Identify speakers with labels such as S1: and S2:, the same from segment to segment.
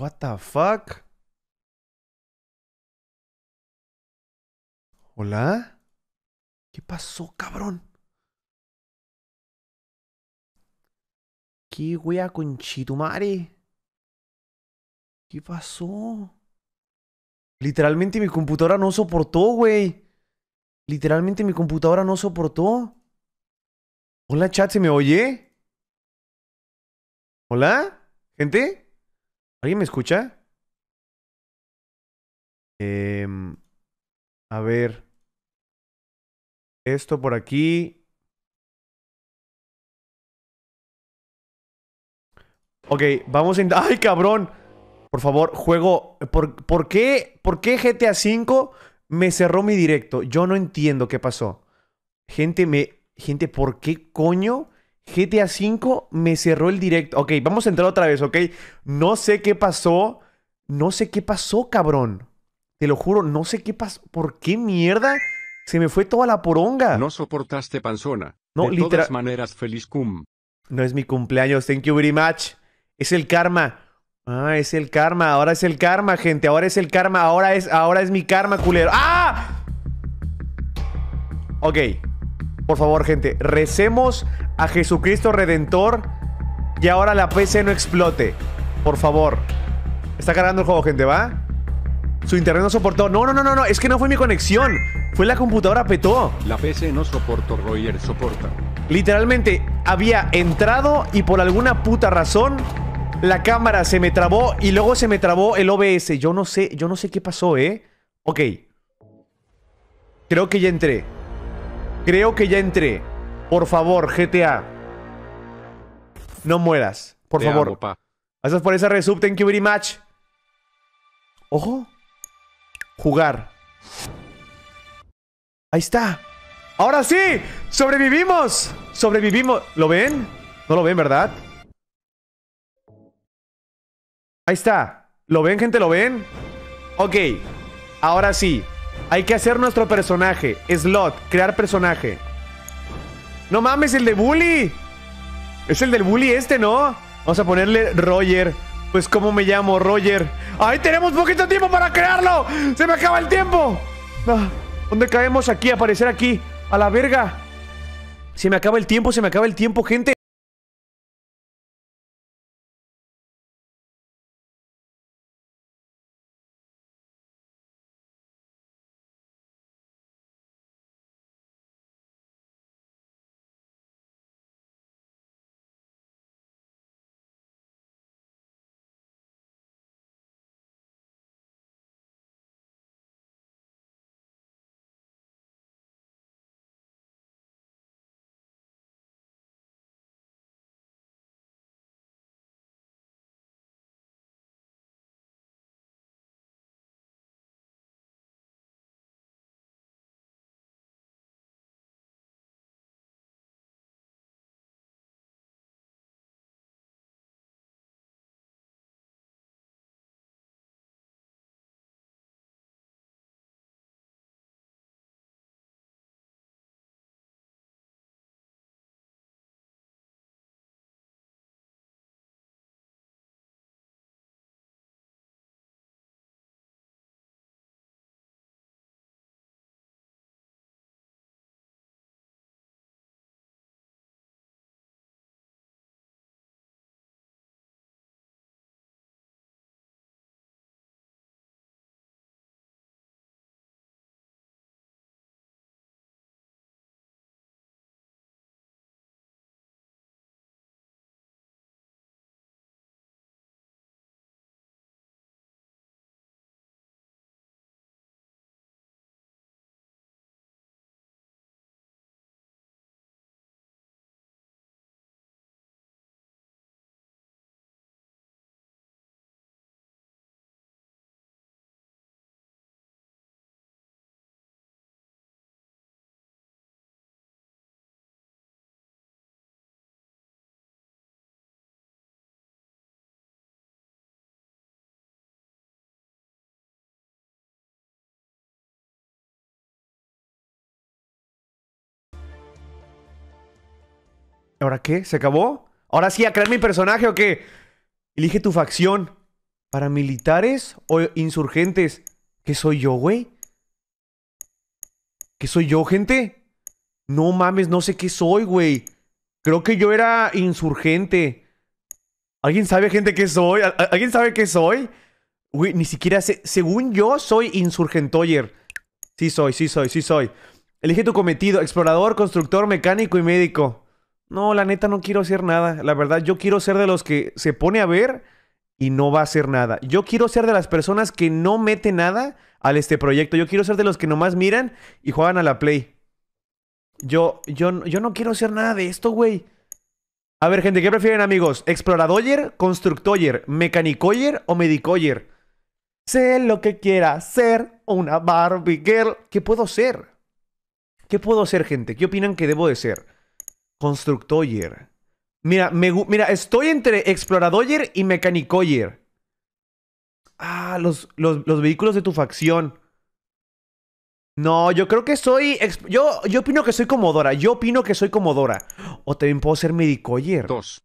S1: What the fuck? ¿Hola? ¿Qué pasó, cabrón? ¿Qué wea con Chitumare? ¿Qué pasó? Literalmente mi computadora
S2: no soportó, güey. Literalmente mi computadora no soportó.
S1: Hola, chat, ¿se me oye? ¿Hola? ¿Gente? ¿Alguien me escucha? Em, a ver. Esto por aquí. Ok, vamos en... ¡Ay, cabrón! Por favor, juego... ¿Por, por, qué, ¿Por qué GTA V
S2: me cerró mi directo? Yo no entiendo qué pasó. Gente, me... Gente, ¿por qué coño GTA 5 me cerró el directo. Ok, vamos a entrar otra vez, ok. No sé qué pasó. No sé qué pasó, cabrón. Te lo juro, no sé qué pasó. ¿Por qué mierda? Se me fue toda la poronga. No soportaste panzona. No, de todas maneras, feliz cum. No es mi cumpleaños, thank you very much. Es el karma. Ah, es el karma, ahora es el karma, gente. Ahora es el karma, ahora es, ahora es mi karma, culero. ¡Ah! Ok. Por favor, gente, recemos a Jesucristo Redentor y ahora la PC no explote. Por favor. Está cargando el juego, gente, ¿va? Su internet no soportó. No, no, no, no, no. Es que no fue mi conexión. Fue la computadora petó.
S3: La PC no soportó, Roger, soporta.
S2: Literalmente había entrado y por alguna puta razón la cámara se me trabó y luego se me trabó el OBS. Yo no sé, yo no sé qué pasó, ¿eh? Ok. Creo que ya entré. Creo que ya entré. Por favor, GTA. No mueras. Por favor. Gracias por esa resub. Thank you very much. Ojo. Jugar. Ahí está. ¡Ahora sí! ¡Sobrevivimos! Sobrevivimos. ¿Lo ven? No lo ven, ¿verdad? Ahí está. ¿Lo ven, gente? ¿Lo ven? Ok. Ahora sí. Hay que hacer nuestro personaje. Slot, crear personaje. No mames, el de Bully. Es el del Bully este, ¿no? Vamos a ponerle Roger. Pues, ¿cómo me llamo? Roger. ¡Ahí tenemos poquito tiempo para crearlo! ¡Se me acaba el tiempo!
S1: Ah, ¿Dónde caemos aquí? Aparecer aquí. A la verga. Se me acaba el tiempo, se me acaba el tiempo, gente. ¿ahora qué? ¿Se acabó? ¿Ahora sí a crear mi personaje o qué? Elige tu
S2: facción. ¿Paramilitares o insurgentes? ¿Qué soy yo, güey? ¿Qué soy yo, gente? No mames, no sé qué soy, güey. Creo que yo era insurgente. ¿Alguien sabe, gente, qué soy? ¿Alguien sabe qué soy? Güey, ni siquiera sé. Según yo, soy insurgentoyer. Sí soy, sí soy, sí soy. Elige tu cometido. Explorador, constructor, mecánico y médico. No, la neta no quiero hacer nada. La verdad, yo quiero ser de los que se pone a ver y no va a hacer nada. Yo quiero ser de las personas que no mete nada al este proyecto. Yo quiero ser de los que nomás miran y juegan a la play. Yo, yo, yo no quiero hacer nada de esto, güey. A ver, gente, ¿qué prefieren, amigos? ¿Exploradoyer, constructoyer, mecanicoyer o medicoyer? Sé lo que quiera ser una Barbie Girl. ¿Qué puedo ser? ¿Qué puedo ser, gente? ¿Qué opinan que debo de ser? Constructoyer. Mira, mira, estoy entre exploradoyer y mecanicoyer. Ah, los, los, vehículos de tu facción. No, yo creo que soy... Yo, yo opino que soy Comodora. Yo opino que soy Comodora. O también puedo ser Medicoyer. Dos.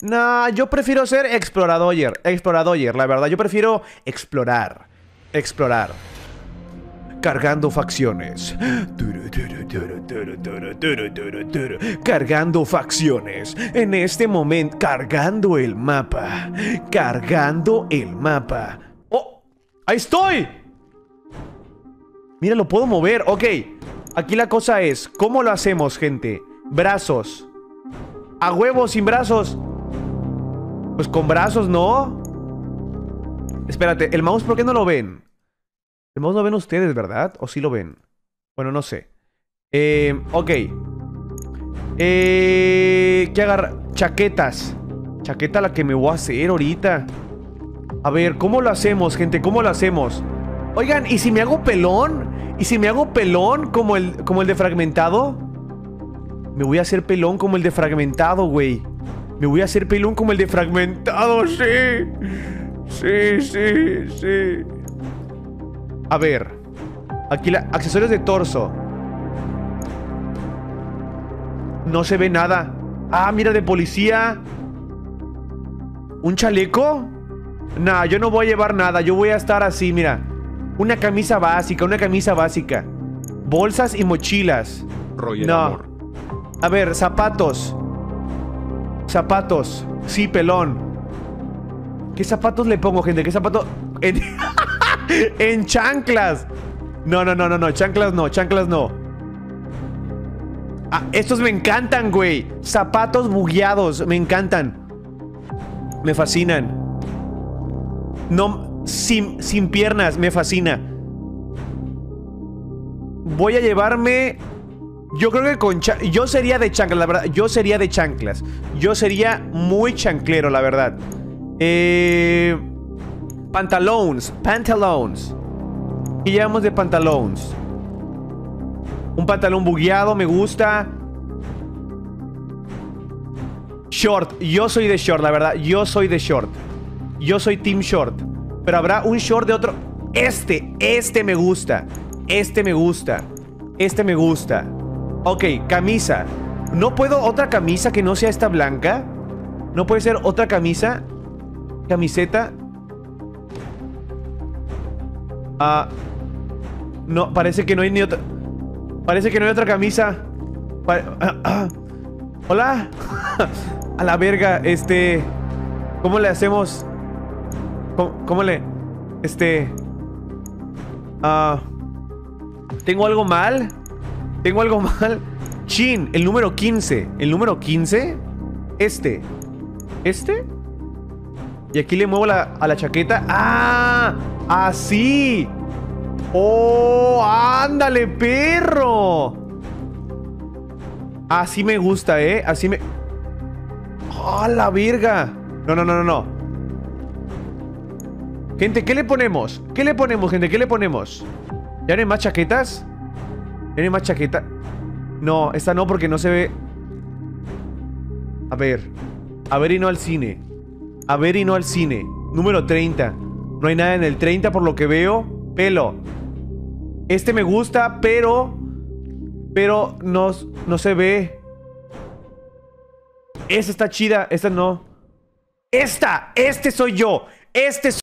S2: Nah, yo prefiero ser Explorador. Exploradoyer, la verdad. Yo prefiero explorar. Explorar cargando facciones. Cargando facciones. En este momento, cargando el mapa. Cargando el mapa. ¡Oh! ¡Ahí estoy! Mira, lo puedo mover. Ok. Aquí la cosa es, ¿cómo lo hacemos, gente? Brazos. A huevos sin brazos. Pues con brazos, ¿no? Espérate, ¿el mouse por qué no lo ven? no ven ustedes, ¿verdad? ¿O sí lo ven? Bueno, no sé. Eh, ok. Eh, ¿Qué agarra? Chaquetas. Chaqueta la que me voy a hacer ahorita. A ver, ¿cómo lo hacemos, gente? ¿Cómo lo hacemos? Oigan, ¿y si me hago pelón? ¿Y si me hago pelón como el, como el de fragmentado? Me voy a hacer pelón como el de fragmentado, güey. Me voy a hacer pelón como el de fragmentado, sí. Sí, sí, sí. A ver. Aquí la... Accesorios de torso. No se ve nada. Ah, mira, de policía. ¿Un chaleco? Nah, yo no voy a llevar nada. Yo voy a estar así, mira. Una camisa básica, una camisa básica. Bolsas y mochilas. no. A ver, zapatos. Zapatos. Sí, pelón. ¿Qué zapatos le pongo, gente? ¿Qué zapato? en chanclas. No, no, no, no, no. Chanclas no, chanclas no. Ah, estos me encantan, güey. Zapatos bugueados. Me encantan. Me fascinan. No, sin, sin piernas. Me fascina. Voy a llevarme... Yo creo que con... Yo sería de chanclas, la verdad. Yo sería de chanclas. Yo sería muy chanclero, la verdad. Eh... Pantalones, pantalones. ¿Qué llevamos de pantalones? Un pantalón bugueado, me gusta. Short, yo soy de short, la verdad. Yo soy de short. Yo soy team short. Pero habrá un short de otro... Este, este me gusta. Este me gusta. Este me gusta. Ok, camisa. ¿No puedo otra camisa que no sea esta blanca? ¿No puede ser otra camisa? ¿Camiseta? Ah, no, parece que no hay ni otra. Parece que no hay otra camisa. Hola. A la verga, este. ¿Cómo le hacemos? ¿Cómo, le.? Este. Ah, ¿Tengo algo mal? ¿Tengo algo mal? Chin, el número 15. ¿El número 15? Este. ¿Este? Y aquí le muevo a la chaqueta. ¡Ah! Así. ¡Oh! ¡Ándale, perro! Así me gusta, ¿eh? Así me... ¡Ah, ¡Oh, la verga! No, no, no, no, no. Gente, ¿qué le ponemos? ¿Qué le ponemos, gente? ¿Qué le ponemos? ¿Ya no hay más chaquetas? ¿Ya no hay más chaquetas? No, esta no porque no se ve... A ver. A ver y no al cine. A ver y no al cine. Número 30. No hay nada en el 30 por lo que veo. Pelo. Este me gusta, pero... Pero no, no se ve.
S1: Esa está chida, esta no. ¡Esta! ¡Este soy yo! ¡Este soy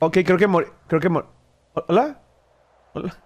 S1: Ok, creo que mor... Creo que mor... ¿Hola? ¿Hola?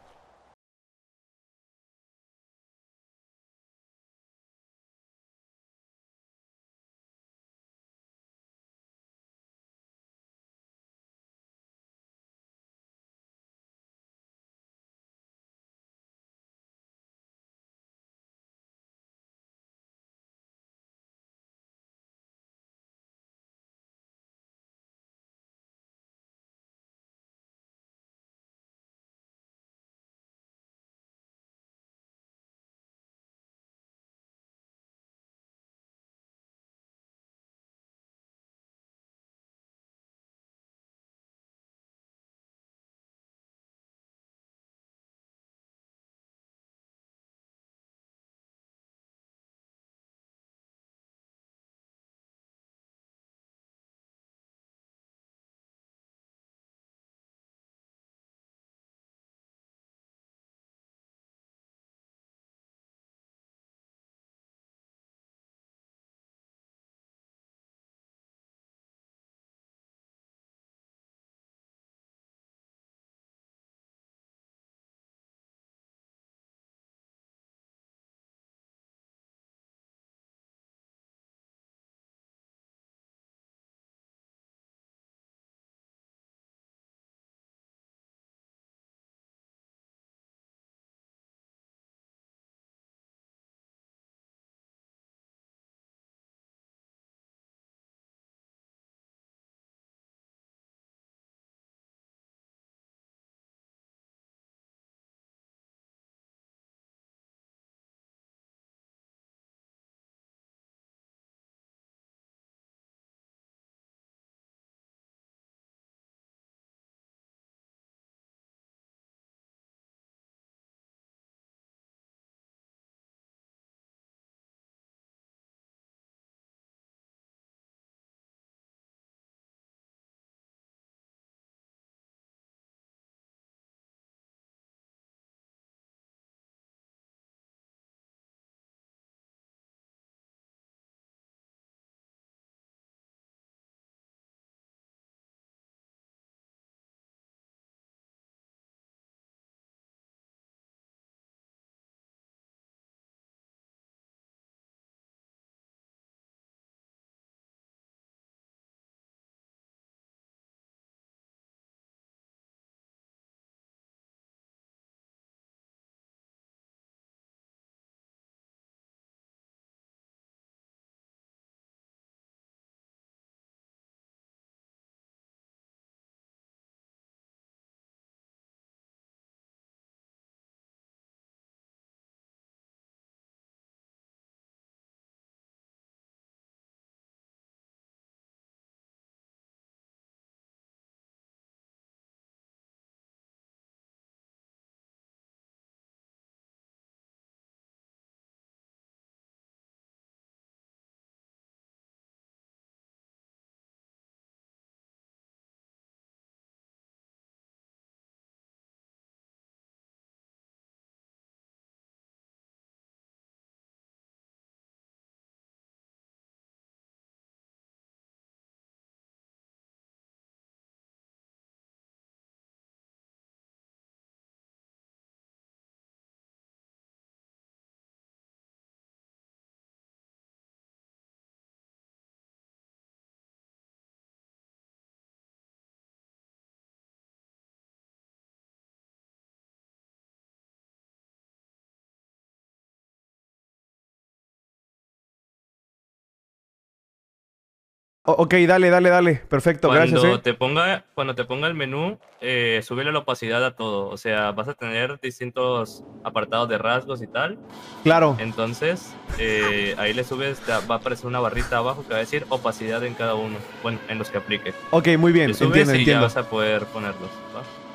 S1: Oh, ok, dale, dale, dale. Perfecto, gracias. Eh. Te ponga, cuando te ponga el menú,
S4: eh, sube la opacidad a todo. O sea, vas a tener distintos apartados de rasgos y tal. Claro. Entonces, eh, ahí le subes, va a aparecer una barrita abajo que va a decir opacidad en cada uno. Bueno, en los que aplique. Ok, muy bien. entiendo, entiendo. vas a poder ponerlos.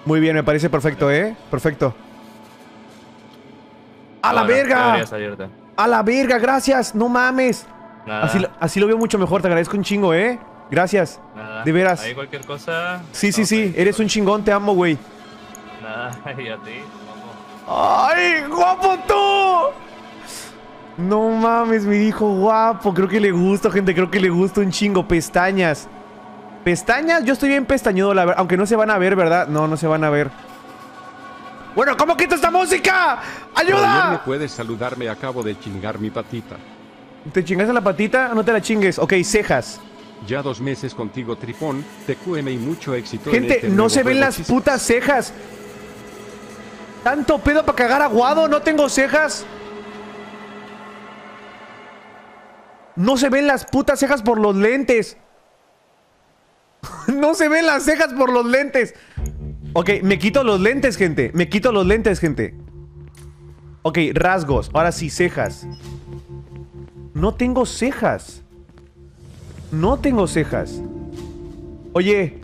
S2: Muy bien, me parece perfecto, ¿eh? Perfecto. ¡A la verga! ¡A la verga, gracias! ¡No mames! Así, lo veo mucho mejor, te agradezco un chingo, ¿eh? Gracias. De veras. Ahí cualquier cosa. Sí, sí, sí. Eres un chingón, te amo, güey.
S4: Nada, a ti, ¡Ay, guapo
S2: tú! No mames, me dijo guapo. Creo que le gusta, gente. Creo que le gusta un chingo. Pestañas. Pestañas, yo estoy bien pestañudo, la verdad. Aunque no se van a ver, ¿verdad? No, no se van a ver.
S3: Bueno, ¿cómo quito esta música? ¡Ayuda! No puedes saludarme, acabo de chingar mi patita.
S2: ¿Te chingaste la patita? No te la chingues. Ok,
S3: cejas. Ya dos meses contigo, Trifón. Te y mucho éxito. Gente, este no se ven las
S2: putas cejas. Tanto pedo para cagar aguado. No tengo cejas. No se ven las putas cejas por los lentes. no se ven las cejas por los lentes. Ok, me quito los lentes, gente. Me quito los lentes, gente. Ok, rasgos. Ahora sí, cejas. No tengo cejas. No tengo cejas. Oye,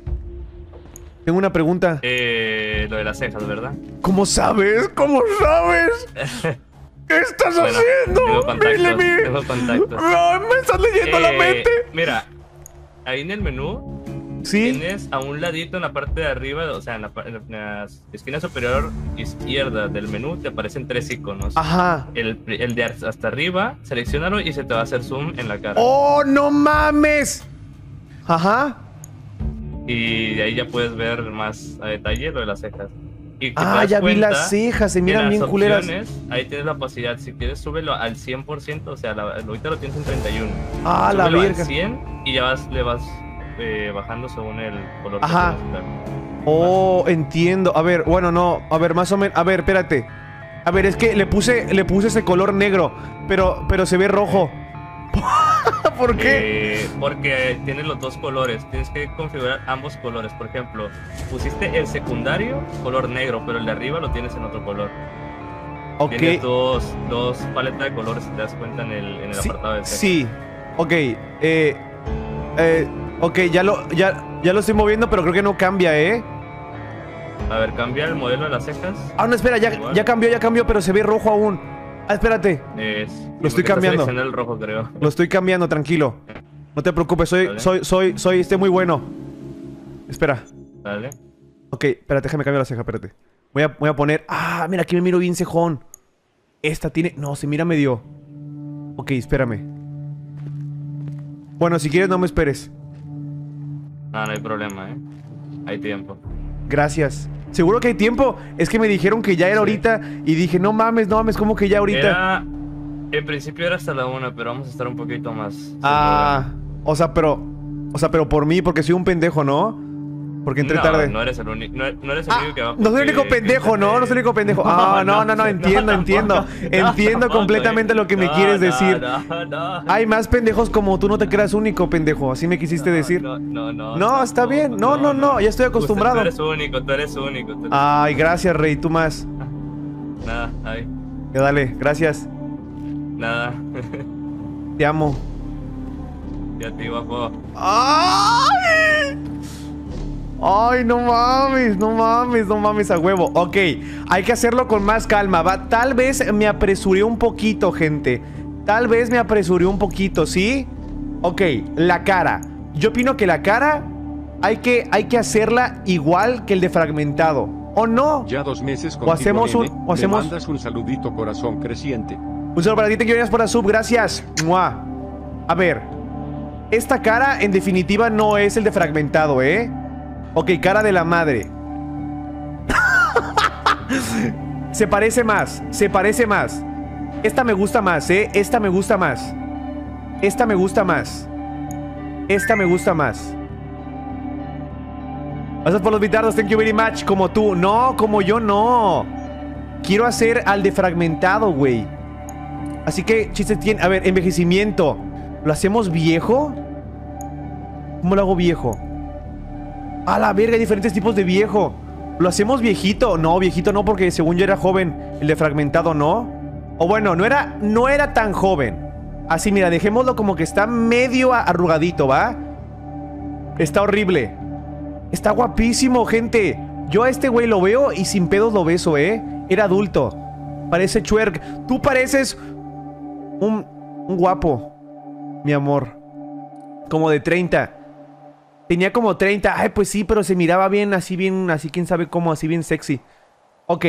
S2: tengo una pregunta.
S4: Eh, lo de las cejas, ¿verdad?
S5: ¿Cómo sabes? ¿Cómo sabes?
S4: ¿Qué estás haciendo? Tengo me estás leyendo la eh, mente. Mira, ahí en el menú ¿Sí? Tienes a un ladito en la parte de arriba, o sea, en la, esquina superior izquierda del menú, te aparecen tres iconos. Ajá. El, de hasta arriba, seleccionalo y se te va a hacer zoom en la cara.
S5: ¡Oh, no mames! Ajá.
S4: Y de ahí ya puedes ver más a detalle lo de las cejas. ah, ya vi las cejas, se miran bien culeras. Ahí tienes la opacidad. Si quieres, súbelo al 100%, o sea, ahorita lo tienes en 31. Ah, la verga. Al 100 y ya vas, le vas eh, bajando según el color. Ajá.
S1: Oh,
S2: entiendo. A ver, bueno, no. A ver, más o menos. A ver, espérate. A ver, es que le puse, le puse ese color negro, pero, pero se ve rojo.
S4: ¿Por qué? Eh, porque tiene los dos colores. Tienes que configurar ambos colores. Por ejemplo, pusiste el secundario color negro, pero el de arriba lo tienes en otro color. Ok. Tienes dos, paletas de colores, si te das cuenta, en el, apartado de Sí,
S2: ok. Eh, eh, Ok, ya lo, ya, ya lo estoy moviendo, pero creo que no cambia, ¿eh?
S4: A ver, cambia el modelo de las cejas. Ah, no, espera, ya,
S2: ya cambió, ya cambió, pero se ve rojo aún. Ah, espérate.
S4: lo estoy cambiando.
S2: Lo estoy cambiando, tranquilo. No te preocupes, soy, soy, soy, soy, este muy bueno. Espera. Dale. Ok, espérate, déjame cambiar la ceja, espérate. Voy a, voy a poner... Ah, mira, aquí me miro bien cejón. Esta tiene... No, se mira medio... Ok, espérame. Bueno, si quieres no me esperes.
S4: No, no hay problema, ¿eh? Hay tiempo.
S2: Gracias. ¿Seguro que hay tiempo? Es que me dijeron que ya era ahorita y dije, no mames, no mames, ¿cómo que ya ahorita?
S4: En principio era hasta la una, pero vamos a estar un poquito más.
S2: Ah, o sea, pero... O sea, pero por mí, porque soy un pendejo, ¿no? Porque entré no, tarde. No
S4: eres el, no eres el único que va. No soy el único pendejo, ¿no? No soy el único pendejo. Ah, no, no, no, entiendo, entiendo.
S2: entiendo completamente lo que me quieres decir. Hay más pendejos como tú, no te creas único, pendejo. Así me quisiste decir. No, no, no. No, está bien. No, no, no, ya estoy acostumbrado. Tú eres
S4: único, tú eres único. Ay, gracias,
S2: Rey, tú más.
S4: Nada, ay.
S2: Ya dale, gracias. Nada. Te amo.
S4: Ya te iba a
S2: ¡Ay! Ay, no mames, no mames, no mames a huevo. Ok, hay que hacerlo con más calma. Va, tal vez me apresuré un poquito, gente. Tal vez me apresuré un poquito, ¿sí? Ok, la cara. Yo opino que la cara hay que, hay que hacerla igual que el de fragmentado. ¿O no?
S3: Ya dos meses con O hacemos un... O hacemos... un saludito corazón creciente. Un
S2: saludo para ti, te quiero por la sub, gracias. ¡Mua! A ver. Esta cara, en definitiva, no es el de fragmentado, ¿eh? Ok, cara de la madre. se parece más, se parece más. Esta me gusta más, ¿eh? Esta me gusta más. Esta me gusta más. Esta me gusta más. Gracias por los bitardos, thank you very much. Como tú. No, como yo no. Quiero hacer al defragmentado, güey. Así que chiste tiene... A ver, envejecimiento. ¿Lo hacemos viejo? ¿Cómo lo hago viejo? A la verga, hay diferentes tipos de viejo. ¿Lo hacemos viejito? No, viejito no, porque según yo era joven. El de fragmentado no. O bueno, no era, no era tan joven. Así, mira, dejémoslo como que está medio arrugadito, ¿va? Está horrible. Está guapísimo, gente. Yo a este güey lo veo y sin pedos lo beso, ¿eh? Era adulto. Parece chuerk. Tú pareces un, un guapo, mi amor. Como de 30. Tenía como 30. Ay, pues sí, pero se miraba bien, así bien, así quién sabe cómo, así bien sexy. Ok.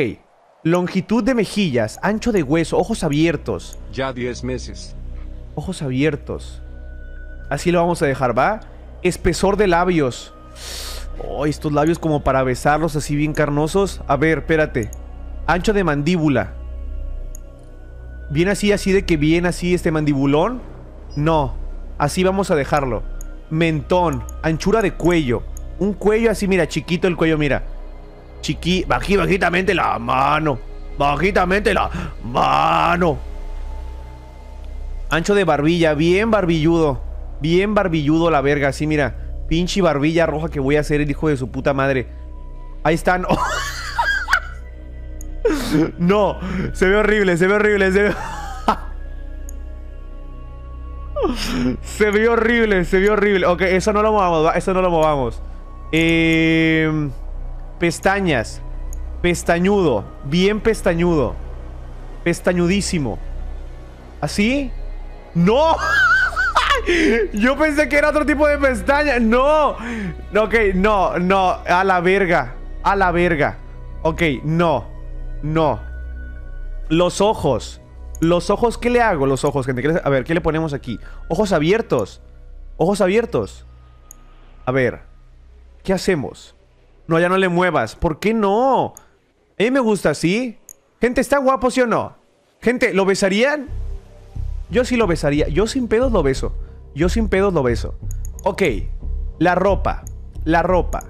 S2: Longitud de mejillas, ancho de hueso, ojos abiertos. Ya 10 meses. Ojos abiertos. Así lo vamos a dejar, ¿va? Espesor de labios. Oh, estos labios como para besarlos así bien carnosos. A ver, espérate. Ancho de mandíbula. Bien así, así de que bien así este mandibulón. No, así vamos a dejarlo mentón, anchura de cuello. Un cuello así, mira, chiquito el cuello, mira. Chiqui, bají, bajitamente la mano. Bajitamente la mano. Ancho de barbilla, bien barbilludo. Bien barbilludo la verga, así, mira. Pinche barbilla roja que voy a hacer el hijo de su puta madre. Ahí están. no, se ve horrible, se ve horrible, se ve se ve horrible, se vio horrible. Ok, eso no lo movamos, eso no lo movamos. Em, pestañas. Pestañudo. Bien pestañudo. Pestañudísimo. ¿Así? ¡No! Yo pensé que era otro tipo de pestaña. ¡No! Ok, no, no. A la verga. A la verga. Ok, no. No. Los ojos. Los ojos, ¿qué le hago? Los ojos, gente. A ver, ¿qué le ponemos aquí? Ojos abiertos. Ojos abiertos. A ver. ¿Qué hacemos? No, ya no le muevas. ¿Por qué no? A mí me gusta así. Gente, ¿está guapo, sí o no? Gente, ¿lo besarían? Yo sí lo besaría. Yo sin pedos lo beso. Yo sin pedos lo beso. Ok. La ropa. La ropa.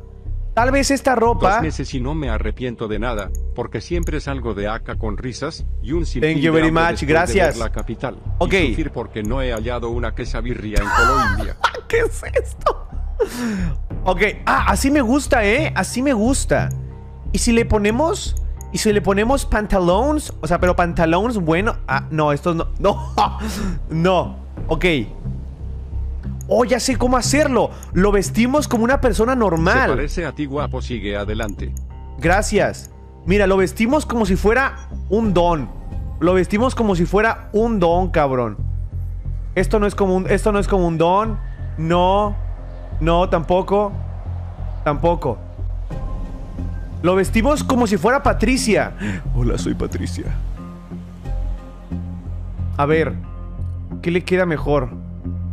S2: Tal vez esta ropa. Dos
S3: meses y no me arrepiento de nada, porque siempre salgo de acá con risas y un sin Thank you very much, gracias. la capital. Ok. Y sufrir porque no he hallado una quesabirria en Colombia.
S6: ¿Qué es esto?
S2: ok, ah, así me gusta, ¿eh? Así me gusta. ¿Y si le ponemos y si le ponemos pantalones, o sea, pero pantalones bueno, ah, no, estos no. No. no. Ok. Oh, ya sé cómo hacerlo. Lo vestimos como una persona normal. Se
S3: parece a ti, guapo. Sigue adelante.
S2: Gracias. Mira, lo vestimos como si fuera un don. Lo vestimos como si fuera un don, cabrón. Esto no es como un, esto no es como un don. No. No, tampoco. Tampoco. Lo vestimos como si fuera Patricia. Hola, soy Patricia. A ver, ¿qué le queda mejor?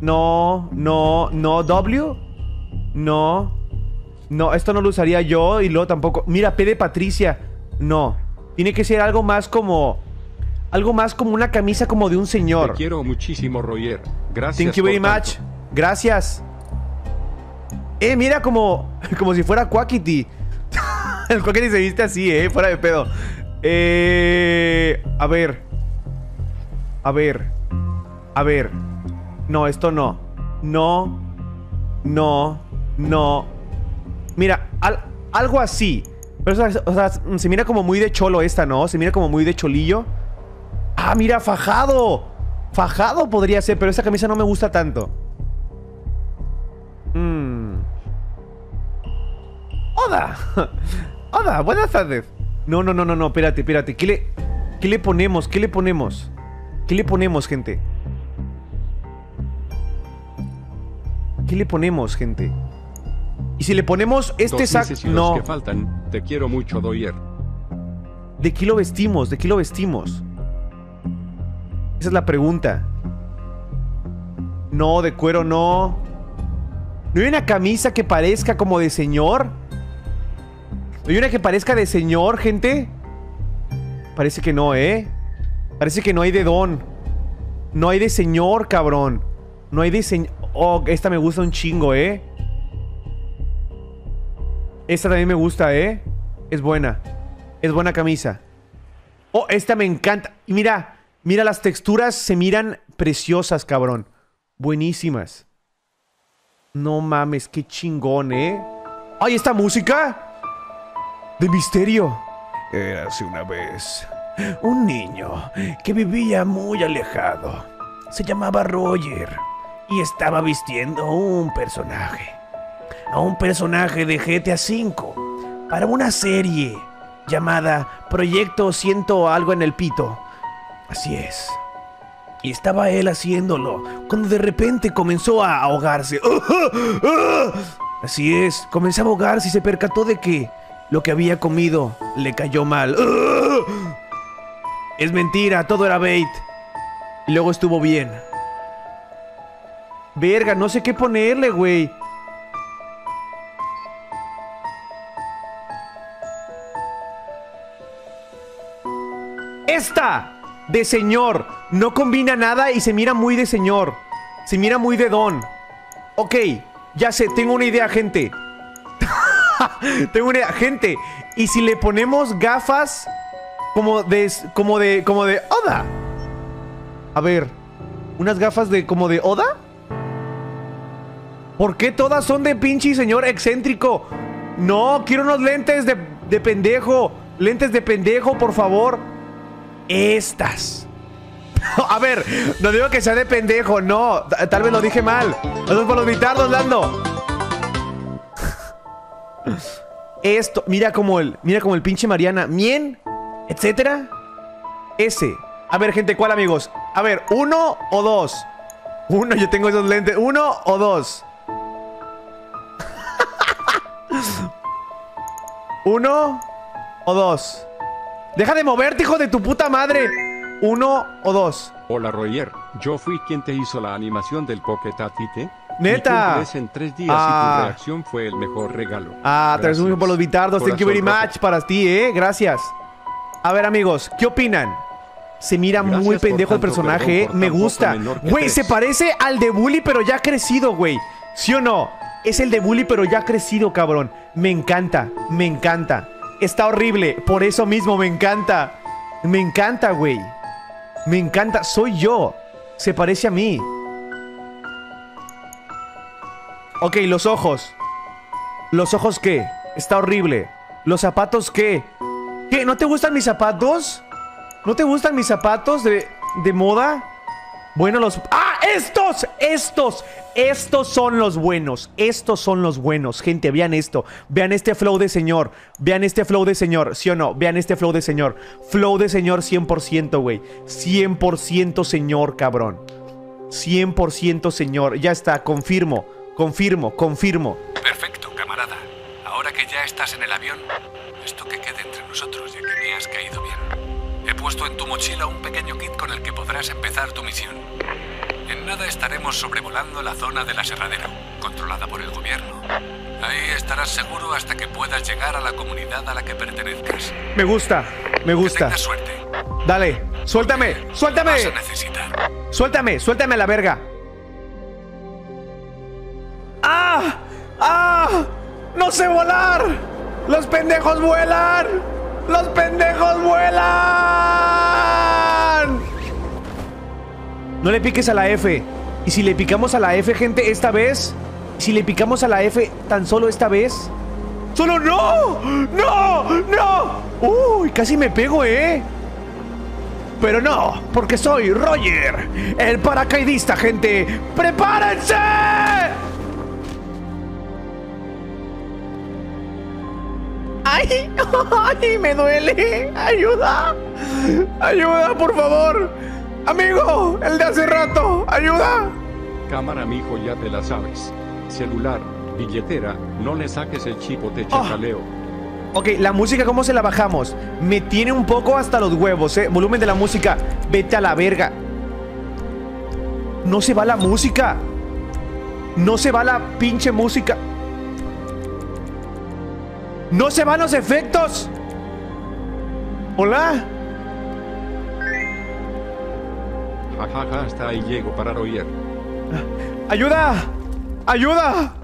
S2: No, no, no. W. No. No, esto no lo usaría yo y luego tampoco. Mira, P de Patricia. No. Tiene que ser algo más como... Algo más como una camisa como de un señor. Te quiero muchísimo, Roger.
S3: Gracias. Thank you very much.
S2: Gracias. Eh, mira como... Como si fuera Quackity. El Quackity se viste así, eh. Fuera de pedo. Eh... A ver. A ver. A ver no, esto no. No, no, no. Mira, algo así. Pero, o sea, se mira como muy de cholo esta, ¿no? Se mira como muy de cholillo. ¡Ah, mira, fajado! Fajado podría ser, pero esa camisa no me gusta tanto.
S6: Mmm. ¡Hola!
S2: Buenas tardes. No, no, no, no, no, espérate, espérate. ¿Qué le, ¿Qué le ponemos? ¿Qué le ponemos? ¿Qué le ponemos, gente? ¿Qué le ponemos, gente? Y si le ponemos este saco... No.
S3: Te quiero mucho, Doyer.
S2: ¿De qué lo vestimos? ¿De qué lo vestimos? Esa es la pregunta. No, de cuero no. ¿No hay una camisa que parezca como de señor? ¿No hay una que parezca de señor, gente? Parece que no, ¿eh? Parece que no hay de don. No hay de señor, cabrón. No hay de señor. Oh, esta me gusta un chingo, ¿eh? Esta también me gusta, ¿eh? Es buena. Es buena camisa. Oh, esta me encanta. Y mira, mira, las texturas se miran preciosas, cabrón. Buenísimas. No mames, qué chingón, ¿eh? ¡Ay, esta música! De misterio.
S5: Hace una vez un niño que vivía muy alejado. Se llamaba Roger estaba vistiendo
S2: un personaje. A un personaje de GTA V para una serie llamada Proyecto Siento Algo en el Pito. Así es. Y estaba él haciéndolo cuando de repente comenzó a ahogarse. Así es, comenzó a ahogarse y se percató de que lo que había comido le cayó mal. Es mentira, todo era bait. Y luego estuvo bien. Verga, no sé qué ponerle, güey. Esta de señor. No combina nada y se mira muy de señor. Se mira muy de don. Ok, ya sé, tengo una idea, gente. tengo una idea, gente. Y si le ponemos gafas como de como de como de Oda. A ver, unas gafas de como de Oda? ¿Por qué todas son de pinche señor excéntrico? No, quiero unos lentes de, pendejo. Lentes de pendejo, por favor. Estas. A ver, no digo que sea de pendejo, no. Tal vez lo dije mal. Nosotros por los bitardos, Lando. Esto, mira como el, mira como el pinche Mariana. Mien, etcétera. Ese. A ver, gente, ¿cuál, amigos? A ver, ¿uno o dos? Uno, yo tengo esos lentes. ¿Uno o dos? ¿Uno
S3: o dos? Deja de moverte, hijo de tu puta madre. ¿Uno o dos? Hola, Royer, Yo fui quien te hizo la animación del Pocket ¡Neta! en tres días ah. y tu ah. reacción fue el mejor regalo. Ah, te un por los
S2: bitardos. Thank you very much para ti, ¿eh? Gracias. A ver, amigos, ¿qué opinan? Se mira muy pendejo el personaje, Me gusta. Güey, se parece al de Bully, pero ya ha crecido, güey. ¿Sí o no? Es el de Bully, pero ya ha crecido, cabrón. Me encanta, me encanta. Está horrible, por eso mismo me encanta. Me encanta, güey. Me encanta, soy yo. Se parece a mí. Ok, los ojos. ¿Los ojos qué? Está horrible. ¿Los zapatos qué? ¿Qué? ¿No te gustan mis zapatos? ¿No te gustan mis zapatos de, de moda? Bueno, los... ¡Ah! ¡Estos! ¡Estos! Estos son los buenos. Estos son los buenos. Gente, vean esto. Vean este flow de señor. Vean este flow de señor. ¿Sí o no? Vean este flow de señor. Flow de señor 100%, güey. 100% señor, cabrón. 100% señor. Ya está, confirmo. Confirmo, confirmo.
S3: Perfecto, camarada. Ahora que ya estás en el avión, en tu mochila un pequeño kit con el que podrás empezar tu misión. En nada estaremos sobrevolando la zona de la serradera controlada por el gobierno. Ahí estarás seguro hasta que puedas llegar a la comunidad a la que pertenezcas.
S2: Me gusta, me gusta. Que suerte. Dale, suéltame, suéltame. Suéltame, suéltame a la verga.
S5: ¡Ah! ¡Ah! ¡No sé volar! ¡Los pendejos vuelan! ¡Los pendejos vuelan!
S2: No le piques a la F. Y si le picamos a la F, gente, esta vez. Si le picamos a la F tan solo esta vez. ¡Solo no! ¡No! ¡No! ¡Uy! Casi me pego, ¿eh? Pero no, porque soy Roger, el paracaidista, gente. ¡Prepárense!
S6: ¡Ay!
S5: ¡Ay! ¡Me duele! ¡Ayuda! ¡Ayuda, por favor! ¡Amigo! ¡El de hace rato! ¡Ayuda!
S3: Cámara, mijo, ya te la sabes. Celular, billetera, no le saques el o te ah. Ok, la música,
S2: ¿cómo se la bajamos? Me tiene un poco hasta los huevos, ¿eh? Volumen de la música. Vete a la verga. No se va la música. No se va la pinche música. No se van los efectos. Hola.
S3: ja, ja, hasta ahí llego para oír.
S5: ¡Ayuda! ¡Ayuda!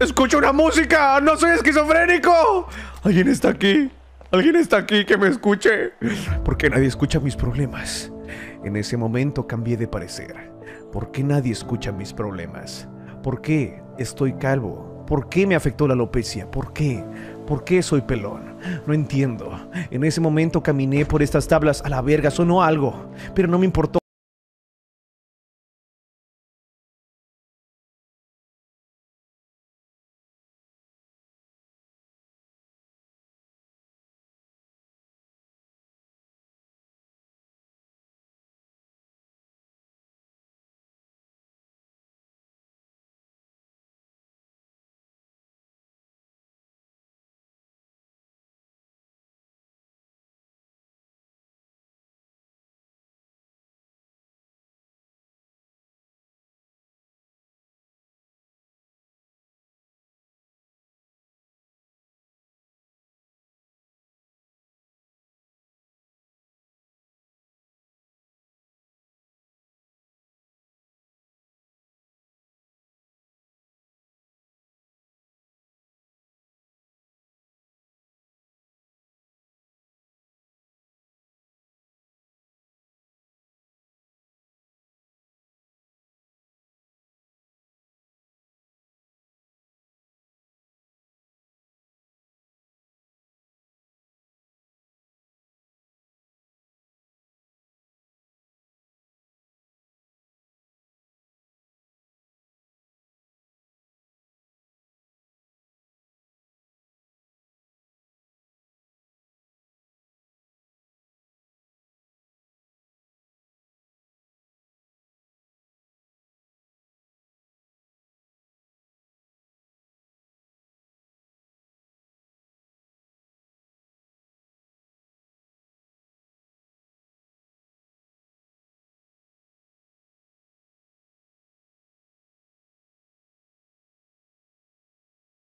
S5: ¡Escucho una música! ¡No soy esquizofrénico! ¡Alguien está aquí! ¡Alguien está aquí que me escuche!
S2: Porque nadie escucha mis problemas? En ese momento cambié de parecer. ¿Por qué nadie escucha mis problemas? ¿Por qué estoy calvo? ¿Por qué me afectó la alopecia? ¿Por qué? ¿Por qué soy pelón? No
S1: entiendo. En ese momento caminé por estas tablas a la verga, sonó algo, pero no me importó.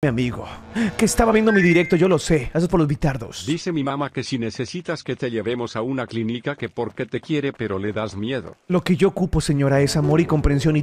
S1: Mi amigo, que estaba viendo mi directo, yo lo sé. es por los bitardos.
S3: Dice mi mamá que si necesitas que te llevemos a una clínica que porque te quiere pero le das miedo.
S1: Lo que yo ocupo, señora, es amor y comprensión y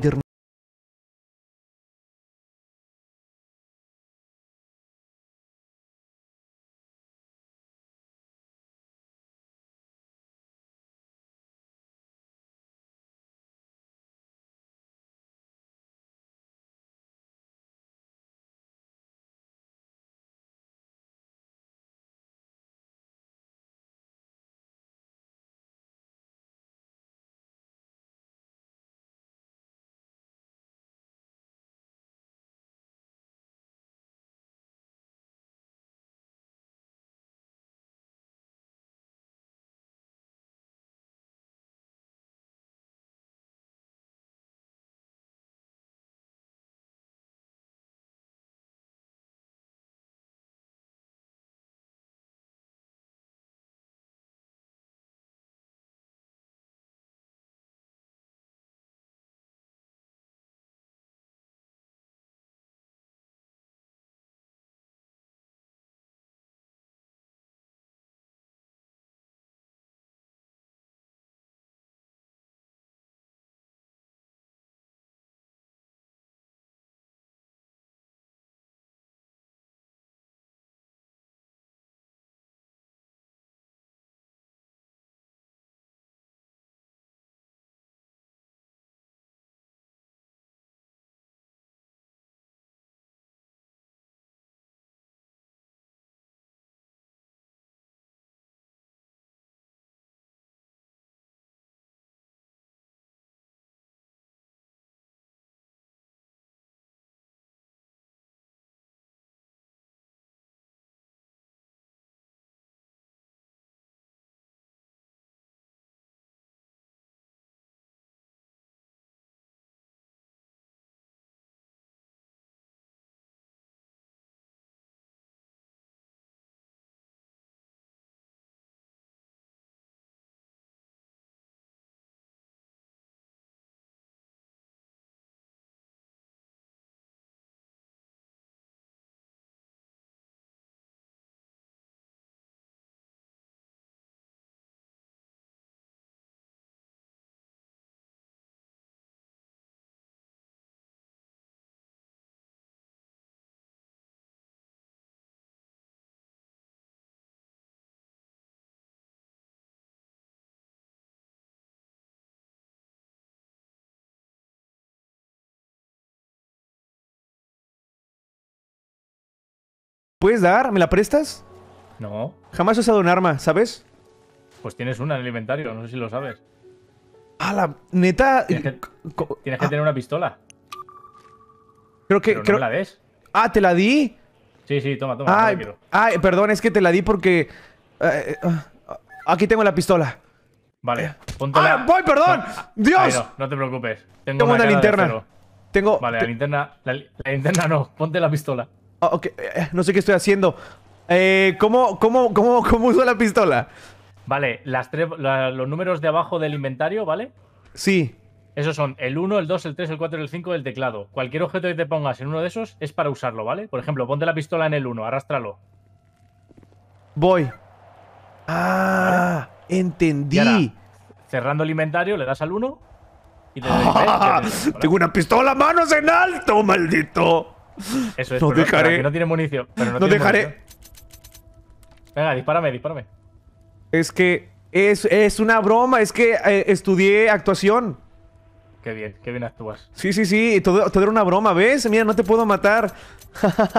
S1: ¿Puedes dar? ¿Me la prestas? No.
S2: Jamás he usado un arma, ¿sabes?
S7: Pues tienes una en el inventario, no sé si lo sabes. Ah,
S2: la neta. Tienes
S7: que, ah. tener una pistola.
S2: Creo que. creo... No la des. Ah, ¿te la di?
S7: Sí, sí, toma, toma. Ah,
S2: ay, perdón, es que te la di porque. Eh, eh, aquí tengo la pistola.
S7: Vale, eh, ponte la. ¡Ah, voy, perdón! ¡Dios! No, te preocupes. Tengo, una, linterna. Tengo. Vale, la linterna. la linterna no, ponte la pistola. Ah, eh, eh, no sé qué estoy haciendo. Eh, ¿cómo, cómo, cómo, cómo uso la pistola? Vale, las tres, los números de abajo del inventario, ¿vale? Sí. Esos son el 1, el 2, el 3, el 4 y el 5 del teclado. Cualquier objeto que te pongas en uno de esos es para usarlo, ¿vale? Por ejemplo, ponte la pistola en el 1, arrástralo. Voy. Ah,
S8: entendí.
S7: cerrando el inventario, le das al 1
S5: y te Tengo una pistola, manos en alto, maldito.
S7: Eso es. No dejaré. No, tiene munición. Pero no, dejaré. Venga, dispárame, dispárame.
S2: Es que es, una broma, es que eh, estudié actuación.
S7: Qué bien, qué bien actúas.
S2: Sí, sí, sí, todo, era una broma, ¿ves? Mira, no te puedo matar.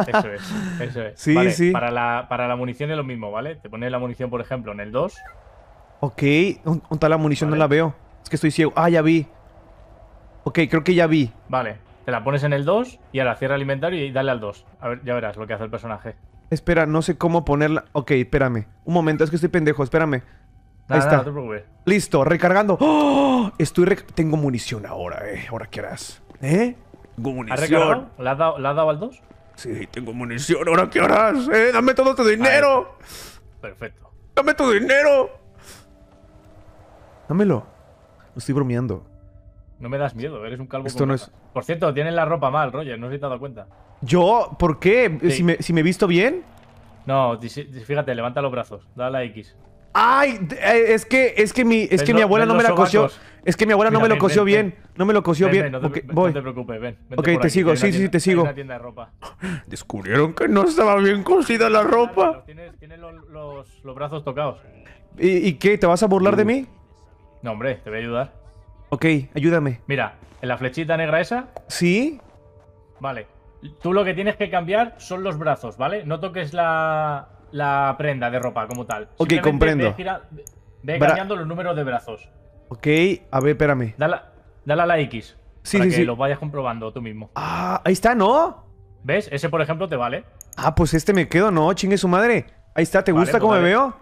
S7: eso es, eso es. Para la, para la munición es lo mismo, ¿vale? Te pones la munición, por ejemplo, en el 2.
S2: Ok, ¿dónde está la munición? No la veo. Es que estoy ciego. Ah, ya vi. Ok, creo que ya vi.
S7: Vale, te la pones en el 2 y ahora cierra el inventario y dale al 2. A ver, ya verás lo que hace el personaje.
S2: Espera, no sé cómo ponerla. Ok, espérame. Un momento, es que estoy pendejo, espérame. Ahí está. Listo, recargando. ¡Oh! Estoy Tengo munición ahora, eh. Ahora qué harás. ¿Eh? Tengo munición.
S7: ¿La has dado, al 2? Sí, tengo munición. ¿Ahora qué harás? ¿Eh? Dame
S5: todo tu
S2: dinero.
S7: Perfecto. Dame tu dinero.
S2: Dámelo. estoy bromeando.
S7: No me das miedo, eres un calvo. Esto no es. Por cierto, tienes la ropa mal, Roger, no sé si te has dado cuenta.
S2: ¿Yo? ¿Por qué? Si, me, he visto bien?
S7: No, fíjate, levanta los brazos, dale la X.
S5: Ay, eh, es que es que mi
S2: es que mi abuela no me la cosió.
S7: Es que mi abuela no me lo cosió bien, no me lo cosió bien. no, te, preocupes, ven. ok, te sigo, sí, sí, te sigo.
S8: Descubrieron
S2: que no estaba
S7: bien cosida la ropa. Tienes, los, brazos tocados.
S2: ¿Y, qué? ¿Te vas a burlar de uh. mí?
S7: No, hombre, te voy a ayudar.
S2: Ok, ayúdame.
S7: Mira, ¿En la flechita negra esa? Sí. Vale. Tú lo que tienes que cambiar son los brazos, ¿vale? No toques la, la prenda de ropa como tal. Ok, comprendo. Ve, cambiando los números de brazos.
S2: Ok, a ver, espérame.
S7: Dale, a la X. Sí, para sí, que sí. lo vayas comprobando tú mismo. Ah,
S2: ahí está, ¿no?
S7: ¿Ves? Ese, por ejemplo, te vale.
S2: Ah, pues este me quedo, ¿no? Chingue su madre. Ahí está, ¿te gusta pues cómo me veo?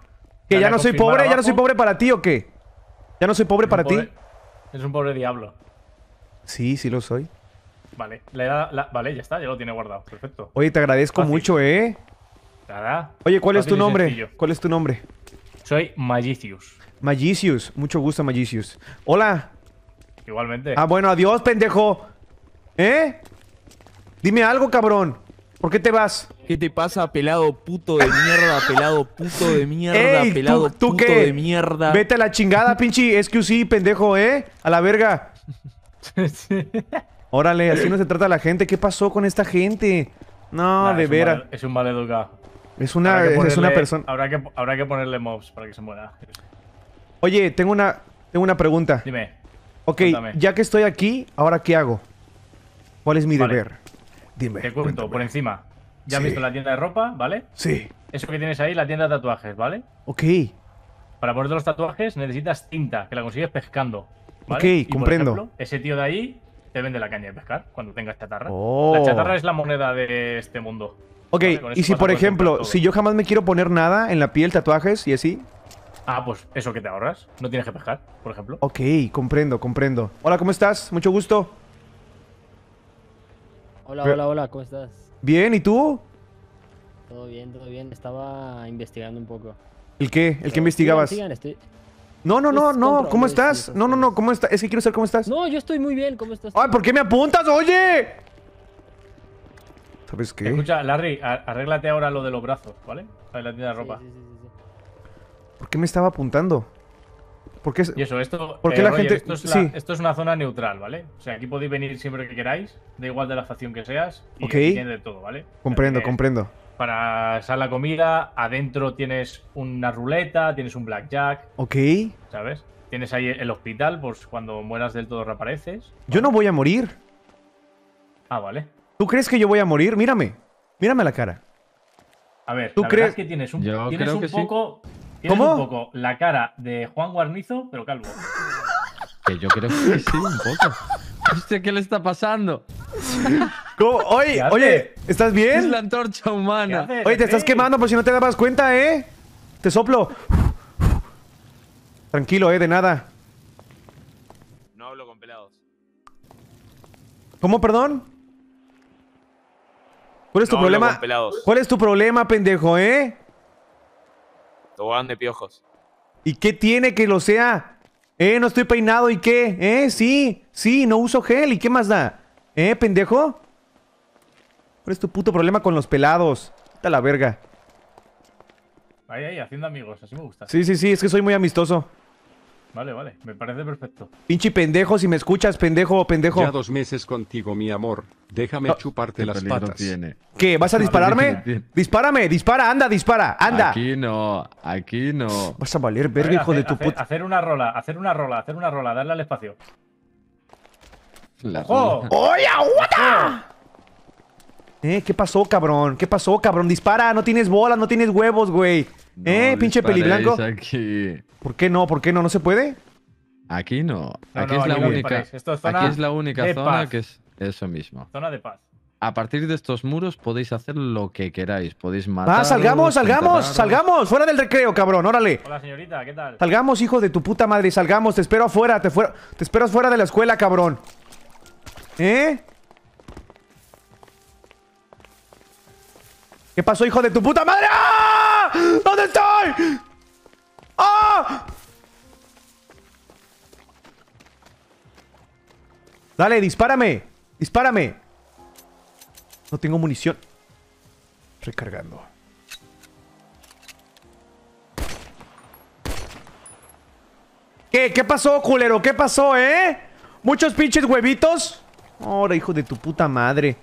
S7: Que ya no soy pobre, ya no soy pobre
S2: para ti o qué? ¿Ya no soy pobre para ti?
S7: Es un pobre diablo.
S2: Sí, sí lo soy.
S7: Vale, la... vale, ya está, ya lo tiene guardado. Perfecto. Oye, te agradezco mucho, ¿eh? Oye, ¿cuál es tu nombre?
S2: ¿Cuál es tu nombre? Soy Magicius. Magicius, mucho gusto, Magicius. Hola. Igualmente. Ah, bueno, adiós, pendejo. ¿Eh? Dime algo, cabrón. ¿Por qué te vas? ¿Qué te pasa, pelado puto de mierda, pelado puto de mierda, pelado ¿tú, puto de mierda? Vete a la chingada, pinche sí, pendejo, ¿eh? A la verga. Órale, así no se trata la gente. ¿Qué pasó con esta gente? No, de veras. Es un mal Es una, es una persona.
S7: Habrá que, habrá que ponerle mobs para que se muera.
S2: Oye, tengo una, tengo una pregunta. Dime. Ok, ya que estoy aquí, ¿ahora qué hago? ¿Cuál es mi deber?
S7: Dime. Te cuento, por encima. Ya has visto la tienda de ropa, ¿vale? Sí. Eso que tienes ahí, la tienda de tatuajes, ¿vale? Ok. Para ponerte los tatuajes necesitas tinta, que la consigues pescando. Ok, comprendo. ese tío de ahí te vende la caña de pescar cuando tengas chatarra. Oh. La chatarra es la moneda de este mundo. Ok, y si por ejemplo, si yo
S2: jamás me quiero poner nada en la piel, tatuajes
S7: y así. Ah, pues eso que te ahorras. No tienes que pescar, por ejemplo.
S2: Ok, comprendo, comprendo. Hola, ¿cómo estás? Mucho gusto.
S4: Hola, hola, hola, ¿cómo estás?
S2: Bien, ¿y tú?
S4: Todo bien, todo bien. Estaba investigando un poco. ¿El
S2: qué? ¿El que investigabas? No, no, no, no. ¿Cómo estás? No, no, no. ¿Cómo estás? Es que quiero saber
S5: cómo estás. No, yo estoy muy bien. ¿Cómo estás? Ay, ¿por qué me apuntas? Oye.
S7: ¿Sabes qué? Escucha, Larry, arréglate ahora lo de los brazos, ¿vale? ver, la tienda de ropa. Sí, sí, sí,
S2: ¿Por qué me estaba apuntando? ¿Por qué, y
S7: eso, esto, eh, la gente... Esto es, una zona neutral, ¿vale? O sea, aquí podéis venir siempre que queráis, da igual de la facción que seas, y de todo, ¿vale?
S2: Comprendo, comprendo
S7: para usar la comida. Adentro tienes una ruleta, tienes un blackjack. Ok. ¿Sabes? Tienes ahí el hospital, pues cuando mueras del todo reapareces.
S2: Yo no voy a morir. Ah, vale. ¿Tú crees que yo voy a morir? Mírame. Mírame la cara.
S7: A ver, ¿tú crees que tienes un, poco. Tienes ¿Cómo? un poco la cara de Juan Guarnizo, pero calvo. Que yo creo que sí, un poco. Hostia, ¿qué le está pasando? ¿Cómo? Oye,
S5: ¿estás bien? Es la antorcha humana. Oye, te estás quemando
S2: por si no te dabas cuenta, ¿eh? Te soplo. Tranquilo, ¿eh? De nada.
S9: No
S7: hablo con pelados.
S2: ¿Cómo, perdón?
S7: ¿Cuál es no tu hablo problema? Con pelados. ¿Cuál
S2: es tu problema, pendejo, eh?
S7: van de piojos.
S2: ¿Y qué tiene que lo sea? ¿Eh? No estoy peinado, ¿y qué? ¿Eh? Sí. Sí, no uso gel. ¿Y qué más da? ¿Eh, pendejo? ¿Cuál es tu puto problema con los pelados? Quita la verga.
S7: Ahí, ahí, haciendo amigos. Así me gusta. Sí, sí, sí.
S3: Es que soy muy amistoso.
S7: Vale, vale, me parece perfecto.
S3: Pinche pendejo, si me escuchas, pendejo, pendejo. Ya dos meses contigo, mi amor. Déjame chuparte las patas.
S2: ¿Qué? ¿Vas a dispararme? Dispárame, dispara, anda, dispara, anda.
S3: Aquí no,
S2: aquí no. Vas a valer verga, hijo de tu puta.
S7: Hacer una rola, hacer una rola, hacer una rola, darle al espacio.
S6: ¡Oh! ¡Oye, aguanta!
S2: ¿Eh? ¿Qué pasó, cabrón? ¿Qué pasó, cabrón? Dispara, no tienes bolas, no tienes huevos, güey. ¿Eh, pinche peliblanco? ¿Por qué no? ¿Por qué no? ¿No se puede?
S4: Aquí no. aquí, es, la
S2: única, aquí es la única zona que
S7: es eso mismo. Zona de paz. A partir de estos muros podéis hacer lo que queráis. Podéis matar. ¡Ah, salgamos, salgamos, salgamos!
S2: ¡Fuera del recreo, cabrón! ¡Órale! Hola, señorita, ¿qué tal? Salgamos, hijo de tu puta madre, salgamos. Te espero afuera, te, fuera, te espero afuera de la escuela, cabrón. ¿Eh?
S5: ¿Qué pasó, hijo de tu puta madre? ¡Ah! ¿Dónde estoy? ¡Ah!
S2: Dale, dispárame. Dispárame. No tengo munición. Recargando. ¿Qué? ¿Qué pasó, culero? ¿Qué pasó, eh? Muchos pinches huevitos. Ahora, hijo de tu puta madre.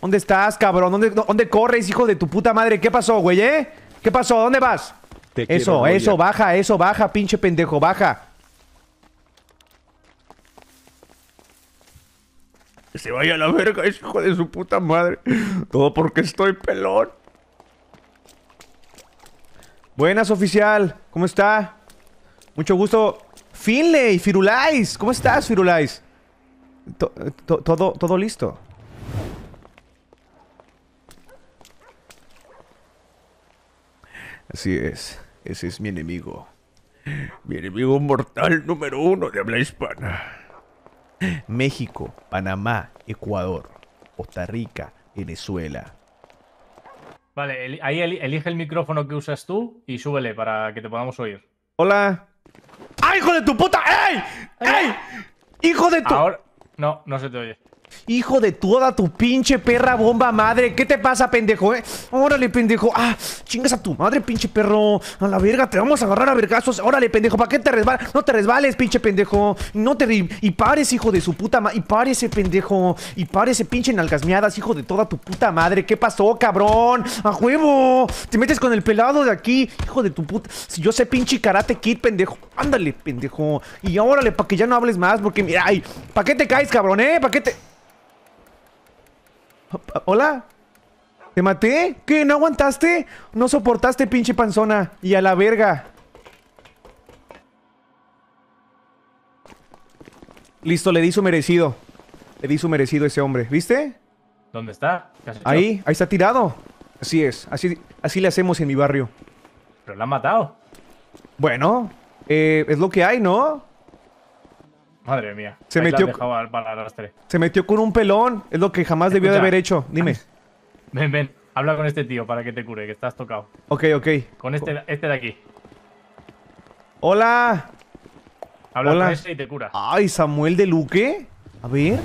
S2: ¿Dónde estás, cabrón? ¿Dónde, corres, hijo de tu puta madre? ¿Qué pasó, güey, eh? ¿Qué pasó? ¿Dónde vas? eso, eso, baja, eso, baja, pinche pendejo, baja.
S5: Que se vaya a la verga hijo de su puta madre. Todo porque estoy pelón. Buenas,
S2: oficial. ¿Cómo está? Mucho gusto. Finley, Firulais. ¿Cómo estás, Firulais? Eh, todo, todo listo.
S5: Así es. Ese es mi enemigo. Mi enemigo mortal número uno de habla hispana.
S2: México, Panamá, Ecuador, Costa Rica, Venezuela.
S7: Vale, ahí elige el micrófono que usas tú y súbele para que te podamos oír.
S2: Hola. ¡Ah, hijo de tu puta! ¡Ey!
S7: ¡Ey! ¡Hijo de tu! No, no se te oye.
S2: Hijo de toda tu pinche perra bomba madre. ¿Qué te pasa, pendejo, eh? Órale, pendejo. Ah, chingas a tu madre, pinche perro. A la verga, te vamos a agarrar a vergazos. Órale, pendejo, ¿para qué te resbalas? No te resbales, pinche pendejo. No te... Y pares, hijo de su puta madre. Y pares eh, pendejo. Y pares eh, pinche nalgasmeadas, hijo de toda tu puta madre. ¿Qué pasó, cabrón? ¡A huevo! Te metes con el pelado de aquí, hijo de tu puta. Si yo sé pinche karate kid, pendejo. Ándale, pendejo. Y órale, para que ya no hables más, porque mira, ay, ¿para qué te caes, cabrón, eh? ¿Para qué te...? Hola. ¿Te maté? ¿Qué? ¿No aguantaste? No soportaste, pinche panzona. Y a la verga. Listo, le di su merecido. Le di su merecido a ese hombre. ¿Viste?
S7: ¿Dónde está? Ahí,
S2: ahí está tirado. Así es. Así, así le hacemos en mi barrio.
S7: Pero la han matado.
S2: Bueno, eh, es lo que hay, ¿no?
S7: Madre mía. Se metió,
S2: con un pelón. Es lo que jamás debió de haber hecho. Dime.
S7: Ven, ven. Habla con este tío para que te cure, que estás tocado. Ok, ok. Con este, este de aquí.
S2: Hola. Habla con este y te cura. Ay, Samuel de Luque. A ver.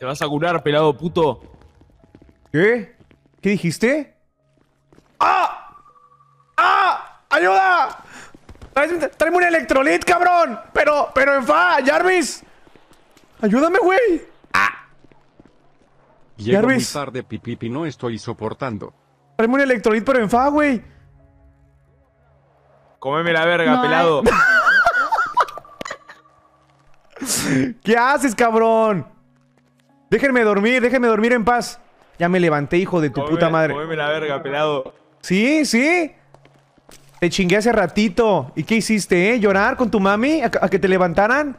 S7: Te vas a curar, pelado puto.
S5: ¿Qué? ¿Qué dijiste? ¡Ah! ¡Ah! ¡Ayuda! Tráeme, un electrolit, cabrón. Pero, pero en fa, Jarvis. Ayúdame, güey. Ah.
S3: Jarvis. no estoy soportando.
S2: Tráeme un electrolit, pero en fa, güey.
S3: Cómeme la verga, eh. pelado.
S2: ¿Qué haces, cabrón? Déjenme dormir, déjenme dormir en paz. Ya me levanté, hijo de tu puta madre.
S8: Cómeme la verga, pelado.
S2: Sí, sí. Te chingué hace ratito. ¿Y qué hiciste, eh? ¿Llorar con tu mami? ¿A, a que te levantaran?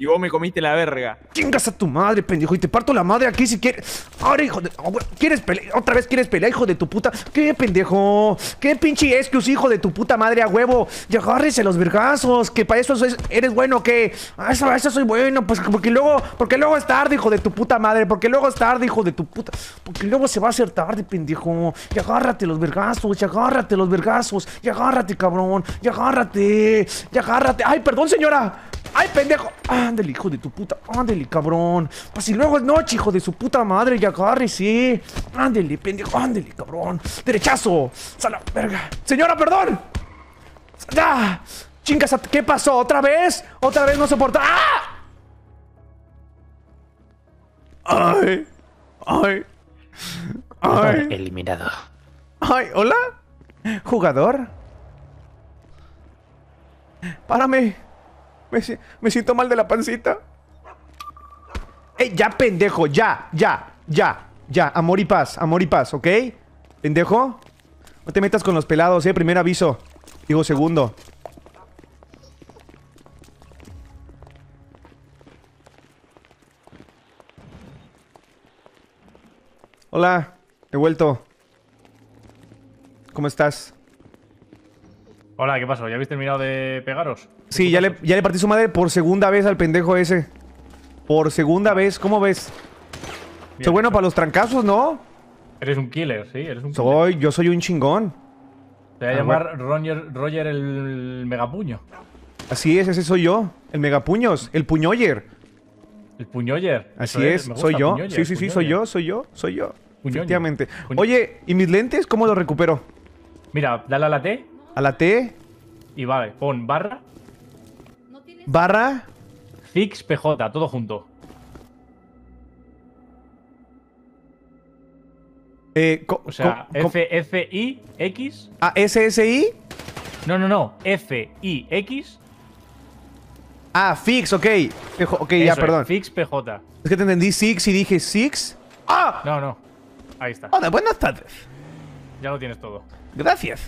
S9: y vos me comiste la verga.
S2: Chingas a tu madre, pendejo, y te parto la madre aquí si quieres. Ahora, hijo de. ¿Quieres pelear? ¿Otra vez quieres pelear, hijo de tu puta? ¿Qué, pendejo? ¿Qué pinche es es hijo de tu puta madre a huevo? Y agárrese los vergazos, que para eso eres bueno, que. a ah, eso, eso soy bueno, pues porque luego, porque luego es tarde, hijo de tu puta madre, porque luego es tarde, hijo de tu puta. Porque luego se va a hacer tarde, pendejo. Y agárrate los vergazos, y agárrate los vergazos, y agárrate, cabrón, y agárrate, y agárrate. ¡Ay, perdón, señora! ¡Ay, pendejo! Ándale, hijo de tu puta. Ándale, cabrón. Pues si luego es noche, hijo de su puta madre, ya sí! Ándale, pendejo. Ándale, cabrón. Derechazo. Sala, verga. Señora, perdón. ¡Ah! Chingas, ¿qué pasó? ¿Otra vez? ¿Otra vez no
S5: soporta? ¡Ah! ¡Ay! ¡Ay! ¡Ay! Eliminado. ¡Ay! ¿Hola? ¿Jugador?
S2: ¡Párame! Me, siento mal de la pancita. ¡Eh, ya, pendejo! ¡Ya! ¡Ya! ¡Ya! ¡Ya! Amor y paz, amor y paz, ¿ok? ¿Pendejo? No te metas con los pelados, eh. Primer aviso. Digo, segundo. Hola, he vuelto. ¿Cómo estás?
S7: Hola, ¿qué pasó? ¿Ya habéis terminado de pegaros?
S2: Sí, ya le, ya le partí su madre por segunda vez al pendejo ese. Por segunda vez, ¿cómo ves? Soy bueno para los trancazos, ¿no?
S7: Eres un killer, sí, eres un
S2: soy, Yo soy un chingón.
S7: Te voy a llamar Roger, el megapuño.
S2: Así es, ese soy yo. El megapuños, el puñoyer. El puñoyer. Así es, soy yo. sí, sí, sí, soy yo, soy yo, soy yo. Efectivamente. Oye, ¿y mis lentes cómo los recupero?
S7: Mira, dale a la T. A la T. Y vale, pon barra barra... Fix PJ, todo junto. Eh, o sea, F-I-X. F, ¿A ah, S-S-I? No, no, no. F-I-X. Ah, fix, ok. ok, ya, perdón. fix PJ.
S2: Es que te entendí six y dije six.
S7: ¡Ah! No, no. Ahí está. Hola, buenas tardes. Ya lo tienes todo. Gracias.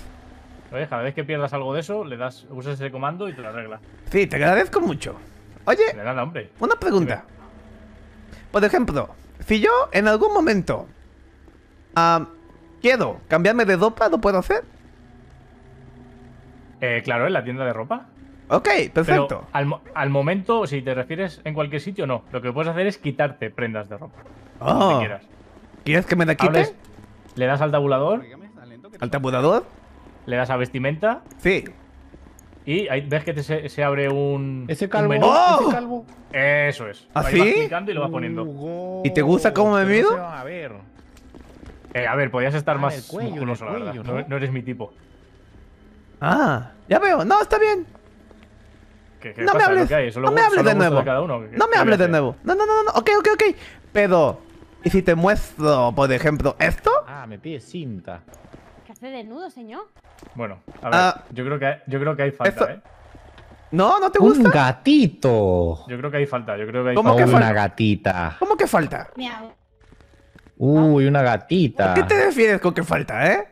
S7: Oye, Cada vez que pierdas algo de eso, le das, usas ese comando y te lo arregla.
S5: Sí, te agradezco mucho.
S2: Oye, una pregunta. Por ejemplo, si yo en algún momento ah, quiero cambiarme de ropa, ¿lo puedo hacer?
S7: Eh, claro, en la tienda de ropa. Ok, perfecto. al, momento, si te refieres en cualquier sitio, no. Lo que puedes hacer es quitarte prendas de ropa. Oh. ¿Quieres que me la quite? le das al tabulador. ¿Al tabulador? le das a vestimenta. Sí. Y ahí ves que se, abre un. Ese calvo. menú. ¡Oh! Ese calvo. Eso es. ¿Así? ¿Ah, y te gusta cómo me mido? a ver. Eh, a ver, podías estar ah, más ¿no? eres mi tipo. Ah,
S5: ya veo. No, está bien.
S7: no, Me hables, no, Me
S2: hables, de nuevo. no me hables de nuevo. No No, no, no, no. Ok, ok, ok. Pero, ¿y si te muestro, por ejemplo, esto? Ah, me pide
S7: cinta
S10: desnudo, señor.
S2: Bueno,
S7: a ver, ah, yo, creo que, yo creo que hay falta, ¿eh?
S2: No, ¿no te gusta? Un gatito.
S7: Yo creo que hay falta, yo creo que hay falta. una gatita. ¿Cómo que falta? Uy, una gatita. ¿Qué te defiendes con que falta, eh?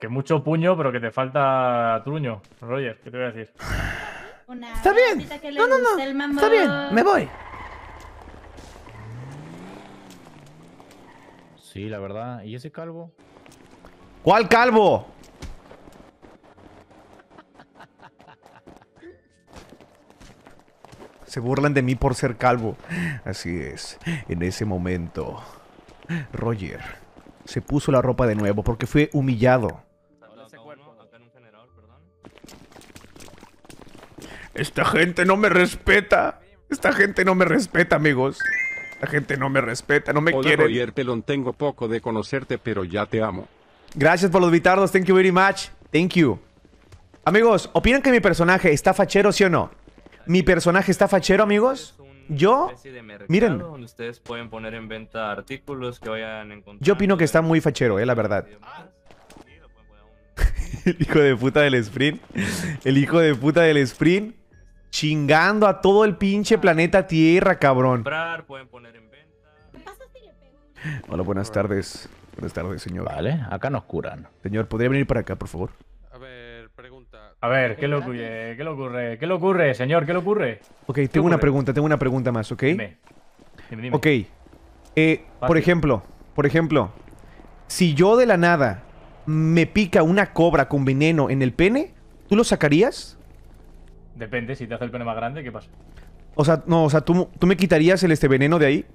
S7: Que mucho puño, pero que te falta truño. Roger, ¿qué te voy a decir?
S6: Está bien. no, no, no. Está bien, me voy.
S7: Sí, la verdad. ¿Y ese calvo? ¿Cuál calvo?
S2: Se burlan de mí por ser calvo. Así es. En ese momento, Roger se puso la ropa de nuevo porque fue humillado.
S5: Esta gente no me respeta.
S2: Esta gente no me respeta, amigos. La gente no me respeta, no me quiere. Roger
S3: Pelón, tengo poco de conocerte, pero ya te amo.
S2: Gracias por los bitardos. Thank you very much. Thank you. Amigos, ¿opinan que mi personaje está fachero, sí o no? ¿Mi personaje está fachero, amigos? Yo, miren. Yo opino que está muy fachero, eh, la verdad. el hijo de puta del sprint. El hijo de puta del sprint. Chingando a todo el pinche ah. planeta Tierra, cabrón.
S4: Hola,
S2: buenas tardes. Buenas tardes, señor. Vale, acá nos curan. Señor, ¿podría venir para acá, por favor? A ver,
S7: pregunta. A ver, ¿qué le ocurre? ¿Qué le ocurre? ¿Qué le ocurre, señor? ¿Qué le ocurre?
S2: Ok, tengo una pregunta, tengo una pregunta más, ¿ok? Dime.
S6: dime, Ok.
S7: Eh,
S2: por ejemplo, por ejemplo, si yo de la nada me pica una cobra con veneno en el pene, ¿tú lo sacarías?
S7: Depende, si te hace el pene más grande, ¿qué pasa?
S2: O sea, no, o sea, ¿tú, tú me quitarías el este veneno de ahí?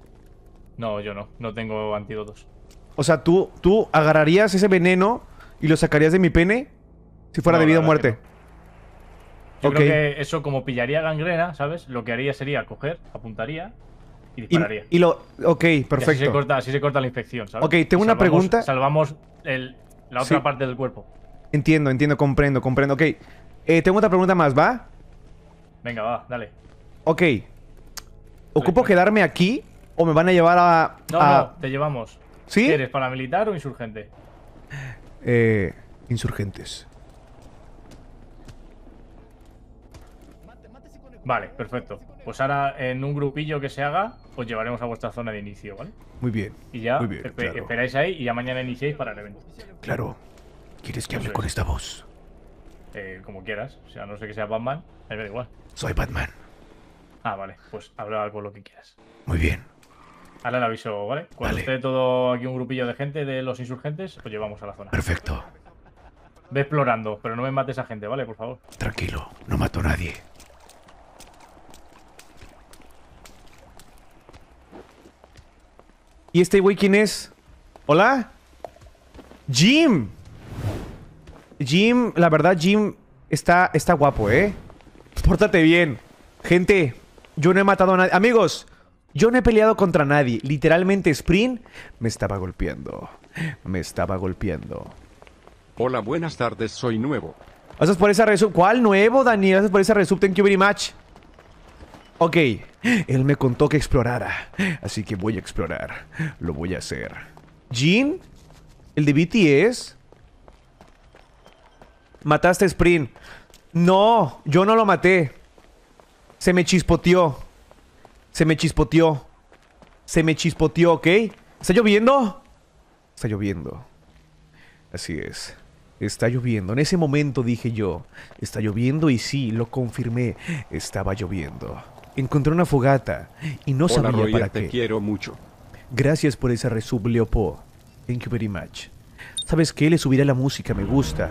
S7: No, yo no, no tengo antídotos.
S2: O sea, ¿tú, tú agarrarías ese veneno y lo sacarías de mi pene si fuera de vida o muerte.
S7: Yo creo que eso, como pillaría gangrena, ¿sabes? Lo que haría sería coger, apuntaría y dispararía. Y, lo.
S2: Ok, perfecto.
S7: así, se corta, la infección, ¿sabes? Ok, tengo una pregunta. Salvamos la otra parte del cuerpo.
S2: Entiendo, entiendo, comprendo, comprendo. Ok. Eh, tengo otra pregunta más, ¿va?
S7: Venga, va, dale.
S2: Ok. ¿Ocupo pues. quedarme aquí o me van a llevar a. No, no,
S7: te llevamos. ¿Sí? ¿Eres paramilitar o insurgente?
S2: Eh, insurgentes.
S7: Vale, perfecto. Pues ahora en un grupillo que se haga, os llevaremos a vuestra zona de inicio, ¿vale? Muy bien. Y ya muy bien, esperáis ahí y ya mañana iniciéis para el evento. Claro. ¿Quieres que hable con esta voz? Eh, como quieras. O sea, no sé que sea Batman, me da igual. Soy Batman. Ah, vale. Pues habla con lo que quieras. Muy bien. Ahora le aviso, ¿vale? Cuando esté todo aquí un grupillo de gente de los insurgentes, pues llevamos a la zona. Perfecto. Ve explorando, pero no me mates a gente, ¿vale? Por favor.
S8: Tranquilo, no mato a nadie.
S2: ¿Y este güey quién es? ¿Hola? ¡Jim! Jim, la verdad, Jim está, está guapo, ¿eh? Pórtate bien. Gente, yo no he matado a nadie. Amigos, yo no he peleado contra nadie. Literalmente Sprint
S3: me estaba golpeando. Me estaba golpeando. Hola, buenas tardes, soy nuevo.
S2: Gracias por esa resub. ¿Cuál nuevo, Daniel? Gracias por esa resub. Thank you very Ok, él me contó que explorara. Así que
S5: voy a explorar. Lo voy a hacer.
S2: ¿Jean? ¿El de BTS? Mataste Sprint. No, yo no lo maté. Se me chispoteó. Se me chispoteó. Se me chispoteó, ¿ok? ¿Está lloviendo? Está lloviendo. Así es. Está lloviendo. En ese momento dije yo, está lloviendo y sí, lo confirmé. Estaba lloviendo. Encontré una fogata y no sabía para te
S3: qué. quiero mucho.
S2: Gracias por esa resub, Leopo. Thank you very much. ¿Sabes qué? Le subiré la música, me gusta.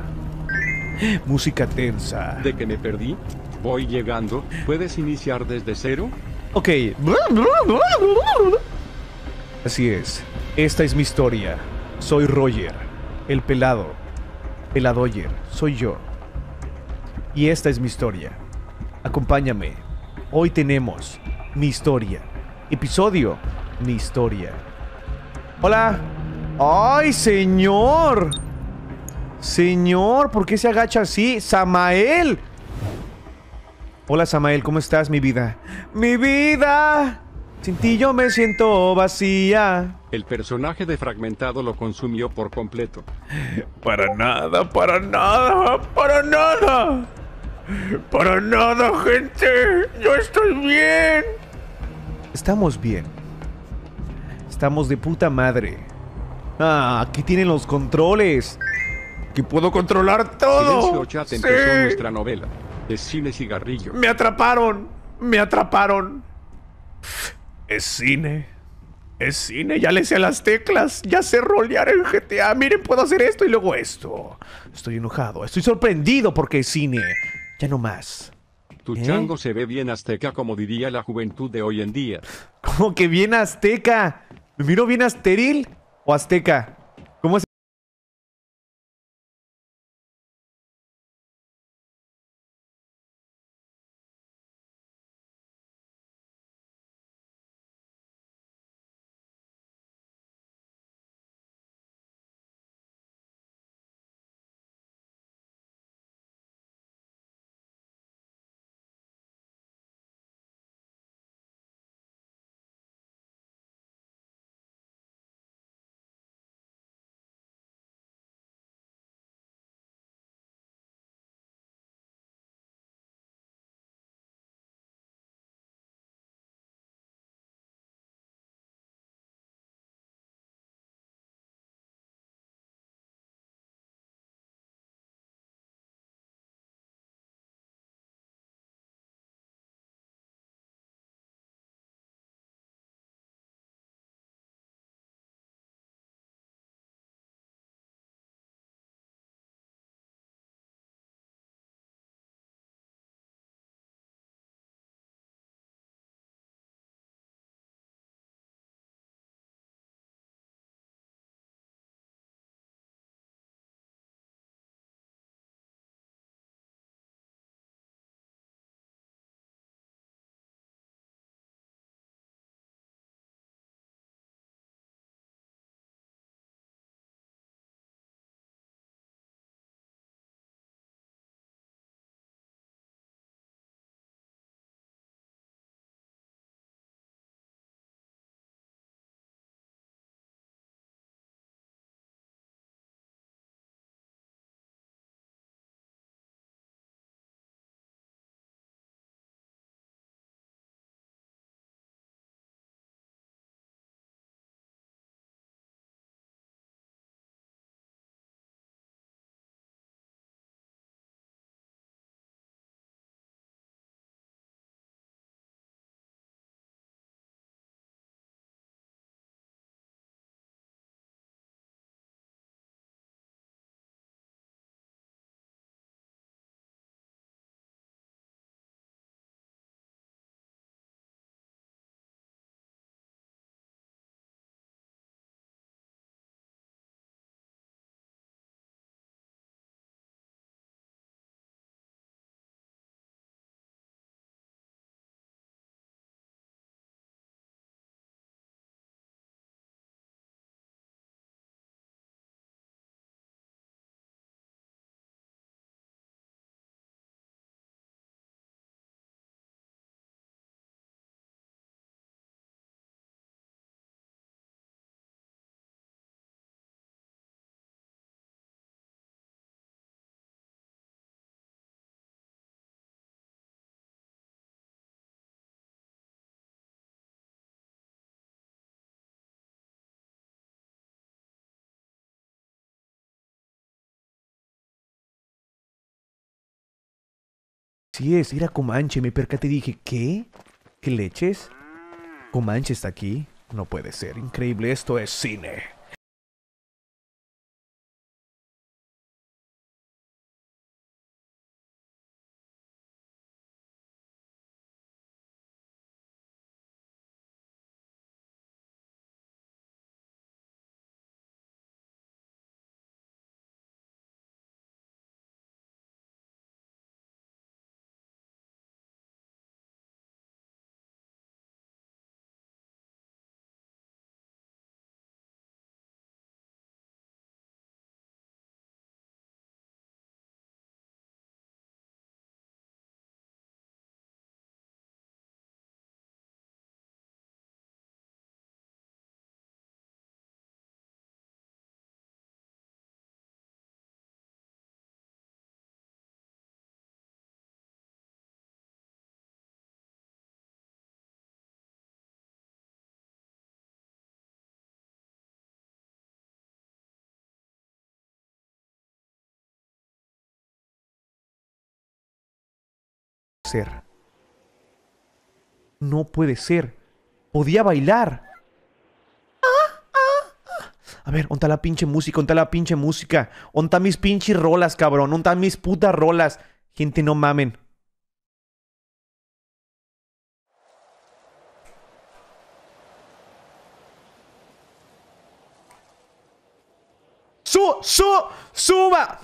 S3: Música tensa. ¿De que me perdí? Voy llegando. ¿Puedes iniciar desde cero? Ok.
S2: Así es. Esta es mi historia. Soy Roger, el pelado. Peladoyer, soy yo. Y esta es mi historia. Acompáñame. Hoy tenemos mi historia. Episodio, mi historia. Hola. ¡Ay, señor! Señor, ¿por qué se agacha así? ¡Samael! Hola Samael, ¿cómo estás, mi vida? ¡Mi vida! Sin ti yo me siento vacía.
S3: El personaje de Fragmentado lo consumió por completo. Para nada, para nada, para nada. Para nada, gente. Yo estoy
S5: bien.
S2: Estamos bien. Estamos de puta madre. Ah, aquí tienen los controles. Que puedo controlar todo. Silencio chat empezó nuestra
S3: novela. Cine cigarrillo.
S5: ¡Me atraparon! ¡Me atraparon! Es cine. Es cine, ya le sé a las teclas, ya sé rolear en GTA. Miren, puedo hacer esto y luego esto. Estoy enojado, estoy
S2: sorprendido porque es cine. Ya no más.
S3: Tu ¿Eh? chango se ve bien azteca, como diría la juventud de hoy en día.
S1: ¿Cómo que bien azteca? ¿Me miro bien asteril o azteca? Si es, era Comanche, me percaté y dije, ¿qué? ¿Qué leches? Comanche está aquí. No puede ser, increíble, esto es cine. No puede ser. Podía bailar.
S2: A ver, onta la pinche música, onta la pinche música. Onta mis pinches rolas, cabrón. Onta mis putas rolas. Gente, no mamen.
S5: ¡Su, su, suba!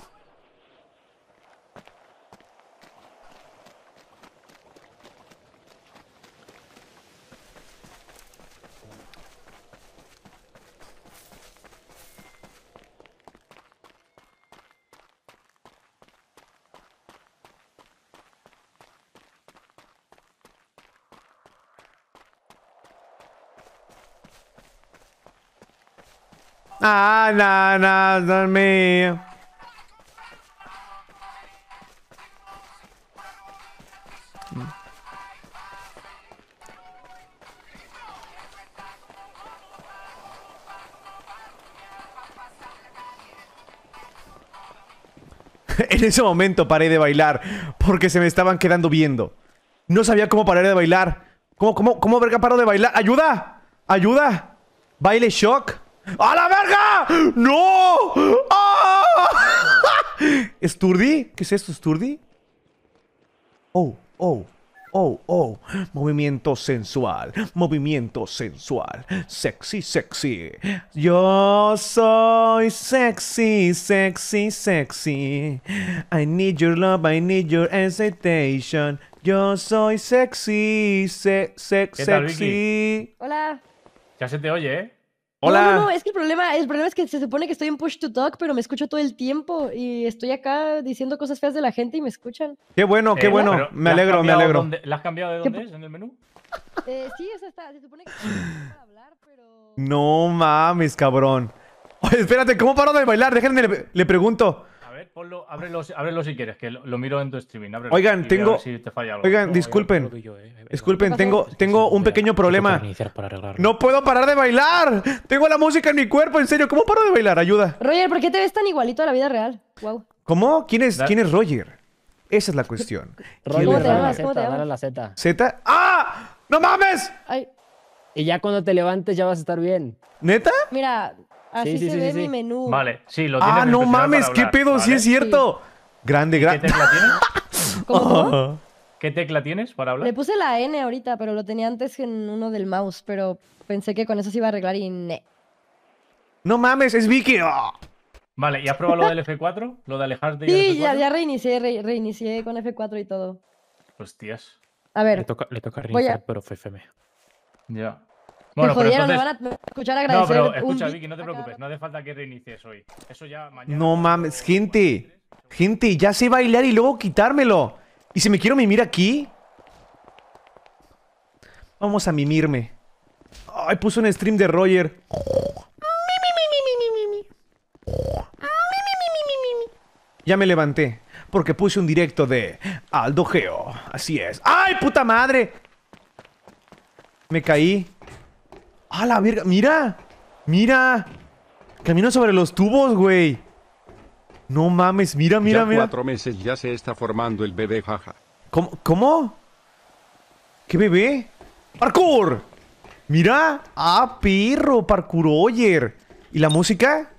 S2: Ah, no, no, no en ese momento paré de bailar porque se me estaban quedando viendo. No sabía cómo parar de bailar. ¿Cómo, cómo, cómo verga paro de bailar? ¡Ayuda! ¡Ayuda! ¿Baile shock? ¡A la verga! ¡No! ¡Ah! Esturdi, ¿Qué es esto, Esturdi? Oh, oh, oh, oh. Movimiento sensual, movimiento sensual. Sexy, sexy. Yo soy sexy, sexy, sexy. I need your love, I need your excitation. Yo soy sexy, se
S7: sex,
S6: sexy.
S8: Hola.
S7: Ya se te oye, ¿eh? No, no,
S8: es que el problema, el problema es que se supone que estoy en push to talk, pero me escucho todo el tiempo y estoy acá diciendo cosas feas de la gente y me escuchan.
S2: Qué bueno, qué eh, bueno. Me alegro, me alegro.
S7: ¿Las has cambiado de dónde en el menú? Eh, sí, eso está, se supone que
S11: para hablar,
S2: pero. No mames, cabrón. espérate, ¿cómo paro de bailar? Déjenme, le pregunto
S7: ábrelo, si quieres, que lo, miro en tu streaming. oigan, tengo. Oigan, disculpen.
S2: Disculpen, tengo, tengo un pequeño problema. No puedo parar de bailar. Tengo la música en mi cuerpo, en serio. ¿Cómo paro de bailar? Ayuda.
S10: Roger, ¿por qué te ves tan igualito a la vida real? Wow.
S2: ¿Cómo? ¿Quién es, ¿quién es Roger? Esa es la cuestión. Roger, la Z. ¿Z? ¡Ah!
S10: ¡No mames! Y ya cuando te levantes ya vas a estar bien. ¿Neta? Mira, Así se ve mi menú. Vale, sí, lo tiene. Ah, no mames, qué pedo,
S7: si sí es cierto. Grande, grande. ¿Qué tecla tienes? ¿Qué tecla tienes para hablar? Le puse
S10: la N ahorita, pero lo tenía
S8: antes en uno del mouse, pero pensé que con eso se iba a arreglar y ne.
S7: No mames, es Vicky. ¡Ah! Vale, ¿y has probado lo del F4? ¿Lo de alejarte? Y sí, Ya, ya
S8: reinicié, reinicié con F4 y todo.
S7: Hostias. A ver. Le toca, reiniciar, pero FFM. Ya. Bueno, pero van a escuchar agradecer. No, pero escucha, Vicky, no te ah, preocupes, no hace falta que reinicies hoy. Eso ya mañana.
S2: No mames, gente. Gente, ya sé bailar y luego quitármelo. ¿Y si me quiero mimir aquí? Vamos a mimirme. Ay, puse un stream de Roger. Ya me levanté, porque puse un directo de Aldo Geo. Así es. ¡Ay, puta madre! Me caí. ¡Ah, la verga! ¡Mira! ¡Mira! Camino sobre los tubos, güey. No mames, mira, mira, ya cuatro
S3: meses ya se está formando el bebé, jaja.
S2: ¿Cómo? ¿Cómo? ¿Qué bebé? ¡Parkour! ¡Mira! ¡Ah, perro! ¡Parkour Oyer! ¿Y la música?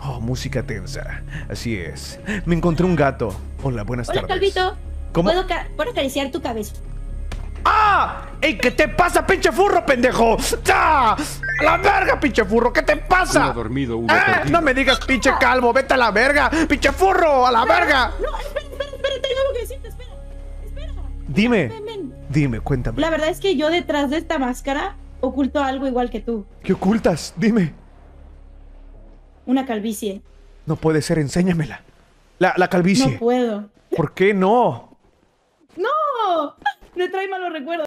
S2: Oh, música tensa. Así es. Me encontré un gato. Hola, buenas tardes.
S10: Calvito. ¿Cómo? ¿Puedo acariciar tu cabeza?
S5: ¡Ah! ¡Ey, qué te pasa, pinche furro, pendejo! ¡Ah! ¡A la verga, pinche furro! ¿Qué te pasa?
S3: dormido, ¡Eh! no
S5: me digas, pinche calvo, vete a la verga, pinche furro, a la verga. No, espera,
S11: espera, espera, tengo algo que decirte, espera,
S2: espera. Dime, dime, cuéntame.
S11: La verdad es que yo detrás de esta máscara oculto algo igual que tú.
S2: ¿Qué ocultas? Dime.
S11: Una calvicie.
S2: No puede ser, enséñamela. La, la calvicie. No
S1: puedo. ¿Por qué no? ¡No! me trae malos recuerdos.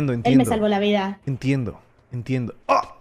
S1: Entiendo, entiendo. Él me salvó la vida. Entiendo, entiendo. ¡Ah!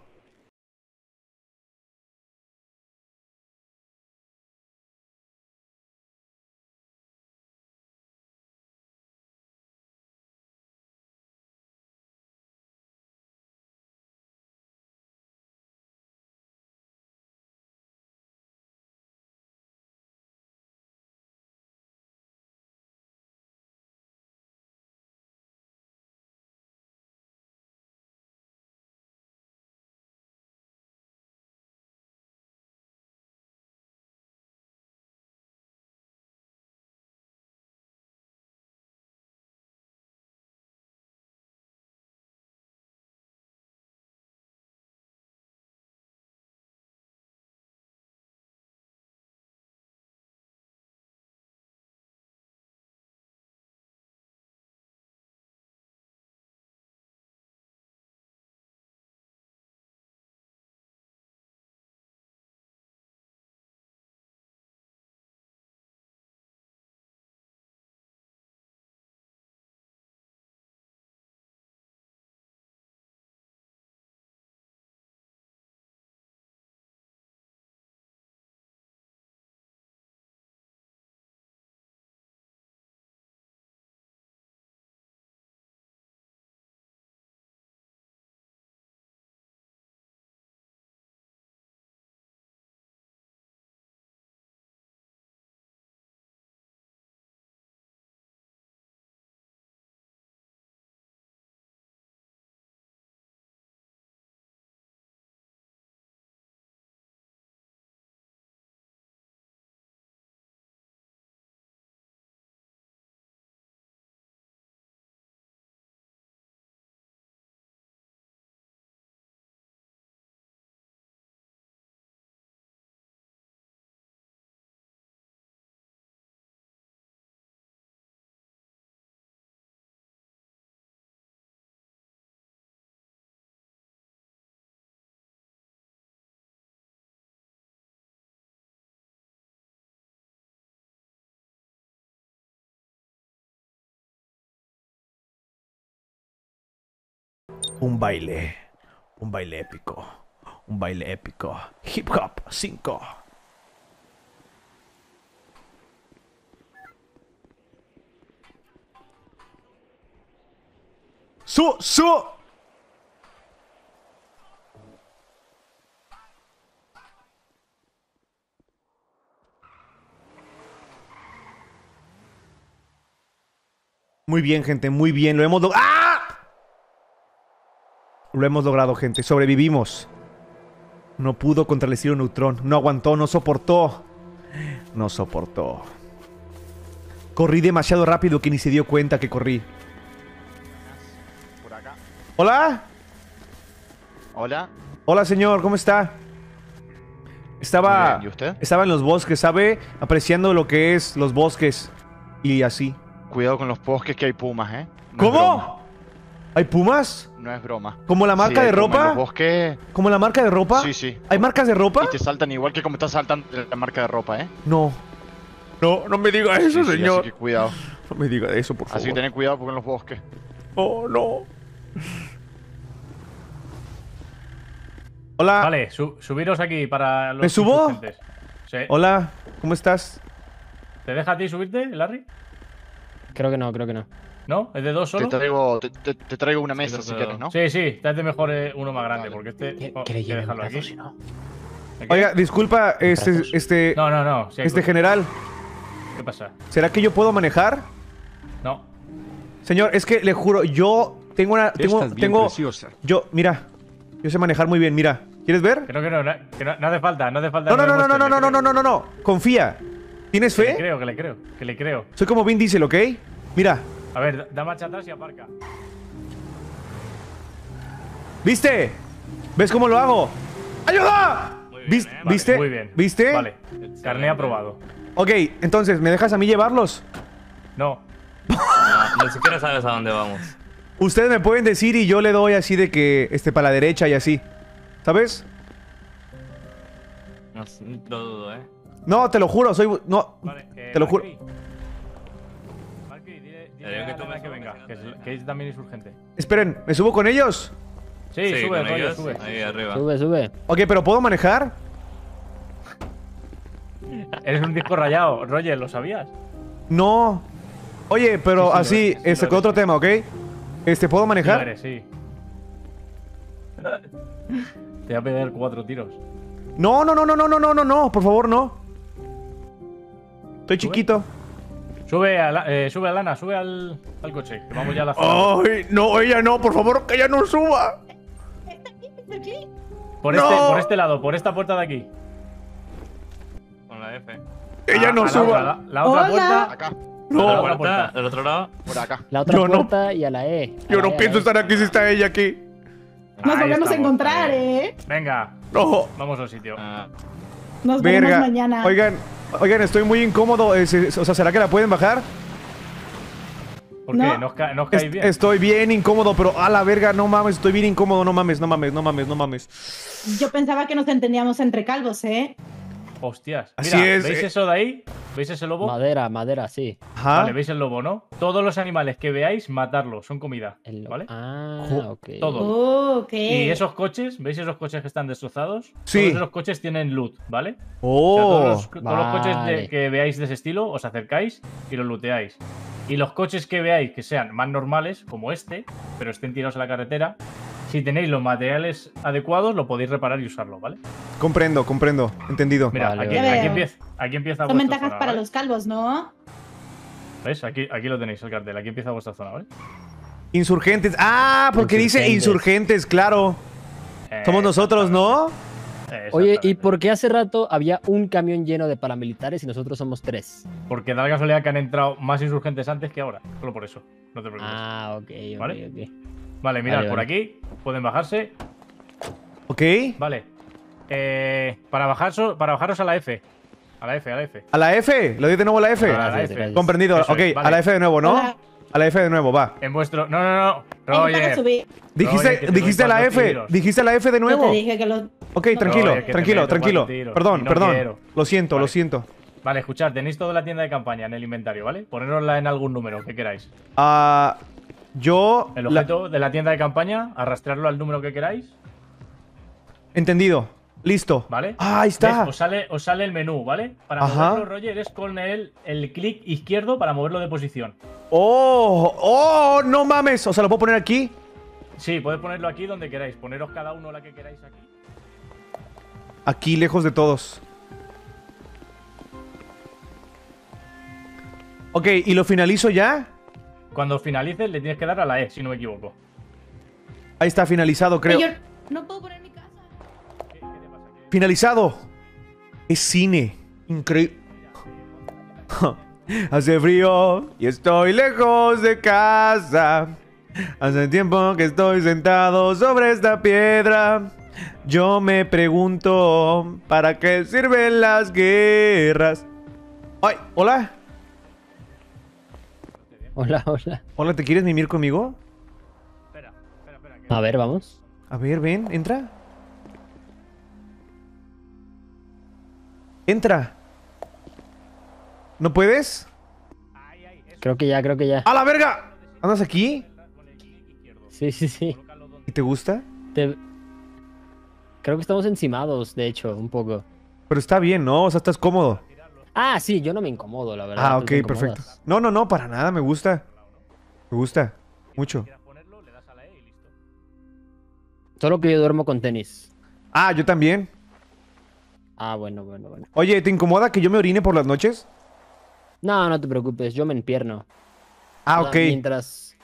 S1: un baile, un baile épico, un baile épico.
S5: Hip Hop Cinco Su, su.
S2: Muy bien, gente, muy bien. Lo hemos... ¡Ah! Lo hemos logrado, gente. Sobrevivimos. No pudo contra el estilo neutrón. No aguantó, no soportó. No soportó. Corrí demasiado rápido que ni se dio cuenta que corrí. ¿Hola? Hola. Hola, señor. ¿Cómo está? Estaba, ¿Y usted? estaba en los bosques, ¿sabe? Apreciando lo que es los bosques y así. Cuidado con los bosques que hay pumas, ¿eh? ¿Cómo? ¿Hay pumas? No es broma. ¿Como la marca de ropa?
S7: En ¿Como la marca
S2: de ropa? Sí, sí.
S7: ¿Hay marcas de ropa? Y te saltan igual que como estás saltando la marca de ropa, ¿eh? No. No, no me diga eso, sí, sí, señor. cuidado.
S3: No me diga eso, por favor. Así que
S7: tened cuidado porque en los bosques. Oh, no. Hola. Vale, subiros aquí para los. ¿Me subo? Sí.
S2: Hola, ¿cómo estás?
S7: ¿Te deja a ti subirte, Larry? Creo que no, creo que no. ¿No? ¿Es de dos solo? Te traigo, te, traigo una mesa si quieres, ¿no? Sí, sí, date mejor eh, uno más grande, porque este. ¿Qué, oh, dejarlo aquí. Si no? Oiga,
S2: disculpa, este. este no, no, no. este general. ¿Qué pasa? ¿Será que yo puedo manejar? No. Señor, es que le juro, yo tengo una. Tengo. bien tengo preciosa. yo, mira. Yo sé manejar muy bien, mira. ¿Quieres ver? Creo que no, que no, no hace
S7: falta, no hace falta. No, no, no, no, no, no,
S2: no, no, no, no, no, no. Confía. ¿Tienes fe?
S7: Que le creo, que le creo, que le creo.
S2: Soy como Vin Diesel, ¿ok? Mira,
S7: a ver, da marcha atrás y aparca.
S2: ¿Viste? ¿Ves cómo lo hago?
S7: ¡Ayuda!
S2: ¿Viste? Eh, ¿Viste? Muy bien. ¿Viste? Vale. Carné aprobado. Ok, entonces, ¿me dejas a mí llevarlos?
S4: No. no. Ni siquiera sabes a dónde vamos.
S2: Ustedes me pueden decir y yo le doy así de que esté para la derecha y así. ¿Sabes? No, No, eh. te lo juro, soy... No,
S7: eh, te lo juro también urgente.
S2: Esperen, ¿me subo con ellos?
S7: Sí, sube, sube. ahí arriba. Sube,
S2: sube. Ok, pero ¿puedo manejar?
S7: Eres un disco rayado, Roger, ¿lo sabías?
S2: No. Oye, pero así, este, otro tema, ¿ok? Este, ¿puedo manejar? sí.
S7: Te voy a pedir cuatro tiros. No,
S2: no, no, no, no, no, no, no, no, por favor, no.
S7: Estoy chiquito. Sube, a la, eh, sube a Lana, sube al, al coche. Que vamos ya a la zona. ¡Ay! No, ella no, por favor,
S5: que ella no suba.
S7: Por, este, por este lado, por esta puerta de aquí. Con la F. Ella ah, no suba. La, otra puerta. Acá. No, la otra puerta, otro lado. Por acá. La
S10: otra puerta y a la E. Yo no e,
S7: pienso e. estar aquí si está ella aquí.
S10: Nos volvemos a encontrar, eh.
S7: Venga. No. Vamos al sitio. Ah.
S11: Verga. Oigan,
S2: oigan, estoy muy incómodo. o sea, ¿será que la pueden bajar? Porque nos cae bien. Estoy bien incómodo, pero a la verga, no mames, estoy bien incómodo, no mames, no mames, no mames, no mames.
S11: Yo pensaba que nos entendíamos entre
S4: calvos, ¿eh?
S7: Hostias. Mira, ¿veis eh. eso de ahí? ¿Veis ese lobo? Madera, madera, sí. Vale, ¿veis el lobo, no? Todos los animales que veáis, matarlos, son comida. ¿Vale? Ah, oh, ok. Y esos coches, ¿veis esos coches que están destrozados? Sí. Todos coches tienen loot, ¿vale?
S4: o oh, todos, los, coches
S7: que veáis de ese estilo, os acercáis y los looteáis. Y los coches que veáis que sean más normales, como este, pero estén tirados a la carretera, si tenéis los materiales adecuados, lo podéis reparar y usarlo, ¿vale?
S2: Comprendo, comprendo. Entendido. Mira, aquí,
S7: aquí, empieza, aquí empieza Son ventajas para
S11: los calvos, ¿no?
S7: ¿Ves? Aquí, aquí lo tenéis, el cartel. Aquí empieza vuestra zona, ¿vale?
S2: Insurgentes. Ah, porque dice insurgentes, claro. Somos nosotros, ¿no? Oye, ¿y por
S10: qué hace rato había un camión lleno de
S7: paramilitares y nosotros
S10: somos tres?
S7: Porque da la casualidad que han entrado más insurgentes antes que ahora. Solo por eso. No te preocupes. Ah, ok, ok, ok. Vale, mirad, por aquí pueden bajarse. Ok. Vale. Eh, para, bajaros, para bajaros a la F. A la F, a la F.
S2: ¿A la F? ¿Lo dices de nuevo a la F? A la F. Comprendido. ok, a la F de nuevo, ¿no? A la F de nuevo, va.
S7: En vuestro. No, no, no. dijiste, dijiste la F.
S2: Dijiste la F de nuevo. Ok, tranquilo, tranquilo, tranquilo. Perdón, perdón. Lo siento, lo siento.
S7: Vale, escuchad, tenéis toda la tienda de campaña en el inventario, ¿vale? Ponerosla en algún número que queráis. Ah. Yo. El objeto de la tienda de campaña, arrastrarlo al número que queráis.
S2: Entendido. Listo.
S7: ¿Vale? Ah, ahí está. Os sale, sale el menú, ¿vale? Para moverlo, Roger, es con el, el clic izquierdo para moverlo de posición.
S2: ¡Oh! ¡Oh! ¡No mames! O sea, ¿lo puedo poner aquí?
S7: Sí, podéis ponerlo aquí donde queráis. Poneros cada uno la que queráis aquí.
S2: Aquí, lejos de todos. Ok, ¿y lo finalizo ya?
S7: Cuando finalices le tienes que dar a la E, si no me equivoco.
S2: Ahí está finalizado, creo. ¿Qué,
S10: te pasa?
S2: ¡Finalizado! Es cine. Increíble. Hace frío y estoy lejos de casa. Hace tiempo que estoy sentado sobre esta piedra. Yo me pregunto, ¿para qué sirven las guerras? ¡Ay! ¡Hola! Hola, hola. Hola, ¿te quieres mimir conmigo?
S6: Espera, espera, espera. A
S2: ver, vamos. A ver, ven, entra. Entra. ¿No puedes? Creo que ya, creo que ya. ¡A la verga! ¿Andas aquí? Sí, sí, sí. ¿Y te gusta? Creo que estamos encimados, de hecho, un poco. Pero está bien, ¿no? O sea, estás cómodo.
S10: Ah, sí, yo no me incomodo, la verdad. Ah, ok, perfecto. No, no, no,
S2: para nada, me gusta. Me gusta. Mucho. Solo que yo duermo con tenis. Ah, yo también. Ah, bueno, bueno, bueno. Oye, ¿te incomoda que yo me orine por las noches? No, no te preocupes,
S10: yo me empierno. Ah, ok. Mientras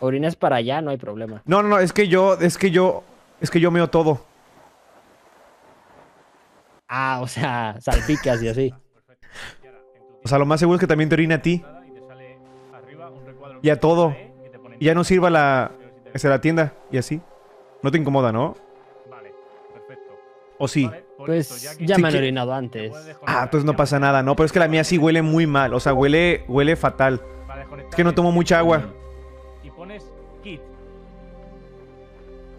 S10: orines para allá, no hay problema.
S2: No, no, no, es que yo, es que yo, es que yo meo todo. Ah, o sea, salpicas y así. O sea, lo más seguro es que también te orina a ti. Y a todo. Y ya no sirva la... la tienda y así. No te incomoda, ¿no? Vale, perfecto. ¿O sí? Pues ya me han
S4: orinado antes.
S2: Ah, entonces no pasa nada, ¿no? Pero es que la mía sí huele muy mal. O sea, huele, huele fatal. Es que no tomo mucha agua.
S7: Y pones kit.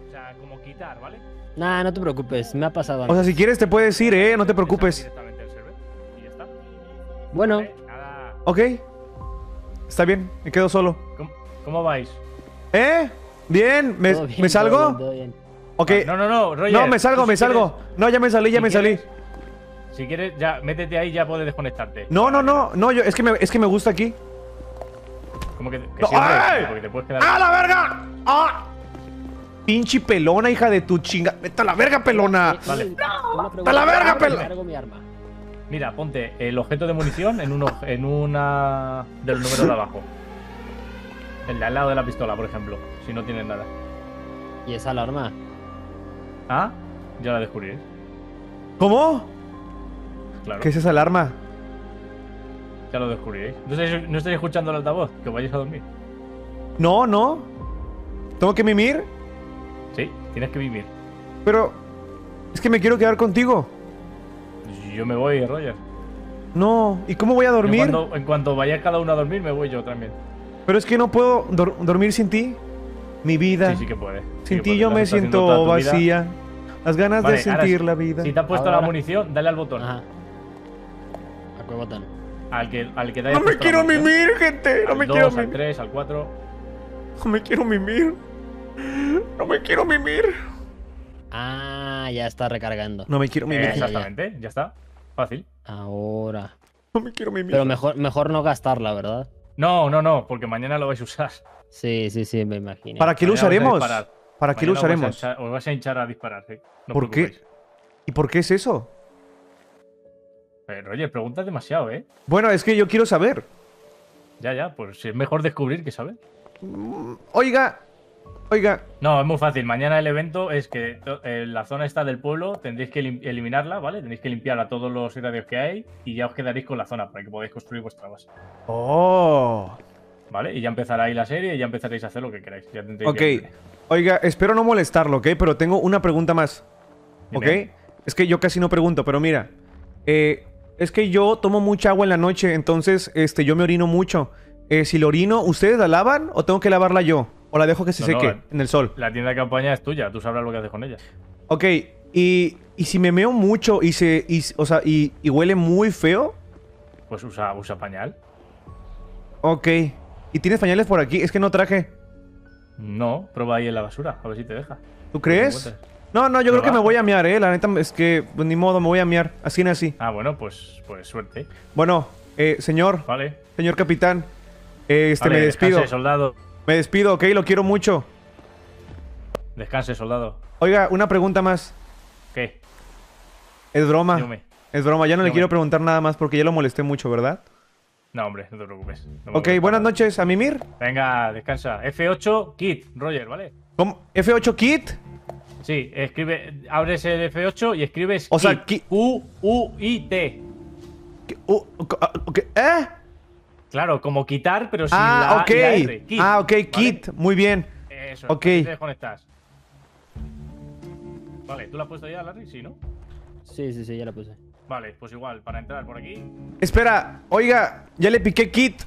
S7: O sea, como quitar, ¿vale?
S2: Nah, no te preocupes. Me ha pasado O sea, si quieres te puedes ir, ¿eh? No te preocupes. Bueno. Ok. Está bien, me quedo solo. ¿Cómo, vais? ¿Eh? Bien, ¿me, salgo? Ah,
S7: no, no, no, Roger. No, me salgo, me salgo.
S2: no, ya me salí, ya me salí.
S7: Si quieres, ya métete ahí, ya puedes desconectarte.
S2: No, no, no, no, yo, es que me, es que me gusta aquí.
S7: Como que, ¡A la verga! ¡Ah! Pinche pelona, hija de tu chinga. ¡Vete a la verga, pelona! ¡Vete
S6: a la verga, pelona!
S7: Mira, ponte el objeto de munición en, uno, en una del número de abajo. El de al lado de la pistola, por ejemplo, si no tienes nada. ¿Y esa alarma? Ah, ya la descubrí. ¿Cómo? Claro. ¿Qué es esa alarma? Ya lo descubriréis. ¿No estáis, ¿No escuchando el altavoz? Que vayáis a dormir.
S2: No, no. ¿Tengo que mimir? Sí, tienes que vivir. Pero... Es que me quiero quedar contigo yo me voy, Roger. No, ¿y cómo voy a dormir?
S7: en cuanto vaya cada uno a dormir, me voy yo también.
S2: Pero es que no puedo dormir sin ti. Mi vida. Sí, sí que puede. Sin ti yo me siento vacía. Las ganas de sentir la vida. Si te ha puesto la
S7: munición, dale al botón. Ajá. ¿A cuál botón? Al que, al que No me quiero mimir,
S5: gente. No me quiero mimir. Al
S7: 3, al 4.
S5: No me quiero mimir. No me quiero mimir.
S10: Ah, ya está recargando. No me quiero mimir. Eh, exactamente, ya está. Fácil. Ahora.
S7: No me quiero Pero
S10: mejor, mejor no gastarla, ¿verdad?
S7: No, no, no, porque mañana lo vais a usar.
S4: Sí, sí, sí, me imagino. ¿Para qué lo usaremos?
S7: ¿Para qué lo usaremos? Os vais, a hinchar a disparar, ¿Por
S2: qué? ¿Y por qué es eso?
S7: Pero oye, preguntas demasiado, ¿eh?
S2: Bueno, es que yo quiero saber.
S7: Ya, ya, pues es mejor descubrir que saber. Oiga, no, es muy fácil. Mañana el evento es que eh, la zona está del pueblo tendréis que eliminarla, ¿vale? Tenéis que limpiar a todos los irradios que hay y ya os quedaréis con la zona para que podáis construir vuestra base.
S5: ¡Oh!
S7: ¿Vale? Y ya empezará ahí la serie y ya empezaréis a hacer lo que queráis. ok.
S2: Oiga, espero no molestarlo, ¿ok? Pero tengo una pregunta más. ¿Ok? Es que yo casi no pregunto, pero mira. Eh, es que yo tomo mucha agua en la noche, entonces este, yo me orino mucho. Eh, si lo orino, ¿ustedes la lavan o tengo que lavarla yo? o la dejo que se seque
S7: en el sol. La tienda de campaña es tuya, tú sabrás lo que haces con ella.
S2: Ok, y, si me meo mucho y se. Y, huele muy feo. Pues usa, usa pañal. Ok. ¿Y tienes pañales por aquí? Es que no traje.
S7: No, prueba ahí en la basura, a ver si te deja.
S2: ¿Tú crees? Pues, no, no, yo creo que me voy a mear, eh. La neta es que pues, ni modo, me voy a mear. Así en así. Ah, bueno, pues, pues suerte. Bueno, eh, señor. Vale. Señor capitán. Eh, este me despido. soldado. Me despido, ok, lo quiero mucho.
S7: Descanse, soldado.
S2: Oiga, una pregunta más. ¿Qué? Es broma. Es broma, ya no le quiero preguntar nada más porque ya lo molesté mucho, ¿verdad?
S7: No, hombre, no te preocupes. ok,
S2: buenas noches, a mimir.
S7: Venga, descansa. F8 kit, Roger, ¿vale?
S2: ¿Cómo? ¿F8
S7: kit? Sí, escribe, abres el F8 y escribes o sea, U, U, I, T. ¿Qué? Ah, ¿Eh? Claro, como quitar, pero sin ah, la, okay. R. ah, ok. Kit. Muy bien. Eso, ok. Te desconectas. Vale, ¿tú la has puesto ya, Larry? Sí, ¿no?
S4: Sí, sí, sí, ya la puse.
S7: Vale, pues igual, para entrar por aquí.
S2: Espera, oiga, ya le piqué kit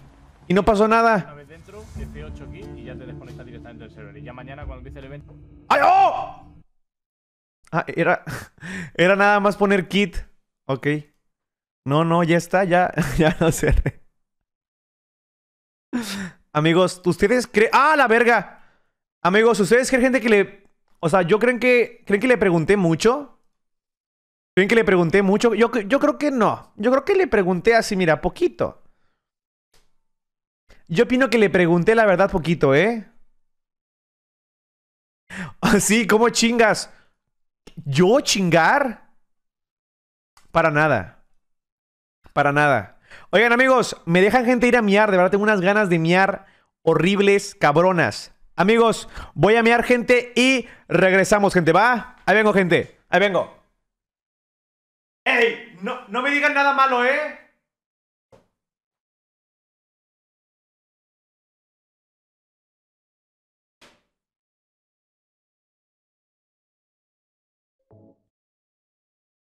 S2: y no pasó nada. Una
S7: vez dentro, F8 kit y ya te desconectas directamente del server. Y ya mañana cuando empiece el evento. ¡Ay, oh!
S2: Ah, era. Era nada más poner kit. Ok. No, no, ya está, ya, ya no cerré. Amigos, ¿ustedes creen...? ¡Ah, la verga! Amigos, ¿ustedes creen gente que le... O sea, ¿yo creen que... ¿Creen que le pregunté mucho? ¿Creen que le pregunté mucho? Yo, yo creo que no. Yo creo que le pregunté así, mira, poquito. Yo opino que le pregunté la verdad poquito, ¿eh? Así, ¿cómo chingas? ¿Yo chingar? Para nada. Para nada. Oigan, amigos, me dejan gente ir a miar. De verdad, tengo unas ganas de miar horribles, cabronas. Amigos, voy a miar gente
S1: y regresamos, gente. ¿Va? Ahí vengo, gente. Ahí vengo. ¡Ey! No, no me digan nada malo, ¿eh?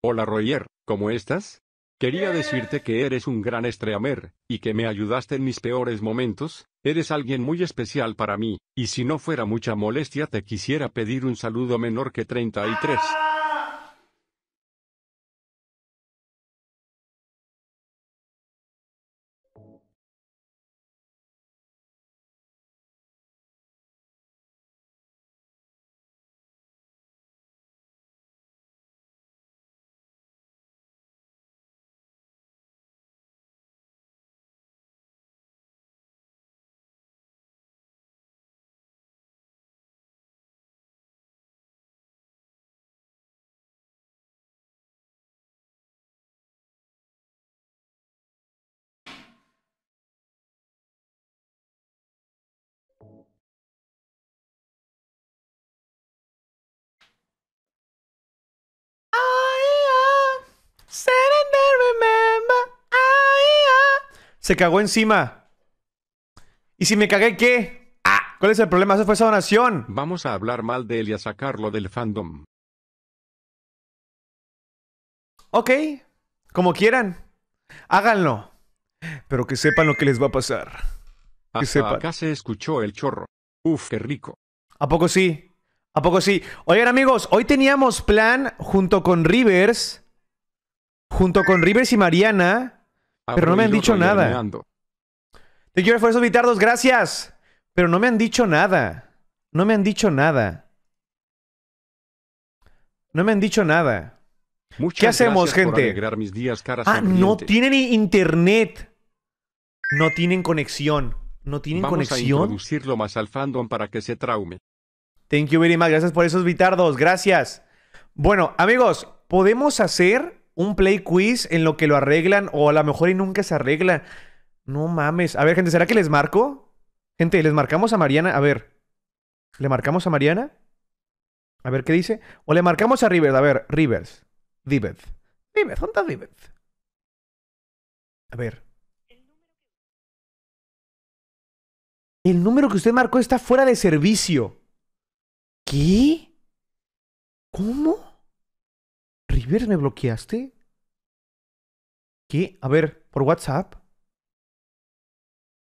S3: Hola Roger, ¿cómo estás? Quería decirte que eres un gran estreamer, y que me ayudaste en mis peores momentos, eres alguien muy especial para mí, y si no fuera mucha molestia te quisiera pedir un saludo menor que 33.
S1: Se cagó encima.
S3: ¿Y si me cagué qué? ¡Ah! ¿Cuál es el problema? Eso fue esa donación. Vamos a hablar mal de él y a sacarlo del fandom.
S1: Ok. Como quieran. Háganlo. Pero que sepan lo que les va a pasar.
S2: Acá se escuchó el chorro. Uf, qué rico. ¿A poco sí? ¿A poco sí? Oigan amigos, hoy teníamos plan junto con Rivers, junto con Rivers y Mariana, Ah, Pero no me han dicho nada. Te quiero esos Vitardos, gracias. Pero no me han dicho nada. No me han dicho nada. No me han dicho nada. ¿Qué hacemos, gente?
S3: ah, no tienen
S2: internet. No tienen conexión.
S3: No tienen conexión. Vamos a más al fandom para que se Thank you very much.
S2: Gracias por esos bitardos. Gracias. Bueno, amigos, podemos hacer un play quiz en lo que lo arreglan o a lo mejor y nunca se arregla. No mames. A ver, gente, ¿será que les marco? Gente, les marcamos a Mariana. A ver. ¿Le marcamos a Mariana?
S1: A ver qué dice. O le marcamos a Rivers. A ver, Rivers. Rivers. ¿dónde está A ver. El número que usted marcó está fuera de servicio. ¿Qué? ¿Cómo? ¿De me bloqueaste? ¿Qué? A ver, ¿por WhatsApp?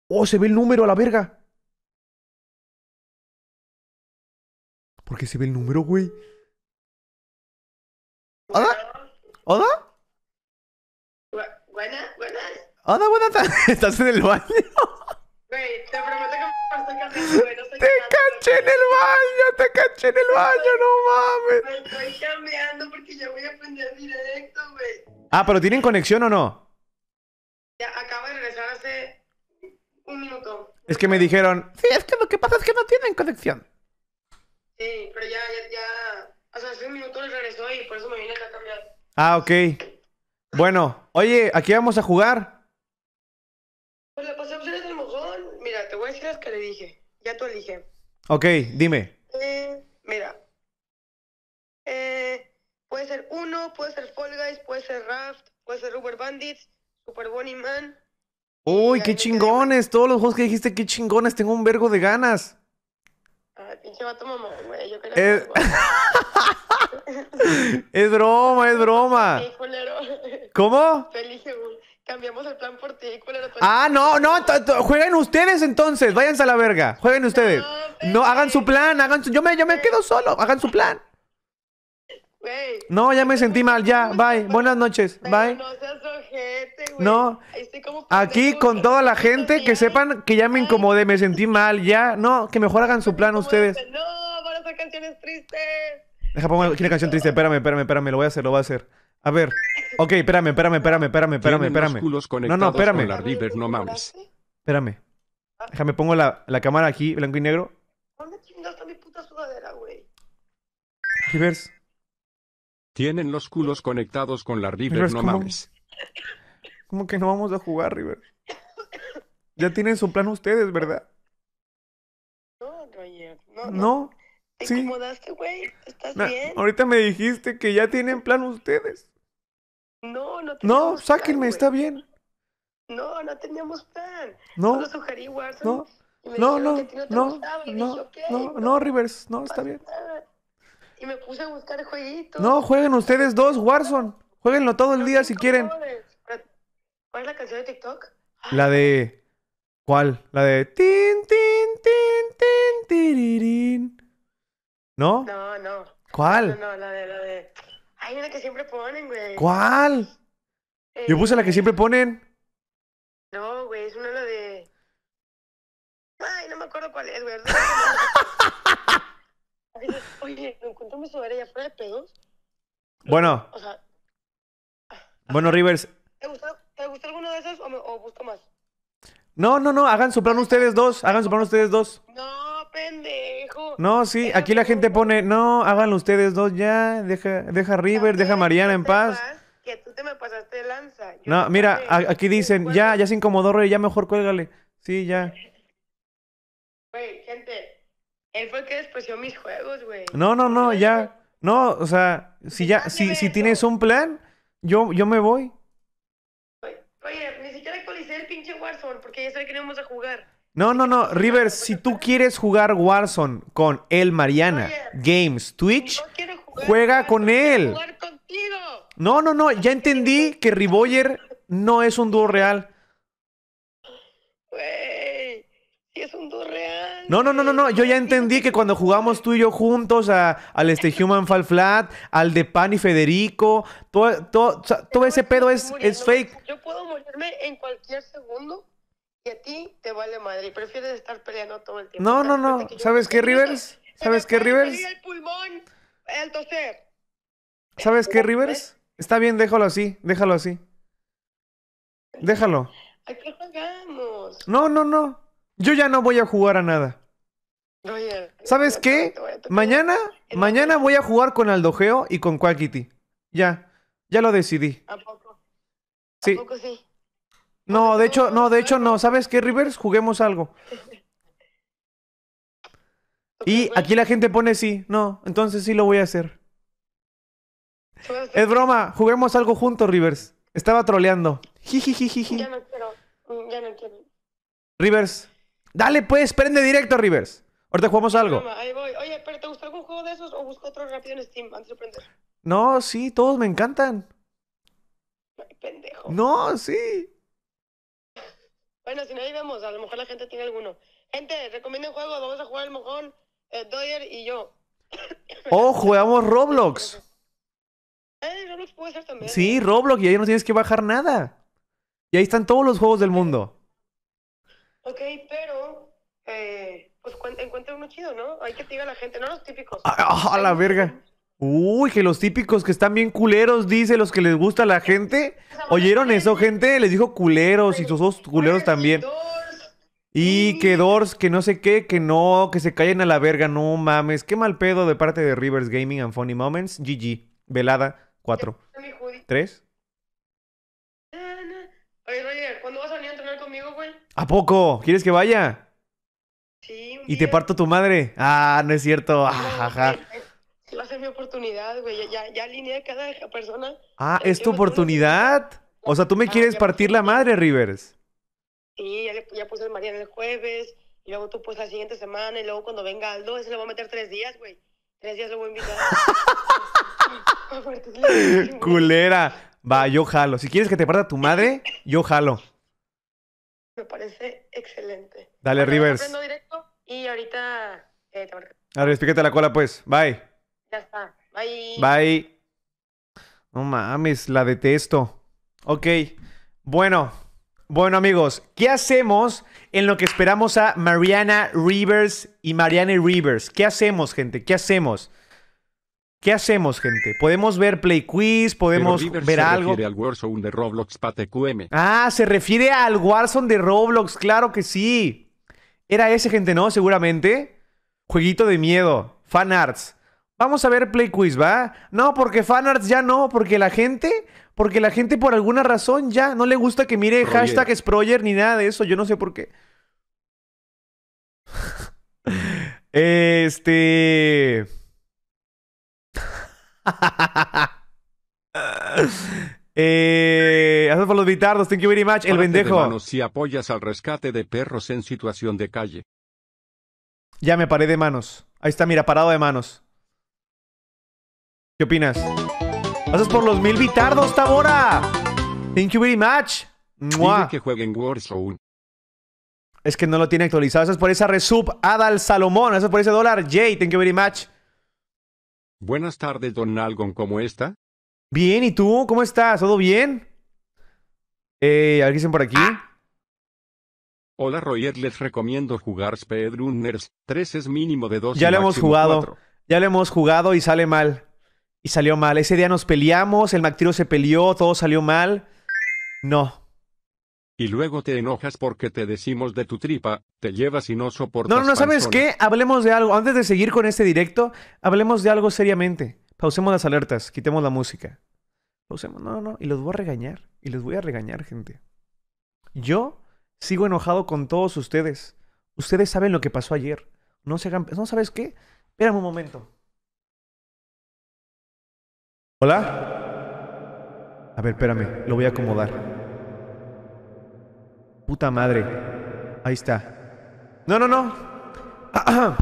S1: ¡Oh, se ve el número a la verga! ¿Por qué se ve el número, güey? ¿Hola? ¿Hola?
S11: Buena, buena.
S1: Hola, buena. ¿Estás en el baño?
S11: Güey, te prometo que me estoy bueno te
S5: caché en el baño, te caché en el baño, no
S2: mames.
S11: Me estoy cambiando porque ya voy a aprender directo, güey.
S2: Ah, pero ¿tienen conexión o no?
S11: Ya, acabo de regresar hace un minuto.
S2: Es que me dijeron, sí, es que lo que pasa es que no tienen conexión. Sí, pero ya, ya, ya, o sea, hace un minuto regresó y por eso me vine a cambiar. Ah, ok. Bueno, oye, aquí vamos a jugar.
S11: Pues la pasamos en el mojón. Mira, te voy a decir las que le dije ya tú elige.
S2: Ok, dime.
S11: Eh, mira. Eh, puede ser Uno, puede ser Fall Guys, puede ser Raft, puede ser Rubber Bandits,
S2: Super Bonnie Man. Uy, qué chingones. Todos los juegos que dijiste, qué chingones. Tengo un vergo de ganas. Ah, pinche vato mamón, güey. Yo quería.
S5: Es... Eh, es broma, es
S2: broma.
S11: ¿Cómo? Feliz elige, Cambiamos el plan por ti, pues. Ah,
S5: no, no, jueguen
S2: ustedes entonces, váyanse a la verga, jueguen ustedes. No, hagan su plan, hagan Yo me, yo me quedo solo, hagan su plan. No, ya me sentí mal, ya, bye, buenas noches, bye. No aquí con toda la gente, que sepan que ya me incomodé, me sentí mal, ya. No, que mejor hagan su plan ustedes. No, van a canciones tristes. Deja, pongo aquí una canción triste, espérame, espérame, espérame, lo voy a hacer, lo voy a hacer. A ver. Ok, espérame, espérame, espérame, espérame, espérame, espérame. No, no, espérame. La
S3: River, no mames. Espérame. Déjame pongo la, la cámara aquí, blanco y negro. ¿Dónde mi puta sudadera, güey? Rivers. Tienen los culos conectados con la River, Rivers, no mames.
S2: ¿Cómo que no vamos a jugar, River? Ya tienen su plan
S5: ustedes, ¿verdad? No, No. no. ¿Te
S11: incomodaste, güey? ¿Estás bien?
S5: Ahorita me dijiste que ya tienen plan ustedes. No, no No, sáquenme, está bien.
S11: No, no teníamos plan. No.
S2: Warzone. No. no, no, no, no, no, dije, no, no, no, Rivers, no, está bien.
S11: Y me puse a buscar jueguitos.
S2: No, jueguen ustedes dos, Warzone. Jueguenlo todo el día si
S11: quieren. ¿Cuál es la canción de TikTok?
S2: La ah, de. ¿Cuál? La de. Tin, tin, tin, tin, tirirín. ¿No?
S11: No, no. ¿Cuál? No, no, la de, la de que siempre ponen, güey. ¿Cuál?
S2: Yo puse la que siempre eh, ponen. No, güey, es una
S11: de. Ay, no me acuerdo cuál es, güey. oye, oye, ¿no mi ya fuera de pedos? Bueno. O sea.
S2: Ah. Bueno, Rivers. ¿Te gustó, alguno de esos o, me, o busco más? No, no, no, hagan su plan ustedes dos. Hagan su plan ustedes dos. No, pendejo. No, sí, aquí la gente pone, no, háganlo ustedes dos ya, deja, deja River, deja Mariana en paz. Que
S11: tú te me pasaste lanza.
S2: no, mira, aquí dicen, ya, ya se incomodó Rey, ya mejor cuélgale. Sí, ya.
S11: Güey, gente, él fue el que despreció mis juegos, güey. No,
S2: no, no, ya. No, o sea, pues si ya, si, si tienes un plan, yo, yo me voy. Oye, ni siquiera actualicé el pinche Warzone porque ya sabía que no vamos a jugar. No, no, no. Rivers, si tú quieres jugar Warzone con el Mariana Games Twitch, juega con él. No, no, no. Ya entendí que Riboyer no es un dúo real. es un dúo real. No, no, no, no, no. Yo ya entendí que cuando jugamos tú y yo juntos a, al este Human Fall Flat, al de Pan y Federico, todo, ese pedo es, es fake.
S11: Yo puedo morirme en cualquier segundo. Y a ti te vale madre prefieres estar peleando todo el tiempo. No,
S5: no, no. ¿Sabes qué, Rivers? ¿Sabes
S2: qué, Rivers?
S11: el pulmón el toser.
S2: ¿Sabes qué, Rivers? Está bien, déjalo así, déjalo así. Déjalo.
S11: ¿A qué jugamos?
S2: No, no, no. Yo ya no voy a jugar a nada.
S11: Oye, ¿Sabes qué?
S2: Mañana, mañana voy a jugar con Aldojeo y con Quackity. Ya, ya lo decidí. ¿A poco? sí. poco sí? No, de hecho, no, de hecho no. ¿Sabes qué, Rivers? Juguemos algo. Y pues. aquí la gente pone sí. No, entonces sí lo voy a hacer. Es broma, juguemos algo juntos, Rivers. Estaba troleando. Ya
S11: no quiero. Mm, ya no
S2: quiero. Rivers. Dale, pues, prende directo, Rivers. Ahorita jugamos algo.
S11: Ahí voy. Oye, pero ¿te algún juego de esos o busco otro rápido en Steam antes de
S2: No, sí, todos me encantan.
S11: pendejo.
S5: No, sí.
S11: Bueno, si no vemos. a lo mejor la gente tiene alguno. Gente, recomienden juego, vamos a jugar el
S2: mojón, eh, Doyer y yo. oh, jugamos Roblox. Eh, Roblox puede ser también. Sí, ¿eh? Roblox, y ahí no tienes que bajar nada. Y ahí están todos los juegos del mundo.
S11: Ok, pero eh, pues encuentra uno chido, ¿no? Hay que tirar a la gente, no los típicos. Ah, ah
S2: a la verga. Uy, que los típicos que están bien culeros, dice los que les gusta la gente. ¿Oyeron eso, gente? Les dijo culeros y sus dos culeros también. Y mm. que Dors, que no sé qué, que no, que se callen a la verga, no mames. Qué mal pedo de parte de Rivers Gaming and Funny Moments. GG. Velada, cuatro ¿Tres? Oye, Roger, ¿cuándo vas a venir a entrenar conmigo, güey? ¿A poco? ¿Quieres que vaya? Sí. Y te parto tu madre. Ah, no es cierto. Ah,
S11: va a ser mi oportunidad, güey. Ya, alineé cada persona.
S2: Ah, es tu oportunidad. O sea, tú me ah, quieres partir la madre, Rivers.
S11: Sí, ya, puse el el jueves, y luego tú puse la siguiente semana, y luego cuando venga Aldo, ese le voy a meter tres días, güey. Tres días lo voy a invitar.
S2: Culera. Va, yo jalo. Si quieres que te parta tu madre, yo jalo.
S11: Me parece excelente. Dale, Rivers. directo y ahorita eh, A ver, explícate la
S2: cola, pues. Bye.
S11: Ya está. Bye.
S2: Bye. No mames, la detesto. Ok. Bueno. Bueno, amigos, ¿qué hacemos en lo que esperamos a Mariana Rivers y Marianne Rivers? ¿Qué hacemos, gente? ¿Qué hacemos? ¿Qué hacemos, gente? Podemos ver Play Quiz, podemos ver se algo. Refiere
S3: al Warzone de Roblox
S2: Ah, se refiere al Warzone de Roblox, claro que sí. Era ese, gente, ¿no? Seguramente. Jueguito de miedo. Fan arts. Vamos a ver Play Quiz, ¿va? No, porque fanarts ya no, porque la gente, porque la gente por alguna razón ya no le gusta que mire hashtag Sproyer ni nada de eso, yo no sé por qué.
S1: este.
S3: eh, por los bitardos, thank you very much. El vendejo. Si apoyas al rescate de perros en situación de calle.
S2: Ya me paré de manos. Ahí está, mira, parado de manos. ¿Qué opinas? Pasas por los mil bitardos, Tabora. Thank you very much. Dile que jueguen Es que no lo tiene actualizado. Eso es por esa resub Adal Salomón. Eso por ese dólar. Jay, thank you very much.
S3: Buenas tardes, Don Algon. ¿Cómo está? Bien, ¿y tú? ¿Cómo estás? ¿Todo bien? Eh, dicen por aquí. Hola, Royer. Les recomiendo jugar Speedrunners. 3 es mínimo de dos. Ya le hemos jugado.
S2: Ya le hemos jugado y sale mal. Y salió mal. Ese día nos peleamos, el Mactiro se peleó, todo salió mal.
S3: No. Y luego te enojas porque te decimos de tu tripa, te llevas y no soportas. No, no, ¿sabes qué?
S2: Hablemos de algo. Antes de seguir con este directo, hablemos de algo seriamente. Pausemos las alertas, quitemos la música. Pausemos. No, no, no. Y los voy a regañar. Y los voy a regañar, gente. Yo sigo enojado con todos ustedes. Ustedes saben lo que pasó ayer. No se hagan. ¿No sabes qué? Espérame un momento.
S1: ¿Hola? A ver, espérame, lo voy a acomodar. Puta madre. Ahí está.
S2: No, no, no.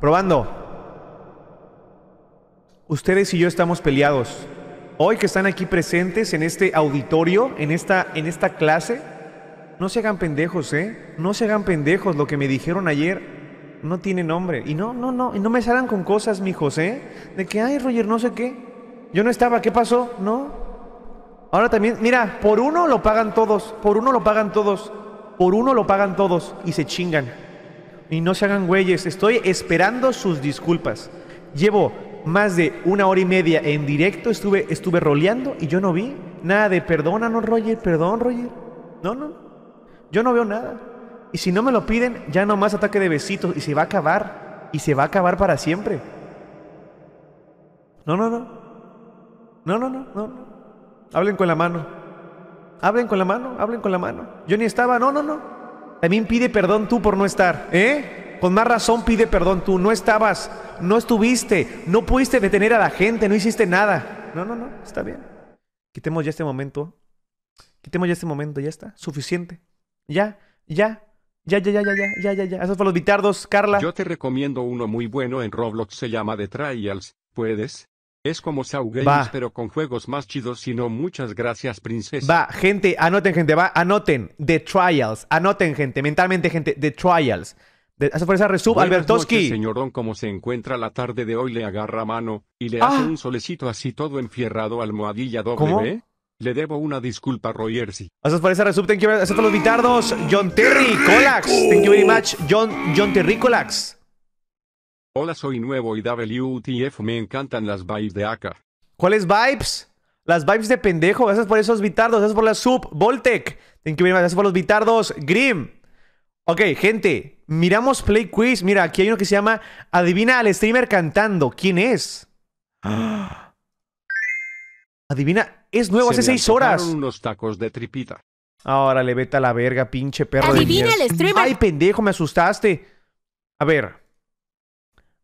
S2: Probando. Ustedes y yo estamos peleados. Hoy que están aquí presentes en este auditorio, en esta, en esta clase, no se hagan pendejos, ¿eh? No se hagan pendejos lo que me dijeron ayer no tiene nombre. Y no, no, no, y no me salgan con cosas, mi José, ¿eh? de que, ay, Roger, no sé qué. Yo no estaba, ¿qué pasó? No. Ahora también, mira, por uno lo pagan todos, por uno lo pagan todos, por uno lo pagan todos y se chingan. Y no se hagan güeyes, estoy esperando sus disculpas. Llevo más de una hora y media en directo, estuve, estuve roleando y yo no vi nada de perdónanos, Roger, perdón, Roger. No, no, yo no veo nada. Y si no me lo piden, ya no más ataque de besitos y se va a acabar. Y se va a acabar para siempre. No, no, no. No, no, no, no. Hablen con la mano. Hablen con la mano, hablen con la mano. Yo ni estaba, no, no, no. También pide perdón tú por no estar, ¿eh? Con más razón pide perdón tú. No estabas, no estuviste, no pudiste detener a la gente, no hiciste nada. No, no, no, está bien. Quitemos ya este momento. Quitemos ya este momento, ya está. Suficiente. Ya, ya, ya, ya, ya, ya, ya, ya, ya, ya. Esos
S3: fueron los bitardos, Carla. Yo te recomiendo uno muy bueno en Roblox, se llama The Trials. ¿Puedes? Es como Saw Games, pero con juegos más chidos, sino muchas gracias, princesa. Va,
S2: gente, anoten, gente, va, anoten. The Trials. Anoten, gente, mentalmente, gente, The Trials. De, esa fue esa resub, Albertoski.
S3: señorón, como se encuentra la tarde de hoy, le agarra mano y le ah. hace un solecito así todo enfierrado, almohadilla doble le debo una disculpa, Royersi.
S2: Gracias por esa Thank you Gracias por los bitardos. John Terry Colax. Thank you very much. John, Terry Colax.
S3: Hola, soy nuevo y WTF. Me encantan las vibes de acá. ¿Cuáles
S2: vibes? Las vibes de pendejo. Gracias por esos bitardos. Gracias por la sub. Voltec. Thank you very much. Gracias por los bitardos. Grim. Ok, gente. Miramos Play Quiz. Mira, aquí hay uno que se llama Adivina al streamer cantando. ¿Quién es? Ah. Adivina, es nuevo hace seis horas.
S3: tacos de tripita.
S2: Ahora le vete a la verga, pinche perro Adivina el streamer. Ay, pendejo, me asustaste. A ver.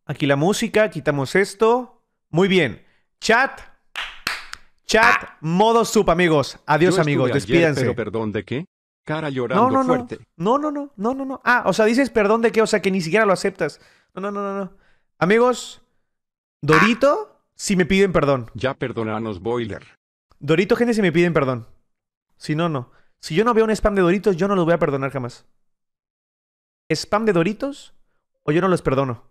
S2: Aquí la música, quitamos esto. Muy bien. Chat. Chat, ah. modo sub, amigos.
S3: Adiós, amigos. Despídense. perdón, ¿de qué? Cara llorando no, no,
S2: No, no, no, no, no, no. Ah, o sea, dices perdón de qué, o sea, que ni siquiera lo aceptas. No, no, no, no, no. Amigos, Dorito si me piden perdón. Ya perdonanos, Boiler. Dorito, gente, si me piden perdón. Si no, no. Si yo no veo un spam de Doritos, yo no los voy a perdonar jamás. ¿Spam de Doritos? O yo no los perdono.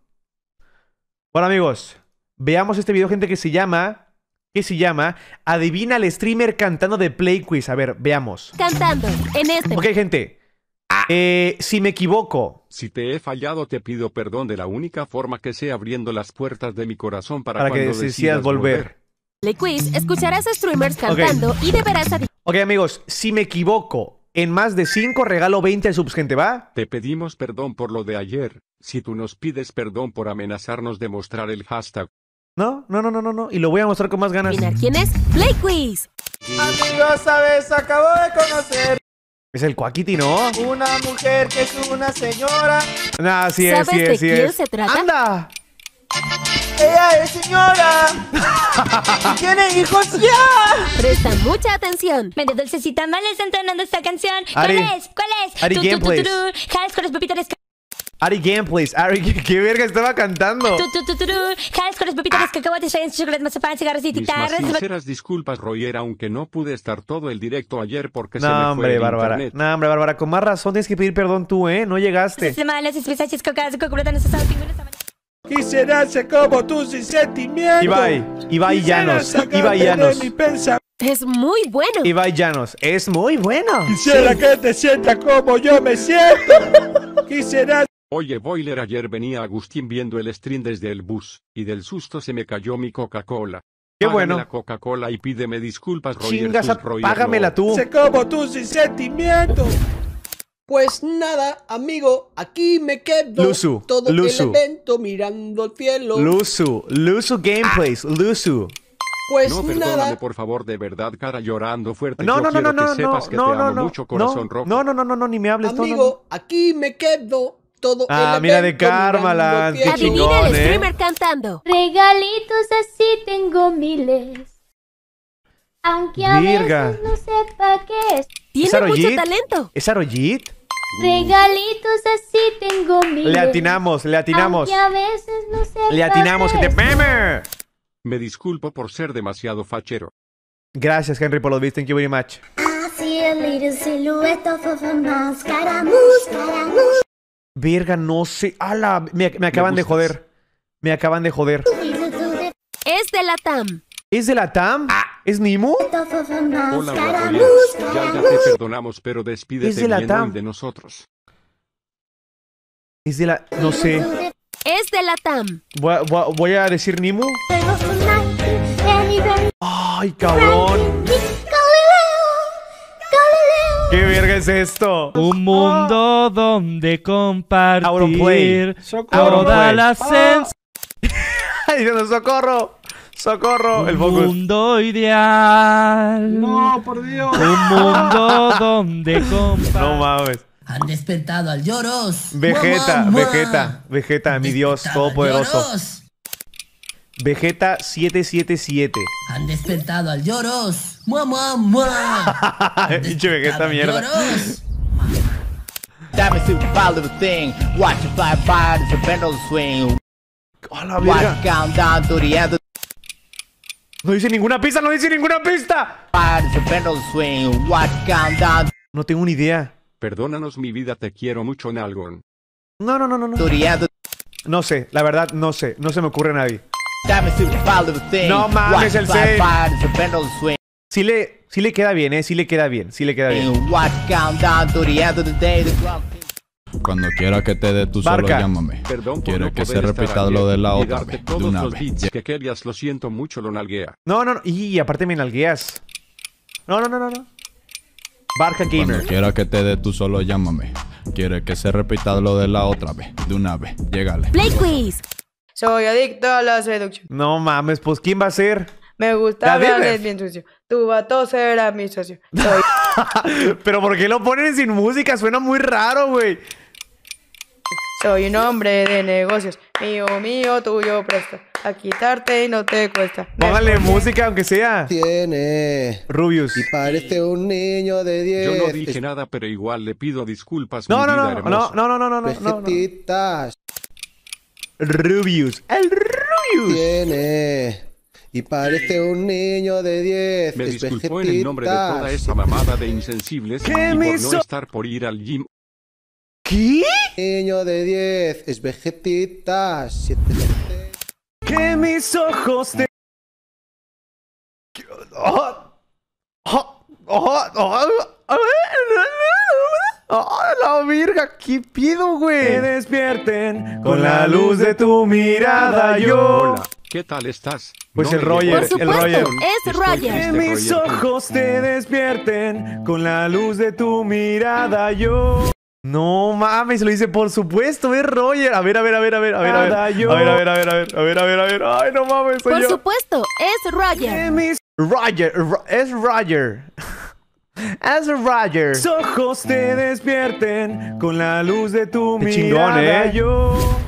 S2: Bueno, amigos. Veamos este video, gente, que se llama ¿Qué se llama Adivina al streamer cantando
S3: de Play Quiz. A ver, veamos.
S10: Cantando en este.
S3: Ok, gente. Ah. Eh, si me equivoco. Si te he fallado, te pido perdón de la única forma que sé abriendo las puertas de mi corazón para, que cuando decidas volver.
S10: Le escucharás a streamers cantando y deberás
S3: Ok, amigos, si me equivoco, en más de 5 regalo 20 subs, gente, ¿va? Te pedimos perdón por lo de ayer. Si tú nos pides perdón por amenazarnos de mostrar el hashtag.
S2: No, no, no, no, no, no. Y lo voy a mostrar con más ganas.
S5: ¿Quién es? Play Quiz. Amigos, ¿sabes? Acabo de conocer.
S2: Es el Cuaquiti, ¿no?
S5: Una mujer que es
S10: una señora.
S2: Nah, sí es, sí es, de quién se
S10: trata? ¡Anda! ¡Ella es señora! ¡Tiene hijos ya! Presta mucha atención. Me de dulcecita mal, está entonando esta canción. ¿Cuál es? ¿Cuál es? Ari, tú? Pues? con los papitas
S3: Ari Gameplays, Ari, ¿qué verga estaba cantando?
S10: Jales
S2: con los papitas que ah. acabo de traer chocolate, pan, cigarros y guitarras. sinceras
S3: disculpas, Roger, aunque no pude estar todo el directo ayer porque se me fue el internet.
S2: No, hombre, Bárbara, con más razón tienes que pedir perdón tú, ¿eh? No llegaste.
S10: Y
S5: serás como tú sin sentimiento. Ibai, Ibai Llanos, Ibai Llanos.
S10: Es muy
S5: bueno. Ibai Llanos, es muy bueno. Quisiera que te sientas como yo me siento.
S6: Quisiera
S3: Oye Boiler ayer venía Agustín viendo el stream desde el bus, y del susto se me cayó mi Coca-Cola. Qué págame bueno. la Coca-Cola y pídeme disculpas, Roger. Chingas, a... págame págamela tú.
S5: Se como tú sin sentimientos. Pues nada, amigo, aquí me quedo Luzu, todo el evento mirando el cielo.
S3: Luzu, Luzu Gameplays, Luzu.
S2: Pues nada no, perdóname,
S3: por favor, de verdad, cara llorando fuerte. No, Yo no, no, no, no, no, no, no, no, no, no, no, no, no, no, no, no, no,
S2: No, no, no, no, ni me hables. Amigo, no, no, no.
S10: aquí me quedo todo ah, el mira de Carmalan, qué chingón, Adivina el ¿eh? streamer cantando. Regalitos así tengo miles. Aunque a veces no sepa qué es. Tiene ¿Es mucho talento.
S2: ¿Es Arroyit?
S10: Regalitos así tengo miles. Le atinamos, le atinamos. Aunque a veces no sepa Le atinamos, que te meme.
S3: Me disculpo por ser demasiado fachero. Gracias, Henry, por
S2: los vistos. Thank you very much.
S6: I el a little silhouette of a caramuz.
S2: Verga, no sé. ¡Hala! Me, acaban de joder. Me acaban de joder.
S10: Es de la TAM. ¿Es
S2: de la TAM? Ah. ¿Es Nimo?
S10: Hola,
S3: ya, te perdonamos, pero despídete ¿Es de, la nosotros. Es de la... no sé.
S10: Es de la TAM.
S3: Voy a, voy a
S2: decir Nimo. ¡Ay, cabrón! ¿Qué verga es esto? Un ah. mundo donde
S4: compartir toda
S5: Ay, yo socorro. ¡Socorro! Un el mundo ideal. No, por Dios. Un mundo donde compartir No mames.
S10: Han despertado al Lloros. Vegeta, Vegeta,
S2: Vegeta, mi Dios todopoderoso. Vegeta 777.
S10: Han despertado al lloros. ¡Mua, mua, mua!
S5: Pinche
S2: Vegeta mierda.
S10: Dame su
S5: thing. Watch the pendulum swing. Hola, Watch countdown
S3: No dice ninguna pista, no dice ninguna pista. swing. Watch countdown. No tengo ni idea. Perdónanos mi vida, te quiero mucho, Nalgon. No, no, no, no. No, no sé, la verdad no sé, no se me ocurre nadie. No mames el
S2: swing. Si le, si le queda bien, eh. si le queda bien, si le queda bien.
S8: Cuando quiera que te dé tu solo, llámame. Perdón Quiero que se repita lo de la otra vez, de una vez.
S3: que querías, lo siento mucho, No, no, no. Y aparte me nalgueas. No, no, no, no, no. Barca Cuando
S7: quiera que te dé tu solo, llámame. Quiere que se repita lo de la otra vez, de una vez. Llégale.
S11: Soy adicto a la seducción.
S2: No mames, pues ¿quién va a ser?
S11: Me gusta hablarles bien sucio. Tu vato será mi socio.
S2: Pero ¿por qué lo ponen sin música? Suena muy raro, güey.
S11: Soy un hombre de negocios. Mío, mío, tuyo, presto. A quitarte y no te cuesta.
S2: Póngale música, aunque sea. Tiene. Rubius. Y parece un niño de 10. Yo no dije
S3: nada, pero igual le pido disculpas. No, no, no, no, no, no,
S2: no, no, no, no, no.
S3: Rubius.
S2: El Rubius. Tiene. Y parece un niño de 10. Me disculpo en el nombre de toda esa
S3: mamada de insensibles ¿Qué me por no estar por ir al gym.
S2: ¿Qué? Niño de 10, es vegetita. Siete, Que
S1: mis ojos te... ¡Ah, la virga! ¿Qué
S5: pido, güey? despierten
S2: con la luz de
S3: tu mirada yo. Hola, ¿qué tal estás? Pues el Roger, Por el Roger.
S10: es Que mis ojos
S2: te despierten con la luz de tu mirada yo. No mames, lo hice por supuesto, es Roger. A ver, a ver, a ver, a ver, a ver, a ver. A ver, a ver, a ver, a ver, a ver, a ver, a ver. Ay, no mames, soy Por
S10: supuesto, es Roger. Que mis
S2: Roger, es Roger. As Rogers. Ojos te mm. despierten con la luz de tu Qué mirada. Chingón, ¿eh?
S5: Yo.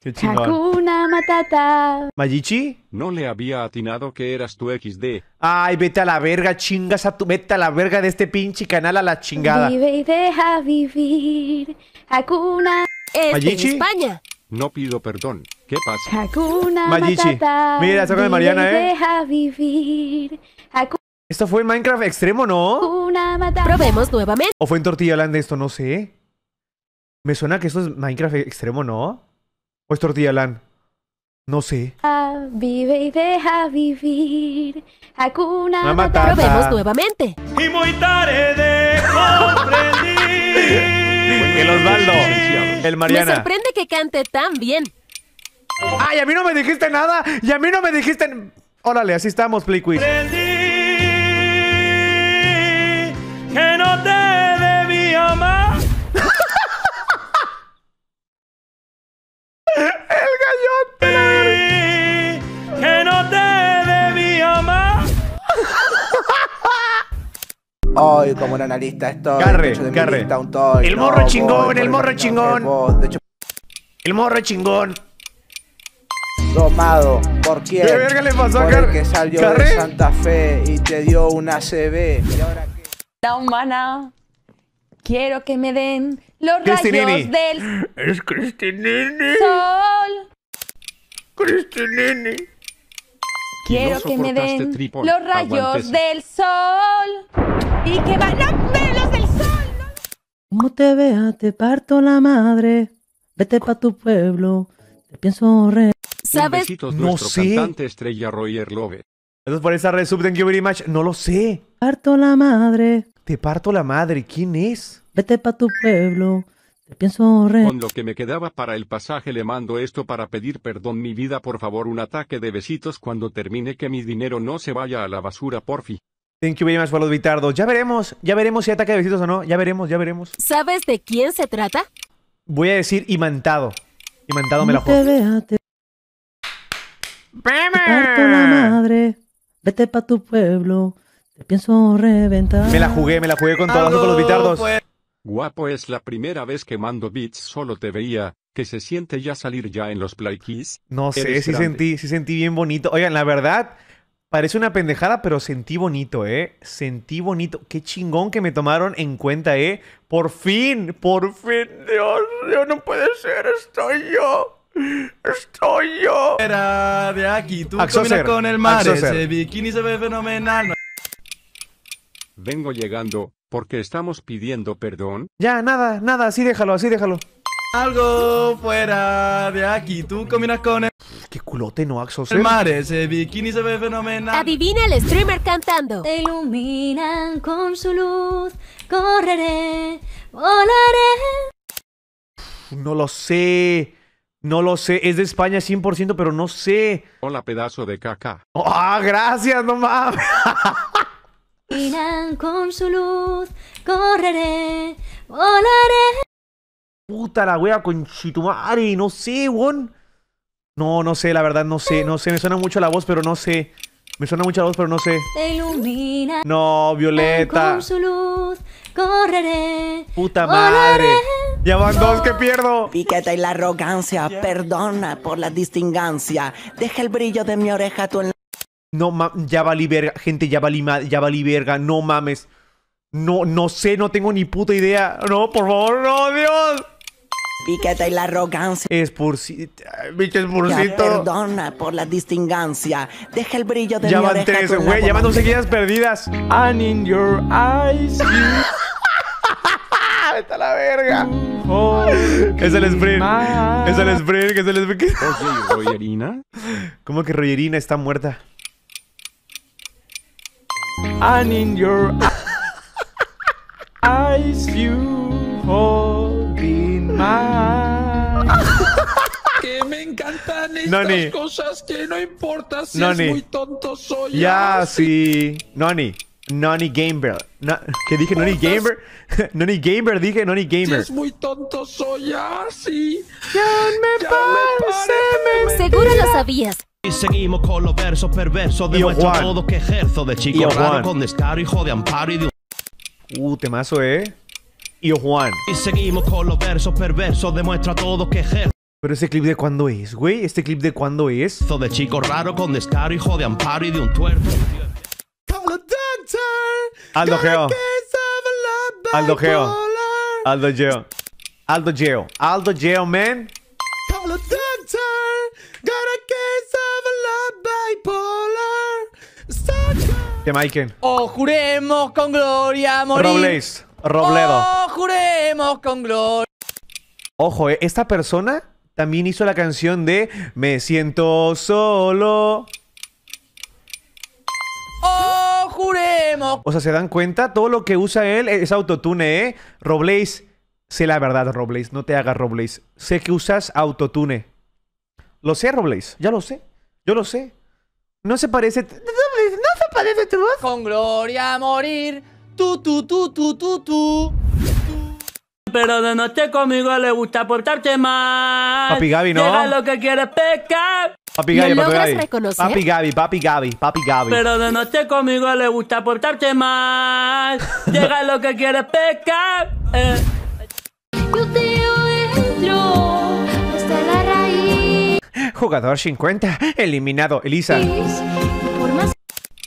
S3: Qué chingón.
S10: Hakuna Matata.
S3: ¿Majichi? No le había atinado que eras tu XD.
S2: Ay, vete a la verga, chingas a tu. Vete a la verga de este
S3: pinche canal a la chingada.
S10: Vive y deja vivir. Hakuna. España.
S3: No pido perdón. ¿Qué pasa?
S10: Hakuna Matata. Mira, saca de Mariana, ¿eh? Deja vivir. Hakuna
S3: ¿Esto fue Minecraft extremo,
S2: no?
S10: Probemos nuevamente.
S2: ¿O fue en Tortilla Land esto? No sé. Me suena que esto es Minecraft extremo, ¿no? ¿O es Tortilla Land? No sé.
S10: vive y deja vivir. Probemos nuevamente. Y muy tarde
S8: El Osvaldo.
S2: El Mariana. Me
S10: sorprende que cante tan bien. ¡Ay, a mí no me dijiste nada!
S2: ¡Y a mí no me dijiste...! Órale, así estamos, Playquiz.
S6: gallón de Que no te debía más.
S2: Ay, como un analista esto. Carre, de carre. un toy. El morro chingón, el morro chingón. El morro chingón. Tomado,
S5: ¿por quién? ¿Qué verga le pasó a Carre? que salió carre? de Santa Fe y te dio una CB. ¿Y ahora
S10: qué? La humana, quiero que me den los rayos del
S5: Es Cristinini.
S10: sol.
S5: Cristinini.
S10: Quiero que me den los rayos del sol. Y que van los del sol. Como te vea, te parto la madre. Vete pa' tu pueblo. Te pienso re. ¿Sabes? no sé. cantante
S2: estrella Love. Entonces por esa red sub, thank you very much. No lo sé. Parto la madre. Te parto la madre. ¿Quién es? Vete pa' tu pueblo. Te pienso
S6: re... Con
S3: lo que me quedaba para el pasaje le mando esto para pedir perdón mi vida por favor un ataque de besitos cuando termine que mi dinero no se vaya a la basura porfi. Thank you very much for los bitardos.
S2: Ya veremos, ya veremos si ataque de besitos o no. Ya veremos, ya veremos.
S10: ¿Sabes de quién se trata?
S2: Voy a decir imantado. Imantado me la
S10: juego. la madre. Vete pa' tu pueblo. Te pienso reventar. Me la jugué,
S3: me la jugué con todos los bitardos. Guapo es la primera vez que mando beats solo te veía, que se siente ya salir ya en los play No sé, sí sentí,
S2: sí sentí bien bonito. Oigan, la verdad, Parece una pendejada, pero sentí bonito, ¿eh? Sentí bonito. Qué chingón que me tomaron en cuenta, ¿eh? Por fin, por fin.
S5: Dios, Dios, no puede ser. Estoy yo. Estoy yo. Era de aquí.
S3: Tú con el mar. Ese
S5: bikini se ve fenomenal.
S3: Vengo llegando, porque estamos pidiendo perdón.
S2: Ya, nada, nada, así déjalo, así déjalo.
S3: Algo fuera de aquí, tú combinas con él. Qué culote, no, Axo. El
S2: mar, ese bikini
S5: se ve fenomenal.
S10: Adivina el streamer cantando. Te iluminan con su luz, correré, volaré.
S2: No lo sé. No lo sé, es de España 100%, pero no sé. Hola,
S3: pedazo de caca. ¡Ah, gracias, no mames!
S10: con su luz, correré, volaré. Puta
S2: la wea con Chitumari, no sé, weón. No, no sé, la verdad, no sé, no sé, me suena mucho la voz, pero no sé. Me suena mucho la voz, pero no sé.
S10: ilumina.
S2: No, Violeta.
S8: Con su
S10: luz, correré.
S8: Puta madre. Ya van dos que
S10: pierdo. Piqueta y la arrogancia, perdona por la distingancia. Deja el brillo de mi oreja tú en la...
S2: No mames, ya valí verga. Gente, ya valí, ya valí verga. No mames. No, no sé, no tengo ni puta idea. No, por favor, no, Dios. piqueta y la arrogancia. Es Perdona por la
S8: distingancia. Deja el brillo de ya van tres, güey. Ya van dos seguidas perdidas. And
S5: in your eyes. Vete a la verga. es el sprint. Es el sprint, es el sprint. ¿Cómo que Royerina
S2: está muerta?
S5: and in your eyes you hold in mine. que me encantan estas cosas que no importa si Noni. es muy tonto soy. Ya,
S2: sí. Noni. Noni Gamer. No, ¿Qué dije? ¿Noni Gamer? Noni Gamer, dije Noni Gamer. Si es
S10: muy tonto, soy así. Ya me, ya parece, me parece, Seguro lo sabías.
S9: Y seguimos con los versos perversos de nuestro que ejerzo de chico raro con descaro, hijo de amparo
S2: y de un... Uh, temazo, ¿eh? Y Juan. Y seguimos con los versos perversos, demuestra todo que ejerzo. Pero ese clip de cuándo es, güey? ¿Este clip de cuándo es? De chico raro con descaro, hijo de amparo y de un tuerto. Aldo Geo. Aldo Geo. Aldo Geo. Aldo Geo. Aldo Geo, man. Te Maiken?
S5: O juremos con gloria
S4: morir. Robles,
S2: Robledo. O
S4: oh, juremos con gloria.
S2: Ojo, eh, esta persona también hizo la canción de Me siento solo.
S11: O oh, juremos.
S2: O sea, ¿se dan cuenta? Todo lo que usa él es autotune, ¿eh? Robles, sé la verdad, Robles. No te hagas, Robles. Sé que usas autotune. Lo sé, Robles. Ya lo sé. Yo lo sé. No se parece. No se parece tu voz. Con gloria a morir.
S4: Tú, tú, tú, tú, tú, tú. Pero de noche conmigo le gusta portarte más. Papi Gaby, no. Llega lo que quieres pescar. Papi Gaby, papi Gaby. Papi
S2: Gaby, papi Gaby, papi Gaby. Pero de
S4: noche conmigo le gusta portarte más.
S10: Llega lo que quieres pescar. Eh. Yo te
S6: entro.
S2: Jugador 50, eliminado. Elisa.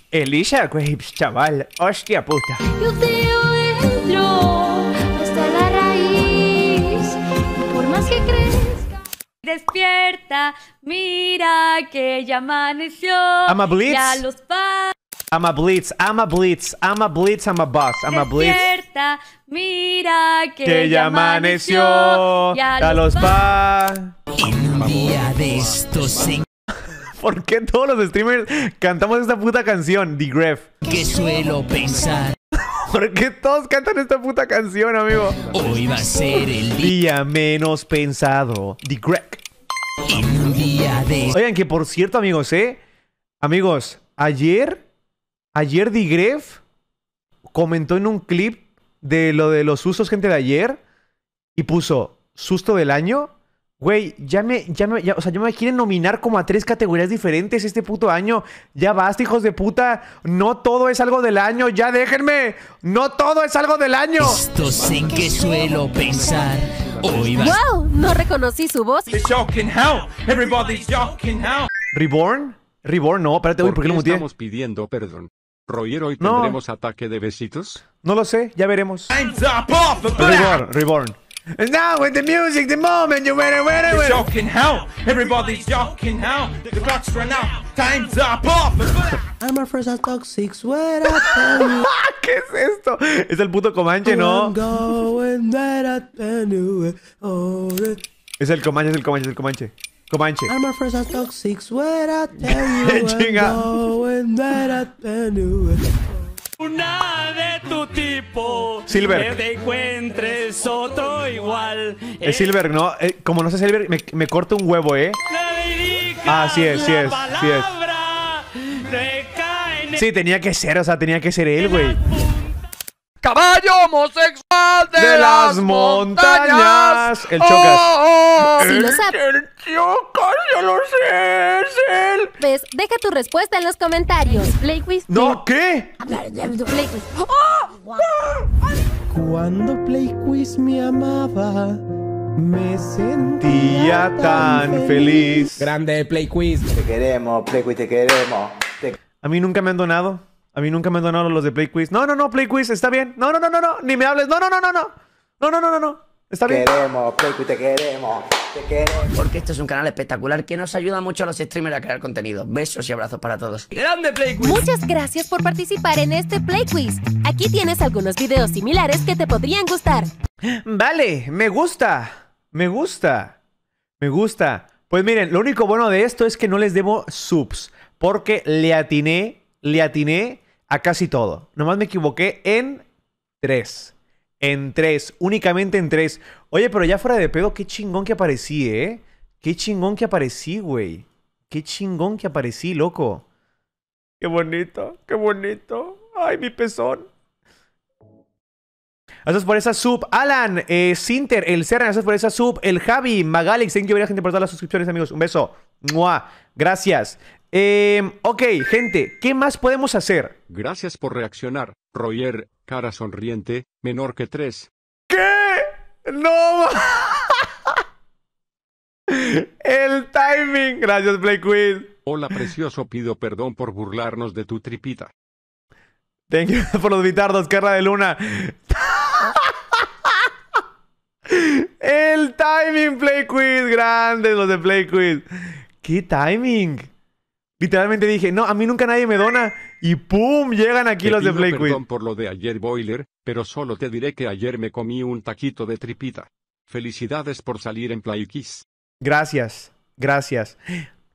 S2: Elisa Graves, chaval. Hostia puta.
S10: Por más que crezca. Despierta, mira que ya amaneció. Ama Blitz. Ya los
S2: I'm a blitz, I'm a blitz, I'm a blitz, I'm a boss, I'm a blitz.
S10: mira que, ya amaneció,
S2: ya los va. En día de estos ¿Por qué todos los streamers cantamos esta puta canción, The Gref?
S6: Que suelo pensar.
S2: ¿Por qué todos cantan esta puta canción, amigo? Hoy va a ser el día menos pensado. The Gref. En un día de... Oigan, que por cierto, amigos, ¿eh? Amigos, ayer Ayer Digref comentó en un clip de lo de los sustos, gente, de ayer. Y puso, susto del año. Güey, ya me, ya me, o sea, yo me quieren nominar como a tres categorías diferentes este puto año. Ya basta, hijos de puta. No todo es algo del año, ya déjenme.
S10: No todo es algo del año. Esto que suelo pensar. ¡Wow! No reconocí su voz.
S3: Reborn? Reborn, no, espérate, güey, ¿por qué lo Estamos pidiendo perdón. Roger, hoy no. tendremos ataque de besitos. No lo sé, ya veremos. Reborn, reborn. And now with the music,
S2: the
S5: moment you were
S10: aware of Joking hell,
S5: everybody's joking hell. the clock's run out, time's up off.
S10: I'm a first and toxic, swear I tell you. Ah, ¿Qué
S2: es esto? Es el puto Comanche, ¿no? Oh, es el Comanche, es el Comanche, es el Comanche. Comanche.
S10: I'm first and toxic, swear I tell you eh, Chinga. going
S9: Una de tu tipo. Silver. Que te encuentres otro igual. Es Silver,
S2: ¿no? Eh, como no sé Silver, me, me corta un huevo, ¿eh? Ah, sí es, sí es, sí es.
S5: Sí, tenía que ser,
S2: o sea, tenía que ser él, güey.
S5: ¡Caballo homosexual! de, las, montañas. El Chocas. Oh, el, Chocas, yo lo sé, es
S10: él. Deja tu respuesta en los comentarios. Playquiz.
S5: ¿No qué? Cuando Playquiz me amaba. Me sentía tan, feliz. Grande Playquiz. Te queremos, Playquiz,
S2: te queremos. A mí nunca me han donado. A mí nunca me han donado los de Play Quiz. No, no, no, Play Quiz, está bien. No, no, no, no, no. Ni me hables. No, no, no, no, no. No, no, no, no, no. Está bien. Queremos, Play Quiz, te
S11: queremos. Te queremos. Porque esto es un canal espectacular que nos ayuda mucho a los streamers a crear contenido. Besos y abrazos para todos.
S10: ¡Grande Play Quiz! Muchas gracias por participar en este Play Quiz. Aquí tienes algunos videos similares que te podrían gustar. Vale, me gusta.
S2: Me gusta. Me gusta. Pues miren, lo único bueno de esto es que no les debo subs. Porque le atiné, le atiné a casi todo. Nomás me equivoqué en tres. En tres, únicamente en tres. Oye, pero ya fuera de pedo, qué chingón que aparecí, ¿eh? Qué chingón que aparecí, güey. Qué chingón que aparecí, loco.
S5: Qué bonito, qué bonito. Ay, mi pezón.
S2: Gracias por esa sub. Alan, eh, Sinter, el Serran, gracias por esa sub. El Javi, Magalix, thank you, gente, por todas las suscripciones, amigos. Un beso. ¡Mua! Gracias.
S3: Eh, ok, gente, ¿qué más podemos hacer? Gracias por reaccionar, Roger, cara sonriente, menor que tres. ¿Qué? No. El timing. Gracias, Play Hola, precioso, pido perdón por burlarnos de tu tripita. Thank por los bitardos, guerra de Luna.
S5: El timing, Play Quiz. Grandes los de Play ¿Qué timing?
S2: Literalmente dije, no, a mí nunca nadie me dona. Y ¡pum! Llegan aquí los de Play Perdón
S3: por lo de ayer, Boiler, pero solo te diré que ayer me comí un taquito de tripita. Felicidades por salir en Play
S1: Gracias, gracias.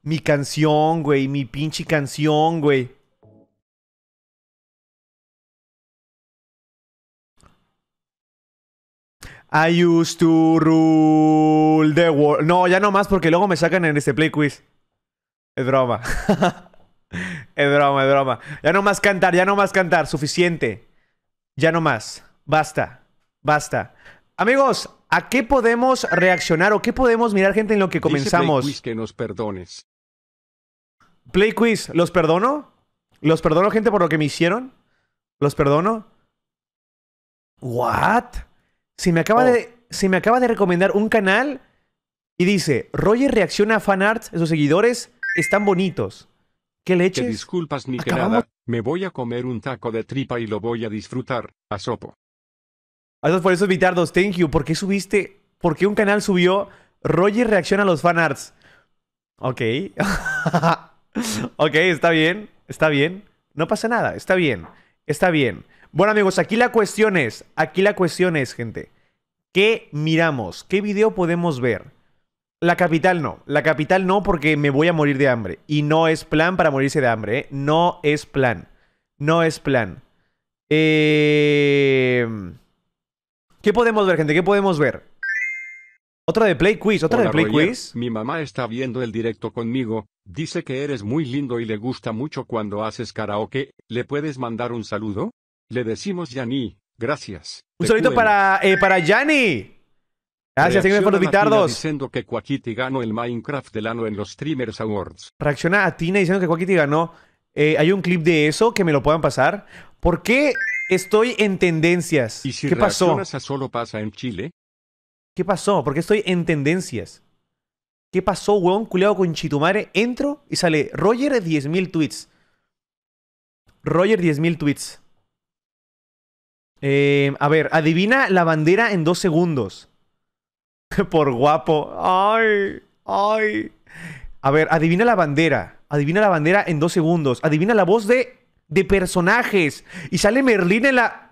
S1: Mi canción, güey, mi pinche canción, güey. I used to rule
S2: the world. No, ya no más porque luego me sacan en este Play Quiz. Es broma. es broma, es broma. Ya no más cantar, ya no más cantar. Suficiente. Ya no más. Basta. Basta. Amigos, ¿a qué podemos reaccionar o qué podemos mirar, gente, en lo que comenzamos? Play quiz
S3: que nos perdones.
S2: Play quiz, ¿los perdono? ¿Los perdono, gente, por lo que me hicieron? ¿Los perdono? ¿What? Si me acaba, de, oh. si me acaba de recomendar un canal y dice, Roger reacciona a fanarts de sus seguidores están bonitos. ¿Qué leches?
S3: disculpas, mi que Me voy a comer un taco de tripa y lo voy a disfrutar. A sopo.
S2: Gracias ah, por esos bitardos. Thank you. ¿Por qué subiste? ¿Por qué un canal subió Roger reacciona a los fanarts? Ok. ok, está bien. Está bien. No pasa nada. Está bien. Está bien. Bueno, amigos, aquí la cuestión es, aquí la cuestión es, gente, ¿qué miramos? ¿Qué video podemos ver? La capital no. La capital no porque me voy a morir de hambre. Y no es plan para morirse de hambre. ¿eh? No es plan. No es plan. Eh... ¿Qué podemos ver, gente? ¿Qué podemos ver? Otra de Play Quiz. Otra de Play Quiz.
S3: Mi mamá está viendo el directo conmigo. Dice que eres muy lindo y le gusta mucho cuando haces karaoke. ¿Le puedes mandar un saludo? Le decimos Yanni. Gracias. Un saludo para,
S2: eh, para Yanni.
S3: Gracias, seguimos por los diciendo que ganó el Minecraft del ano en los Streamers Awards.
S2: Reacciona a Tina diciendo que Quackity ganó. Eh, ¿Hay un clip de eso que me lo puedan pasar? ¿Por qué estoy en tendencias? ¿Qué pasó?
S3: solo pasa en Chile?
S2: ¿Qué pasó? ¿Por qué estoy en tendencias? ¿Qué pasó, weón? Culeado con Chitumare. Entro y sale Roger 10.000 tweets. Roger 10.000 tweets. Eh, a ver, adivina la bandera en dos segundos. por guapo. Ay, ay. A ver, adivina la bandera. Adivina la bandera en dos segundos. Adivina la voz de, de personajes. Y sale Merlín en la...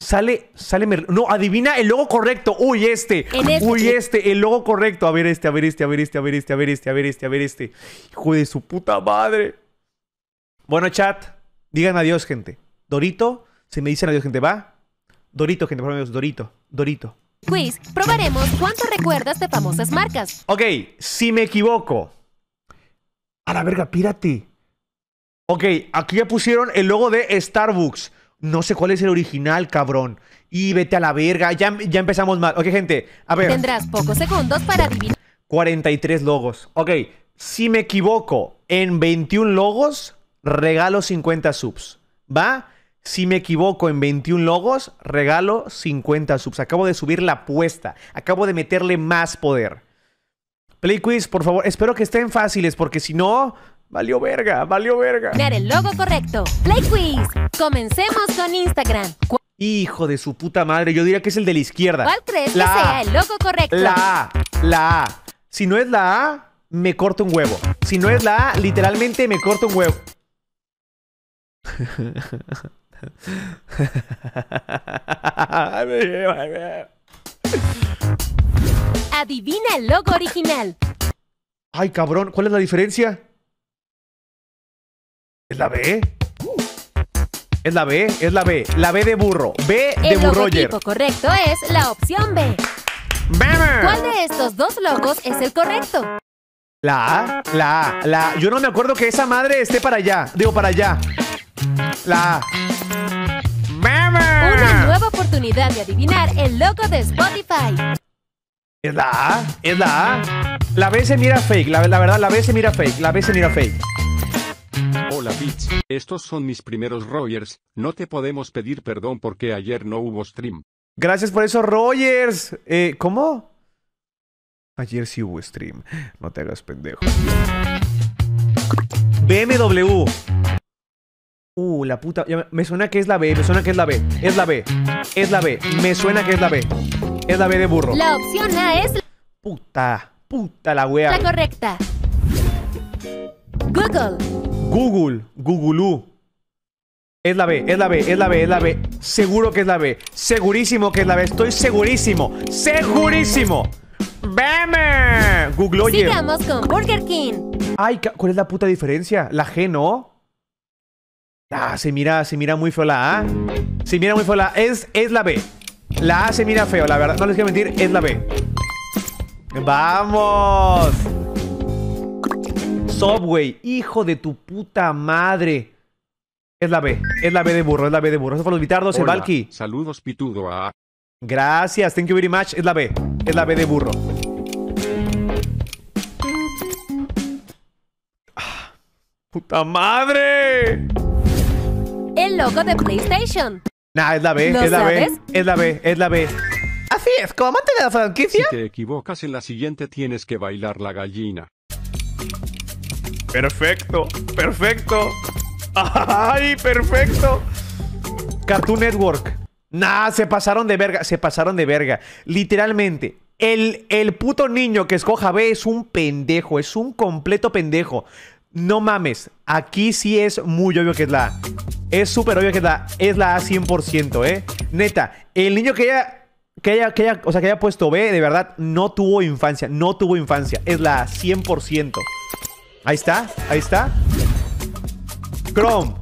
S2: Sale, sale Merlín. No, adivina el logo correcto. Uy, este. este Uy, este, el logo correcto. A ver este, a ver este, a ver este, a ver este, a ver este, a ver este, a ver este. Hijo de su puta madre. Bueno, chat. Digan adiós, gente. Dorito. se me dicen adiós, gente, va. Dorito, gente, por Dorito. Dorito
S10: quiz probaremos cuánto recuerdas de famosas marcas. Ok,
S2: si me equivoco. A la verga, pírate. Ok, aquí ya pusieron el logo de Starbucks. No sé cuál es el original, cabrón. Y vete a la verga. Ya, ya empezamos mal. Ok, gente, a ver. Tendrás
S10: pocos segundos para adivinar.
S2: 43 logos. Ok, si me equivoco en 21 logos, regalo 50 subs. ¿Va? Si me equivoco en 21 logos, regalo 50 subs. Acabo de subir la apuesta. Acabo de meterle más poder. Play quiz, por favor. Espero que estén fáciles, porque si no, valió verga, valió verga. Mira
S10: el logo correcto. Play quiz. Comencemos con Instagram.
S2: Hijo de su puta madre, yo diría que es el de la izquierda. ¿Cuál crees que sea el logo correcto? La A, la A. Si no es la A, me corto un huevo. Si no es la A, literalmente me corto un huevo.
S10: Adivina el logo original.
S2: Ay, cabrón, ¿cuál es la diferencia? ¿Es la B? Es la B, es la B. La B de burro. B
S10: de el burroyer. correcto es la opción B. ¿Cuál de estos dos logos es el correcto?
S2: La A, la A, la A. Yo no me acuerdo que esa madre esté para allá. Digo, para allá. La A
S10: oportunidad de adivinar el logo de Spotify.
S2: Es la es la La B se mira fake, la, la verdad, la B se mira fake, la B se mira fake.
S3: Hola Peach, estos son mis primeros Rogers, no te podemos pedir perdón porque ayer no hubo stream.
S2: Gracias por eso, Rogers. Eh, ¿Cómo? Ayer sí hubo stream, no te hagas pendejo. BMW. Uh, la puta. me, suena que es la B, me suena que es la B. Es la B. Es la B. Me suena que es la B. Es la B de burro. La
S10: opción A es. La...
S2: Puta. Puta la wea. La
S10: correcta. Google.
S2: Google. Google Es la B, es la B, es la B, es la B. Seguro que es la B. Segurísimo que es la B. Estoy segurísimo. Segurísimo. ¡Beme! Google. Sigamos
S10: con Burger King.
S2: Ay, ¿cuál es la puta diferencia? La G, ¿no? Ah, se mira, se mira muy feo la A. Se mira muy feo la Es, es la B. La A se mira feo, la verdad. No les quiero mentir, es la B. ¡Vamos! Subway, hijo de tu puta madre. Es la B, es la B de burro, es la B de burro. Eso fue los bitardos, Hola,
S3: Saludos, pitudo
S2: Gracias, thank you very much. Es la B, es la B de burro.
S5: Ah, ¡Puta
S3: madre!
S10: de PlayStation.
S3: Nah, es la B, es la B, es la B, es la B.
S10: Así es, como amante de la franquicia. Si
S3: te equivocas en la siguiente tienes que bailar la gallina. Perfecto, perfecto. ¡Ay, perfecto! Cartoon Network.
S2: Nah, se pasaron de verga, se pasaron de verga. Literalmente, el, el puto niño que escoja B es un pendejo, es un completo pendejo. No mames, aquí sí es muy obvio que es la A. Es súper obvio que es la, es la A 100%, ¿eh? Neta, el niño que haya, que haya, que o sea, que haya puesto B, de verdad, no tuvo infancia, no tuvo infancia. Es la A 100%. Ahí está, ahí está. Chrome.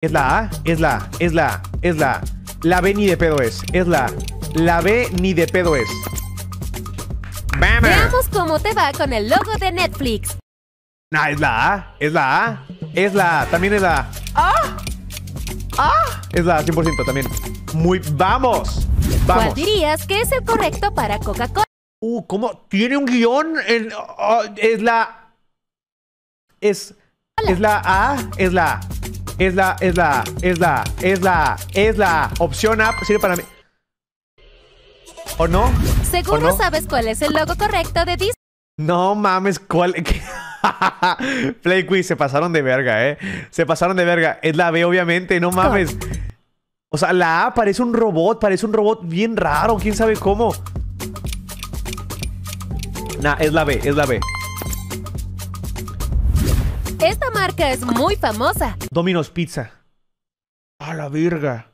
S2: Es la A, es la es la es la La B ni de pedo es, es la La B ni de pedo es.
S10: Veamos cómo te va con el logo de Netflix.
S2: ¡Ah, es la A. Es la A. Es la También es la
S10: ¡Ah! ¡Ah!
S2: Es la A, 100% también. Muy. ¡Vamos! ¡Vamos! ¿Cuál
S10: dirías que es el correcto para Coca-Cola? Uh, ¿cómo?
S2: ¿Tiene un guión? En, es la. Es. Es la A. Es la Es la, es la, es la, es la, es la opción A sirve para mí. ¿O no?
S10: Seguro no? sabes cuál es el logo correcto de Disney.
S2: No mames, ¿cuál? Play Quiz, se pasaron de verga, ¿eh? Se pasaron de verga. Es la B, obviamente, no mames. O sea, la A parece un robot, parece un robot bien raro, quién sabe cómo. Nah, es la B, es la B.
S10: Esta marca es muy famosa.
S1: Domino's Pizza. A la verga.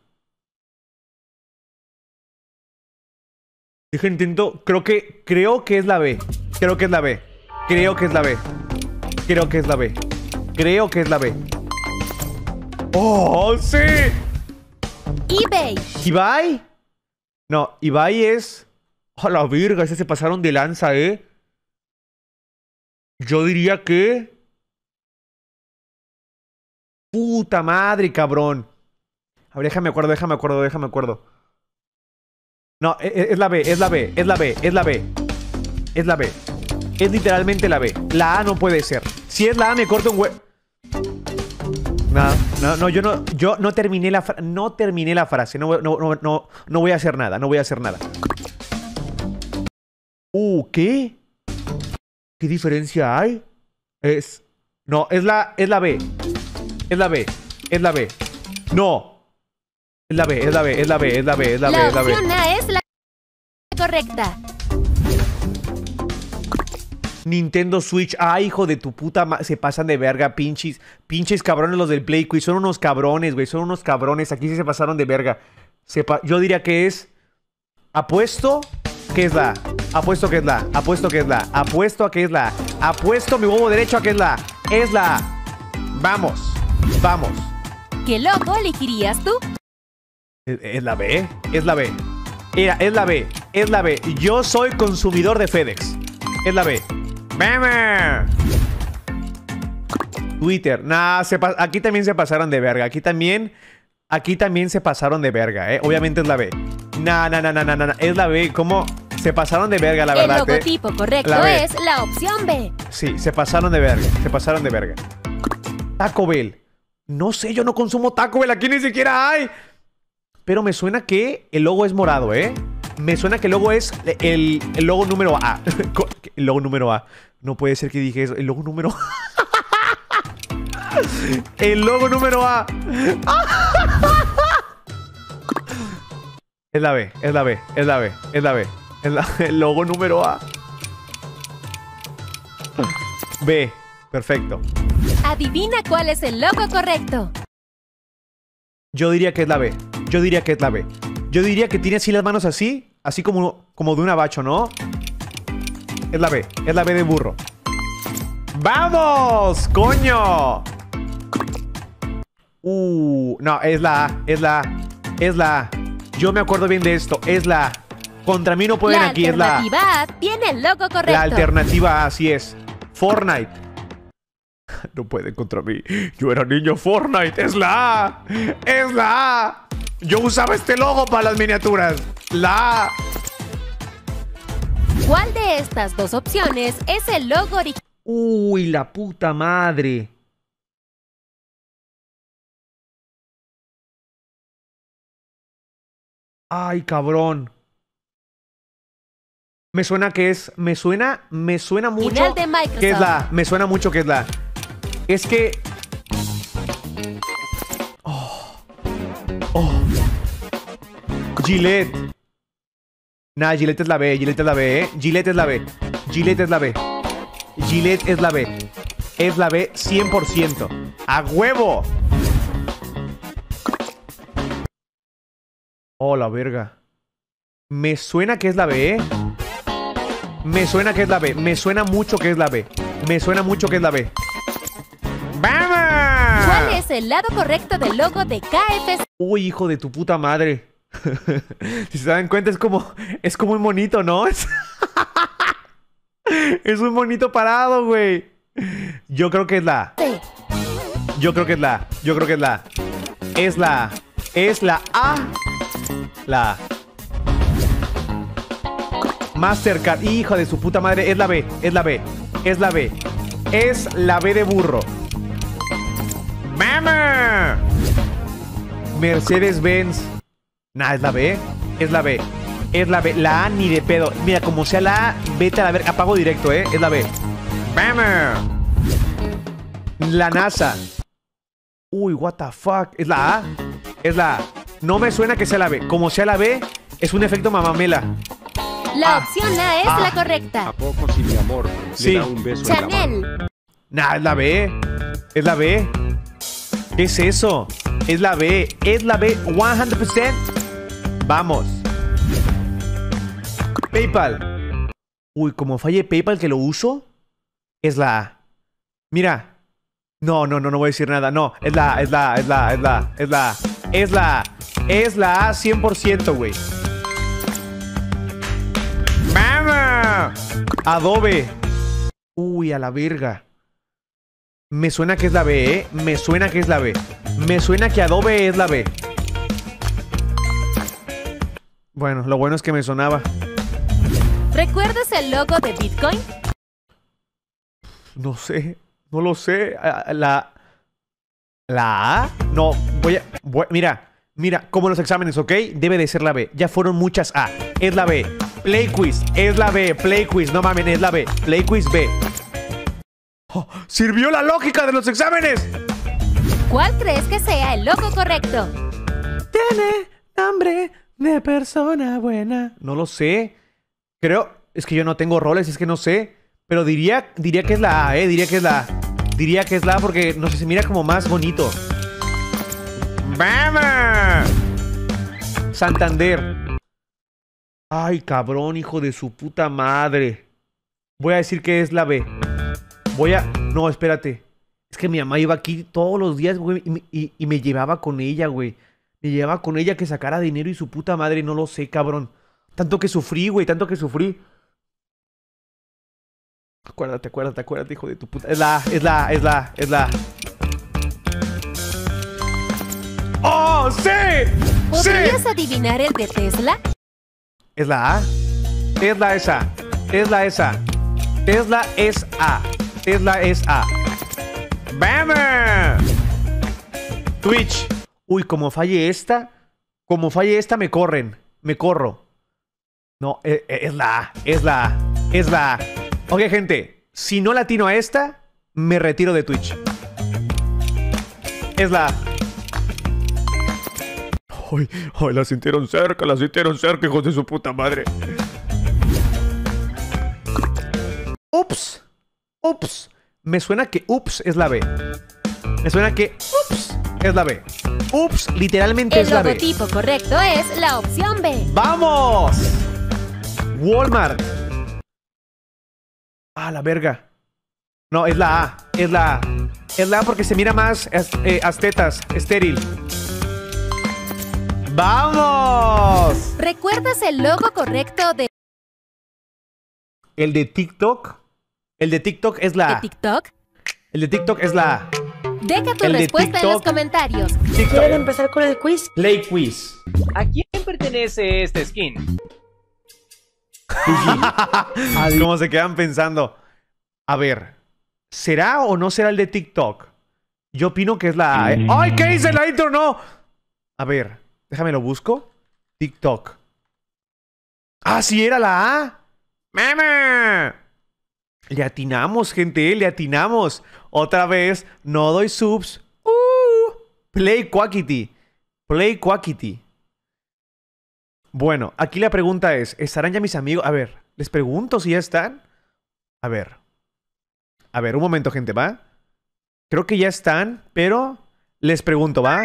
S1: Dije, intento. Creo que. Creo que es la B. Creo que es la B. Creo que es la B. Creo que es la B.
S2: Creo que es la B. ¡Oh, sí! eBay. ¿Ibai? No, Ibai es... ¡A oh, la Ese se pasaron
S1: de lanza, ¿eh? Yo diría que... ¡Puta madre, cabrón! A ver, déjame acuerdo, déjame
S2: acuerdo, déjame acuerdo. No, e, e, es la B, es la B, es la B, es la B. Es la B. Es literalmente la B. La A no puede ser. Si es la A, me corto un huevo. No, no, no, yo no, yo no terminé la, no terminé la frase. No, no, no, no, voy a hacer nada, no voy a hacer nada. Uh, ¿qué? ¿Qué diferencia hay? Es, no, es la, es la B. Es la B, es la B. No. Es la B, es la B, es la B, es la B, es la B, es la B. La opción
S10: es la correcta.
S2: Nintendo Switch. Ah, hijo de tu puta Se pasan de verga, pinches. Pinches cabrones los del Play, y Son unos cabrones, güey. Son unos cabrones. Aquí sí se pasaron de verga. Yo diría que es... Apuesto que es la. Apuesto que es la. Apuesto que es la. Apuesto a que es la. Apuesto mi huevo derecho a que es la. Es la. Vamos. Vamos.
S10: ¿Qué loco elegirías tú?
S2: Es, la B. Es la B. mira, es la B. Es la B. Yo soy consumidor de FedEx. Es la B. Twitter. Nah, aquí también se pasaron de verga. Aquí también. Aquí también se pasaron de verga, eh. Obviamente es la B. Nah, nah, nah, nah, Es la B. ¿Cómo? Se pasaron de verga, la verdad. El eh. logotipo
S10: correcto es la opción B.
S2: Sí, se pasaron de verga. Se pasaron de verga. Taco Bell. No sé, yo no consumo Taco Bell. Aquí ni siquiera hay. Pero me suena que el logo es morado, ¿eh? Me suena que el logo es el, logo número A. el logo número A. No puede ser que dije eso. El logo número A. el logo número A. es la B, es la B, es la B, es la B. el logo número A. B. Perfecto.
S10: Adivina cuál es el logo correcto.
S2: Yo diría que es la B. Yo diría que es la B. Yo diría que tiene así las manos así, así como, como de un abacho, ¿no? Es la B, es la B de burro. ¡Vamos! ¡Coño! Uh, no, es la A, es la A, es la A. Yo me acuerdo bien de esto, es la A. Contra mí no pueden aquí, es la alternativa
S10: A tiene el logo correcto. La
S2: alternativa así es. Fortnite. No pueden
S5: contra mí. Yo era niño Fortnite. Es la A. Es la A. Yo usaba este logo para las miniaturas. La...
S10: ¿Cuál de estas dos opciones es el logo original?
S1: Uy, la puta madre. Ay, cabrón. Me suena que
S2: es. Me suena. Me suena mucho. Final Que es la. Me suena mucho que es la. Es que Oh. Gillette. Nah, Gillette es la B, Gillette es la B, ¿eh? Gillette es la B. Gillette es la B. Gillette es la B. Es la B 100%. ¡A huevo! Oh, la verga. Me suena que es la B, ¿eh? Me suena que es la B. Me suena mucho que es la B. Me suena mucho que es la B
S10: el lado correcto del logo de KFC.
S2: Uy, hijo de tu puta madre. si se dan cuenta, es como, es como un monito, ¿no? Es, es un monito parado, güey. Yo creo que es la. Yo creo que es la. Yo creo que es la. Es la. Es la A. La Mastercard. Hijo de su puta madre. Es la B. Es la B. Es la B. Es la B de burro mercedes Mercedes-Benz. Nah, es la B. Es la B. Es la B. La A ni de pedo. Mira, como sea la A, vete a la ver, Apago directo, ¿eh? Es la B. ¡Mama! La NASA. Uy, what the fuck. ¿Es la A? Es la A. No me suena que sea la B. Como sea la B, es un efecto mamamela.
S10: La ah. opción A es ah. la correcta. ¿A
S2: poco si mi amor Chanel. es la B. Es la B. ¿Qué es eso? Es la B. Es la B 100%. Vamos. PayPal. Uy, como falle PayPal que lo uso, es la A. Mira. No, no, no, no voy a decir nada. No, es la es la es la es la es la Es la Es la A 100%, güey.
S5: ¡Vamos!
S2: Adobe. Uy, a la verga. Me suena que es la B, ¿eh? Me suena que es la B. Me suena que Adobe es la B. Bueno, lo bueno es que me sonaba.
S10: ¿Recuerdas el logo de Bitcoin?
S2: No sé, no lo sé. La... ¿La A? No, voy a... mira, mira, como los exámenes, ¿ok? Debe de ser la B. Ya fueron muchas A. Es la B. Play quiz, es la B. Play quiz, no mames, es la B. Play quiz B. Oh, ¡Sirvió la lógica de los exámenes!
S10: ¿Cuál crees que sea el loco correcto?
S5: Tiene nombre de persona buena.
S2: No lo sé. Creo. Es que yo no tengo roles, es que no sé. Pero diría, diría que es la A, ¿eh? Diría que es la A. Diría que es la A porque, no sé, se mira como más bonito. ¡Vamos! Santander. Ay, cabrón, hijo de su puta madre. Voy a decir que es la B. Voy a. No, espérate. Es que mi mamá iba aquí todos los días, güey, y, me- llevaba con ella, güey. Me llevaba con ella que sacara dinero y su puta madre, no lo sé, cabrón. Tanto que sufrí, güey, tanto que sufrí. Acuérdate, acuérdate, acuérdate, hijo de tu puta. Es la, es la, es
S5: la, es la. ¡Oh, sí!
S10: adivinar el de Tesla?
S2: Es la A. Es la esa. Es la esa. Tesla es A. Tesla es A. ¡Bammer! Twitch. Uy, como falle esta, como falle esta me corren, me corro. No, e, e, es, la A, es la A, es la A. Ok, gente, si no latino a esta, me retiro de Twitch.
S5: Es la A. la sintieron cerca, la sintieron cerca, hijos de su puta madre.
S2: Ups ups. Me suena que ups es la B. Me suena que ups es la B. Ups literalmente es la B. El
S10: logotipo correcto es la opción B. ¡Vamos!
S2: Walmart. Ah, la verga. No, es la A. Es la A. Es la A porque se mira más astetas, eh, estéril.
S10: ¡Vamos! ¿Recuerdas el logo correcto de...
S2: El de TikTok? El de TikTok es la. ¿De TikTok? El de TikTok es la.
S10: Deja tu respuesta en los comentarios.
S11: Si ¿Quieren empezar con el quiz? Play quiz.
S10: ¿A quién pertenece este skin?
S2: como se quedan pensando? A ver, ¿será o no será el de TikTok? Yo opino que es la A. ¿eh? Mm. ¡Ay, qué hice la intro! ¡No! A ver, déjame lo busco. TikTok. ¡Ah, sí era la A! ¡Meme! Le atinamos, gente, eh, le atinamos. Otra vez, no doy subs. Uh, play Quackity. Play Quackity. Bueno, aquí la pregunta es, ¿estarán ya mis amigos? A ver, les pregunto si ya están. A ver. A ver, un momento, gente, ¿va? Creo que ya están, pero les pregunto, ¿va?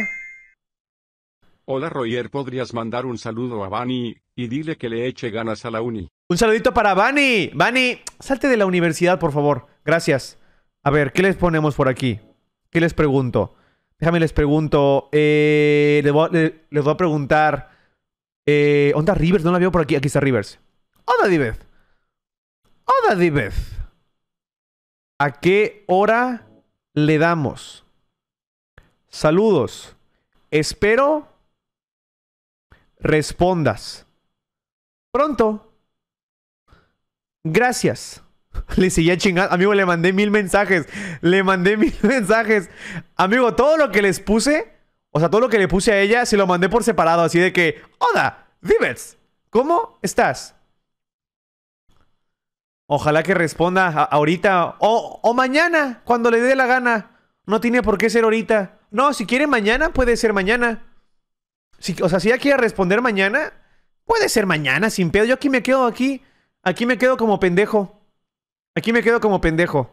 S3: Hola, Roger, ¿podrías mandar un saludo a Vani y dile que le eche ganas a la uni?
S2: Un saludito para Bani. Bani, salte de la universidad, por favor. Gracias. A ver, ¿qué les ponemos por aquí? ¿Qué les pregunto? Déjame les pregunto. Eh, les, voy, a preguntar. Eh, ¿Onda Rivers? No la veo por aquí. Aquí está Rivers. Onda Rivers. Onda Divez. ¿A qué hora le damos? Saludos. Espero respondas pronto. Gracias. Le seguía chingando. Amigo, le mandé mil mensajes. Le mandé mil mensajes. Amigo, todo lo que les puse, o sea, todo lo que le puse a ella, se lo mandé por separado. Así de que, Hola, Divers, ¿cómo estás? Ojalá que responda ahorita o, o mañana, cuando le dé la gana. No tiene por qué ser ahorita. No, si quiere mañana, puede ser mañana. Si, o sea, si ella quiere responder mañana, puede ser mañana, sin pedo. Yo aquí me quedo aquí Aquí me quedo como pendejo. Aquí me quedo como pendejo.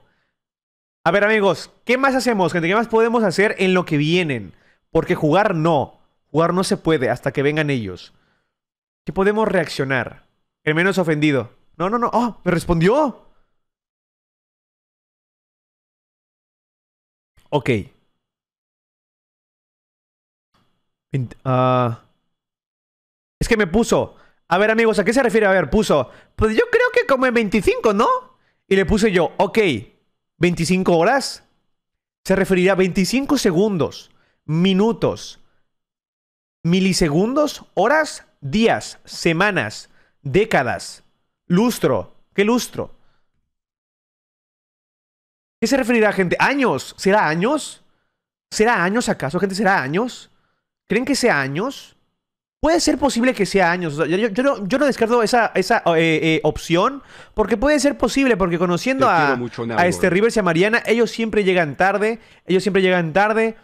S2: A ver, amigos, ¿qué más hacemos, gente? ¿Qué más podemos hacer en lo que vienen? Porque jugar no. Jugar no se puede hasta que vengan
S1: ellos. ¿Qué podemos reaccionar? El menos ofendido. No, no, no. ¡Oh! ¡Me respondió! Ok. Ah, es que me puso. A ver, amigos, ¿a qué se refiere? A ver, puso. Pues yo creo que como en 25,
S2: ¿no? Y le puse yo, ok, 25 horas. Se referirá a 25 segundos, minutos, milisegundos, horas, días, semanas, décadas, lustro. ¿Qué lustro? ¿Qué se referirá, gente? ¿Años? ¿Será años? ¿Será años acaso, gente? ¿Será años? ¿Creen que sea años? Puede ser posible que sea años. yo, no, descarto esa, esa eh, eh, opción porque puede ser posible, porque conociendo a, a, este ¿eh? Rivers y a Mariana, ellos siempre llegan tarde, ellos siempre llegan tarde,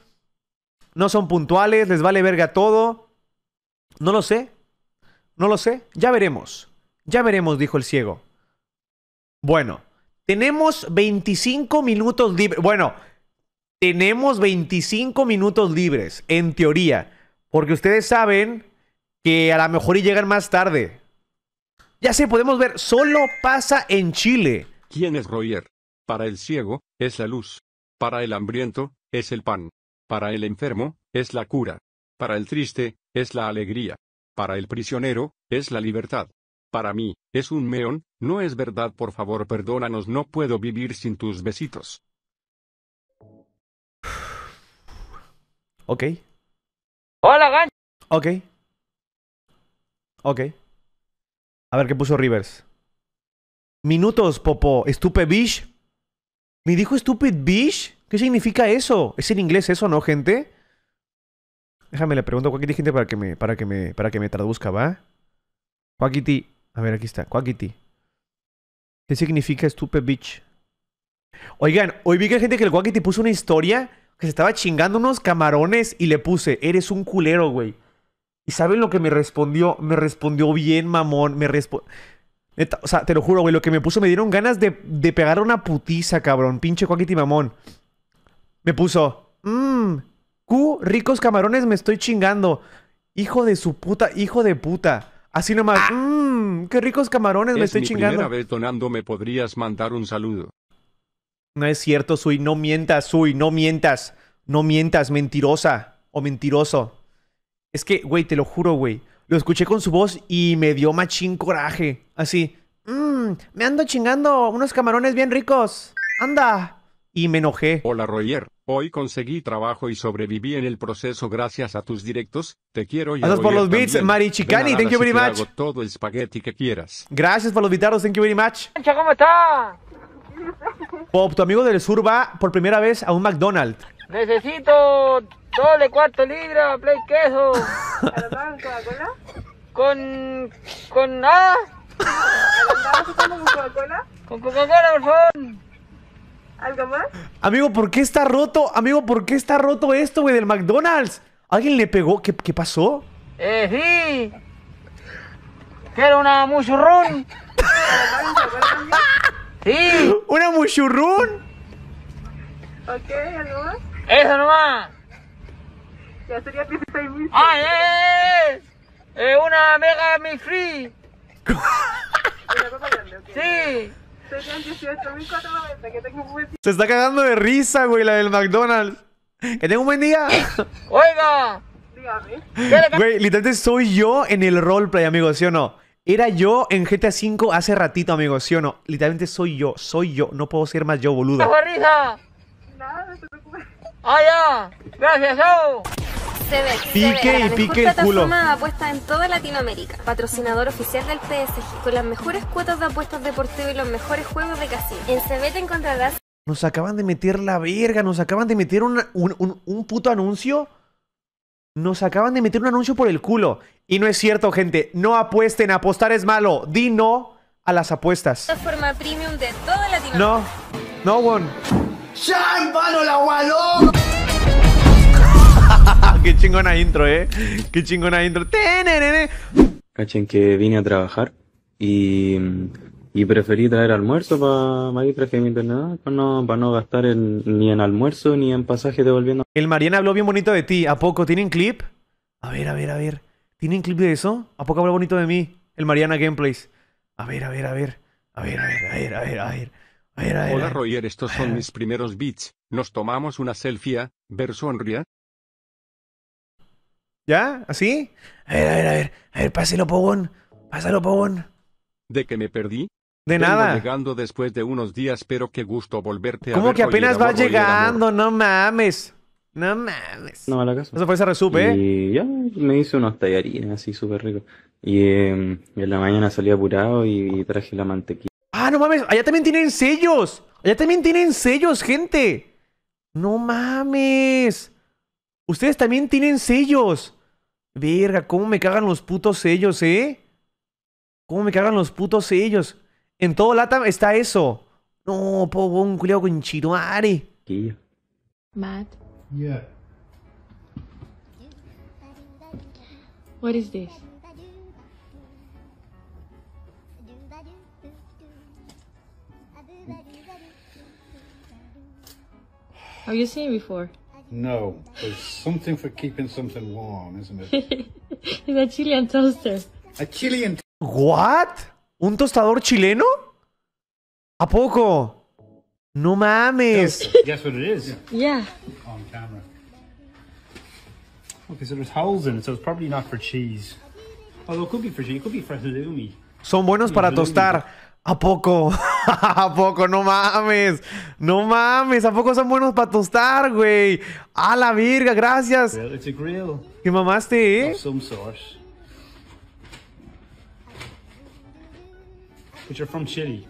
S2: no son puntuales, les vale verga todo. No lo sé, no lo sé, ya veremos, ya veremos, dijo el ciego. Bueno, tenemos 25 minutos libres, bueno, tenemos 25 minutos libres, en teoría, porque ustedes saben
S3: que a lo mejor y llegan más tarde. Ya sé, podemos ver, solo pasa en Chile. ¿Quién es Royer? Para el ciego, es la luz. Para el hambriento, es el pan. Para el enfermo, es la cura. Para el triste, es la alegría. Para el prisionero, es la libertad. Para mí, es un meón, no es verdad, por favor, perdónanos, no puedo vivir sin tus besitos. Ok. Hola, Gan. Ok.
S2: Ok. A ver qué puso Rivers. Minutos, Popo. Stupid bitch. ¿Me dijo Stupid bitch? ¿Qué significa eso? ¿Es en inglés eso, no, gente? Déjame le pregunto a cualquier gente para que me, para que me, para que me traduzca, ¿va? Quackity. A ver, aquí está. Quackity. ¿Qué significa Stupid Bitch? Oigan, hoy vi que hay gente que el Quackity puso una historia que se estaba chingando unos camarones y le puse, eres un culero, güey. ¿Y saben lo que me respondió? Me respondió bien, mamón. Me respondió. o sea, te lo juro, güey, lo que me puso, me dieron ganas de, pegar una putiza, cabrón. Pinche coquiti mamón. Me puso, mmm, Q, ricos camarones, me estoy chingando. Hijo de su puta, hijo de puta. Así nomás, mmm, qué ricos camarones, me estoy mi chingando. Primera
S3: vez donando, me podrías mandar un saludo.
S2: No es cierto, Sui, no mientas, Sui, no mientas. No mientas, mentirosa o mentiroso. Es que, güey, te lo juro, güey. Lo escuché con su voz y me dio machín coraje. Así, mmm, me ando chingando unos camarones bien ricos. Anda.
S3: Y me enojé. Hola, Royer. Hoy conseguí trabajo y sobreviví en el proceso gracias a tus directos. Te quiero y Gracias por los beats, Marichicani. Thank you very much. todo el espagueti que quieras.
S2: Gracias por los bitaros. Thank you very much. ¿Cómo
S11: está?
S2: Pop, tu amigo del sur va por primera vez a un McDonald's.
S11: Necesito doble cuarto libra, play queso. coca Coca-Cola? Con. con nada. con Coca-Cola? Con Coca-Cola, por favor. ¿Algo más?
S2: Amigo, ¿por qué está roto? Amigo, ¿por qué está roto esto, güey, del McDonald's? ¿Alguien le pegó? ¿Qué, qué pasó?
S11: Eh, sí. Quiero una mushurrun.
S5: sí. ¿Una mushurrun? Ok, ¿algo más? Eso nomás. Ya sería 16 ¡Ay, eh, eh, eh, eh. una mega mi free. Sí. Serían que tengo
S2: Se está cagando de risa, güey, la del McDonald's. Que tenga un buen día.
S5: Oiga.
S2: Dígame. Güey, literalmente soy yo en el roleplay, amigo, ¿sí o no? Era yo en GTA V hace ratito, amigo, ¿sí o no? Literalmente soy yo, soy yo. No puedo ser más yo, boludo. ¡Risa!
S10: ya! ¡Gracias! chao. ve, pique y pique el culo. de apuestas en toda Latinoamérica. Patrocinador oficial del PSG. Con las mejores cuotas de apuestas deportivas y los mejores juegos de casino. En CB te encontrarás...
S2: Nos acaban de meter la verga. Nos acaban de meter un, un, un puto anuncio. Nos acaban de meter un anuncio por el culo. Y no es cierto, gente. No apuesten. Apostar es malo. Di no a las apuestas.
S10: La forma premium de toda Latinoamérica. No. No, one. ¡Ya en vano la gualó!
S2: Qué chingona intro, eh. Qué chingona intro.
S9: Cachen que vine a trabajar y, preferí traer almuerzo para traje mi internet para no, gastar ni en almuerzo ni en pasaje
S2: devolviendo. El Mariana habló bien bonito de ti. ¿A poco? ¿Tienen clip? A ver, a ver, a ver. ¿Tienen clip de eso? ¿A poco habló bonito de mí? El Mariana Gameplays. A ver, a ver, a ver. A ver, a ver, a ver, a ver, a ver.
S3: Hola Roger, estos son mis primeros beats. ¿Nos tomamos una selfie? ¿Ver sonría? ¿Ya? ¿Así? A ver, a ver, a ver. A
S5: ver, pásalo, Pogón. Pásalo,
S3: Pogón. ¿De que me perdí? De nada. llegando después de unos días, pero qué gusto volverte a Como que apenas va llegando,
S2: no mames. No mames.
S9: No me la caso. Eso fue ese resupe, ¿eh? Y ya me hice unos tallarines así súper
S4: ricos. Y em, en la mañana salí apurado y traje la mantequilla.
S2: Ah, no mames, allá también tienen sellos. Allá también tienen sellos, gente. No mames. Ustedes también tienen sellos. Verga, cómo me cagan los putos sellos, ¿eh? Cómo me cagan los putos sellos. En todo lata está eso. No, pobo, un culiao con chiruare. ¿Qué?
S10: Matt.
S6: Yeah.
S11: What is this? Have you seen it before?
S6: No, it's something for keeping something warm, isn't it?
S11: it's a Chilean toaster.
S5: A Chilean. What?
S2: ¿Un tostador chileno? ¿A poco? No mames.
S7: Guess what it is? Yeah. On camera.
S2: Okay, so there's holes in it, so it's probably not for cheese. Although it could be for cheese, it could be for halloumi. Son buenos para tostar. ¿A poco? ¿A poco? No mames. No mames. ¿A poco son buenos para tostar, güey? A la virga, gracias. it's a grill. ¿Qué mamaste, eh? Some sauce.
S7: But you're from Chile.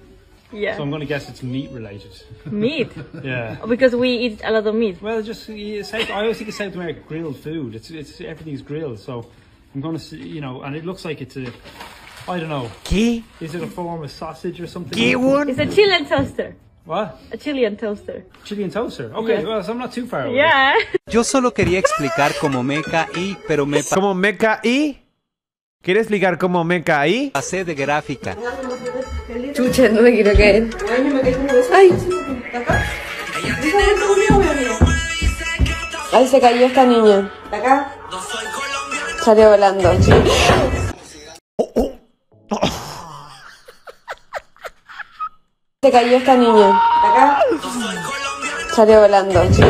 S7: Yeah. So I'm going to guess it's meat related.
S10: Meat? yeah. Oh, because we eat a lot of meat. Well, just South, I always think of South America grilled food. It's, it's everything's grilled. So I'm going to see, you know, and it looks like it's a I don't know. ¿Qué? Is it a form of sausage or something? ¿Qué, It's a Chilean toaster. What? A Chilean toaster. Chilean toaster. Okay, yeah. well, so I'm not too far away. Yeah.
S2: Yo solo quería explicar cómo me caí, pero me ¿Cómo me caí? ¿Quieres explicar cómo me caí? Pasé de gráfica.
S4: Chucha, no me quiero
S6: caer.
S10: Ay.
S11: Ahí se cayó esta niña. acá? Salió volando. Se cayó esta niña. Acá salió volando. Ay,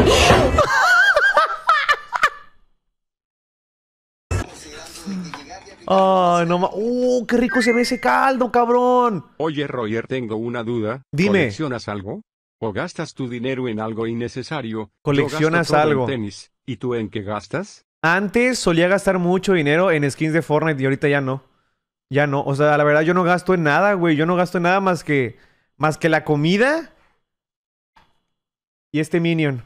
S2: ah, no más. ¡Uh, qué rico se ve ese caldo, cabrón!
S3: Oye, Roger, tengo una duda. Dime. ¿Coleccionas algo? ¿O gastas tu dinero en algo innecesario? ¿Coleccionas algo? tenis. ¿Y tú en qué gastas?
S2: Antes solía gastar mucho dinero en skins de Fortnite y ahorita ya no. Ya no, o sea, la verdad yo no gasto en nada, güey. Yo no gasto en nada más que, más que la comida y este minion.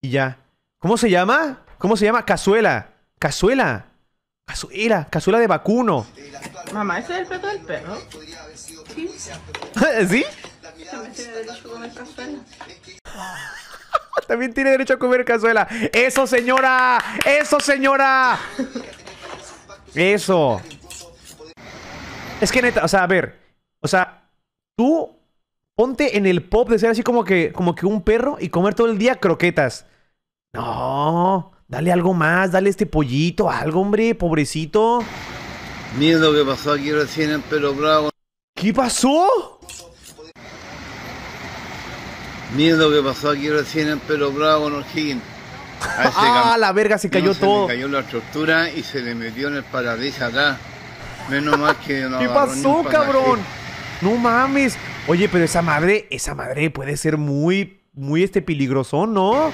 S2: Y ya. ¿Cómo se llama? ¿Cómo se llama? Cazuela. Cazuela. Cazuela. Cazuela de vacuno.
S5: Mamá, ese es el plato del perro. Sí.
S2: ¿Sí? También
S6: tiene derecho a comer cazuela.
S2: También tiene derecho a comer cazuela. Eso, señora. Eso, señora. Eso. Es que neta, o sea, a ver. O sea, tú ponte en el pop de ser así como que, como que un perro y comer todo el día croquetas. No, dale algo más, dale este pollito, algo, hombre, pobrecito.
S5: Miedo que pasó aquí recién en Pelo Bravo.
S2: ¿Qué pasó? Miedo que pasó aquí recién en Pelo Bravo, en
S5: Ah, la verga, se cayó todo. Se cayó la estructura y se le metió en el paradiso acá Menos mal que no ¿Qué pasó, cabrón?
S2: No mames. Oye, pero esa madre, esa madre puede ser muy, muy este peligroso ¿no?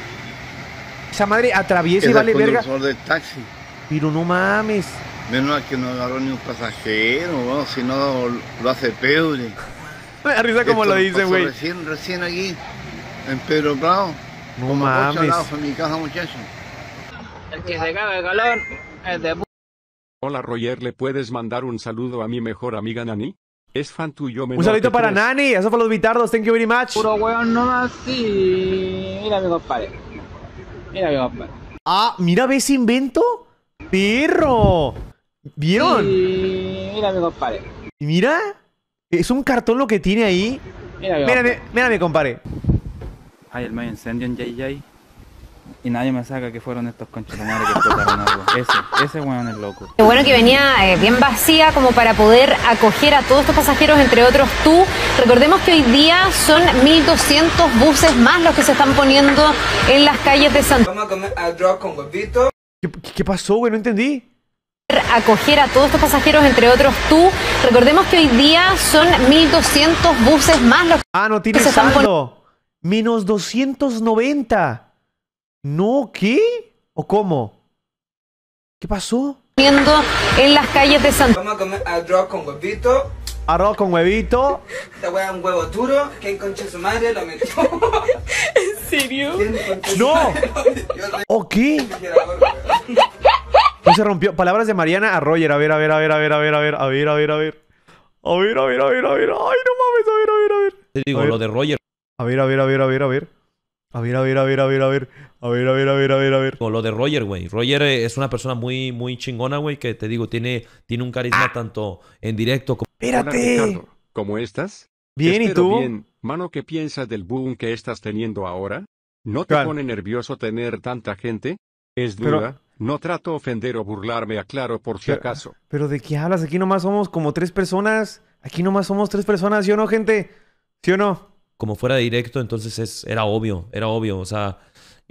S2: Esa madre atraviesa y vale verga.
S5: del taxi.
S2: Pero no mames. Menos mal que no agarró ni un pasajero, si no lo hace pedo.
S5: Me risa como lo dice, güey. Recién, recién aquí, en Pedro Prado.
S3: No como mames. Fue
S5: mi casa, muchachos. El que se el galón,
S3: es de Hola Roger, ¿le puedes mandar un saludo a mi mejor amiga Nani? Es fan tuyo, Un saludo para
S2: Nani, eso fue los bitardos, thank you very much. Puro weón nomás sí. Mira mi compadre. Mira mi compadre. Ah, mira, ¿ves invento? ¡Perro! ¿Vieron? Sí, mira mi compadre. Mira, es un cartón lo que tiene ahí. Mira compadre. Mira, compadre. Ay, el mayo incendio en JJ. Y nadie
S4: me saca que fueron estos conchetumares que explotaron algo. Ese, ese weón es loco.
S6: Qué bueno que venía eh,
S10: bien vacía como para poder acoger a todos estos pasajeros, entre otros tú. Recordemos que hoy día son 1.200 buses más los que se están poniendo en las calles de Santo
S5: Vamos a comer con
S2: ¿Qué, pasó, güey? No entendí acoger a todos estos pasajeros, entre otros tú. Recordemos que hoy día son 1.200 buses más los ah, que se están poniendo. Menos 290. No, ¿qué? ¿O cómo? ¿Qué pasó?
S6: en las calles
S5: de Santo. Vamos a comer arroz con huevito. Arroz con huevito. Esta hueá es un huevo duro. ¿Quién concha su madre lo metió? ¿En serio? ¡No!
S2: ¿O qué? No se rompió. Palabras de Mariana a Roger. A ver, a ver, a ver, a ver, a ver, a ver, a ver, a ver, a ver. A ver, a ver, a ver, a ver. Ay, no
S5: mames, a ver, a ver, a ver.
S2: Te
S9: digo, lo de Roger. A ver, a ver, a ver, a ver, a ver. A ver, a ver, a ver, a ver, a ver. A ver, a ver, a ver, a ver, a ver. Con lo de Roger, güey. Roger eh, es una persona muy, muy chingona, güey, que te digo, tiene, tiene
S3: un carisma ah. tanto en directo como... ¡Espérate! ¿Cómo estás? Bien, ¿y tú? Bien. Mano, ¿qué piensas del boom que estás teniendo ahora? ¿No te pone nervioso tener tanta gente? Es dura. No trato ofender o burlarme, aclaro por si acaso.
S2: Pero ¿de qué hablas? Aquí nomás somos como tres personas. Aquí nomás somos tres personas, ¿sí o no, gente? ¿Sí o
S9: no? Como fuera directo, entonces es, era obvio, era obvio. O sea,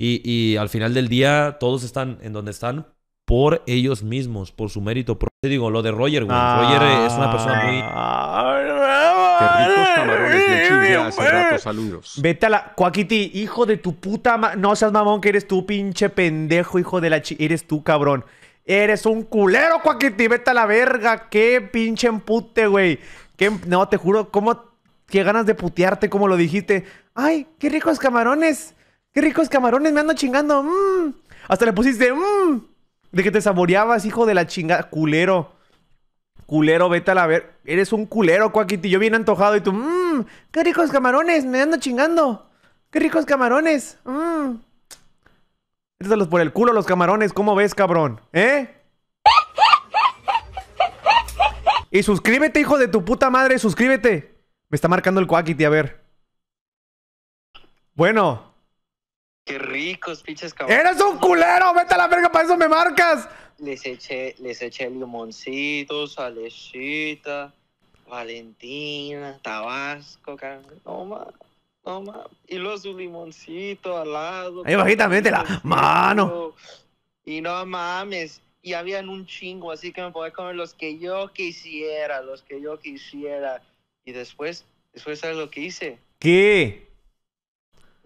S9: y, al final del día, todos están en donde están por ellos mismos, por su mérito. Por, te digo, lo de Roger, güey. Roger ah, es una
S6: persona muy. Qué
S2: ricos camarones de saludos. Vete a la. Cuaquiti, hijo de tu puta. No seas mamón, que eres tú, pinche pendejo, hijo de la. Chi... Eres tú, cabrón. Eres un culero, Cuaquiti. Vete a la verga. Qué pinche empute, güey. Qué... No, te juro, cómo. Qué ganas de putearte, como lo dijiste. Ay, qué ricos camarones. ¡Qué ricos camarones! ¡Me ando chingando! ¡Mmm! Hasta le pusiste ¡mmm! De que te saboreabas, hijo de la chingada. Culero. Culero, vete a la ver. Eres un culero, Cuaquiti. Yo bien antojado y tú. ¡mmm! ¡Qué ricos camarones! ¡Me ando chingando! ¡Qué ricos camarones! ¡Mmm! los por el culo los camarones. ¿Cómo ves, cabrón? ¿Eh? Y suscríbete, hijo de tu puta madre. Suscríbete. Me está marcando el Cuaquiti, a ver.
S5: Bueno.
S8: Qué ricos, pinches cabrón! ¡Eres un culero! ¡Vete a la verga! ¡Para
S5: eso me marcas!
S8: Les eché, les eché limoncitos,
S5: salecita, valentina, tabasco,
S2: cabrón. No, toma No, Y los su limoncito al lado. Ahí bajita, la ¡Mano! Y no mames y habían un chingo, así que me podía comer los que
S5: yo quisiera, los que yo quisiera. Y después, después, ¿sabes lo que hice?
S1: ¿Qué?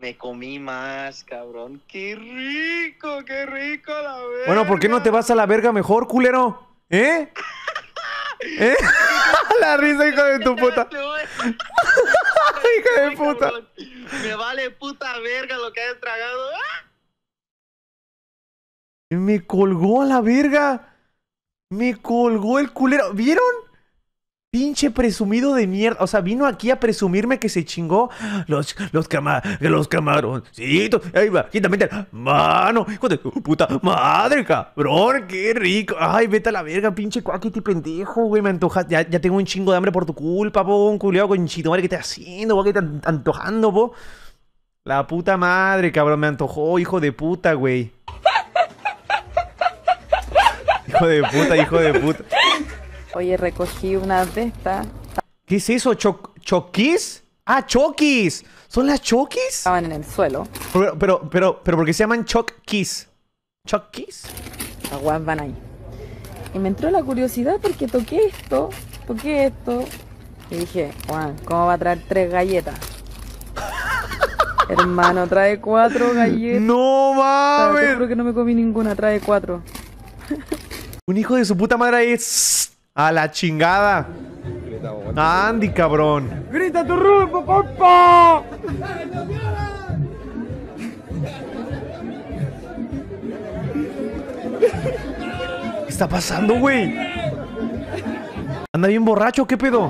S5: me comí más, cabrón. ¡Qué rico, qué
S2: rico la verga! Bueno, ¿por qué no te vas a la verga mejor, culero? ¿Eh?
S5: ¿Eh? la risa, hijo de tu puta. hijo de puta. Me vale puta verga lo que hayas tragado. Me colgó a la verga. Me colgó el
S2: culero. ¿Vieron? Pinche presumido de mierda. O sea, vino aquí a presumirme que se chingó los, los, los camaroncitos. Ahí va, quítame mano.
S5: Hijo de puta madre, cabrón. Qué rico. Ay,
S2: vete a la verga, pinche cuaquiti pendejo, güey. Me antoja. Ya, tengo un chingo de hambre por tu culpa, po. Un culiado con chito, madre. ¿Qué estás haciendo, ¿Qué te antojando, po? La puta madre, cabrón. Me antojó, hijo de puta, güey. Hijo de puta, hijo de puta.
S11: Oye, recogí una de estas.
S2: ¿Qué es eso? Ah, chokis! Ah, choquis. ¿Son las chokis? Estaban en el suelo. Pero, pero, pero, pero ¿por qué se llaman choquis?
S11: ¿Choquis? Las van ahí. Y me entró la curiosidad porque toqué esto, toqué esto. Y dije, Juan, ¿cómo va a traer tres galletas? Hermano, trae cuatro galletas. No mames. Yo creo que no me comí ninguna, trae cuatro. Un hijo de su puta madre es
S2: a la chingada. Andy, cabrón.
S6: ¡Grita tu rumbo, compa! ¿Qué
S2: está pasando, güey? ¿Anda bien borracho? ¿Qué pedo?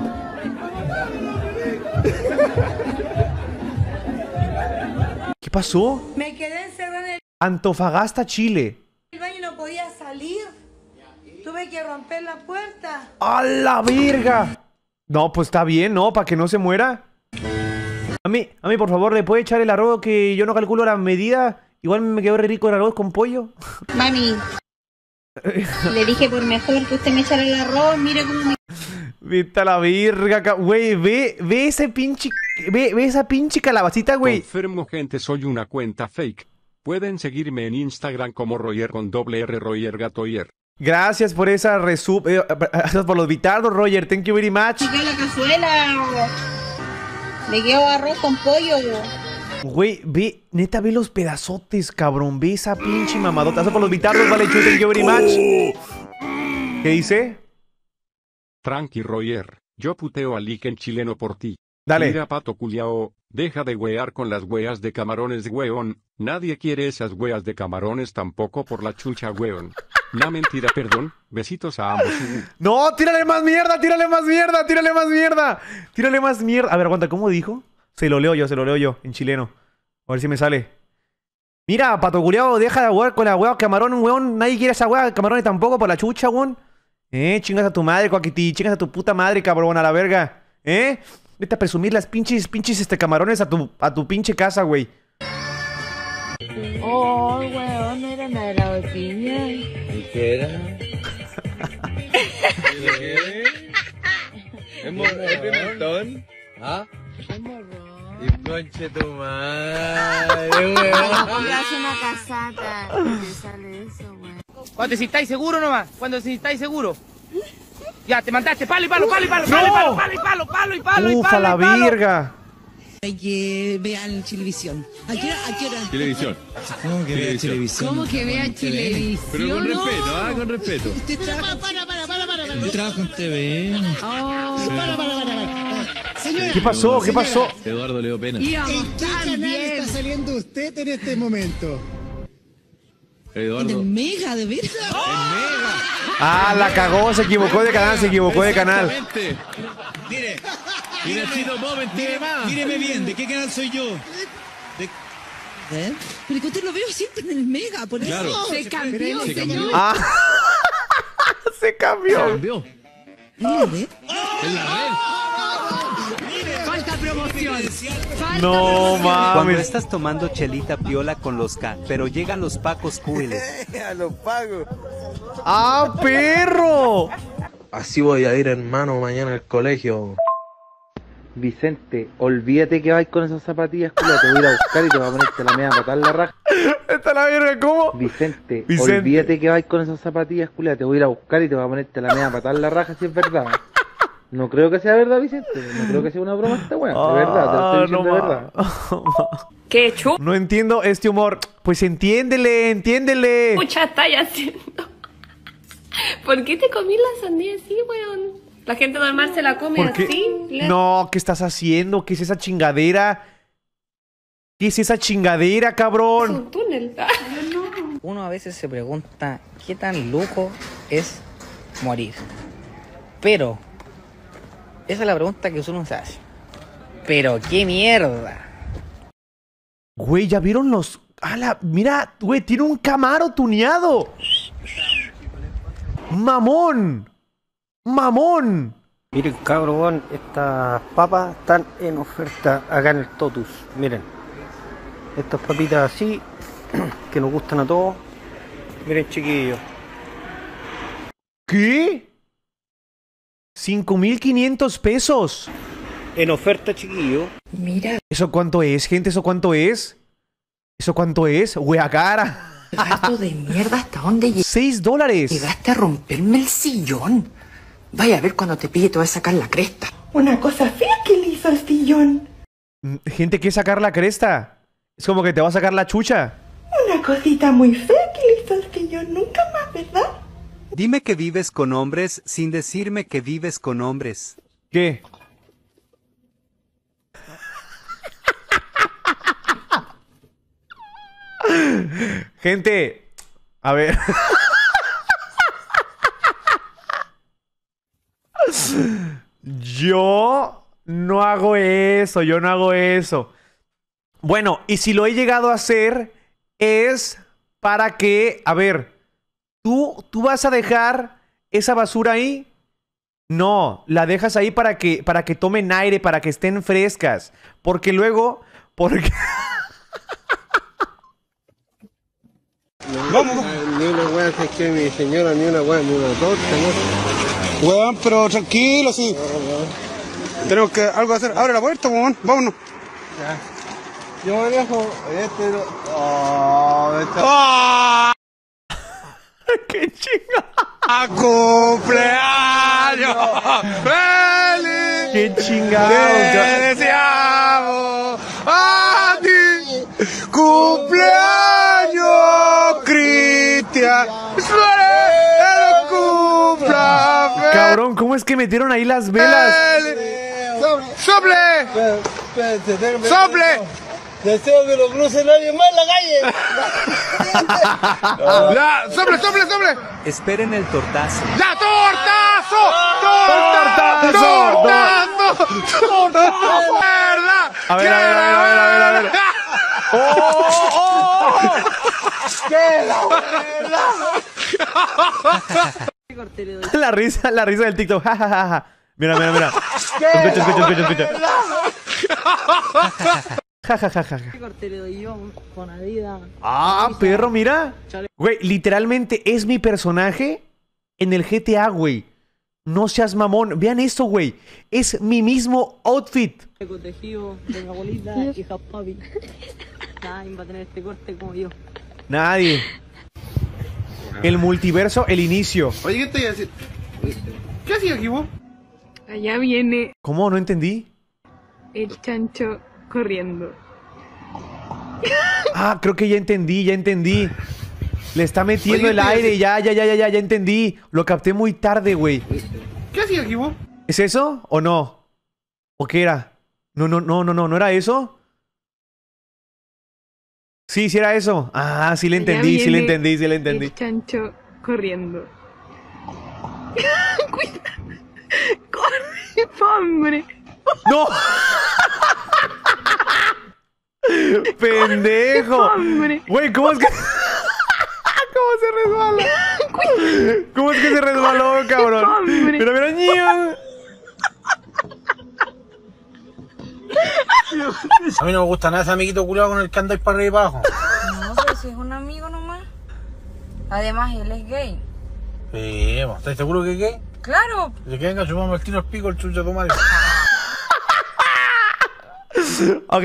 S2: ¿Qué pasó?
S11: Me quedé encerrado en el...
S2: Antofagasta, Chile.
S11: El baño no podía salir que romper la puerta.
S2: ¡A la virga! No, pues está bien, ¿no? Para que no se muera. A mí, a mí, por favor, ¿le puede echar el arroz que yo no calculo las medidas? Igual me quedó rico el arroz con pollo.
S10: Mami. le dije por mejor que usted me echara el arroz, mire cómo me...
S2: Vista la virga, güey, ve, ve ese pinche, ve, ve esa pinche calabacita, güey.
S3: Confirmo, gente, soy una cuenta fake. Pueden seguirme en Instagram como Royer con doble R Royer Gatoyer.
S2: Gracias por esa resu... Eh, por los bitardos, Roger. Thank you very much.
S10: Me la cazuela. Me arroz con pollo.
S2: Güey, ve, neta, ve los pedazotes, cabrón. Ve esa pinche mamadota. Gracias por los bitardos, vale, Thank you very much.
S3: Oh. ¿Qué hice? Tranqui, Roger. Yo puteo al en chileno por ti. Dale. Mira, pato culiao, deja de wear con las weas de camarones, weón. Nadie quiere esas weas de camarones tampoco por la chucha, weón. No mentira, perdón. Besitos a ambos. No, tírale más mierda, tírale más mierda, tírale más mierda. Tírale más mierda. A ver, aguanta, ¿cómo dijo?
S2: Se lo leo yo, se lo leo yo, en chileno. A ver si me sale. Mira, pato deja de jugar con la hueá camarón, weón. Nadie quiere esa hueá camarones tampoco por la chucha, weón. Eh, chingas a tu madre, coaquiti, chingas a tu puta madre, cabrón, a la verga. Eh, vete a presumir las pinches, pinches este camarones a tu, a tu pinche casa, güey.
S11: Oh, weón,
S6: era nada de la
S9: era?
S11: ¿Qué?
S6: ¿Es, morrón? ¿Es
S5: ¿Ah? Y
S11: una si estáis seguro nomás, cuando si estáis seguro. Ya, te mandaste palo y palo, palo y palo, palo, y palo, palo y
S5: palo, palo y palo. Ufa, la virga
S10: que vean Chilevisión. ¿A qué ¿A qué hora?
S7: Televisión. ¿Cómo que vea Televisión.
S10: ¿Cómo que vea Televisión? Pero con respeto, ¿ah? Con respeto. Para, para, para, para, Yo trabajo
S7: en TV.
S10: Para, para, para, ¿Qué pasó? ¿Qué pasó?
S7: Eduardo le dio pena. ¿En qué
S10: canal está saliendo usted en este momento? Eduardo. En el Mega, de verdad. En
S8: Mega. Ah, la cagó, se equivocó de canal, se equivocó de canal. Míreme, más.
S6: bien, ¿de
S2: qué canal soy yo? De...
S6: ¿Eh?
S10: Pero que usted lo veo siempre en el Mega, por eso. Se cambió, señor. Ah,
S5: se cambió. Se cambió.
S10: ¿En la red?
S6: Falta promoción. no,
S10: mames. Cuando estás tomando chelita piola con los K, pero llegan los pacos
S8: cuiles
S11: a los pacos.
S8: ¡Ah, perro! Así voy a ir, hermano, mañana al colegio. Vicente, olvídate que
S5: vais con esas zapatillas, culo, te voy a ir a buscar y te voy a ponerte la mea a matar la raja. Esta la verga, ¿cómo?
S2: Vicente, olvídate que vais con esas zapatillas, culo, te voy a ir a buscar y te voy a ponerte la mea a matar la raja
S10: si es verdad. No creo que sea verdad, Vicente. No creo que sea una broma esta weón De verdad, te lo estoy ah, diciendo no de verdad. ¿Qué hecho?
S2: No entiendo este humor. Pues entiéndele,
S10: entiéndele. Mucha talla haciendo. ¿Por qué te comí la sandía así, weón? La gente normal se la come así.
S2: No, ¿qué estás haciendo? ¿Qué es esa chingadera? ¿Qué es esa chingadera, cabrón? Es un
S10: túnel. Uno a veces se pregunta qué tan lujo es morir.
S8: Pero, esa es la pregunta que uno se hace. Pero qué
S11: mierda.
S2: Güey, ¿ya vieron los...? ¡Hala! Mira, güey, tiene un camaro tuneado. ¡Mamón! ¡Mamón! Miren, cabrón, estas papas están en oferta acá en el Totus. Miren, estas papitas así, que nos gustan a todos. Miren, chiquillos. ¿Qué? ¿5.500 pesos? En oferta, chiquillo. Mira. ¿Eso cuánto es, gente? ¿Eso cuánto es? ¿Eso cuánto es? ¡Wea cara! Gato de mierda, ¿hasta dónde llega? ¡6 dólares! Llegaste a romperme el sillón. Vaya a ver cuando te pille, te voy a sacar la cresta.
S10: Una cosa fea que le hizo sillón.
S2: Mm, gente, ¿qué sacar la cresta? Es como que te va a sacar la chucha.
S10: Una cosita muy fea que le hizo nunca más, ¿verdad? Dime que vives con hombres sin decirme que vives con hombres. ¿Qué?
S2: Gente, a ver. yo no hago eso, yo no hago eso. Bueno, y si lo he llegado a hacer es para que, a ver, tú, tú vas a dejar esa basura ahí. No, la dejas ahí para que, para que tomen aire, para que estén frescas. Porque
S5: luego, porque... No, Ni una weá, es que mi señora, ni una weá, ni una torta, ¿no? Weón, pero tranquilo, sí. Tenemos que algo hacer. Abre la puerta, weón. Vámonos. Yo me dejo este... ¡Ah! ah. ¡Qué chingada! ¡Cumpleaños! ¡Feliz! ¡Qué chingada! ¡Te deseamos! ¡Ah! ¡Cumpleaños, Cristian! ¡Suárez! cumple. Cabrón, ¿cómo es que metieron ahí las velas? ¡Sople! ¡Sople! ¡Sople! Deseo que lo cruce nadie más la calle. ¡Ya! ¡Sople, sople, sople!
S4: Esperen el tortazo.
S5: ¡Ya, tortazo!
S6: ¡Tortazo! ¡Tortazo! ¡Tortazo! ¡Tortazo! ¡Tortazo! ¡Tortazo! ¡Tortazo! ¡Oh! oh! qué
S2: la risa, la risa del TikTok. mira, mira, mira.
S6: Escucha, ja,
S2: ja, ja, ja. Ah, perro, mira. Güey, literalmente es mi personaje en el GTA, güey. No seas mamón. Vean esto, güey. Es mi mismo outfit.
S11: Nadie va a tener este corte como yo.
S2: Nadie. El multiverso, el inicio.
S10: Oye, ¿qué a decir? ¿Qué hacía aquí Allá viene.
S2: ¿Cómo? No entendí.
S10: El chancho
S11: corriendo.
S2: Ah, creo que ya entendí, ya entendí. Le está metiendo el aire, ya, ya, ya, ya, ya, ya entendí. Lo capté muy tarde, güey.
S5: ¿Qué
S1: hacía aquí
S2: ¿Es eso o no? ¿O qué era? No, no, no, no, no, ¿no era eso? Sí, sí era eso. Ah, sí le entendí, sí le entendí, sí le entendí. El
S11: chancho corriendo. ¡Corre, hombre! ¡No!
S5: ¡Pendejo! Güey, ¿cómo es que.?
S6: ¿Cómo se resbala? ¿Cómo es que se resbaló, cabrón? Pero,
S5: mira, mira, A mí no me gusta nada ese amiguito culado con el que andáis para arriba y para abajo.
S9: No, sé, si es un amigo nomás.
S10: Además, él es gay.
S5: Sí, ¿estás seguro que es gay? Claro. De que venga, chupamos el tiro al pico el chucha tu madre. ok,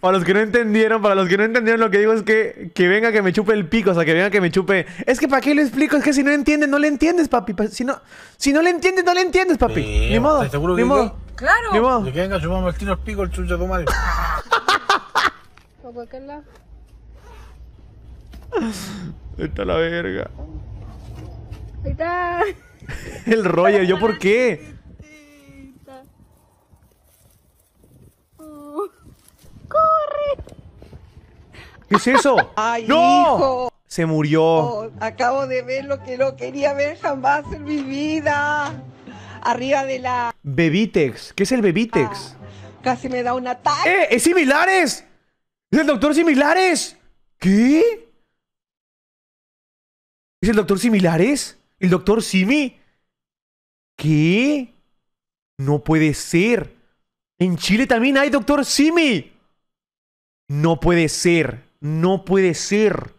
S5: para los que no entendieron, para los que no entendieron, lo que digo es que, que venga que me chupe el pico, o sea, que venga
S2: que me chupe. Es que para qué lo explico, es que si no entiendes, no le entiendes, papi. Pues, si no, si no le entiendes, no le
S5: entiendes, papi. ni modo, ni modo. Claro. Ni modo. que venga el tiro pico, el está la verga. Ahí está. el rollo, ¿yo por qué?
S2: ¿Qué es eso? ¡Ay, ¡No! Se murió. Oh,
S8: acabo de ver lo que no quería ver jamás en mi vida. Arriba de la.
S2: Bebitex. ¿Qué es el Bebitex? Ah,
S8: casi me da un ataque. ¡Eh! ¡Es
S1: similares! ¡Es el doctor similares! ¿Qué? ¿Es el doctor similares? ¿El doctor Simi?
S2: ¿Qué? No puede ser. En Chile también hay doctor Simi. No puede ser. No puede ser.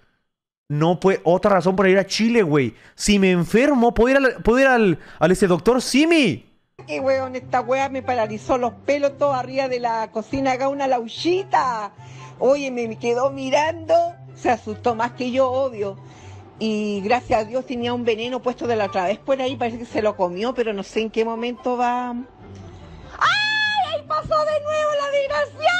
S2: No puede. Otra razón para ir a Chile, güey. Si me enfermo, puedo ir al, puedo al, al ese doctor
S10: Simi. ¡Qué weón, esta weá me paralizó los pelos todo arriba de la cocina, ¡Haga una lauchita. Oye, me quedó mirando, se asustó más que yo, obvio. Y gracias a Dios tenía un veneno puesto de la otra vez por ahí, parece que se lo comió, pero no sé en qué momento va. ¡Ay! Ahí pasó de nuevo la diversión!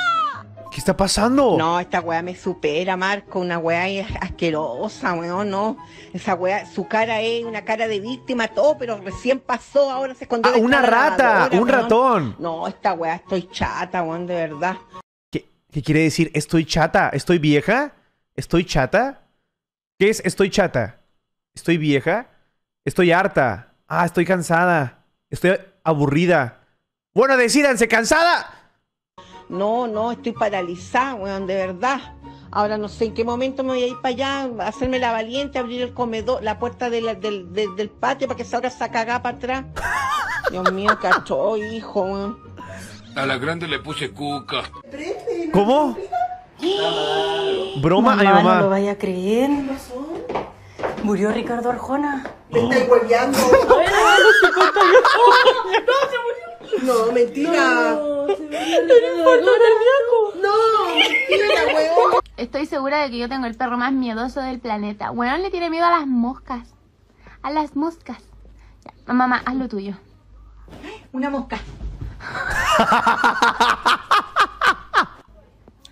S11: ¿Qué está pasando? No, esta weá me supera, Marco. Una weá asquerosa,
S10: weón, no. Esa weá, su cara es una cara de víctima, todo, pero recién pasó, ahora se escondió. Ah, una rata, un ratón. No, esta weá estoy chata, weón, de verdad.
S2: ¿Qué, ¿Qué quiere decir estoy chata? ¿Estoy vieja? ¿Estoy chata? ¿Qué es estoy chata? ¿Estoy vieja? ¿Estoy harta? Ah, estoy cansada. Estoy aburrida. Bueno, decidanse, cansada.
S11: No, no, estoy paralizada, weón, de verdad. Ahora no sé en qué momento me voy a ir para allá, hacerme la valiente, abrir el comedor, la puerta del, patio para que salga esa cagada para atrás.
S8: Dios mío, cachó, hijo, weón. A la grande le puse cuca.
S11: ¿Cómo?
S10: Broma, de ay, No lo vaya a creer. Murió Ricardo Arjona. Me está igualando. no, se
S6: no, mentira. No, se me No, mentira, huevón.
S10: Estoy segura de que yo tengo el perro más miedoso del planeta. Bueno, le tiene miedo a las moscas. A las moscas. mamá, haz lo tuyo. Una mosca.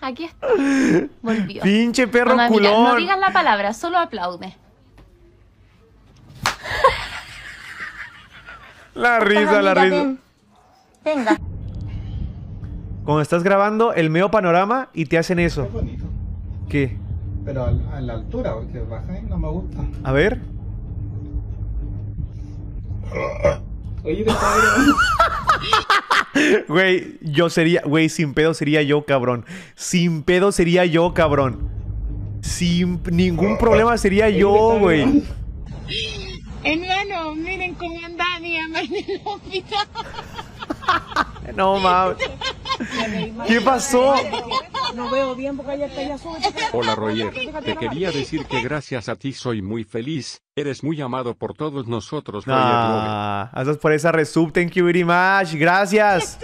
S10: Aquí está.
S5: Volvió. Pinche perro no digas
S10: la palabra, solo aplaude.
S2: La risa, la risa. Venga. Cuando estás grabando el medio panorama y te hacen eso. ¿Qué?
S7: Pero a, la altura, porque baja
S2: no me gusta. A ver. Oye, te está Güey, yo sería, güey, sin pedo sería yo, cabrón. Sin pedo sería yo, cabrón. Sin ningún problema sería
S5: yo, güey.
S10: Hermano, miren cómo anda mi ama en el
S11: hospital.
S3: No mames.
S11: ¿Qué pasó? No veo bien porque Hola Roger, te quería
S3: decir que gracias a ti soy muy feliz. Eres muy amado por todos nosotros, gracias
S2: por esa resub, thank you Gracias.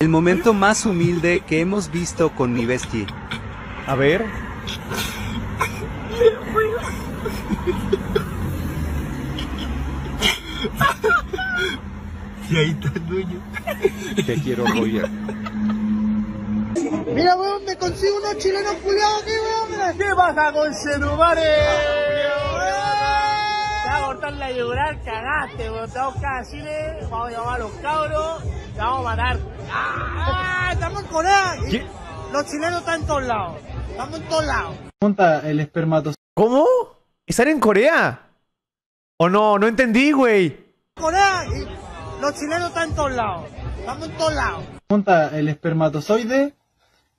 S2: El momento más humilde que hemos visto con mi bestie A ver.
S3: Y ahí está dueño. Te quiero, Roger.
S5: Mira, weón, me consigo unos chilenos culiados aquí, weón. ¿Qué pasa con Cenumares? te voy a cortar la llorar, cagaste, weón. Te vamos a Chile, vamos a llamar a los cabros, te vamos a matar. ¡Ah! Estamos en Corea. Los chilenos están en todos lados. Estamos en todos lados. ¿Cómo?
S2: ¿Están en Corea? ¿O no? No entendí, güey.
S11: Corea. Los chilenos están en todos lados. Vamos en
S2: todos lados. Junta el espermatozoide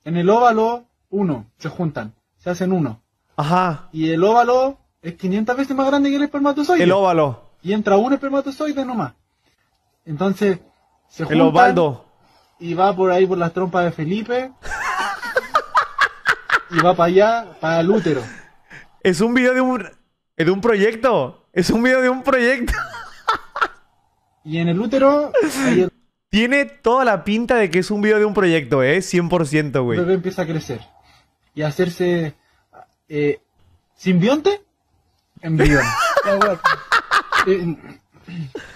S2: en el óvalo uno. Se juntan. Se hacen uno. Ajá. Y el óvalo
S5: es 500 veces más grande que el espermatozoide. El óvalo. Y entra un espermatozoide nomás. Entonces, se juntan. El óvalo. Y va por ahí por las trompas de Felipe.
S2: y va para allá, para el útero. Es un video de un, Es de un proyecto. Es un video de un proyecto. y en el útero tiene toda la pinta de que es un video de un proyecto, ¿eh? 100%, güey.
S8: El bebé empieza a crecer y a hacerse eh, simbionte, En eh,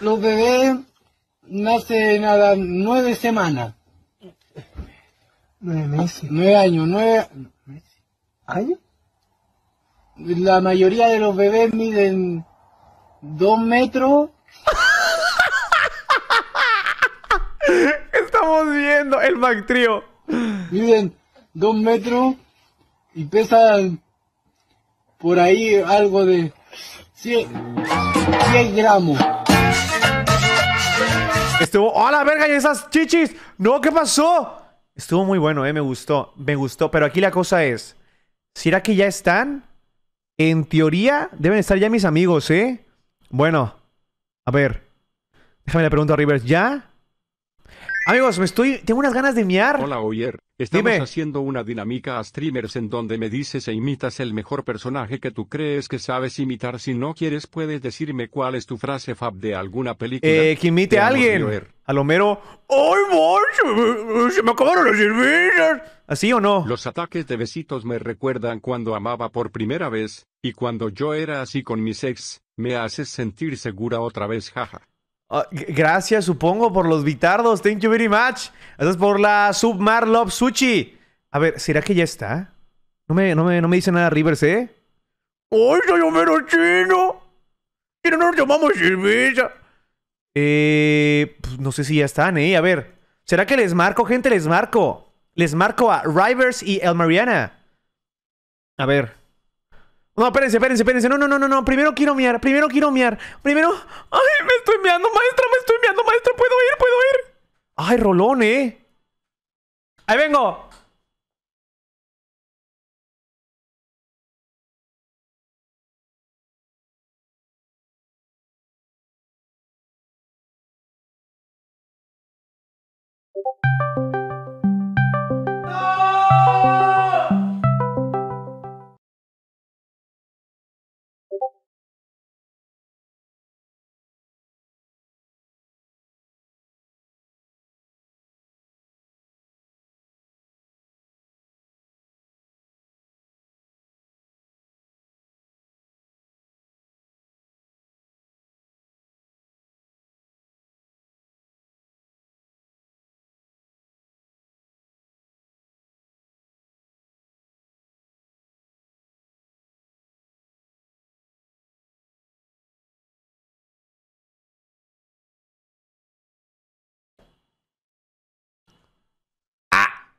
S8: los bebés
S5: nacen a las nueve semanas. Nueve meses. Nueve años, nueve... ¿Años? La mayoría de los bebés miden dos metros estamos viendo el Mactrío. Miren, dos metros y pesan por ahí algo de 100, gramos.
S2: Estuvo. ¡Hola, la verga! ¿Y esas chichis! ¡No, qué pasó! Estuvo muy bueno, eh, me gustó, me gustó. Pero aquí la cosa es, ¿será que ya están? En teoría, deben estar ya mis amigos, ¿eh? Bueno, a ver. Déjame la pregunta a Rivers. ¿Ya? Amigos, me estoy. Tengo unas ganas de miar.
S3: Hola, Oyer. Estamos haciendo una dinámica a streamers en donde me dices e imitas el mejor personaje que tú crees que sabes imitar. Si no quieres, puedes decirme cuál es tu frase fab de alguna película. Eh, que imite a alguien. A lo mero...
S5: ¡Ay, Se me acabaron las cervezas.
S3: ¿Así o no? Los ataques de besitos me recuerdan cuando amaba por primera vez, y cuando yo era así con mis ex, me haces sentir segura otra vez, jaja.
S2: Ah, gracias, supongo, por los bitardos. Thank you very much. Gracias por la Submar Love Sushi. A ver, ¿será que ya está? No me, no no me dice nada Rivers, ¿eh?
S5: ¡Ay, soy Homero Chino! Y no nos llamamos cerveza! Eh,
S2: pues, no sé si ya están, ¿eh? A ver. ¿Será que les marco, gente? Les marco. Les marco a Rivers y El Mariana. A ver. No, espérense, espérense, espérense. No, no, no, no, no. Primero quiero miar, primero quiero miar. Primero. Ay, me estoy meando, maestra, me estoy meando,
S1: maestra. ¿Puedo ir? ¿Puedo ir? Ay, Rolón, eh. Ahí vengo.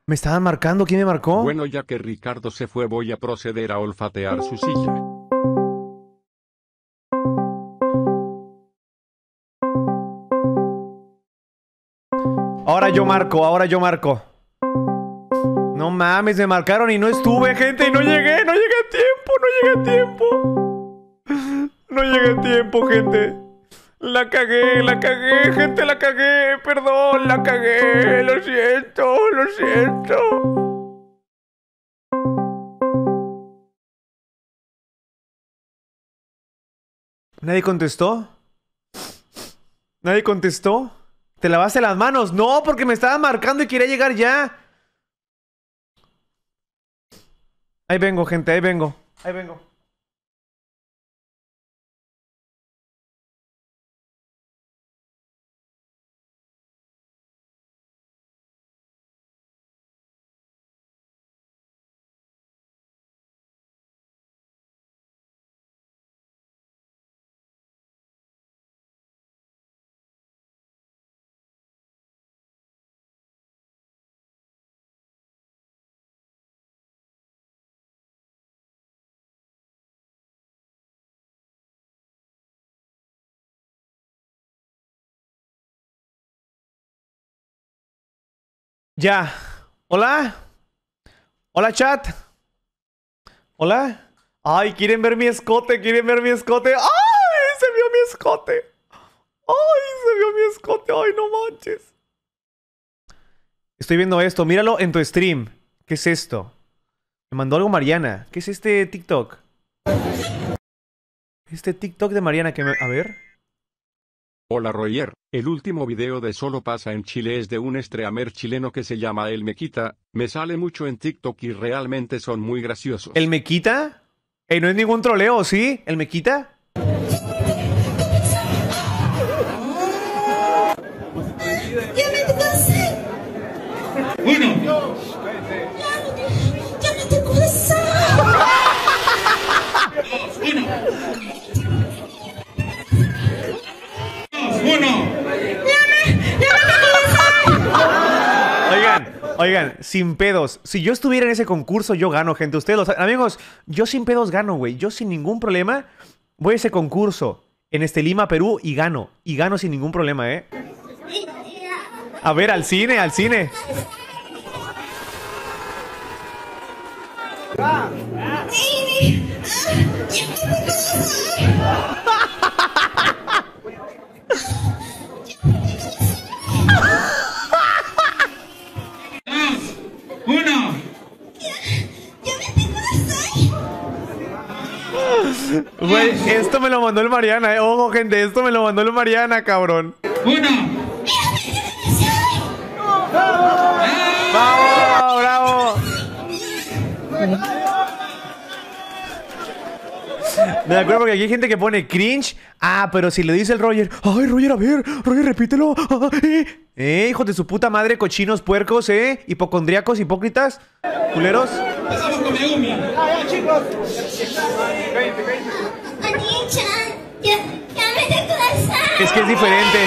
S1: Me estaban marcando,
S2: ¿quién me marcó? Bueno,
S3: ya que Ricardo se fue, voy a proceder a olfatear su silla.
S1: Ahora yo marco, ahora yo marco.
S6: No
S2: mames, me marcaron y no estuve, gente. Y No llegué,
S5: no llegué a tiempo, no llegué a tiempo. No llegué a tiempo, gente. La cagué, la cagué, gente, la
S1: cagué, perdón, la cagué, lo siento, lo siento. ¿Nadie contestó? ¿Nadie contestó?
S2: ¿Te lavaste las manos? No, porque me estaba marcando y quería llegar ya.
S1: Ahí vengo, gente, ahí vengo. Ahí vengo. Ya. Hola. Hola, chat. Hola. Ay, quieren ver mi escote,
S2: quieren
S5: ver mi escote. ¡Ay! Se vio mi escote. ¡Ay! Se vio mi escote. ¡Ay, no manches!
S2: Estoy viendo esto. Míralo en tu stream. ¿Qué es esto? Me mandó algo Mariana. ¿Qué es este TikTok? Este TikTok de Mariana que A ver.
S3: Hola Royer, el último video de Solo pasa en Chile es de un streamer chileno que se llama El Mequita, me sale mucho en TikTok y realmente son muy graciosos. ¿El Mequita? Ey, no es ningún troleo, ¿sí? ¿El Mequita?
S6: Bueno.
S5: Bueno.
S6: Oigan,
S2: oigan, sin pedos. Si yo estuviera en ese concurso, yo gano, gente. Ustedes saben, amigos, yo sin pedos gano, güey. Yo sin ningún problema voy a ese concurso en este Lima, Perú y gano. Y gano sin ningún problema, ¿eh? A ver, al cine, al cine.
S6: Ah. Ah,
S5: uno. esto me lo mandó el Mariana, eh. Ojo, gente, esto me lo mandó el Mariana, cabrón. Uno. ¡Bravo! ¡Bravo! Me
S6: acuerdo
S2: porque aquí hay gente que pone cringe. Ah, pero si le dice el Roger, ay, Roger, a ver, Roger, repítelo. Ah, eh. eh hijos de su puta madre, cochinos, puercos, eh, Hipocondriacos, hipócritas, culeros.
S5: Ah, chicos.
S2: Es que es diferente.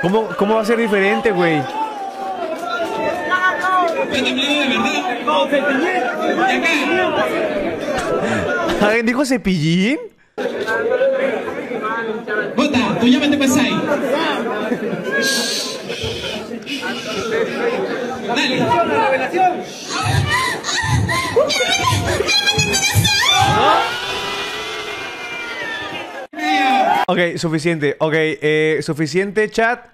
S2: ¿Cómo, cómo va a ser diferente, güey? de
S5: verdad.
S2: ¿Alguien dijo cepillín?
S3: Puta, tú ya me te ahí. Dale. revelación!
S2: Ok, suficiente. Ok, eh, suficiente chat.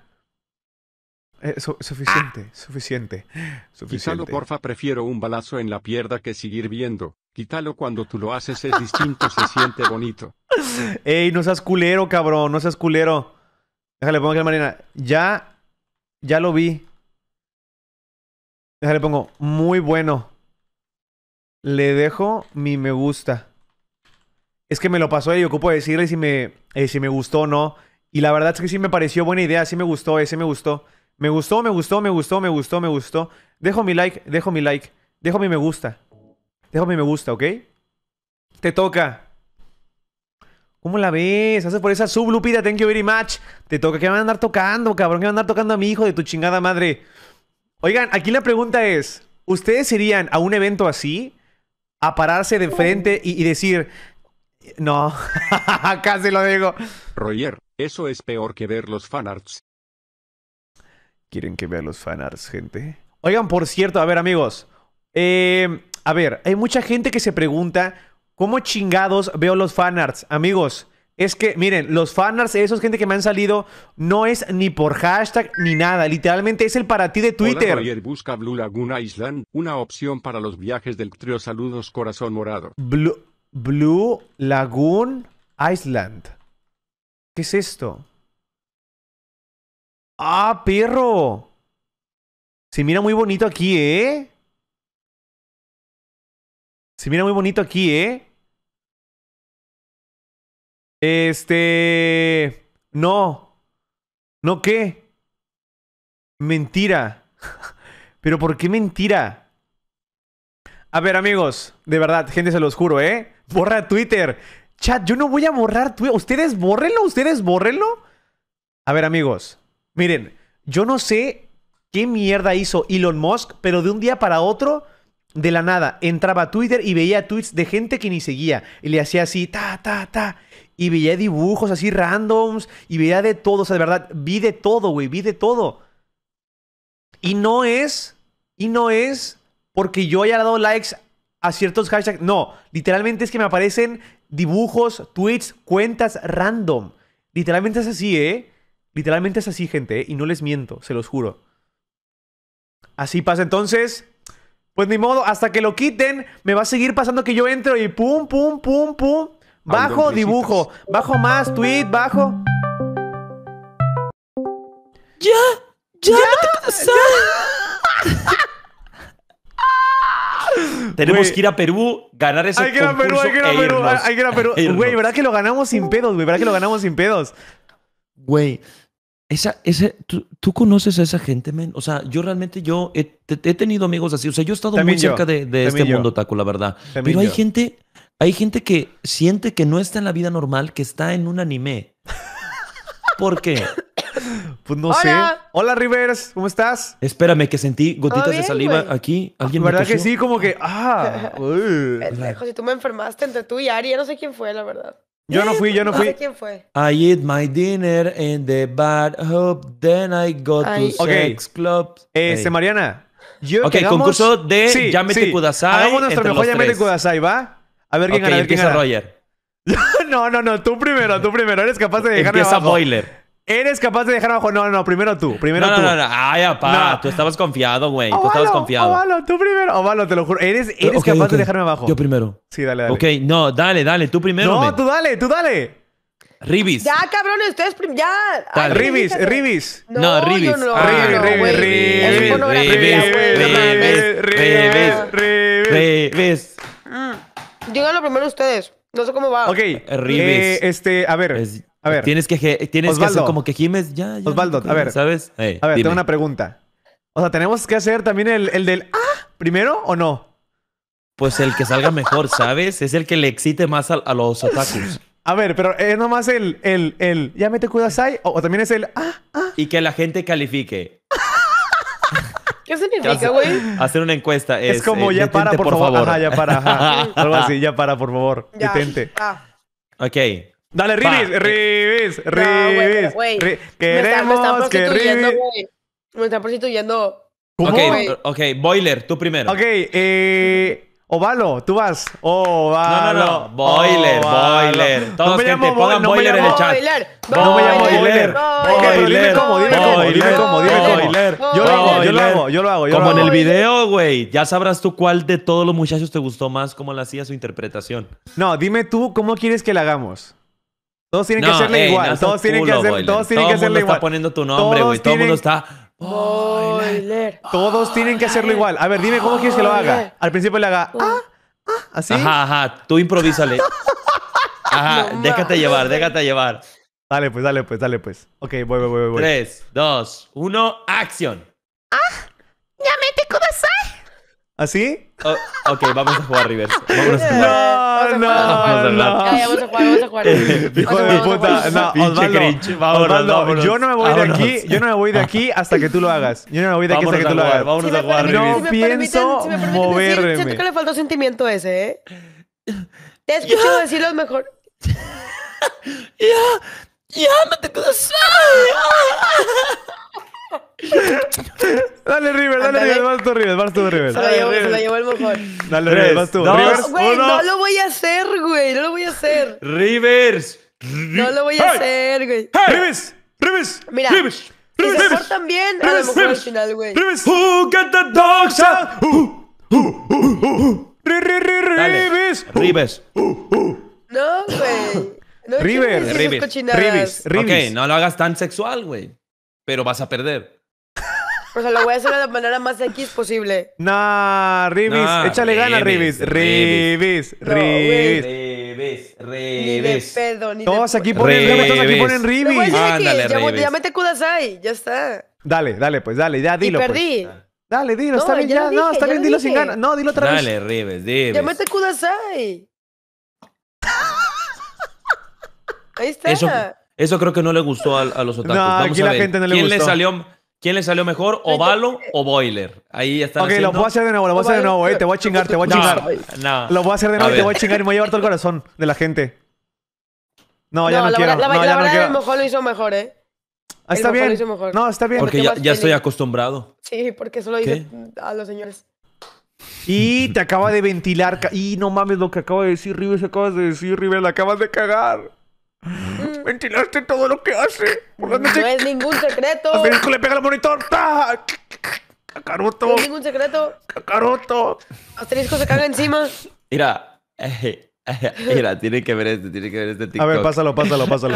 S2: Eh, suficiente, suficiente, suficiente. Quizá lo
S3: porfa prefiero un balazo en la pierna que seguir viendo. Quítalo cuando tú lo haces, es distinto, se siente bonito. Ey, no seas culero, cabrón, no seas culero. Déjale,
S2: pongo aquí a Marina. Ya, ya lo vi. Déjale, pongo, muy bueno. Le dejo mi me gusta. Es que me lo pasó y ocupo decirle si me, eh, si me gustó o no. Y la verdad es que sí me pareció buena idea, sí me gustó, ese me gustó. Me gustó, me gustó, me gustó, me gustó, me gustó. Dejo mi like, dejo mi like, dejo mi me gusta. Déjame me gusta, ¿ok? Te toca. ¿Cómo la ves? Hace por esa sub, Thank you very much. Te toca. ¿Qué van a andar tocando, cabrón? ¿Qué van a andar tocando a mi hijo de tu chingada madre? Oigan, aquí la pregunta es: ¿Ustedes irían a un evento así? A pararse de frente y, decir.
S3: No, casi lo digo. Roger, eso es peor que ver los fanarts.
S2: Quieren que vea los fanarts, gente.
S3: Oigan, por cierto, a ver,
S2: amigos. Eh, a ver, hay mucha gente que se pregunta, ¿cómo chingados veo los fanarts? Amigos, es que, miren, los fanarts, esos gente que me han salido, no es ni por hashtag ni nada. Literalmente es el para ti de Twitter.
S3: busca Blue Lagoon Island, una opción para los viajes del trío. Saludos, corazón morado.
S2: Blue, Blue Lagoon Island. ¿Qué es esto?
S1: ¡Ah, perro! Se mira muy bonito aquí, ¿eh? Se mira muy bonito aquí, ¿eh? Este... No.
S2: ¿No qué? Mentira. Pero ¿por qué mentira? A ver, amigos, de verdad, gente, se los juro, ¿eh? Borra Twitter. Chat, yo no voy a borrar Twitter. Ustedes bórrenlo, ustedes bórrenlo. A ver, amigos, miren, yo no sé qué mierda hizo Elon Musk, pero de un día para otro de la nada entraba a Twitter y veía tweets de gente que ni seguía y le hacía así, ta, ta, ta. Y veía dibujos así randoms y veía de todo, o sea, de verdad, vi de todo, güey, vi de todo. Y no es, y no es porque yo haya dado likes a ciertos hashtags, no, literalmente es que me aparecen dibujos, tweets, cuentas random. Literalmente es así, ¿eh? Literalmente es así, gente, ¿eh? y no les miento, se los juro. Así pasa entonces, pues ni modo, hasta que lo quiten, me va a seguir pasando que yo entro y pum, pum, pum, pum. Bajo dibujo, bajo más, tweet, bajo.
S6: ¡Ya! ¡Ya!
S9: Tenemos que ir a Perú, ganar ese hay que ir hay que ir a Perú, hay que ir a Perú. Güey,
S2: ¿verdad que lo ganamos sin pedos, güey? ¿Verdad que lo ganamos sin pedos?
S9: Güey, esa, ese, tú, conoces a esa gente, men. O sea, yo realmente yo he, tenido amigos así. O sea, yo he estado muy cerca de, de este mundo taco, la verdad. Pero hay gente, hay gente que siente que no está en la vida normal, que está en un anime. ¿Por qué? Pues no sé. Hola, Rivers, ¿cómo estás? Espérame, que sentí
S2: gotitas de saliva
S9: aquí. ¿Alguien ¿Verdad que sí? Como que, ah.
S11: si tú me enfermaste entre tú y Ari, no sé quién fue, la verdad.
S9: Yo no fui, yo no fui. quién fue. I eat my dinner in the bad hope, then I go
S11: to sex
S9: club. Eh, Mariana.
S2: Yo ok, concurso de sí, mete sí. Kudasai. Hagamos nuestro mejor Yamete Kudasai, ¿va? A ver quién gana, a ver quién gana. Roger. no, no, no, tú primero, tú primero. Eres capaz de dejarme Empieza abajo. Boiler. ¿Eres capaz de dejar abajo? No, no, primero tú, primero tú. No, no,
S9: ay, apá, tú estabas confiado, güey. Tú estabas confiado. Ovalo,
S2: tú primero. Ovalo, te lo juro. ¿Eres, eres capaz de dejarme abajo? Yo primero. Sí, dale, dale. Ok,
S9: no, dale, dale, tú primero. No, tú dale, tú dale.
S2: Ribis. Ya,
S11: cabrón. ustedes ya. Ribis, Ribis,
S2: Ribis. No, Ribis. no, Ribis, Ribis, mm.
S11: Ribis, Ribis, Ribis, Ribis, Díganlo primero ustedes. No sé cómo va. Ok. Eh, ribis. Eh,
S9: este, a ver. A ver. Tienes que, tienes Osvaldo, como que Jiménez ya.
S2: Osvaldo, a ver. ¿Sabes? a ver, tengo una pregunta. O sea, ¿tenemos que hacer también el, del ah
S9: primero o no? Pues el que salga mejor, ¿sabes? Es el que le excite más a, los atacos.
S2: A ver, pero es nomás el, el, ya me te cuidas ahí, o, también es el, ah, ah.
S9: Y que la gente califique.
S11: ¿Qué significa, güey?
S9: Hacer una encuesta. Es, es como, eh, ya para, por, favor. ya para, Algo así, ya para, por favor. Detente. Ok. Dale, Ribis, eh, Ribis, Ribis.
S11: güey, no, Queremos que Ribis. Me están prostituyendo. ¿Cómo? Ok,
S9: ok, Boiler, tú
S2: primero. Ok, eh. Ovalo, tú vas. Ovalo. No, no, no. Boiler, boiler. Todos no me llamo, gente, pongan boiler en el chat. Boiler,
S6: no me llamo boiler.
S9: cómo,
S2: dime
S9: cómo, dime cómo, dime cómo. Yo, lo hago, yo lo hago, yo lo hago. como en el video, güey. Ya sabrás tú cuál de todos los muchachos te gustó más, cómo le hacía su interpretación.
S2: No, dime tú cómo quieres que la hagamos.
S9: Todos tienen que hacerle igual. todos tienen que hacerlo. todos tienen que hacerle igual. Todo mundo está poniendo tu nombre, güey. Todo el mundo está. Todos tienen que hacerlo igual. A ver, dime cómo quieres que lo haga.
S2: Al principio le haga. Ah,
S9: ah, así. Ajá, ajá. Tú improvísale.
S2: Ajá, déjate llevar, déjate llevar. Dale, pues, dale, pues, dale, pues. Ok, voy, voy, voy. voy.
S9: Tres, dos, uno, acción. ¡Ah!
S10: ¡Ya te con
S9: ¿Así? ¿Ah, oh, ok, vamos a jugar reverse. Vamos
S2: a
S6: jugar. No, no, no. vamos a jugar, vamos a jugar. Eh,
S2: Hijo puta, no, Osvaldo, cringe. Vámonos, Osvaldo, yo no me voy de aquí, yo no me voy de aquí hasta que tú lo hagas. Yo no me voy de aquí hasta que tú lo hagas. Vamos a jugar River. No
S5: pienso
S2: moverme. Decir, siento que le
S11: faltó sentimiento ese, ¿eh? Te escucho decirlo mejor. Ya, ya, me te
S5: Dale, River, dale, River. Vas tú, River. Vas tú, River. Se lo llevó, se
S11: lo el mejor.
S9: Dale,
S6: River. Vas tú. Rivers,
S11: güey, no lo voy a hacer, güey. No lo voy a hacer.
S9: Rivers.
S11: No lo voy a hacer, güey. Rivers. Rivers. Mira. Rivers. Rivers. también. A lo mejor al final, güey.
S5: Rivers. Who get the dogs out?
S11: Rivers. Rivers. No, güey. No River, River, River, River.
S9: Ok, no lo hagas tan sexual, güey pero vas a perder.
S11: O sea, lo voy a hacer de la manera más X posible. ¡No, Ribis!
S2: échale gana, Ribis. Ribis,
S9: ¡Ribis!
S2: ¡Ribis! ¡Ribis!
S11: aquí ponen, Ribis. todos aquí ponen Ribis. Ándale, ya, Ribis. ya mete Kudasai, ya está.
S2: Dale, dale, pues dale, ya dilo. Pues.
S11: perdí. Dale, dilo, No, está bien, ya no, está bien, dilo sin ganas. No, dilo
S2: otra vez.
S9: Dale, dilo.
S2: Ya mete
S11: Kudasai. Ahí está.
S9: Eso creo que no le gustó a, los otakus. No, Vamos a la gente no le ¿Quién Le salió, ¿Quién le salió mejor, Ovalo o Boiler? Ahí está. Ok, haciendo. lo voy a hacer de nuevo,
S2: lo voy a hacer de nuevo, eh. Te voy a chingar, te voy a chingar. No, no. Lo voy a hacer de nuevo te voy a chingar y me voy a llevar todo el corazón de la gente. No, ya no,
S11: la quiero. Verdad, no, ya verdad, quiero. el lo hizo mejor, ¿eh? Ah, está bien. No,
S2: está bien. Porque, ya, estoy
S9: acostumbrado.
S11: Sí, porque solo dice a los señores.
S2: Y te acaba de ventilar. Y no mames lo que acaba de decir River, acabas de decir River, la
S5: acabas de cagar. Mm, Ventilaste todo lo que hace.
S2: no es
S11: ningún secreto. A le pega el monitor. Cacaroto. No es ningún secreto. Cacaroto. Asterisco se caga encima.
S9: Mira, mira, tiene que ver este, tiene que ver este TikTok. A ver, pásalo, pásalo, pásalo.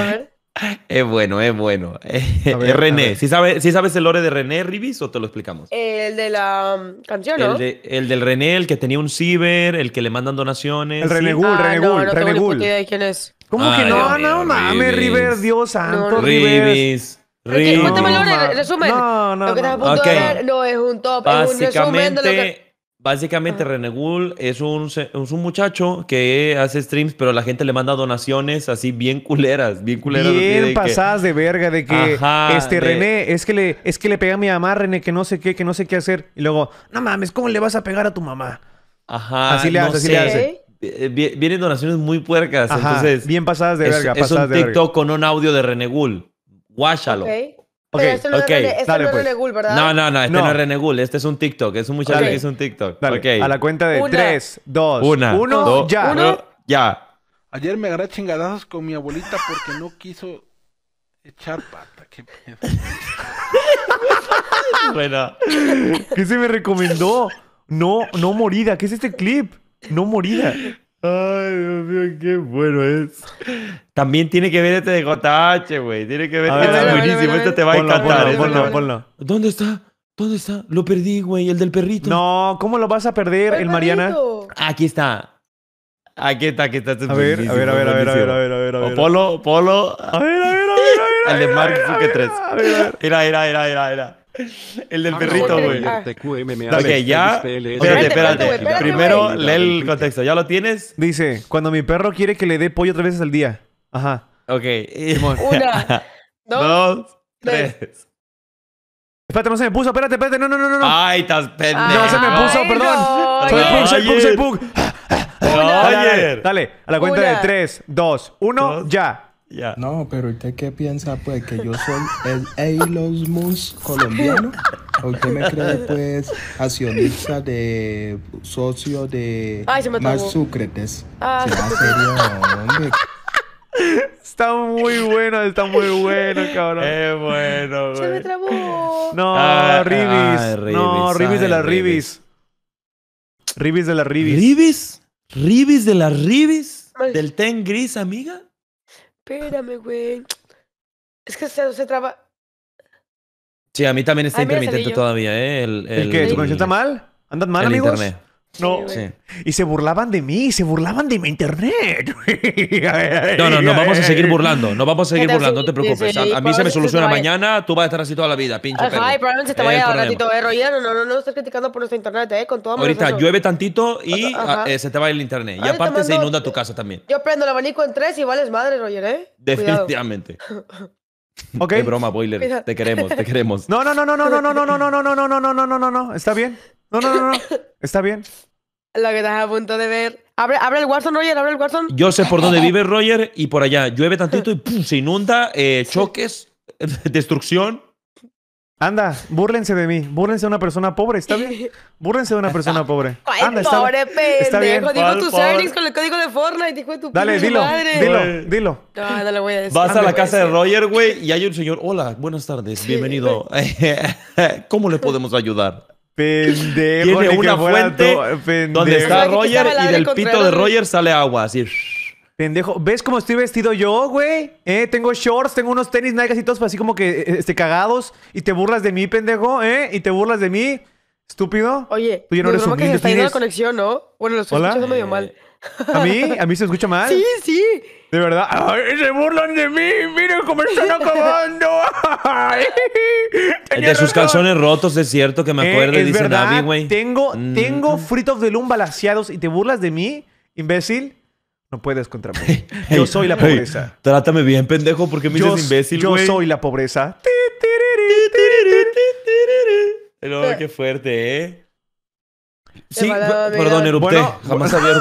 S9: Es bueno, es bueno. es René. ¿Sí, sabes el lore de René Ribis o te lo explicamos?
S11: El de la um, canción, ¿no?
S9: El, del René, el que tenía un ciber, el que le mandan donaciones. El René Gull, ah,
S11: René Gull, René Gull. ¿Quién es? ¿Cómo que no? no, mames, River, Dios santo, no, River. Rivis.
S7: no, cuéntame el
S11: resumen. No, no, lo que estás a punto de no es un top, es un resumen de lo que...
S9: Básicamente, ah. René Renegul es un, un muchacho que hace streams, pero la gente le manda donaciones así bien culeras, bien culeras. Bien pasadas
S2: de verga, de que este René, es que le, es que le pega a mi mamá, René, que no sé qué, que no sé qué hacer. Y luego, no mames, ¿cómo le vas a pegar a tu mamá?
S9: Ajá. Así le hace, así le hace. Eh, vienen donaciones muy puercas. entonces, bien pasadas de verga. Es, un TikTok con un audio de Renegul. Guáchalo.
S6: Okay. Okay. este no es, Renegul, este pues. ¿verdad? No, no, no, este no, es
S9: Renegul, este es un TikTok, es un muchacho que es un TikTok. Dale. A la cuenta de 3, 2, 1, ya. Uno, ya.
S8: Ayer me agarré chingadazos con mi abuelita porque no quiso echar pata, qué
S2: bueno. ¿Qué se me recomendó? No, no morida, ¿qué es este clip? no morirá.
S9: Ay, Dios mío, qué bueno es. También tiene que ver este de JH, güey. Tiene que ver. este buenísimo. este te va a encantar. Ponlo, ponlo, ¿Dónde está? ¿Dónde está? Lo perdí, güey. El del perrito. No, ¿cómo lo vas a perder, el, Mariana? Aquí está. Aquí está, aquí está. A ver, a ver, a ver, a ver, a ver, a ver, a ver. Polo, Polo. A ver, a ver, a ver, a ver. El de Mark Zuckerberg. Mira, mira, mira, mira. El del ah, perrito, güey. Ok, ya.
S2: Espérate, espérate. Primero, lee el contexto. ¿Ya lo tienes? Dice, cuando mi perro quiere que le dé pollo tres veces al día. Ajá. Ok.
S6: Una, dos, tres.
S2: Espérate, no se me puso, espérate, espérate, no, no, no, no. Ay, estás pendejo. No se me puso, perdón. Soy pug, soy pug, soy pug. Dale, dale, a la cuenta de tres Dos Uno ya.
S8: No, pero ¿usted qué piensa, pues? ¿Que yo soy el Elon Musk colombiano? ¿O usted me cree, pues, accionista de socio de Ay, Ah. serio,
S5: Está muy bueno, está muy bueno, cabrón. Es bueno,
S11: güey. Se me trabó. No, ah, ah, Ribis. No,
S2: Ribis de ah, la Ribis.
S9: Ribis de la Ribis. ¿Ribis? ¿Ribis de la Ribis? ¿Del ten gris,
S11: amiga? Espérame, güey. Es que se, se traba.
S9: Sí, a mí también está ah, intermitente todavía, ¿eh? El, qué? ¿Tu conexión está
S1: mal? ¿Andas mal, el amigos?
S9: internet.
S2: No. Y se burlaban de mí, se burlaban de mi internet.
S6: no, no, nos vamos a seguir burlando.
S9: no vamos a seguir burlando, no te preocupes. A, mí se me soluciona mañana, tú vas a estar así toda la vida, pinche Ajá, probablemente se te vaya un ratito,
S11: eh, Roger. No, no, no, no estés criticando por nuestro internet, eh, con todo Ahorita llueve
S9: tantito y se te va el internet. Y aparte se inunda tu casa también.
S11: Yo prendo el abanico en tres y vales madre, Roger, eh. Definitivamente. Ok. Qué broma, Boiler. Te queremos, te queremos.
S2: No, no, no, no, no, no, no, no, no, no,
S5: no, no, no, no, no,
S2: no, no, no. no, no, No, no, no, no. no,
S11: no, lo que estás a punto de ver. Abre, abre el Warzone, Roger, abre el Warzone. Yo sé por dónde vive
S9: Roger y por allá. Llueve tantito y ¡pum! se inunda, eh, choques, destrucción. Anda, búrlense de mí, búrlense de una persona pobre, ¿está bien? Búrlense de una persona pobre.
S2: Ay, Anda, pobre pendejo, está bien. tus earnings
S11: con el código de Fortnite, Dale, dilo, dilo, dilo. No, no voy Vas a la casa de
S9: Roger, güey, y hay un señor, hola, buenas tardes, bienvenido. ¿Cómo le podemos ayudar? Pendejo. Tiene una fuente pendejo. donde está Roger y del pito de Roger sale agua, así. Pendejo,
S2: ¿ves cómo estoy vestido yo, güey? ¿Eh? Tengo shorts, tengo unos tenis Nike y todos así como que eh, este, cagados. Y te burlas de mí, pendejo, ¿eh? Y te burlas de mí, estúpido.
S11: Oye, tú ya no eres que se está yendo la conexión, ¿no? Bueno, los son medio mal.
S2: ¿A mí? ¿A mí se escucha mal? Sí,
S11: sí. De verdad. se burlan de mí! ¡Miren cómo están acabando!
S9: De sus calzones rotos, es cierto que me eh, acuerdo. y es dice verdad. güey. Tengo, mm. tengo
S2: tengo fritos de Loom balanceados y te burlas de mí, imbécil. No puedes contra mí. yo soy la pobreza. trátame bien, pendejo, porque me yo, dices imbécil, Yo soy la pobreza.
S9: No, qué fuerte, ¿eh? Sí, perdón, jamás había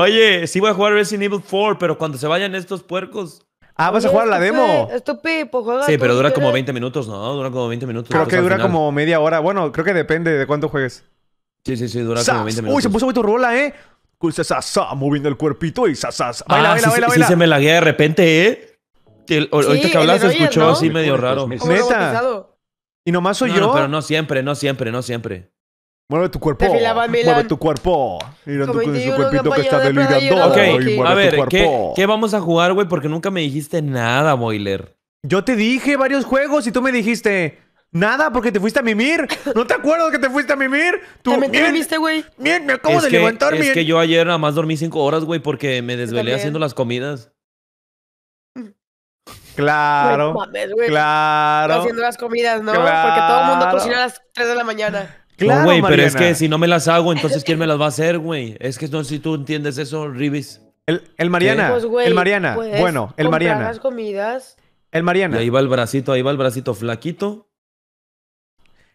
S9: Oye, sí voy a jugar Resident Evil 4, pero cuando se vayan estos puercos.
S11: Ah, vas a jugar la demo. pipo, juega. Sí, pero dura como 20
S9: minutos, ¿no? Dura como 20 minutos. Creo que dura como
S2: media hora. Bueno, creo que depende
S9: de cuánto juegues. Sí, sí, sí, dura como 20 minutos. Uy, se
S2: puso muy tu rola, ¿eh? moviendo
S9: el cuerpito y sasa. Sí, se me lagué de repente, ¿eh? ahorita que hablas se escuchó así medio raro. ¡Meta! Y nomás soy yo. No, pero no siempre, no siempre, no siempre.
S2: Mueve tu
S1: cuerpo. Mueve
S6: tu
S2: cuerpo.
S6: Mira tu, su cuerpito que está
S1: delirando.
S2: Ok, a ver, ¿qué,
S9: vamos a jugar, güey? Porque nunca me dijiste nada, Boiler. Yo te dije varios juegos y tú me dijiste... Nada, porque te fuiste a mimir. ¿No te acuerdas que te
S5: fuiste a mimir? Tú, También dormiste, güey. Bien, me
S9: acabo de que, Es que yo ayer nada más dormí cinco horas, güey, porque me desvelé haciendo las comidas. Claro. No
S11: güey. Claro. Haciendo las comidas, ¿no? Porque todo el mundo cocina a las 3 de la mañana. Claro, güey,
S9: pero es que si no me las hago, entonces ¿quién me las va a hacer, güey? Es que no sé si tú entiendes eso, Ribis. El, el Mariana, pues, el Mariana, bueno, el Mariana. las
S11: comidas?
S9: El Mariana. ahí va el bracito, ahí va el bracito flaquito.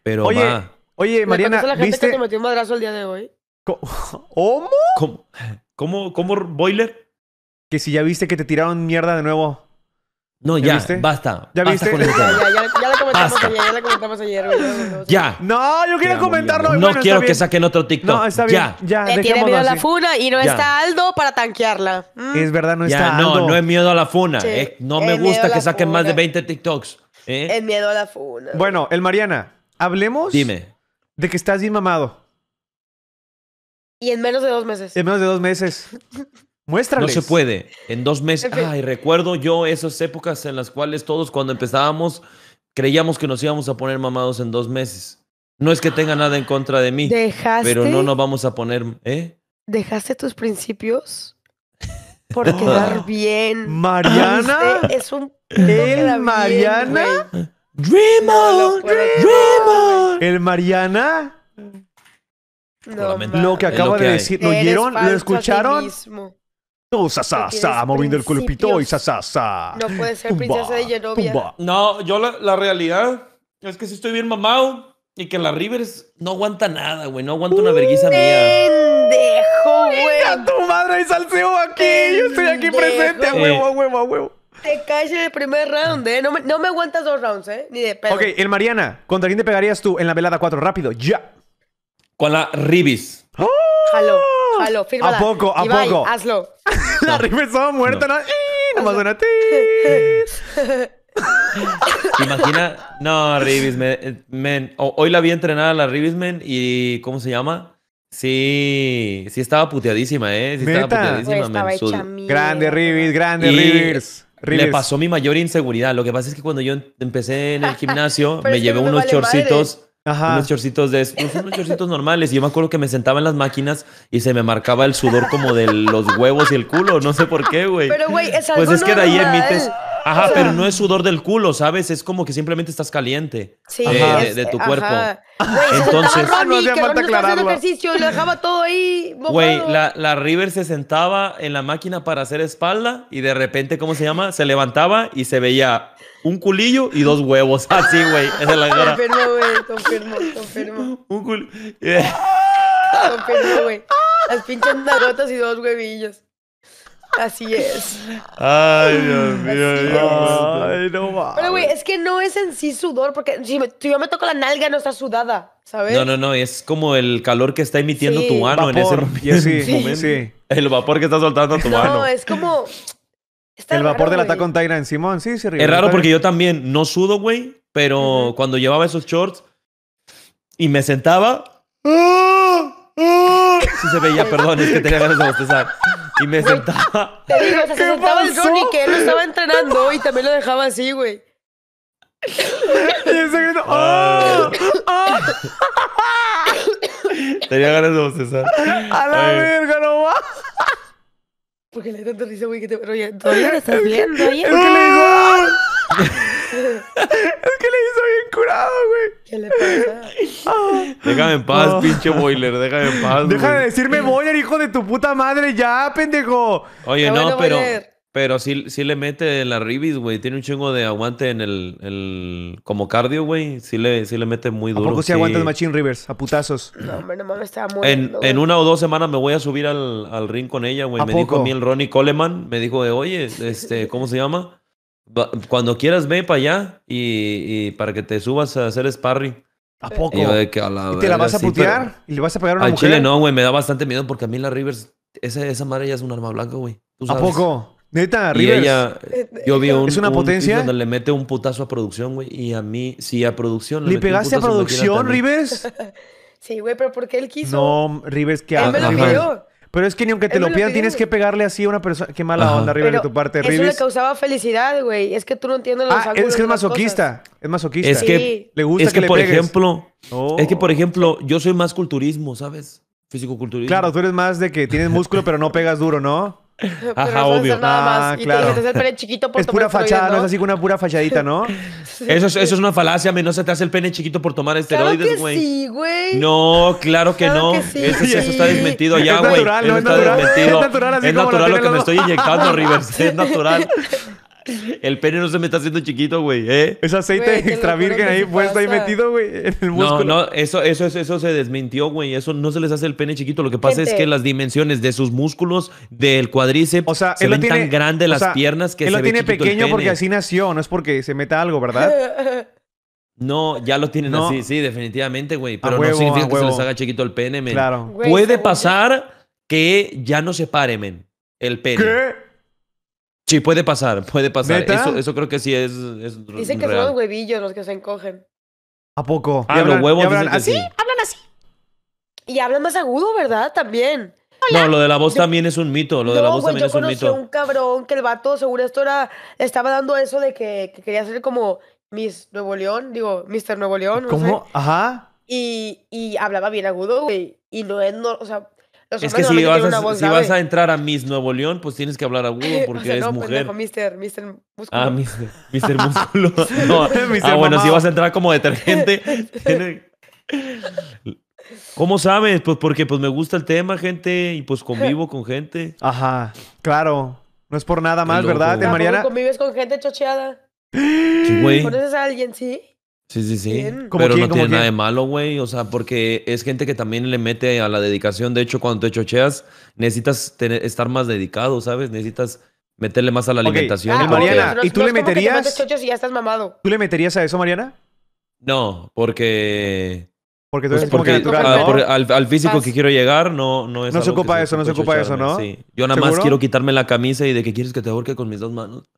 S9: Pero oye, va. Oye,
S11: Mariana, ¿viste? madrazo el día de hoy?
S9: ¿Cómo? ¿Cómo? ¿Cómo, cómo,
S2: Boiler? Que si ya viste que te tiraron mierda de nuevo. No, ya, viste? basta. ¿Ya
S6: basta viste?
S11: Ya, le comentamos ayer, ya comentamos ayer. Ya. No, yo quería comentarlo. no quiero que saquen
S9: otro TikTok. No, está bien.
S11: Ya. ya eh, tiene miedo a la funa y no está Aldo para tanquearla. Mm. Es
S9: verdad, no está Aldo. No, no es miedo a la funa. Eh. no me gusta que saquen más de 20 TikToks. ¿eh?
S11: Es miedo a la funa.
S9: Bueno, el Mariana,
S11: hablemos. Dime.
S9: De
S2: que estás bien mamado.
S11: Y en menos de dos meses.
S2: En menos de dos meses. Muéstrales. No se
S9: puede. En dos meses. Ay, recuerdo yo esas épocas en las cuales todos cuando empezábamos creíamos que nos íbamos a poner mamados en dos meses. No es que tenga nada en contra de mí. Pero no nos vamos a poner, ¿eh?
S11: Dejaste tus principios por quedar ah. bien. Mariana. el este es un.
S2: Mariana. dream El Mariana.
S11: No, lo que acaba de decir, ¿lo oyeron? ¿Lo escucharon? No, sa, sa, sa
S2: moviendo el culpito y sa, sa, No
S11: puede ser princesa de Genovia.
S9: No, yo la, realidad es que si estoy bien mamado y que la Rivers no aguanta nada, güey. No aguanta una vergüenza mía.
S11: ¡Pendejo, güey! ¡A tu madre y salseo aquí! ¡Yo estoy aquí presente! ¡A huevo, a huevo, a huevo! Te caes en el primer round, ¿eh? No me, no me aguantas dos rounds, ¿eh? Ni de pedo. Ok, el
S2: Mariana, ¿contra quién te pegarías tú en la velada 4? Rápido, ya. Con la Ribis. ¡Oh! ¡Ah!
S11: ¿A poco? ¿A poco? hazlo.
S9: la Ribis estaba muerta, ¿no?
S5: ¡Eh!
S9: Imagina, no, Ribis, hoy la vi entrenada la Ribis, men, y ¿cómo se llama? Sí, sí estaba puteadísima, ¿eh? Sí estaba puteadísima, pues, Grande Ribis, grande Ribis. Le pasó mi mayor inseguridad. Lo que pasa es que cuando yo empecé en el gimnasio, me llevé unos chorcitos. Ajá. Unos chorcitos de esos, pues, unos chorcitos normales. Y yo me acuerdo que me sentaba en las máquinas y se me marcaba el sudor como de los huevos y el culo. No sé por qué, güey. Pero, güey, es pues algo Pues es que de ahí emites Ajá, pero no es sudor del culo, ¿sabes? Es como que simplemente estás caliente sí, eh, de, tu cuerpo. Entonces,
S11: no hacía ejercicio, dejaba todo ahí. Güey,
S9: la, la, River se sentaba en la máquina para hacer espalda y de repente, ¿cómo se llama? Se levantaba y se veía un culillo y dos huevos. Así, güey. Esa es la cara.
S11: Confirmo, güey. Confirmo, confirmo. Un culillo. Yeah. Confirmo, güey. Las pinches narotas y dos huevillos. Así es.
S5: Ay, Dios mío. Ay, no va.
S11: Pero, güey, es que no es en sí sudor, porque si, yo me toco la nalga no está sudada, ¿sabes? No, no,
S9: no, es como el calor que está emitiendo tu mano en ese sí, momento. Sí. El vapor que está soltando tu mano. No,
S11: es como...
S2: el vapor del de la Tacon encima Simón, sí, sí. Es raro porque yo
S9: también no sudo, güey, pero cuando llevaba esos shorts y me sentaba...
S11: Sí
S9: se veía, perdón, es que tenía ganas de bostezar. Y me sentaba.
S11: Te se sentaba el Johnny que él lo estaba entrenando y también lo dejaba así, güey.
S5: Y ese grito, ¡Oh! ¡Oh! Tenía ganas de bostezar. A la verga,
S11: no va. Porque le da tanta risa, güey, que te. Pero ya, todavía lo estás viendo, güey? ¿Por qué le digo? ¡ah! Es que le hizo bien curado, güey. le pasa? Ah.
S6: Déjame
S9: en paz, ah. pinche boiler. Déjame en paz. Deja de
S5: decirme boiler, hijo de tu puta madre, ya, pendejo.
S9: Oye, no, pero. Pero sí, sí le mete la ribis, güey. Tiene un chingo de aguante en el. el como cardio, güey. Sí le, sí le mete muy duro. ¿A poco sí, aguantas
S2: Machine Rivers? A
S1: putazos.
S11: No, hombre, no mames, estaba muy. En,
S9: en, una o dos semanas me voy a subir al, al ring con ella, güey. Me dijo a mí el Ronnie Coleman. Me dijo, de, oye, este, ¿cómo se llama? Cuando quieras, ve para allá y, para que te subas a hacer sparring. ¿A poco? Y, ¿Te la vas a putear? ¿Y le vas a pegar a una al mujer? Chile no, güey. Me da bastante miedo porque a mí la Rivers, esa, esa madre ya es un arma blanca, güey. ¿A poco? Neta, Rivers. Eh, yo vi eh, un, ¿Es una potencia? le mete un putazo a producción, güey. Y a mí, sí, a producción. ¿Le, pegaste a producción, Rivers?
S11: sí, güey, pero ¿por qué él quiso. No,
S9: Rivers,
S2: ¿qué haces? me lo
S9: pero es que ni aunque
S11: te
S2: lo pidan, tienes que pegarle así a una persona. Qué mala onda, arriba de tu parte, River. Eso le
S11: causaba felicidad, güey. Es que tú no entiendes los ah, Es que es masoquista.
S2: Es masoquista. Es que, le gusta es que, por ejemplo, es que,
S9: por ejemplo, yo soy más culturismo, ¿sabes? Físico-culturismo. Claro, tú eres más de que tienes músculo,
S2: pero no pegas duro, ¿no?
S6: Pero Ajá,
S11: no obvio. Nada más. Ah, y claro. te el pene chiquito por tomar esteroides, es pura fachada, ¿no? es así una
S9: pura
S2: fachadita,
S11: ¿no? eso, es,
S9: eso es una falacia, menos se te hace el pene chiquito por tomar esteroides, güey. Claro
S6: sí, güey.
S9: No, claro que no. eso, eso, está desmentido ya, güey. Es natural, no, es natural. Es natural, así como lo, lo que me estoy inyectando, Rivers. Es natural. El pene no se me está haciendo chiquito, güey. ¿eh? Es aceite extra virgen ahí puesto ahí metido, güey, en el músculo. No, no, eso, eso, eso se desmintió, güey. Eso no se les hace el pene chiquito. Lo que pasa es que las dimensiones de sus músculos, del cuadríceps, o sea, se ven tan grandes las piernas que él lo tiene pequeño porque
S2: así nació, no es porque se meta
S9: algo,
S6: ¿verdad?
S9: No, ya lo tienen así, sí, definitivamente, güey. Pero no significa que se les haga chiquito el pene, Claro. Puede pasar que ya no se pare, men, el pene. ¿Qué? Sí, puede pasar, puede pasar. Eso, eso, creo que sí es. es dicen que son los
S11: huevillos los que se encogen.
S9: ¿A poco? hablan, así? Hablan
S11: así. Y hablan más agudo, ¿verdad? También. No, lo de la voz también
S9: es un mito. Lo de la
S11: voz también es un mito. Yo conocí un cabrón que el vato, seguro esto era, estaba dando eso de que, quería ser como Miss Nuevo León, digo, Mr. Nuevo León. ¿Cómo? No sé.
S1: Ajá.
S11: Y, y hablaba bien agudo, güey. Y no es, no, o sea, es que si, vas a,
S9: entrar a Miss Nuevo León, pues tienes que hablar a porque es pues, mujer.
S11: Mister, Mister Músculo. Ah, Mister, Músculo.
S9: ah, bueno, si vas a entrar como detergente, ¿Cómo sabes? Pues porque pues me gusta el tema, gente, y pues convivo con gente. Ajá, claro. No es por nada
S11: más,
S2: ¿verdad?
S9: De Mariana.
S11: convives con gente chocheada. ¿Conoces a alguien, sí? Sí, sí, sí.
S9: Pero no tiene nada de malo, güey. O sea, porque es gente que también le mete a la dedicación. De hecho, cuando te chocheas, necesitas estar más dedicado, ¿sabes? Necesitas meterle más a la alimentación. Ah, Mariana, ¿y
S11: tú le meterías? ¿Tú
S2: le meterías a eso, Mariana?
S9: No, porque. Porque, tú eres pues, porque, al, físico que quiero llegar no, no es. No se ocupa eso, no se ocupa eso, ¿no? Sí. Yo nada más quiero quitarme la camisa y de que quieres que te ahorque con mis dos manos.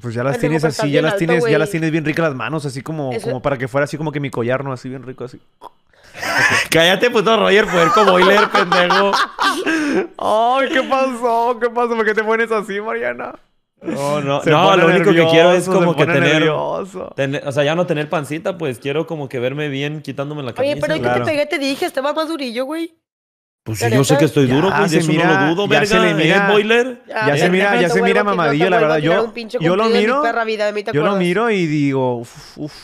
S2: Pues ya las pues tienes así, ya las tienes, ya las tienes bien ricas las manos, así como, como para que fuera así como que mi collar, ¿no? Así bien rico, así.
S9: Cállate, puto Roger, puerco como boiler,
S5: pendejo. Ay, ¿qué pasó? ¿Qué pasó? ¿Por qué te pones así, Mariana? No,
S9: no, no, lo único que quiero es como que tener, O sea, ya no tener pancita, pues quiero como que verme bien quitándome la camisa. Oye, pero es que te pegué,
S11: te dije, estaba más durillo, güey.
S6: Pues yo sé que estoy duro, pues eso no lo dudo, ya se le mira,
S2: boiler. Ya, se mira, ya se mira mamadillo, la verdad. Yo, yo lo miro,
S11: yo
S9: miro y digo, uff, uff,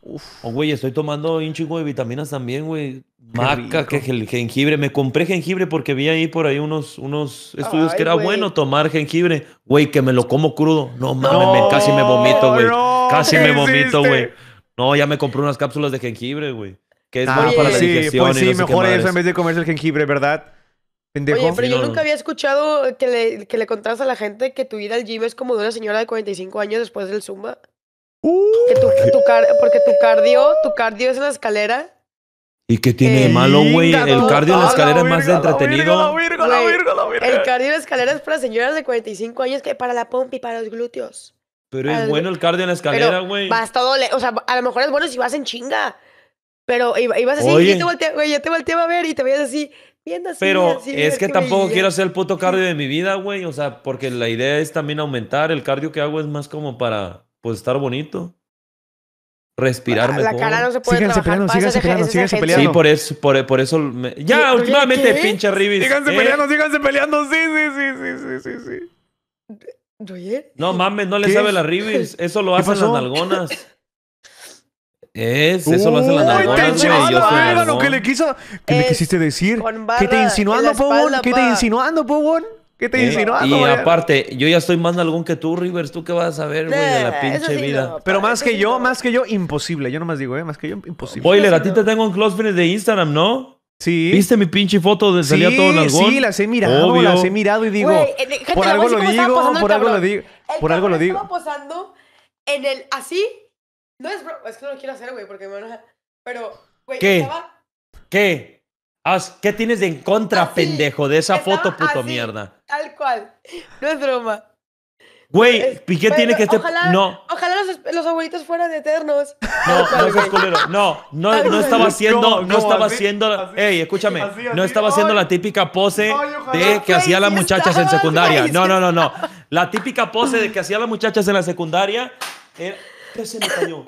S9: uff. Oh, güey, estoy tomando un chingo de vitaminas también, güey. Maca, que el jengibre. Me compré jengibre porque vi ahí por ahí unos, unos estudios que era bueno tomar jengibre. Güey, que me lo como crudo. No mames, casi me vomito, güey. casi me vomito, güey. No, ya me compré unas cápsulas de jengibre, güey que es ah, bueno para la Pues sí, mejor eso en
S2: vez de comerse el jengibre, ¿verdad? Pendejo. Oye, pero yo nunca había
S11: escuchado que le, que le contaras a la gente que tu vida al gym es como de una señora de 45 años después del Zumba.
S6: Uh. porque
S11: tu cardio, tu cardio es en la escalera.
S6: ¿Y qué tiene de eh, malo, güey? El cardio en la escalera es más entretenido.
S11: El cardio en la escalera es para señoras de 45 años que para la pompa y para los glúteos.
S9: Pero es bueno el cardio en la escalera, güey.
S11: o sea, a lo mejor es bueno si vas en chinga. Pero ibas así, Oye. y te volteaba, güey, yo te volteaba a ver y te veías así, viendo así. Pero es que, tampoco quiero hacer
S9: el puto cardio de mi vida, güey. O sea, porque la idea es también aumentar. El cardio que hago es más como para, pues, estar bonito. Respirarme. mejor. La cara no se puede síganse trabajar. Síganse peleando, síganse peleando. Sí, por eso, por, eso. Ya, últimamente, pinche Ribis. Síganse peleando, síganse peleando. Sí,
S5: sí, sí, sí,
S9: sí,
S11: sí. ¿Oye?
S9: No mames, no le sabe la Ribis. Eso lo hacen las nalgonas. Es, eso lo hace la nalgona,
S2: ¿Qué le quisiste decir? ¿Qué te insinuando, Pobón? ¿Qué te insinuando, Pobón? ¿Qué te eh, insinuando? y aparte,
S9: yo ya estoy más nalgón que tú, Rivers. ¿Tú qué vas a ver, güey, de la eh, pinche vida? Pero más
S2: que yo, más que yo, imposible. Yo nomás digo, ¿eh? Más que yo, imposible. Oye, a ti
S9: tengo un close friends de Instagram, ¿no? sí. ¿Viste mi pinche foto de salía todo nalgón? sí, las he mirado, Obvio. las he
S2: mirado y digo,
S11: por algo lo digo, por algo lo digo, por algo lo digo. Estaba posando en el así no es broma, es que no lo quiero hacer, güey, porque me van a... Pero, güey, ¿Qué? Estaba...
S6: ¿Qué?
S9: ¿Qué tienes de en contra, pendejo, de esa foto, puto mierda?
S11: Tal cual. No es broma.
S9: Güey, ¿y qué tiene que estar. Ojalá, no.
S11: ojalá los, abuelitos fueran eternos. No,
S9: no es No, no, estaba haciendo. No estaba haciendo. Ey, escúchame. no estaba haciendo la típica pose de que hacían las muchachas en secundaria. No, no, no, no. La típica pose de que hacían las muchachas en la secundaria. Era, eh, se me cayó?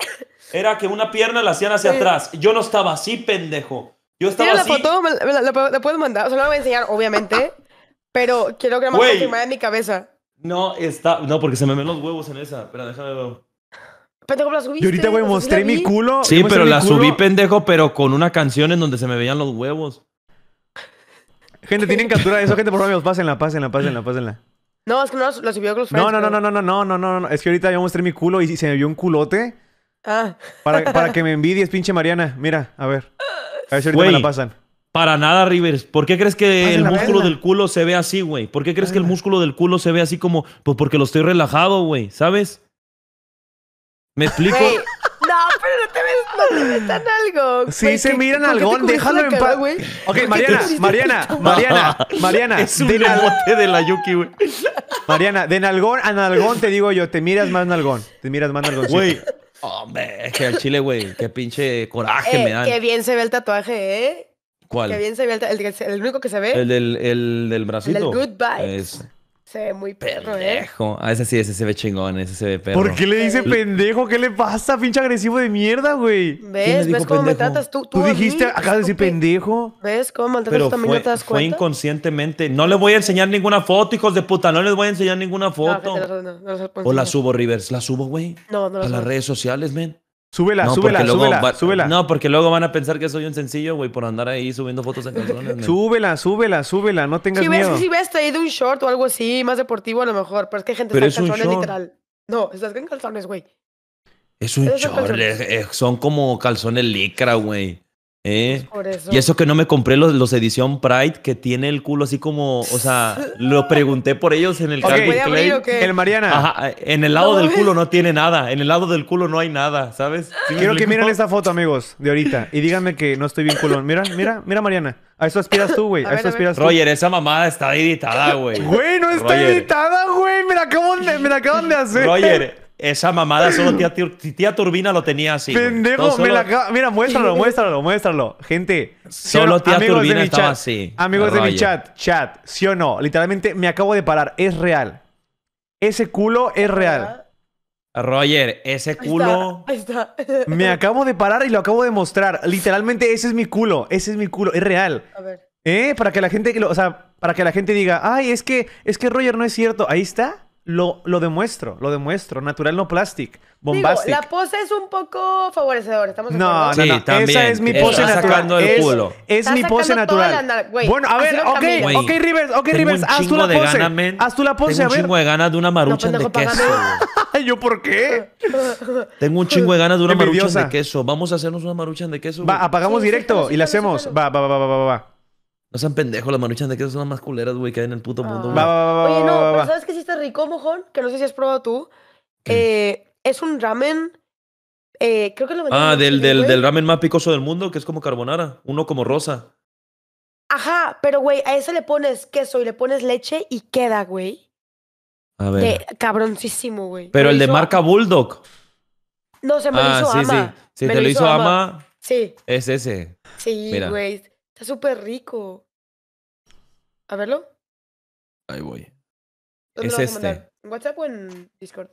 S9: Era que una pierna la hacían hacia atrás. Yo no estaba así, pendejo. Yo estaba así. la foto?
S11: ¿La, puedes mandar? O sea, la voy a enseñar, obviamente. pero quiero que la confirmada en mi cabeza.
S9: No, está... No, porque se me ven los huevos en esa. Espera, déjame ver.
S11: Pendejo, la subí. Yo ahorita, güey, mostré mi culo.
S9: Sí, pero la subí, pendejo, pero con una canción en donde se me veían los huevos.
S2: Gente, tienen captura de eso, gente, por favor, pásenla, pásenla, pásenla, pásenla.
S11: No, es que no los envió a los No, no, no,
S2: no, no, no, no, no, no. Es que ahorita yo mostré mi culo y se me vio un culote. Ah. Para, para que me envidies, pinche Mariana. Mira, a ver.
S9: A ver si ahorita me la pasan. Para nada, Rivers. ¿Por qué crees que el músculo del culo se ve así, güey? ¿Por qué crees que el músculo del culo se ve así como, pues porque lo estoy relajado, güey? ¿Sabes? ¿Me explico?
S11: Si algo. Sí, se miran nalgón, déjalo en paz. Ok, Mariana, Mariana,
S6: Mariana, Mariana. Es un bote
S7: de la Yuki, güey.
S2: Mariana, de nalgón a nalgón te digo yo, te miras más nalgón. Te miras más nalgón. Güey,
S11: Hombre,
S9: es que al chile, güey, qué pinche coraje me eh, dan. Qué
S11: bien se ve el tatuaje, ¿eh? ¿Cuál? Qué bien se ve el, el, el único que se ve. El
S9: del, el del bracito. El del goodbye. Es,
S11: se ve muy perro, ¿eh?
S9: pendejo. A ah, ese sí, ese se ve chingón, ese se ve perro. ¿Por qué le dice
S5: pendejo? ¿Qué le pasa,
S2: pinche agresivo de mierda, güey? ¿Ves? ¿Ves cómo me tratas tú? Tú, dijiste, acabas de decir pendejo.
S11: ¿Ves cómo maltratas Pero también fue, no te das cuenta? Fue
S9: inconscientemente. No les voy a enseñar ninguna foto, hijos de puta. No les voy a enseñar ninguna foto. o la subo, Rivers. La subo, güey. No, no la A las redes sociales, men. Súbela, súbela, súbela, súbela. No, porque luego van a pensar que soy un sencillo, güey, por andar ahí subiendo fotos en calzones. súbela, súbela, súbela, no tengas
S2: si ves, miedo. Si
S11: ves traído un short o algo así, más deportivo a lo mejor, pero es que hay gente que está en calzones literal. No, estás en calzones, güey.
S9: Es un short, eh, son como calzones licra, güey. Eh, pues, Y eso que no me compré los, los edición Pride que tiene el culo así como, o sea, lo pregunté por ellos en el okay, Play. El Mariana. Ajá, eh, en el lado del eh. culo no tiene nada, en el lado del culo no hay nada, ¿sabes? Quiero que miren
S2: esa foto, amigos, de ahorita y díganme que no estoy bien culón. Mira, mira, mira Mariana. A eso aspiras tú, güey. A, eso aspiras tú. Roger,
S9: esa mamada está editada, güey. Güey, no está
S5: editada, güey. me la acaban de hacer. Roger,
S9: esa mamada solo tía, Turbina lo tenía así. Pendejo, me la... mira, muéstralo, muéstralo, muéstralo. Gente, solo tía amigos Turbina así. Amigos de mi chat,
S2: chat, ¿sí o no? Literalmente me acabo de parar, es real. Ese culo es real. Roger, ese culo.
S6: Ahí está, Me
S2: acabo de parar y lo acabo de mostrar. Literalmente, ese es mi culo. Ese es mi culo. Es real. ¿Eh? Para que la gente. O sea, para que la gente diga, ay, es que, es que Roger no es cierto. Ahí está lo, lo demuestro, lo demuestro. Natural no plastic. Bombastic. la
S11: pose es un poco favorecedora, estamos No,
S2: no, no. Esa es mi pose natural. culo. Es, mi
S11: pose natural. bueno, a ver, ok, wey, ok, Rivers, okay Rivers, haz tú la pose.
S9: haz tú la pose, tengo a ver. un chingo de ganas de una marucha de queso.
S5: ¿Yo por qué?
S9: tengo un chingo de ganas de una marucha de queso. Vamos a hacernos una marucha de queso. Va, apagamos directo y la hacemos. Va, va, va, va, va, va. No sean pendejos, las manuchas de queso son las más culeras, güey, que hay en el puto mundo. Ah. Güey. Oye, no, pero ¿sabes
S11: que hiciste rico, mojón? Que no sé si has probado tú. Eh, es un ramen. Eh, creo que lo Ah, del, del, del
S9: ramen más picoso del mundo, que es como carbonara. Uno como rosa.
S11: Ajá, pero güey, a ese le pones queso y le pones leche y queda, güey. A ver. De, cabroncísimo, güey. Pero el de marca
S9: Bulldog.
S11: No, se me lo ah, hizo sí, ama. Sí, sí, Si te lo hizo ama. Sí. Es ese. Sí, güey. Está súper rico. A verlo.
S1: Ahí voy. es este.
S11: ¿En WhatsApp o en Discord?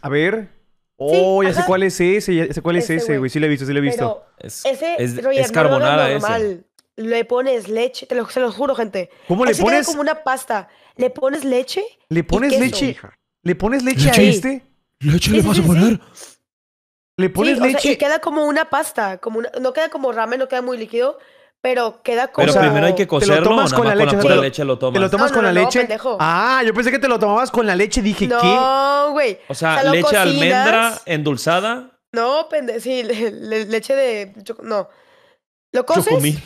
S1: A ver.
S2: Oh, ya sé cuál es ese, ya sé cuál es Ese, güey. Sí lo he visto, sí lo he visto. Es, ese es, es ese.
S11: Le pones leche, se lo juro, gente. ¿Cómo le como una pasta. Le pones leche. ¿Le pones leche?
S2: ¿Le pones leche a este? ¿Leche le vas a poner? Le pones leche. O y
S11: queda como una pasta, como no queda como ramen, no queda muy líquido, pero queda como. Pero primero hay que cocerlo.
S9: Te lo tomas con la leche. Con la pura leche lo tomas. Te lo tomas con la
S11: leche.
S2: ah, yo pensé que te lo tomabas con la leche. Dije ¿qué? No,
S11: güey. O sea, leche almendra
S9: endulzada.
S11: No, pendejo. Sí, leche de. No. ¿Lo coces? Chocomil.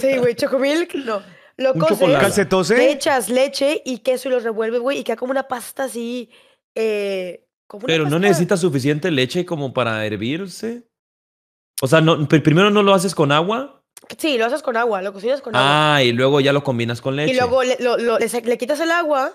S11: Sí, güey, chocomil. No. Lo coces. Calcetose. Le echas leche y queso y lo revuelves, güey, y queda como una pasta así. Eh, pero
S9: no necesita suficiente leche como para hervirse. O sea, primero no lo haces con agua.
S11: Sí, lo haces con agua, lo cocinas con agua.
S9: Ah, y luego ya lo combinas con leche. Y luego
S11: le, quitas el agua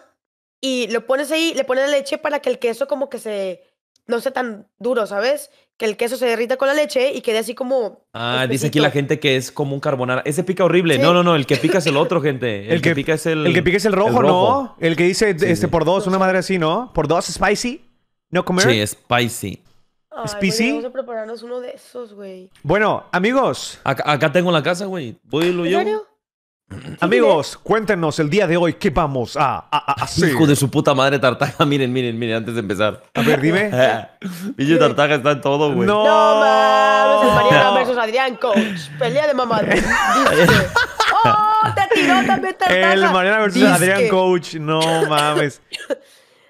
S11: y lo pones ahí, le pones la leche para que el queso como que se no sea tan duro, ¿sabes? Que el queso se derrita con la leche y quede así como.
S9: Ah, dice aquí la gente que es como un carbonara. Ese pica horrible. No, no, no. El que pica es el otro, gente. El, que, pica es el. El que pica es el rojo,
S2: ¿no? El que dice este por dos, una madre así, ¿no? Por dos, spicy. ¿No comer? Sí, spicy.
S11: ¿Spicy? Vamos a prepararnos uno de esos, güey.
S2: Bueno, amigos. Acá,
S9: tengo la casa, güey. Voy y lo
S2: llevo. Amigos, cuéntenos el día de hoy qué vamos a, hacer.
S9: Hijo de su puta madre tartaja, miren, miren, miren, antes de empezar. A ver, dime. Pillo tartaja está en todo, güey. No,
S11: mames, el Mariana versus Adrián Coach. Pelea de mamá. Dice.
S9: ¡Oh, te
S11: tiró también tartaja! El Mariana versus Adrián
S2: Coach,
S9: no mames.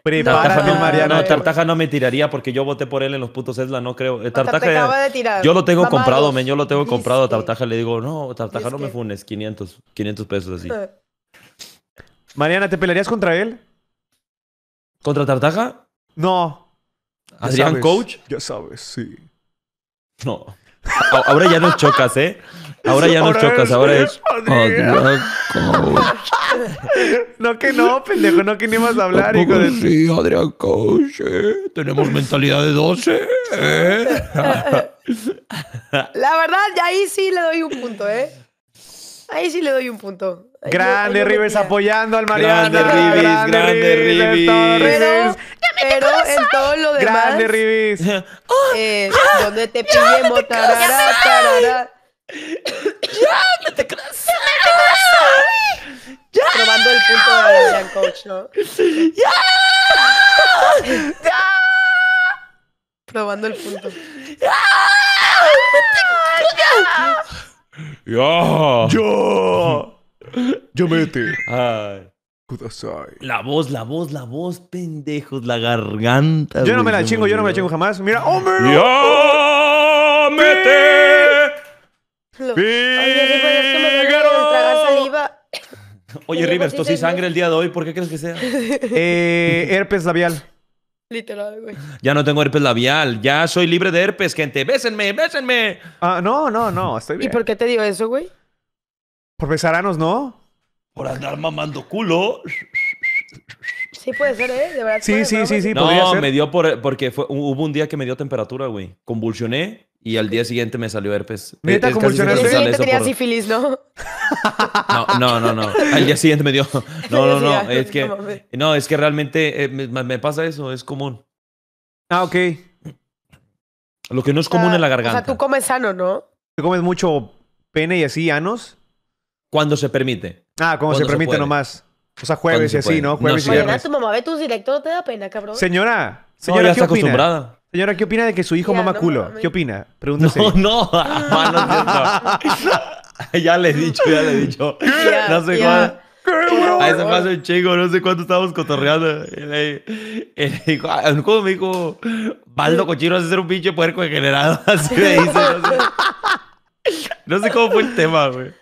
S6: Tartaja
S9: no, me tiraría porque yo voté por él en los putos Esla, no creo. Eh, Tartaja, Yo lo tengo comprado, men, yo lo tengo comprado a Tartaja. Le digo, no, Tartaja, no me funes, 500, 500 pesos así. Mariana, ¿te pelearías contra él? ¿Contra Tartaja? No. ¿Adrián Coach? Ya sabes, sí. No. Ahora ya no chocas, ¿eh? Ahora ya nos chocas, ahora es.
S5: No que no, pendejo, no que ni más hablar, hijo de. Sí, Adrián Coach, tenemos mentalidad de 12. ¿eh?
S11: La verdad, ahí sí le doy un punto, ¿eh? Ahí sí le doy un punto. grande Rivers
S2: apoyando al Mariano. Grande Rivers, grande Rivers.
S11: Pero en todo lo demás. Grande,
S5: Ribis.
S11: Oh, eh, donde te pillemos, ¡Ya! Probando el punto de Adrián Coach, ¿no?
S6: ¡Ya! ¡Ya!
S11: Probando el punto. ¡Ya!
S9: ¡Ya! ¡Ya! ¡Ya! La voz, la voz, la voz, pendejos, la garganta. Yo no me la chingo, yo no me la chingo jamás. Mira, hombre. Oh, ¡Ya! ¡Fígaro! Oye, Rivers, sí sangre el día de hoy, ¿por qué crees que sea? Eh, herpes labial.
S11: Literal, güey.
S9: Ya no tengo herpes labial, ya soy libre de herpes, gente. Bésenme, bésenme. Ah, no, no, no, estoy bien. ¿Y
S2: por qué te digo
S11: eso, güey?
S9: Por besaranos, ¿no? por andar mamando culo.
S11: Sí puede ser, ¿eh? De verdad. Sí, sí, sí, sí.
S9: No, me dio por, porque hubo un día que me dio temperatura, güey. Convulsioné y al día siguiente me salió herpes. Neta, convulsionaste. Al día siguiente tenía
S11: sífilis, ¿no? No, no, no, Al día
S9: siguiente me dio. No, no, no. Es que, no, es que realmente eh, me, pasa eso, es común. Ah, ok. Lo que no es común es en la
S2: garganta. O
S11: sea, tú comes sano, ¿no?
S9: ¿Tú comes mucho
S2: pene y así, anos? Cuando se permite.
S1: Ah, como se permite nomás.
S2: O sea, jueves y así, ¿no? Jueves no, y tu
S11: mamá ve tus directos, no te da pena, cabrón.
S2: Señora, señora, ¿qué opina? Acostumbrada. Señora, ¿qué opina de que su hijo mama culo? ¿Qué opina? Pregúntese. No, no,
S9: ah, ya le he dicho, ya le he dicho. no sé cuándo. Ahí se pasa el chingo, no sé cuánto estábamos cotorreando. Y le, dijo, ah, me dijo? Baldo Cochino hace ser un pinche puerco degenerado. Así le dice. No sé, no sé cómo fue el tema, güey.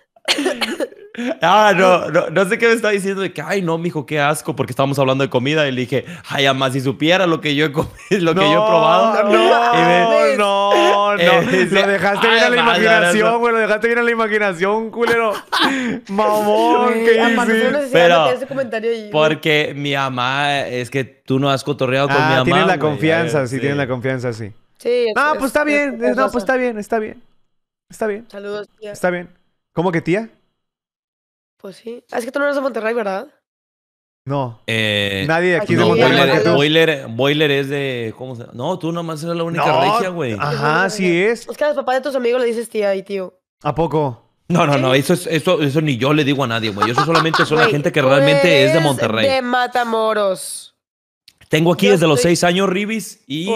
S9: Ah, no, no, no, sé qué me está diciendo de que, ay, no, mijo, qué asco, porque estábamos hablando de comida y le dije, ay, ama, si supiera lo que yo he comido, lo que yo he probado.
S5: Eh, no, no, no, lo dejaste bien a la imaginación, güey, lo dejaste bien a la imaginación, culero.
S11: Mamón, ¿qué Pero,
S9: porque mi mamá, es que tú no has cotorreado con ah, mi mamá. Tienes la confianza, sí, sí, tienes la confianza, sí.
S11: Sí. Es, no, pues está bien, no, pues está bien, está bien. Está bien. Saludos, tía. Está
S2: bien. ¿Cómo que tía?
S11: Pues sí. Ah, es que tú no eres de Monterrey, ¿verdad?
S2: No.
S9: Eh, nadie aquí de Monterrey. Boiler, es de. ¿Cómo se No, tú nomás eres la única regia, güey. Ajá,
S11: sí es. Es que a los papás de tus amigos le dices tía y tío.
S9: ¿A poco? No, no, no, eso, es, eso, ni yo le digo a nadie, güey. Eso solamente son la gente que realmente es de Monterrey. De
S11: Matamoros.
S9: Tengo aquí desde los seis años, Ribis, y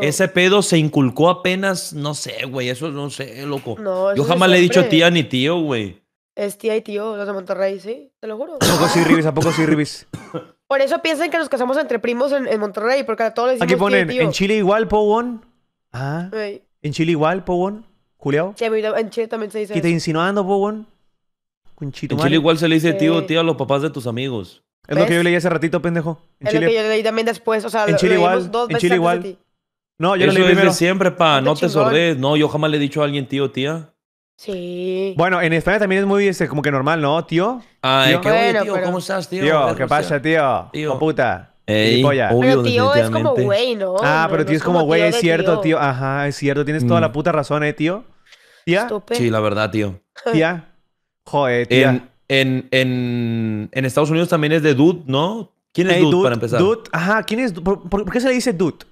S9: ese pedo se inculcó apenas, no sé, güey, eso no sé, loco.
S11: Yo jamás le he dicho tía
S9: ni tío, güey
S11: y tío, los de Monterrey, sí, te lo juro. ¿A
S9: poco sí, Ribis? ¿A poco sí, Ribis?
S11: Por eso piensan que nos casamos entre primos en, Monterrey, porque a todos les Aquí ponen, en
S2: Chile igual, Powon.
S9: Ah. Sí. En Chile igual, Powon. Juliao.
S11: Sí, en Chile también se dice. ¿Qué te
S9: insinuando, Powon? En Chile igual se le dice tío, eh. tía a los papás de tus amigos.
S11: Es lo que
S2: yo leí hace ratito, pendejo. En
S11: es Chile. lo que yo leí también después, o sea, en Chile igual. en Chile igual.
S9: No, yo Eso lo leí siempre, pa, no, te, sordes. No, yo jamás le he dicho a alguien tío, tía.
S11: Sí.
S9: Bueno, en España también
S2: es muy este, como
S9: que normal, ¿no, tío?
S2: Ay, qué bueno, tío,
S11: ¿cómo estás, tío? Tío, ¿qué
S2: pasa, tío? Tío. puta. pero tío es como güey,
S11: ¿no? Ah, pero tío es como güey, es
S2: cierto, tío. Ajá, es cierto. Tienes toda la mm. puta razón, ¿eh, tío? ¿Tía?
S9: Sí, la verdad, tío. ¿Tía? Joder, tía. En, en, en, Estados Unidos también es de dude, ¿no? ¿Quién es dude, para empezar? Dude,
S2: ajá, ¿quién es? ¿Por, por, qué se le dice dude?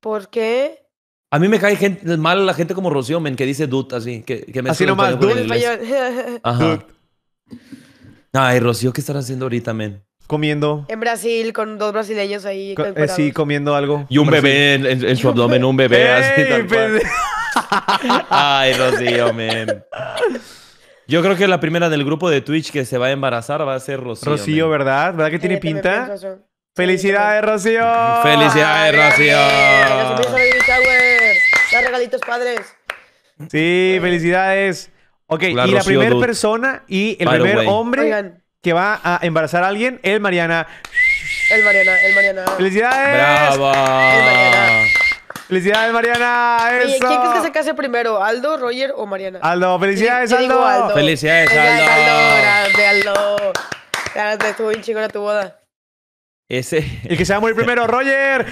S11: ¿Por qué?
S9: A mí me cae mal la gente como Rocío, men, que dice dut así. Que, me así nomás, dude. Ajá. Ay, Rocío, ¿qué estará haciendo ahorita, men? Comiendo.
S11: En Brasil, con dos brasileños ahí. Eh, sí,
S9: comiendo algo. Y un bebé en, su abdomen, un bebé así. Ay, Rocío, men. Yo creo que la primera del grupo de Twitch que se va a embarazar va a ser Rocío. Rocío, ¿verdad? ¿Verdad que
S2: tiene pinta?
S9: Felicidades, Rocío. Felicidades, Rocío.
S11: Da regalitos, padres.
S2: Sí, felicidades. Ok, y la primera persona y el primer hombre que va a embarazar a alguien es Mariana.
S11: El Mariana, el Mariana. ¡Felicidades!
S2: ¡Bravo! ¡Felicidades, Mariana! ¡Eso! ¿quién crees que
S11: se case primero? ¿Aldo, Roger o Mariana?
S2: Aldo, felicidades, Aldo. Felicidades, Aldo. Aldo.
S11: Grande, Aldo. Grande, estuvo bien tu boda.
S9: Ese. El que se va a morir
S11: primero, Roger.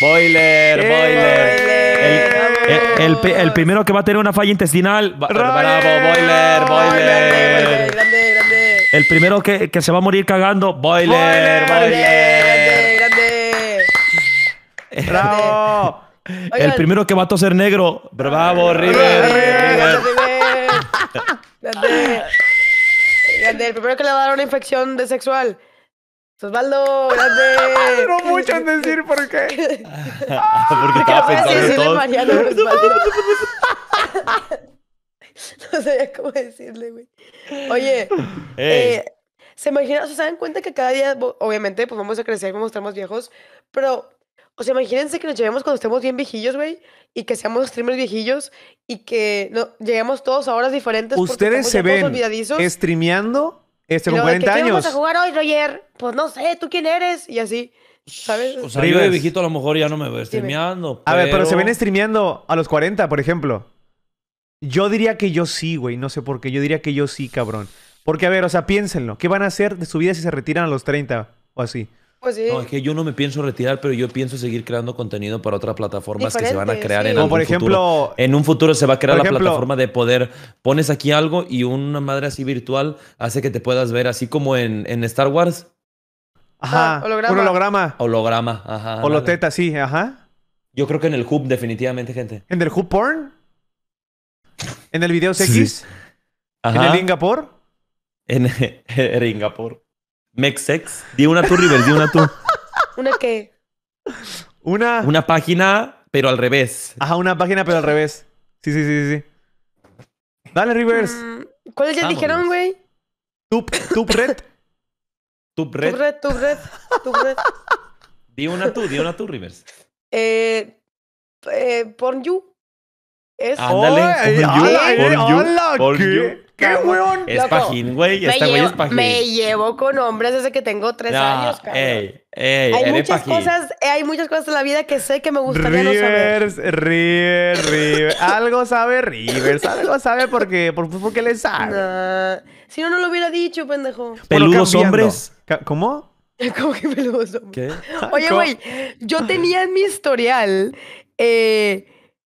S9: Boiler,
S8: eh, boiler.
S9: El, el, primero que va a tener una falla intestinal. bravo,
S11: boiler, boiler.
S9: boiler grande, grande. El primero que, que, se va a morir cagando. Boiler, boiler.
S11: Grande,
S9: grande. Bravo. El primero que va a toser negro. Bravo, River. River.
S6: Grande.
S11: Grande. El primero que le va a dar una infección de sexual. Osvaldo, grande. no mucho en decir por qué. Porque
S6: estaba pensando en todo. Mariano,
S11: no sabía cómo decirle, güey. Oye, eh, se imaginan, se dan cuenta que cada día, obviamente, pues vamos a crecer, vamos a estar más viejos, pero, o sea, imagínense que nos llevemos cuando estemos bien viejillos, güey, y que seamos streamers viejillos y que no, lleguemos todos a horas diferentes. Ustedes se ven
S2: streameando este, con 40 años. ¿Qué vamos a
S11: jugar hoy, Roger? Pues no sé, ¿tú quién eres? Y así. ¿Sabes? O sea, yo
S2: viejito a lo mejor ya no me veo streameando.
S9: A ver, pero se ven
S2: streameando a los 40, por ejemplo. Yo diría que yo sí, güey. No sé por qué. Yo diría que yo sí, cabrón. Porque, a ver, o sea, piénsenlo. ¿Qué van a hacer de su vida si se retiran a los 30 o así?
S11: Pues sí. es
S9: que yo no me pienso retirar, pero yo pienso seguir creando contenido para otras plataformas que se van a crear en algún por ejemplo, En un futuro se va a crear la plataforma de poder, pones aquí algo y una madre así virtual hace que te puedas ver así como en, en Star Wars. Ajá, ah, holograma. un holograma. Holograma, ajá. Holoteta, sí, ajá. Yo creo que en el Hub, definitivamente, gente.
S2: ¿En el Hub Porn?
S9: ¿En el Video X? ¿En el Singapur? En, en Singapur. Mexex. Di una tú, River, di una tú. ¿Una qué? Una. Una página, pero al revés. Ajá, una página, pero al revés. Sí, sí, sí,
S2: sí. Dale, Rivers.
S11: Mm, ¿Cuál ya dijeron, güey?
S9: Tup, tup red. Tup red. Tup
S11: red, tup red, tup red.
S9: Di una tú, di una tú, Rivers.
S11: Eh, eh, you. Es. Ándale, oh, porn you, porn you, porn you. ¿Qué, hueón! Es pajín, güey. Este güey es pajín. Me llevo con hombres desde que tengo tres años, cabrón.
S9: hay
S2: muchas cosas,
S11: eh, hay muchas cosas en la vida que sé que me gustaría no saber.
S2: Rivers, Rivers. algo sabe Rivers, algo
S11: sabe porque, pues, porque le sabe. Si no, no lo hubiera dicho, pendejo.
S2: Peludos hombres. ¿Cómo?
S11: ¿Cómo que peludos
S2: hombres? ¿Qué? Oye, güey,
S11: yo tenía en mi historial, eh,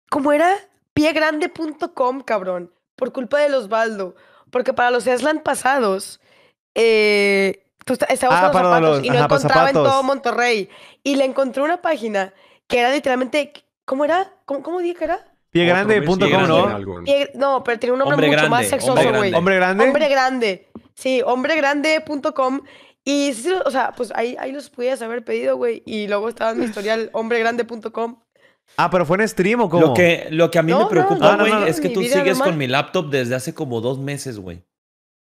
S11: ¿cómo era? Piegrande.com, cabrón por culpa de los Baldo. Porque para los Eslan pasados, eh, tú estaba ah, zapatos y no encontraba en todo Monterrey. Y le encontré una página que era literalmente. ¿Cómo era? ¿Cómo, cómo dije que era?
S6: Piegrande.com, ¿no?
S11: no, pero tenía un nombre, mucho más sexoso, güey. Hombre grande. Hombre grande. Sí, hombregrande.com. Y, o sea, pues ahí, ahí los pudieras haber pedido, güey. Y luego estaba en mi historial hombregrande.com.
S2: Ah, pero fue en stream o cómo? Lo que, lo que a mí me preocupa, güey, es que tú sigues con mi
S9: laptop desde hace como dos meses, güey.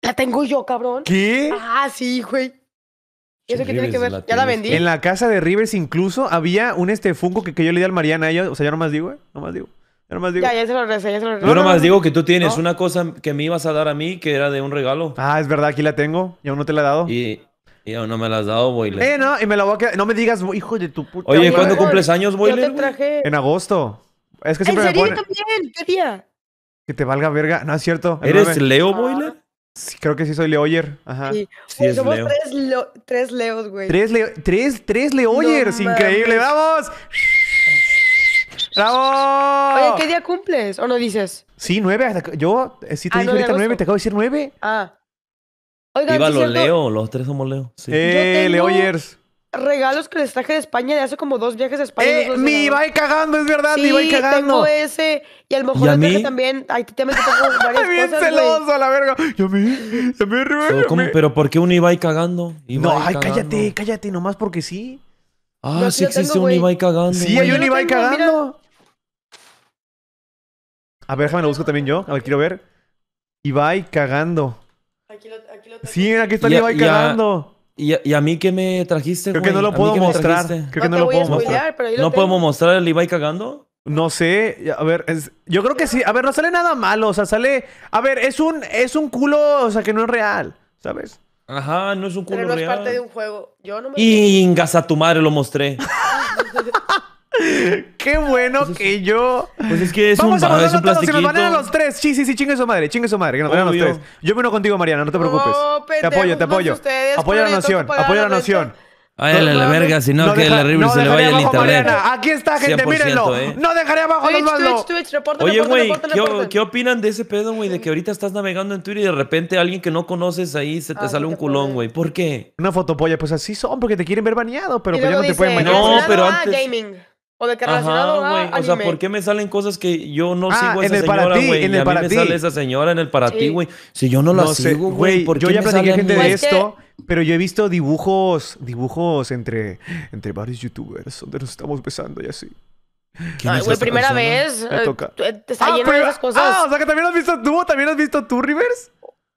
S11: La tengo yo, cabrón. ¿Qué? Ah, sí, güey. ¿Eso qué tiene que ver? ya la vendí. En
S2: la casa de Rivers incluso había un este Funko que, yo le di al Mariana a ella. O sea, ya nomás digo, güey. Nomás digo. no nomás digo. Ya,
S11: ya se lo reza, ya se lo reza. Yo nomás digo
S2: que tú tienes una
S9: cosa que me ibas a dar a mí que era de un regalo. Ah, es verdad, aquí la tengo. Ya uno te la he dado. Y, y no me las has dado, Boiler. Eh,
S2: no, y me la voy a quedar. No me digas, hijo de tu puta. Oye, ¿cuándo cumples años, Boiler? Yo te traje. En agosto. Es que siempre ¿En serio?
S11: también. ¿Qué día?
S2: Que te valga verga. No, es cierto. ¿Eres Leo, Boiler? creo que sí soy Leoyer. Ajá. Sí, somos Tres,
S11: tres, Leos, güey. Tres,
S2: tres, tres Leoyers. Increíble. ¡Vamos! ¡Bravo! Oye,
S11: ¿qué día cumples? ¿O no dices?
S2: Sí, nueve. Yo eh, sí te ah, dije ahorita nueve. Te acabo de decir nueve.
S11: Ah. Oiga, Iba, lo Leo,
S9: los tres somos Leo. Sí. Eh, Leo
S11: Regalos que les traje de España de hace como dos viajes a España. Eh, mi Ibai cagando, es verdad, mi Ibai cagando. Tengo ese. Y a lo mejor el también. Ay, te tengo varias Bien cosas, celoso, la verga. Yo
S5: me.
S11: Yo me,
S9: ¿Pero por qué un Ibai cagando? no, ay, cállate,
S2: cállate, nomás porque sí.
S9: Ah, sí, existe un Ibai
S2: cagando. Sí, hay un
S5: Ibai
S11: cagando.
S2: A ver, déjame lo busco también yo. A ver, quiero ver. Ibai cagando.
S11: Sí, aquí está el Ibai
S2: cagando.
S9: Y a, mí qué me trajiste, Creo que no lo puedo mostrar. Creo
S2: que no, lo puedo mostrar. ¿No podemos mostrar el Ibai cagando? No sé, a ver, yo creo que sí. A ver, no sale nada malo, o sea, sale... A ver, es un, es un culo, o sea, que no es real, ¿sabes?
S9: Ajá, no es un culo real. es
S11: parte de un juego. Yo no me... Y
S9: ingas tu madre, lo mostré. Qué
S5: bueno pues que yo.
S9: Pues es que es Vamos un a es un plastiquito. que nos van a los
S5: tres. Sí, sí, sí, chingue su
S2: madre, chingue su madre, que nos van a los tres. Yo me uno contigo, Mariana, no te preocupes. Oh, te apoyo, te apoyo. Apoya la noción,
S9: apoya la noción. Váyale a la verga, si no que el horrible se le vaya el internet. Mariana.
S11: Aquí está, gente, mírenlo. ¿eh? No dejaré abajo los Osvaldo. Oye, güey,
S9: ¿qué, opinan de ese pedo, güey? De que ahorita estás navegando en Twitter y de repente alguien que no conoces ahí se te ah, sale un culón, güey. ¿Por qué? Una fotopolla,
S2: pues así son, porque te quieren ver baneado, pero
S11: pues ya no te pueden No, pero antes... O de que relacionado Ajá, O sea, ¿por
S9: qué me salen cosas que yo no ah, sigo a esa en el señora, güey? En el a mí para me ti. sale esa señora en el para ti, güey. Si yo no la no sigo, güey. Yo ya platicé gente de pues esto, pero yo he visto
S2: dibujos, dibujos entre, entre varios youtubers donde nos estamos besando y así. Ay,
S6: güey,
S5: primera vez. Eh, eh, te está ah, esas cosas. Ah, o sea que también has visto tú, también has visto tú, Rivers.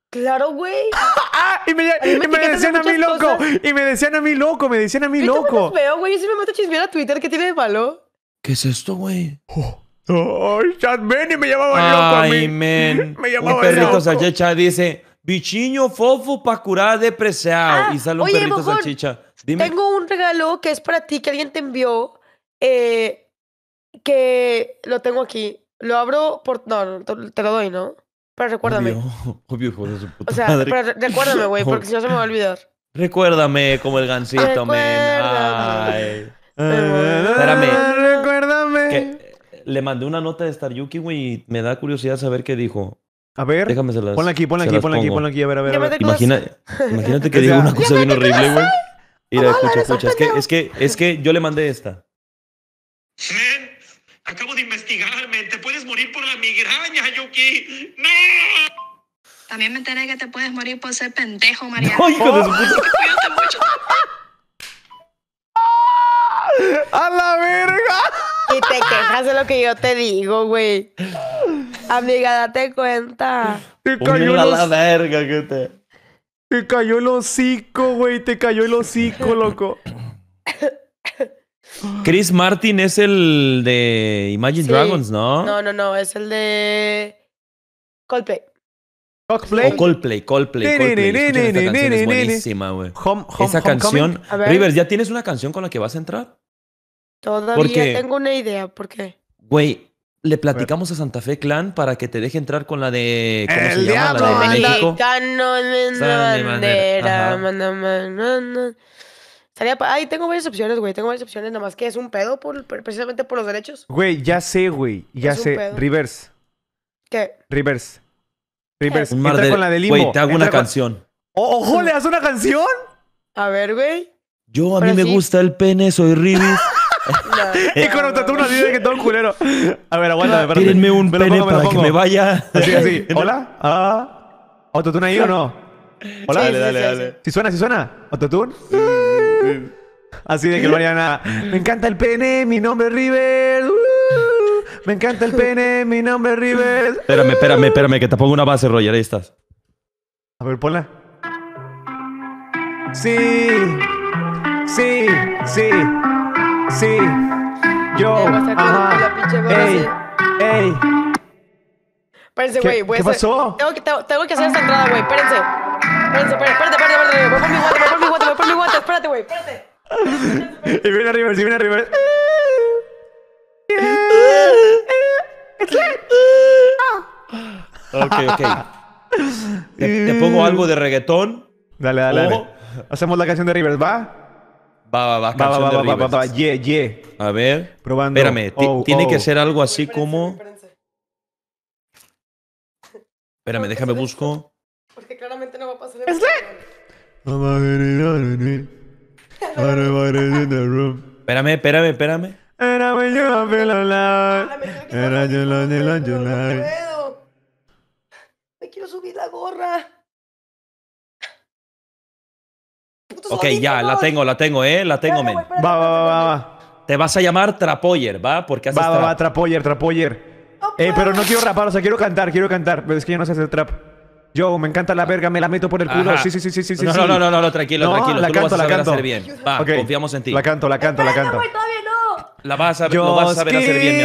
S11: Claro, güey. Ah, y me,
S6: decían a mí loco.
S5: Y me decían a mí loco, me decían a mí loco.
S11: veo, güey. Yo sí me mato chismear a Twitter. ¿Qué tiene de malo? ¿Qué es esto,
S9: güey? Ay, chat, Chad Benny me llamaba loco a mí. Ay, men. Me llamaba Un perrito salchicha dice, Bichinho fofo para curar depresión. Ah, y sale un perrito Dime.
S11: Tengo un regalo que es para ti, que alguien te envió, eh, que lo tengo aquí. Lo abro por... No, te lo doy, ¿no? Pero recuérdame.
S9: Obvio, de su puta O sea, pero
S11: recuérdame, güey, porque si no se me va a olvidar.
S9: Recuérdame como el gancito, men. Ay. Espérame. Recuérdame. Eh, le mandé una nota de Star Yuki, güey, y me da curiosidad saber qué dijo. A ver. Déjame se las, Ponla aquí, ponla aquí, ponla aquí, ponla aquí, a ver, a ver.
S6: imagínate que
S9: diga una cosa bien horrible, güey. la escucha, escucha. Es que, es, que, es que yo le mandé esta. Acabo de investigarme, te puedes morir por la migraña, Yuki. ¡No! También me enteré que te puedes morir por ser pendejo, Mariano. hijo de mucho.
S11: ¡A la verga! Y te quejas de lo que yo te digo, güey. Amiga, date cuenta. Te
S5: cayó la
S9: verga que te.
S5: Te cayó el hocico, güey. Te cayó el hocico, loco.
S9: Chris Martin es el de Imagine Dragons, ¿no?
S11: No, no, no, es el de Coldplay. Coldplay. O
S9: Coldplay, Coldplay, Coldplay. Esa canción, Rivers, ¿ya tienes una canción con la que vas a entrar?
S11: Todavía porque, tengo una idea, ¿por qué?
S9: Güey, le platicamos a Santa Fe Clan para que te deje entrar con la de ¿cómo El se llama?
S11: la El Estaría Ay, tengo varias opciones, güey. Tengo varias opciones, nada más que es un pedo por, precisamente por los derechos.
S2: Güey, ya sé, güey. Ya sé. Reverse. ¿Qué? Reverse. Reverse.
S9: Entra con la de limbo. Güey, te hago una canción.
S11: ¡Oh, ¡Ojo! ¿Le das una canción? A ver, güey.
S9: Yo, a mí me gusta el pene, soy Ribis.
S11: y con autotune así que todo un
S9: culero.
S2: A ver, aguántame, perdón. Tírenme un pene para que me
S9: vaya. Así, así.
S2: ¿Hola? Ah. ¿Autotune ahí o no? ¿Hola? dale, dale, dale. ¿Si suena, si suena? ¿Autotune? Así de que no Me encanta el pene, mi nombre es River. me encanta el pene, mi nombre es River.
S9: Espérame, espérame, espérame, que te pongo una base, Roger. Ahí estás.
S2: A ver, ponla.
S6: Sí, sí, sí, sí. Yo, ajá. Ey, ey. güey. ¿Qué, pasó?
S11: Tengo que, tengo que hacer esta entrada, güey. Espérense. Espérate, espérate, espérate. Voy por mi guante, por mi guante, por mi guante. Espérate, güey, espérate.
S6: Y viene arriba, y viene arriba. Ok,
S9: ok. Te, te pongo algo de reggaetón. Dale, dale, dale. Hacemos la canción de Rivers, ¿va? Va, va, va, va, va, va, va, va, yeah, yeah. A ver. Probando. Espérame, oh, tiene que oh. ser algo así como. Espérame, déjame busco. ¡Es espérame, Espérame, espérame, espérame.
S2: Ah,
S1: me quiero subir la gorra.
S11: Ok,
S9: ya, la tengo, la tengo, eh, la tengo, men. Va, va, va, va. Te vas a llamar Trapoyer, ¿va? Porque haces Va, va, va,
S2: Trapoyer, Trapoyer.
S9: Eh, pero no quiero rapar,
S2: o sea, quiero cantar, quiero cantar. Pero es que yo no sé hacer trap. Yo, me encanta la verga, me la meto por el culo. Sí, sí, sí, sí, sí. No, sí. no, no, no, tranquilo, tranquilo. La Tú canto, lo vas a saber la canto. hacer bien. Va, confiamos en ti. La canto, la canto, la canto.
S9: Güey, todavía no. La vas a, lo vas
S2: a saber hacer bien,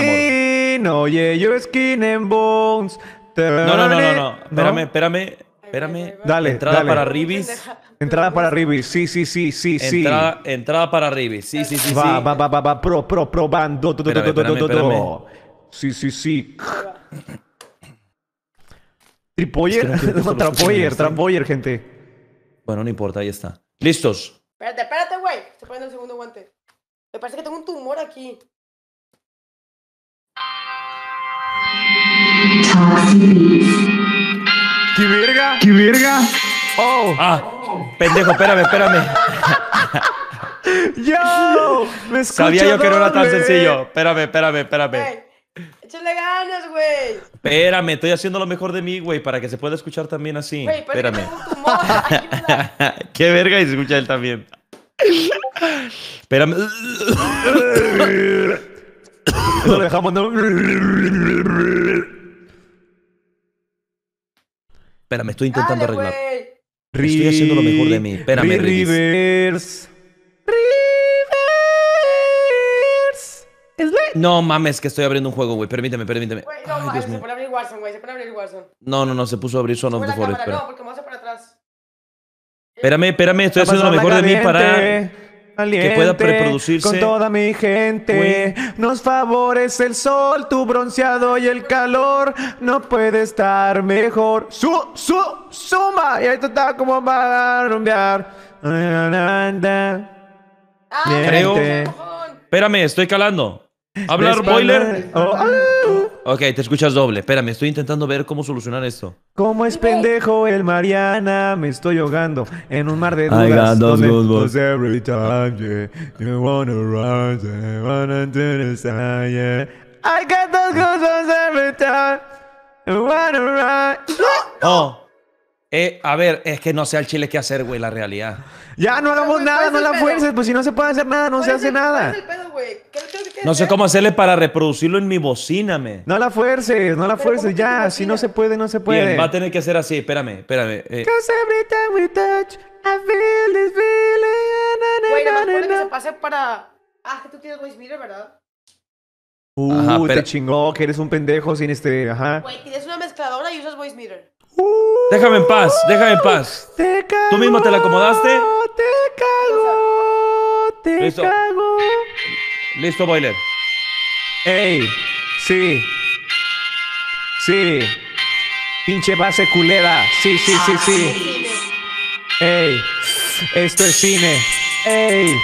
S2: mi amor. Oye, yo skin and bones. No, no, no, no, no. Espérame,
S9: espérame. Espérame. Dale. Entrada para Ribis. Entrada para Ribis. Sí, sí, sí, sí, sí. Entrada, para Ribis. Sí, sí, sí. Va, sí. va, va, va, va. Pro, pro, probando. Espérame, espérame, espérame. Sí, sí, sí. Tripoyer. trampoyer, Trapoyer, gente. Bueno, no importa, ahí está. Listos.
S11: Espérate, espérate, güey. Estoy poniendo el segundo guante. Me parece que tengo un tumor aquí.
S9: ¡Qué verga! ¡Qué verga! ¡Oh! Ah, pendejo, espérame, espérame. ¡Yo! Me Sabía yo que no era tan sencillo. Espérame, espérame, espérame.
S11: Échale ganas, güey.
S9: Espérame, estoy haciendo lo mejor de mí, güey, para que se pueda escuchar también así. espérame. Qué verga y se escucha él también. espérame. Lo dejamos, ¿no? Espérame, estoy intentando arreglar. Estoy haciendo lo mejor de mí. Espérame, No mames, que estoy abriendo un juego, güey. Permíteme, permíteme. no, Ay, se a abrir Warzone, No, no, no, se puso a abrir Son of the Espera no,
S11: porque vamos a para atrás.
S9: Espérame, espérame, estoy haciendo lo mejor de mí
S2: para.
S10: que pueda reproducirse. Con toda
S2: mi gente, nos favorece el sol, tu bronceado y el calor. No puede estar mejor. Su, su, suma. Y ahí está como para rumbear. Ah, Creo.
S9: Espérame, estoy calando. Hablar boiler. Oh. Ok, te escuchas doble. Espérame, estoy intentando ver cómo solucionar esto.
S2: ¿Cómo es pendejo el Mariana? Me estoy ahogando en un mar de dudas. those goosebumps
S5: every time, yeah. I got those goosebumps every time. You wanna ride...
S9: No. Oh. Eh, a ver, es que no sé al chile qué hacer, güey, la realidad. Ya, no
S2: hagamos nada, no la fuerces, pues si no se puede hacer nada, no se hace nada. No sé cómo hacerle para reproducirlo en mi bocina, me. No la fuerces, no la fuerces, ya. Si no se puede, no se puede. Bien, va a
S9: tener que hacer así, espérame, espérame. Eh.
S11: Güey, nomás ponle que se pase para... Ah, que tú tienes voice mirror, ¿verdad?
S9: Uh, ajá, te pero... chingó que eres un pendejo sin este... Ajá.
S11: Güey, tienes una mezcladora y usas voice mirror.
S9: Déjame en paz, déjame en paz. ¿Tú mismo te la acomodaste? Te
S2: te Listo.
S6: cago.
S9: Listo, Boiler.
S2: Ey, sí. Sí. Pinche base culera. Sí, sí, sí, sí. Ey, esto es cine. Ey.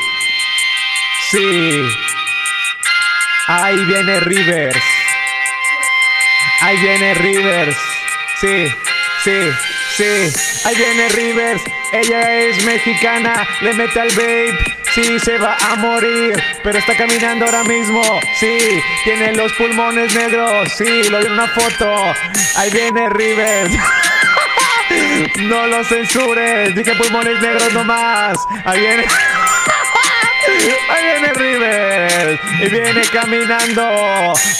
S2: Sí. Ahí viene Rivers. Ahí viene Rivers. Sí. Sí, sí, ahí viene Rivers, ella es mexicana, le mete al babe, sí se va a morir, pero está caminando ahora mismo, sí, tiene los pulmones negros, sí, lo vi en una foto, ahí viene Rivers. no lo censures, dije pulmones negros nomás, ahí viene... Ahí viene Rivers, y viene caminando.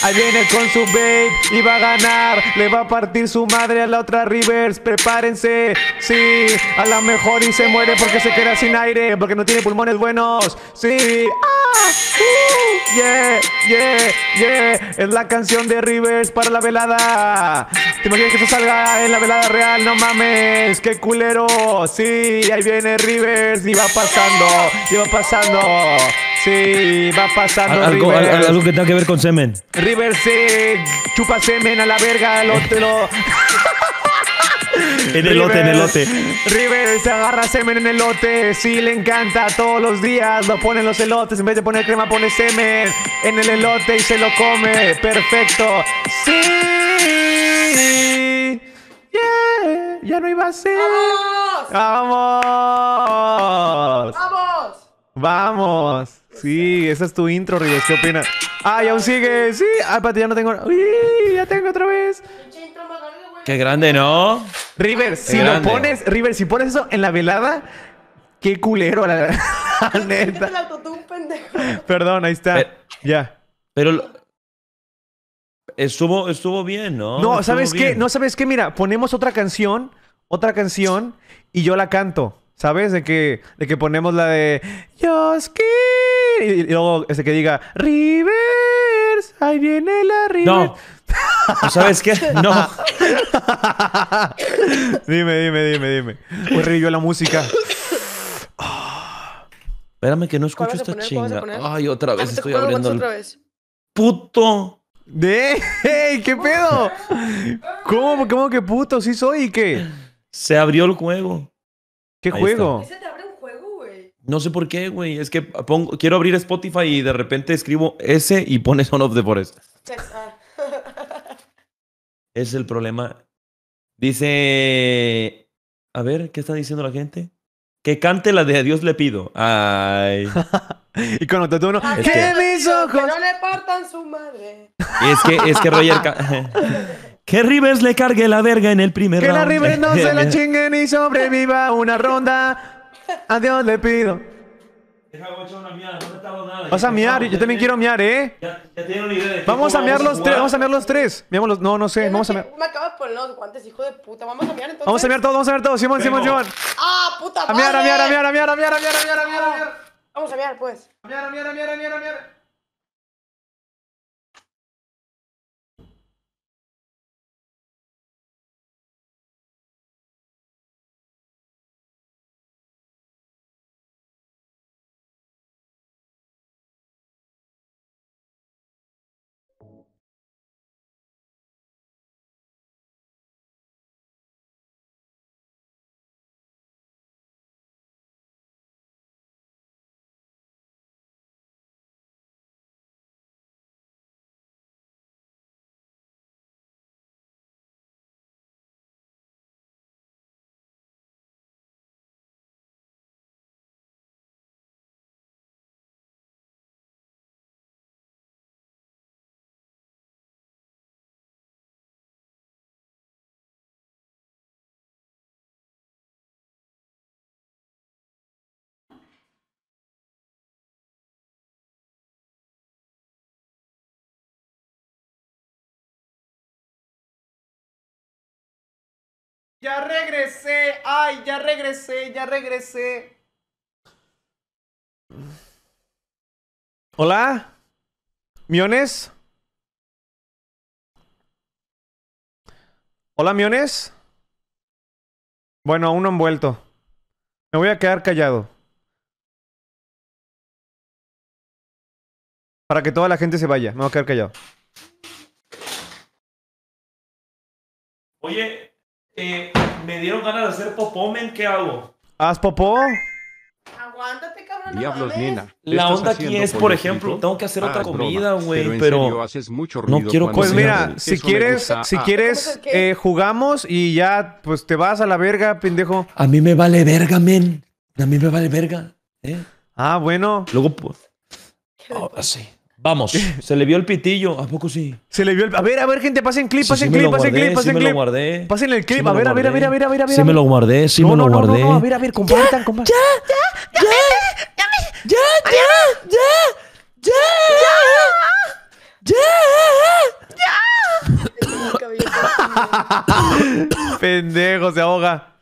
S2: Ahí viene con su babe y va a ganar. Le va a partir su madre a la otra Rivers. Prepárense. Sí, a lo mejor y se muere porque se queda sin aire, porque no tiene pulmones buenos. Sí. Ah, uh, yeah, yeah, yeah. Es la canción de Rivers para la velada. ¿Te imaginas que eso salga en la velada real? No mames, qué culero. Sí, ahí viene Rivers y va pasando, y va pasando. Sí, va pasando. algo, algo que
S9: tenga que ver con semen.
S2: River se chupa semen a la verga, el otro. En el en elote River se agarra semen en el lote. Sí, le encanta todos los días. Lo pone en los elotes. En vez de poner crema, pone semen en el elote y se lo
S5: come. Perfecto. Sí. Yeah. Ya no iba a ser.
S6: ¡Vamos! ¡Vamos! ¡Vamos!
S2: Vamos. Sí, esa es tu intro, River. ¿Qué opinas? Ah, aún sigue. Sí. Ah, Pati, ya no tengo. Uy, ya tengo otra vez. Qué grande, ¿no? River, si lo pones, River, si pones eso en la velada, qué culero, la,
S11: la neta.
S9: Perdón, ahí está. ya. Pero estuvo, estuvo bien, ¿no? No, ¿sabes qué? No,
S2: ¿sabes qué? Mira, ponemos otra canción, otra canción, y yo la canto. ¿Sabes? De que, de que ponemos la de Yoski. Y, luego ese que diga
S5: Rivers, ahí viene la Rivers. No.
S2: ¿Sabes qué? No. dime, dime, dime, dime. Corrí yo la música.
S9: Espérame que no escucho
S2: esta chinga. Ay, otra vez estoy abriendo el...
S9: Puto. ¿De? ¿Qué pedo? ¿Cómo, ¿Cómo que puto? ¿Sí soy y qué? Se abrió el juego. ¿Qué juego? ¿Ese
S6: te abre un juego,
S9: güey? No sé por qué, güey. Es que pongo, quiero abrir Spotify y de repente escribo S y pone Son of the Forest. Pues, ah. es el problema. Dice. A ver, ¿qué está diciendo la gente? Que cante la de Dios le pido. Ay. y cuando te tono. que,
S11: mis ojos. no le partan su madre.
S9: es que, es que Roger. Que Rivers le cargue la verga en el primer que round. Que la Rivers no se la
S2: chinguen y sobreviva una ronda. Adiós, le pido. Vas a miar, yo también quiero miar, ¿eh?
S9: Ya, ya una idea
S1: vamos a miar los tres, vamos
S2: a miar los tres. Miamos no, no sé, vamos a miar.
S11: Me acabas de poner los guantes, hijo de puta. Vamos a miar entonces. Vamos a
S2: miar todos, vamos a miar todos. Simón, Simón, Simón.
S11: Ah, puta
S1: madre. A miar, a miar, a miar, a miar, a miar, miar, miar, Vamos a miar, pues. miar, miar, a miar, a miar. Ya regresé, ay, ya regresé, ya regresé. Hola, Miones. Hola, Miones. Bueno, aún no han vuelto. Me voy a quedar callado. Para que toda la gente se vaya. Me voy a quedar callado. Oye,
S9: eh, me dieron ganas de hacer popó, men, ¿qué hago?
S1: ¿Haz popó?
S3: Aguántate, cabrón. Diablos, La onda aquí es, por ejemplo, tengo que hacer ah, otra comida, güey, pero, pero, haces mucho ruido no quiero Pues mira, si quieres, si ah. quieres,
S2: eh, jugamos y ya, pues te vas a la verga, pendejo.
S9: A mí me vale verga, men. A mí me vale verga.
S2: ¿eh? Ah, bueno. Luego, pues... Vamos, se le vio el pitillo, ¿a poco sí? Se le vio el... A ver, a ver, gente, pasen clip, pasen sí, clip, pasen clip, pasen sí Me lo guardé. Pasen el clip, a, ver, a ver, a ver, a ver, a ver, a ver. Sí me lo
S9: guardé, sí me lo no, guardé. No, no, a
S2: ver, a ver, compartan, compartan. Ya, ya, ya,
S6: ya, ya, ya, ya, ya, ya, ya.
S5: Pendejo, se ahoga.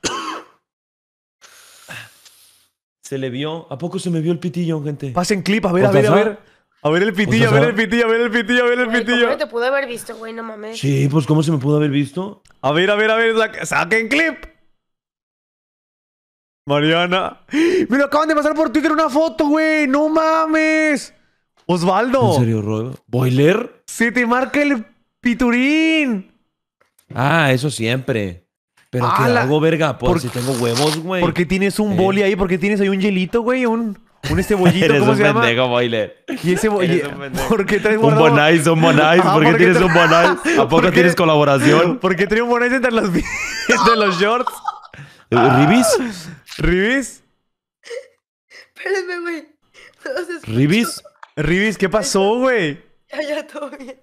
S9: Se le vio, ¿a poco se me vio el pitillo, gente? Pasen clip, a ver, a ver, a ver. A ver pues, el pitillo, a ver el pitillo, a ver el pitillo, a ver el
S11: pitillo. ¿Cómo te pudo haber visto, güey? No mames.
S9: Sí, pues ¿cómo se me pudo haber visto?
S2: A ver, a ver, a ver,
S5: saquen clip. Mariana. Me lo acaban de pasar por Twitter una foto, güey. No mames. Osvaldo. ¿En serio, Rod? ¿Boiler? Se te marca el piturín.
S9: Ah, eso siempre. Pero que hago verga, pues, por, si tengo huevos, güey. ¿Por qué tienes un
S2: boli ahí? ¿Por qué tienes ahí un hielito, güey? Un...
S9: Un este bollito, ¿cómo un se llama? pendejo, Boiler.
S2: Y ese bollito. Ah, ¿Por qué traes Un bonais, un bonais. ¿Por qué tienes un bonais? ¿A poco tienes colaboración? ¿Por qué trae un bonais entre los, los shorts?
S9: ¿Eh,
S6: ¿Ribis?
S2: ¿Ribis?
S6: Espérenme, güey.
S2: ¿Ribis? ¿Ribis? ¿Qué pasó, güey?
S6: Ya, ya, todo
S11: bien.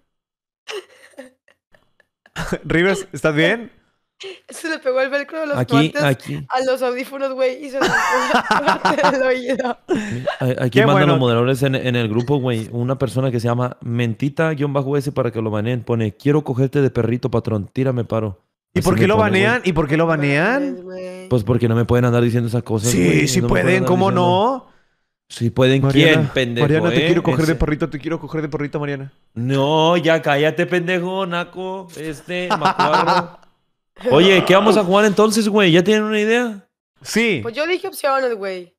S2: ¿Ribis? ¿estás bien?
S11: Se le pegó el velcro los a los audífonos, güey, y se le pegó el oído.
S9: Aquí mandan los moderadores en, el grupo, güey, una persona que se llama Mentita-S para que lo baneen. Pone, quiero cogerte de perrito, patrón, tírame paro. ¿Y por qué lo banean? ¿Y
S2: por qué lo banean?
S9: Pues porque no me pueden andar diciendo esas cosas. Sí, sí pueden, ¿cómo no? Si sí, pueden, ¿quién, pendejo? Mariana, te eh? quiero coger de
S2: perrito, te quiero coger de perrito, Mariana.
S9: No, ya cállate, pendejo, naco, este, macuarro.
S11: Oye, ¿qué vamos a
S9: jugar entonces, güey? ¿Ya tienen una idea? Sí.
S11: Pues yo dije opciones, güey.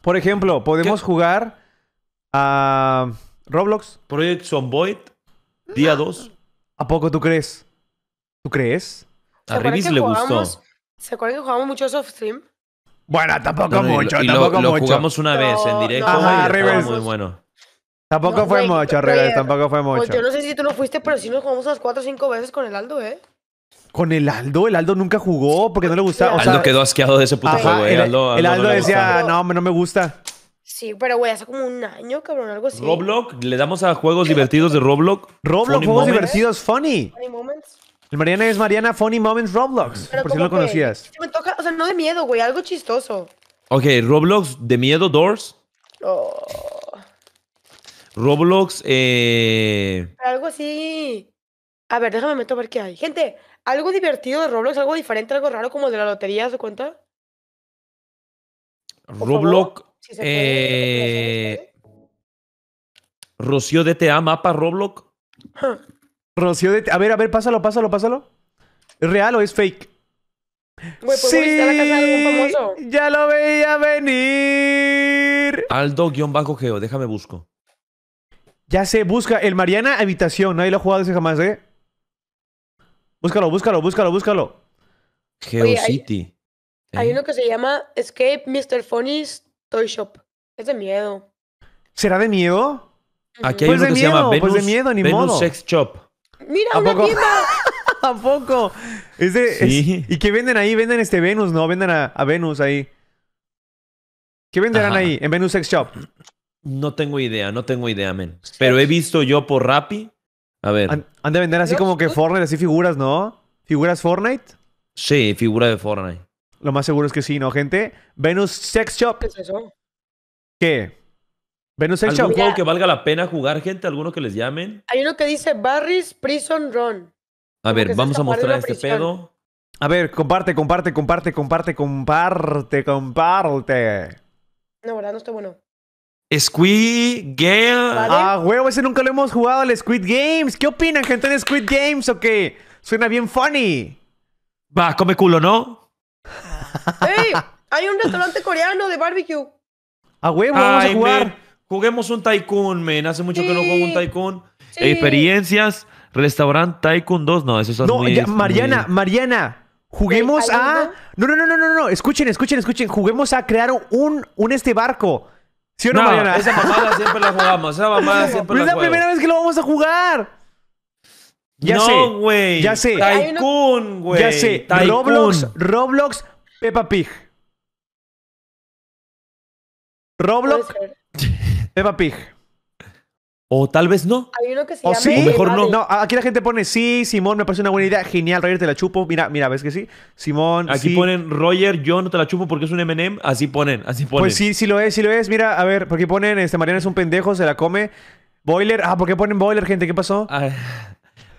S9: Por ejemplo, podemos jugar a Roblox. Project
S2: Zomboid, día 2. ¿A poco tú crees? ¿Tú crees? A Revis le gustó.
S11: ¿Se acuerdan que jugamos mucho a stream?
S9: Bueno, tampoco
S6: mucho, lo, tampoco
S2: mucho. jugamos
S9: una vez en directo. Muy bueno.
S2: Tampoco fue mucho, Revis, tampoco fue mucho. Pues yo no
S11: sé si tú no fuiste, pero sí nos jugamos unas 4 o 5 veces con el Aldo, ¿eh?
S2: Con el Aldo, el Aldo nunca jugó porque no le gustaba. O sea, Aldo quedó
S9: asqueado de ese puto juego. Eh, el, Aldo, el Aldo decía, no,
S2: no me gusta.
S11: Sí, pero güey, hace como un año, cabrón, algo así. Roblox,
S9: le damos a juegos divertidos
S2: de Roblox. Roblox, juegos divertidos, funny. Funny Moments. El Mariana es Mariana Funny Moments Roblox, por si no lo conocías.
S11: Me toca, o sea, no de miedo, güey, algo chistoso.
S9: Ok, Roblox de miedo, Doors. Oh. Roblox, eh.
S11: algo así. A ver, déjame meter a ver qué hay. Gente, algo divertido de Roblox, algo diferente, algo raro como de la lotería, de cuenta?
S6: Roblox.
S9: eh... Rocío DTA, mapa
S2: Roblox. Rocío DTA. A ver, a ver, pásalo, pásalo, pásalo. ¿Es real o es fake?
S11: Pues, sí, la
S2: ya lo veía venir.
S9: Aldo-geo, déjame busco.
S2: Ya sé, busca el Mariana Habitación. Nadie lo ha jugado ese jamás, ¿eh? Búscalo, búscalo, búscalo, búscalo. GeoCity. Hay, ¿eh?
S11: hay, uno que se llama Escape Mr. Funny's Toy Shop. Es de miedo.
S2: ¿Será de miedo?
S11: Aquí hay pues uno que se
S2: llama pues Venus, Venus Sex Shop.
S11: Mira, una poco? ¿A poco?
S2: ¿Y qué venden ahí? Venden este Venus, ¿no? Venden a, Venus ahí. ¿Qué venderán ahí en Venus Sex Shop?
S9: No tengo idea, no tengo idea, men. Pero he visto yo por Rappi a ver.
S2: Han, de vender así como que Fortnite, así figuras, ¿no? ¿Figuras Fortnite? Sí, figura de Fortnite. Lo más seguro es que sí, ¿no, gente? Venus Sex Shop.
S11: ¿Qué es eso?
S9: ¿Qué? Venus Sex Shop. ¿Algún juego que valga la pena jugar, gente? ¿Alguno que les llamen?
S11: Hay uno que dice Barry's Prison Run.
S9: A
S2: ver, vamos a mostrar
S11: este pedo.
S2: A ver, comparte, comparte, comparte, comparte, comparte, comparte.
S11: No, verdad, no está bueno.
S2: Squid Game. Ah, huevo, ese nunca lo hemos jugado al Squid Games. ¿Qué opinan, gente de Squid Games o qué? Suena bien funny.
S9: Va, come culo, ¿no?
S11: ¡Ey! Hay un restaurante coreano de barbecue.
S9: Ah, huevo, vamos a jugar. Juguemos un Tycoon, men. Hace mucho que no juego un Tycoon. Experiencias, restaurante Tycoon 2. No, eso es No, muy, ya, Mariana, Mariana.
S2: Juguemos a. No, no, no, no, no, no. Escuchen, escuchen, escuchen. Juguemos a crear un, un este barco.
S9: ¿Sí o no, Esa mamada siempre la jugamos. Esa mamada siempre pues la jugamos. Es la primera
S2: vez que lo vamos a jugar. Ya no, sé. güey. Ya sé. Tycoon, güey. Ya sé.
S1: Tycoon. Roblox, Roblox, Peppa Pig. Roblox, Peppa Pig. O tal vez no.
S11: Hay uno que o sí, o mejor no.
S2: Aquí la gente pone sí, Simón, me parece una buena idea. Genial, Roger, te la chupo. Mira, mira, ves que sí.
S9: Simón. Aquí ponen Roger, yo no te la chupo porque es un MM. Así ponen, así ponen. Pues sí, sí
S2: lo es, sí lo es. Mira, a ver, porque ponen, este, Mariana es un pendejo, se la come. Boiler, ah, ¿por qué ponen boiler,
S9: gente? ¿Qué pasó? Ah,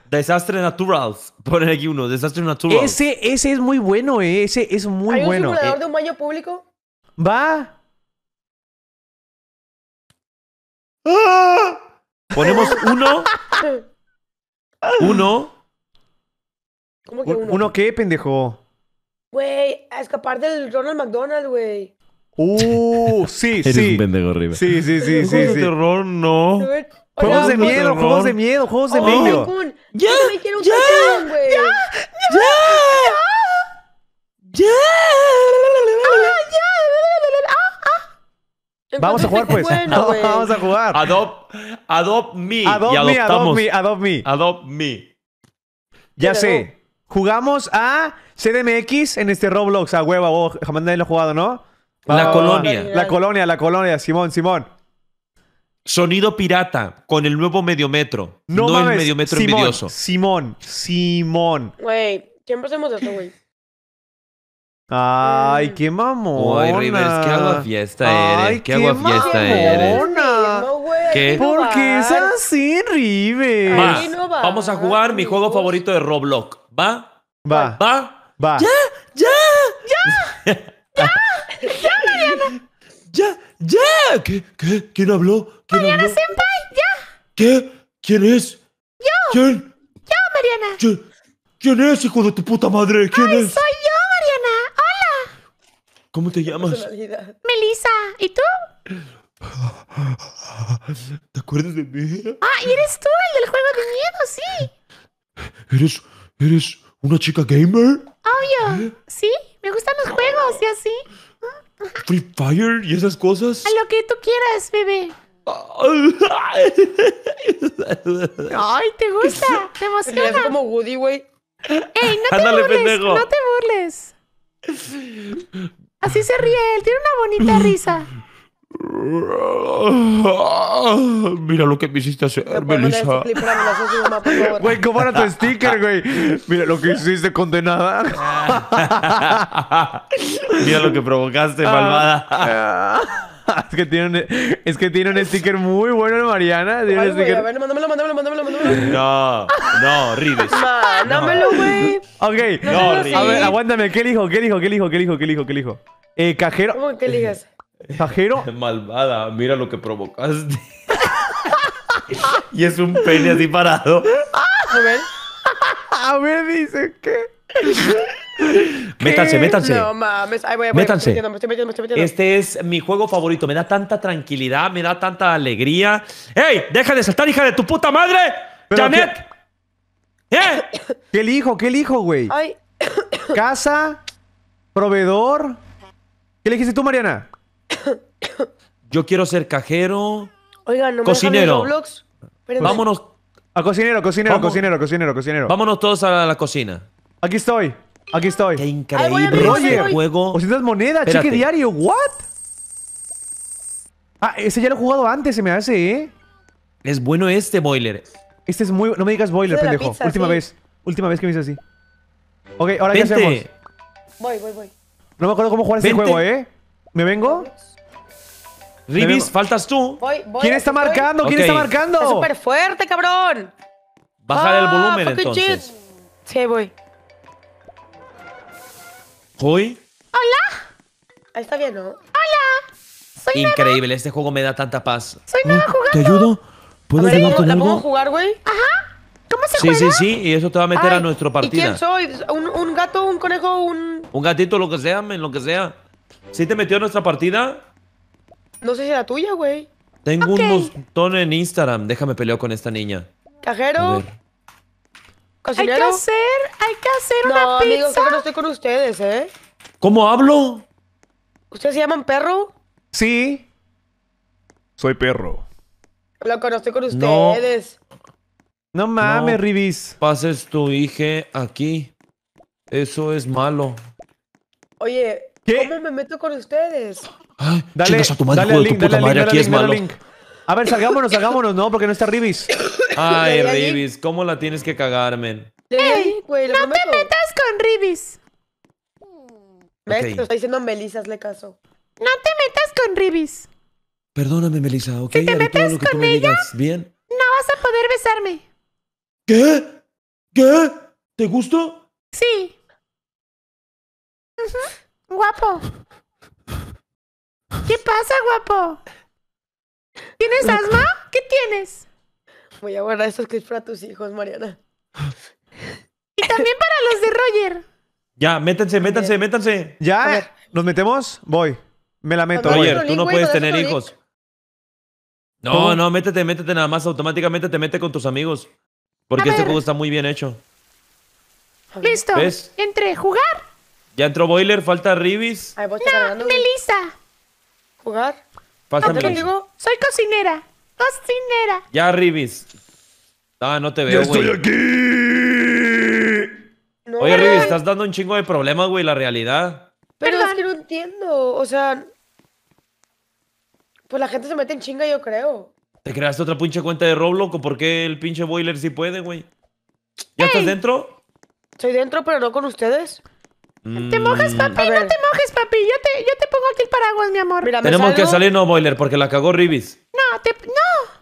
S9: desastre natural. Ponen aquí uno, Desastre natural. Ese,
S1: ese es muy bueno, eh. ese es muy bueno. ¿Hay un simulador eh,
S11: de un baño público?
S1: Va. ¡Ah! Ponemos uno. Uno. que uno? ¿Uno qué, pendejo?
S11: Güey, a escapar del Ronald McDonald, güey.
S2: Uh,
S9: sí,
S5: sí. Eres un pendejo arriba. Sí, sí, sí, sí. sí. terror,
S9: no.
S11: Juegos de miedo, juegos de miedo, juegos de miedo. ¡Ya! ¡Ya! ¡Ya! ¡Ya!
S6: ¡Ya! Vamos a jugar, pues. Vamos a
S2: jugar. Adopt,
S9: adopt me.
S2: Adopt y me, adopt me, adopt me. Adopt me. Ya sé. Jugamos a CDMX en este Roblox. A hueva, Jamás nadie lo ha jugado, ¿no? la ah, colonia. La colonia, la colonia. Simón, Simón.
S9: Sonido pirata con el nuevo mediometro.
S2: No, no el mediometro Simón, envidioso. Simón, Simón.
S11: Güey, siempre de esto, güey.
S9: Ay, eh, qué mamona. Ay, Rivers, qué agua fiesta eres. qué, agua fiesta eres. ¿Qué?
S5: ¿Por qué es así,
S9: Rivers?
S6: vamos a jugar mi juego
S9: favorito de Roblox. ¿Va? Va. ¿Va? Va. ¡Ya! ¡Ya!
S6: ¡Ya! ¡Ya! ¡Ya, Mariana! ¡Ya!
S5: ¡Ya! ¿Qué? ¿Qué? ¿Quién habló? Mariana habló? ya. ¿Qué? ¿Quién es? Yo. ¿Quién? Yo,
S9: Mariana. ¿Quién, es, hijo de tu puta madre? ¿Quién es? Soy ¿Cómo te llamas?
S11: Melissa. ¿Y tú?
S9: ¿Te acuerdas de
S10: mí? Ah, y eres tú el del juego de miedo, sí.
S9: ¿Eres, eres una chica gamer?
S10: Obvio, ¿Eh? sí. Me gustan los juegos y así.
S9: Free Fire y esas cosas.
S10: A lo que tú quieras, bebé. Ay, te gusta, te emociona. Es como Woody, güey. Ey, no te burles, no te burles. Así se ríe él, tiene una bonita risa.
S9: Mira lo que me hiciste hacer,
S10: Melissa.
S11: Este
S5: güey, ¿cómo era tu sticker, güey? Mira lo que hiciste, condenada.
S11: Mira lo que
S5: provocaste,
S11: ah. malvada.
S5: Ah.
S2: es, que tiene un, es que tiene un sticker muy bueno de Mariana. Tiene a ver,
S11: mándamelo, mándamelo, mándamelo, mándamelo.
S2: No, no, Rives. Mándamelo, güey. No. Ok, no, no, a ver, aguántame. ¿Qué elijo? ¿Qué elijo? ¿Qué elijo? ¿Qué elijo? ¿Qué elijo? ¿Qué elijo? Eh, cajero. ¿Qué que elijas? ¿Cajero?
S9: Malvada, mira lo que provocaste. y es un pene así parado.
S11: A ver. A ver, dice, ¿qué? métanse, métanse. No mames. voy, métanse. Este
S9: es mi juego favorito. Me da tanta tranquilidad, me da tanta alegría. ¡Ey! ¡Deja de saltar, hija de tu puta madre! ¡Janet! ¿Eh? ¿Qué elijo? ¿Qué elijo, güey?
S11: Ay.
S2: Casa, proveedor. ¿Qué elegiste tú, Mariana?
S9: Yo quiero ser cajero.
S11: Oigan, no cocinero. Vámonos.
S9: A cocinero, cocinero, cocinero, cocinero, cocinero. Vámonos todos a la cocina. Aquí estoy. Aquí
S2: estoy. Qué increíble Oye, juego. monedas, cheque diario. ¿What? Ah, ese ya lo he jugado antes, se me hace, ¿eh? Es bueno este boiler. Este es muy... No me digas boiler, pendejo. Última vez. Última vez que me hice así. Ok, ahora ya ¿qué hacemos? Voy, voy, voy. No me acuerdo cómo jugar este juego, ¿eh? ¿Me vengo?
S9: Ribis, faltas tú.
S11: ¿Quién está marcando? ¿Quién está marcando? Está súper fuerte, cabrón. ¿Bajar el ah, volumen, entonces. Sí, voy. Hoy. ¡Hola! Ahí está bien, ¿no? ¡Hola! Soy Increíble,
S9: este juego me da tanta paz. Soy nueva uh, jugando. ¿Te ayudo?
S11: ¿Puedo ver, con ¿La puedo jugar, güey? Ajá. ¿Cómo se juega?
S9: Sí, sí, sí, y eso te va a meter a nuestro partido. ¿Y quién
S11: soy? ¿Un, gato, un conejo, un...?
S9: Un gatito, lo que sea, men, lo que sea. ¿Sí te metió a nuestra partida?
S11: No sé si era tuya, güey.
S9: Tengo un montón en Instagram. Déjame pelear con esta niña.
S11: Cajero. Hay que hacer, hay que hacer una pizza. No, amigos, que no estoy con ustedes, ¿eh? ¿Cómo hablo? ¿Ustedes se llaman perro? Sí.
S9: Soy perro.
S11: Lo conozco con ustedes.
S9: No, mames, Ribis. Pases tu hija aquí. Eso es malo.
S11: Oye, ¿Qué? ¿cómo me meto con ustedes?
S9: Ay, dale, a tu madre, dale, de tu puta link, es malo.
S2: A ver, salgámonos, salgámonos, ¿no? Porque no está Ribis.
S9: Ay, Ribis, ¿cómo la tienes que cagar, men?
S11: Ey, güey, no te metas con Ribis. ¿Ves? Okay. Lo está diciendo Melissa, hazle caso. No te metas con Ribis.
S9: Perdóname, Melissa, ¿ok? Si te Haré metes con me ella, ¿Bien?
S10: no vas a poder besarme. ¿Qué? ¿Qué? ¿Te gustó? Sí.
S1: Guapo. ¿Qué pasa,
S11: guapo? ¿Tienes asma? ¿Qué tienes? Voy a guardar estos clips para tus hijos, Mariana. Y también para los de Roger.
S2: Ya, métanse, métanse, métanse. ¿Ya? ¿Nos metemos? Voy. Me la meto. Roger, tú no puedes
S9: tener hijos. No, no, métete, métete nada más. Automáticamente te mete con tus amigos. Porque este juego está muy bien hecho.
S11: Listo. Entre jugar.
S9: Ya entró Boiler, falta Ribis.
S11: No, Melissa. ¿Jugar?
S9: Pásame. Ah, digo?
S11: Soy cocinera. Cocinera.
S9: Ya, Ribis. Ah, no te veo, güey. estoy aquí!
S11: Oye, Ribis, estás
S9: dando un chingo de problemas, güey, la realidad.
S11: Pero es que no entiendo. O sea. Pues la gente se mete en chinga, yo creo.
S9: ¿Te creaste otra pinche cuenta de Roblox? ¿Por qué el pinche boiler sí puede, güey? ¿Ya estás dentro?
S11: Estoy dentro, pero no con ustedes. Te mojas, mm. papi, no te mojes, papi. Yo te, yo te pongo aquí el paraguas, mi amor. Tenemos que salir,
S9: no, Boiler, porque la cagó Ribis.
S11: No, no.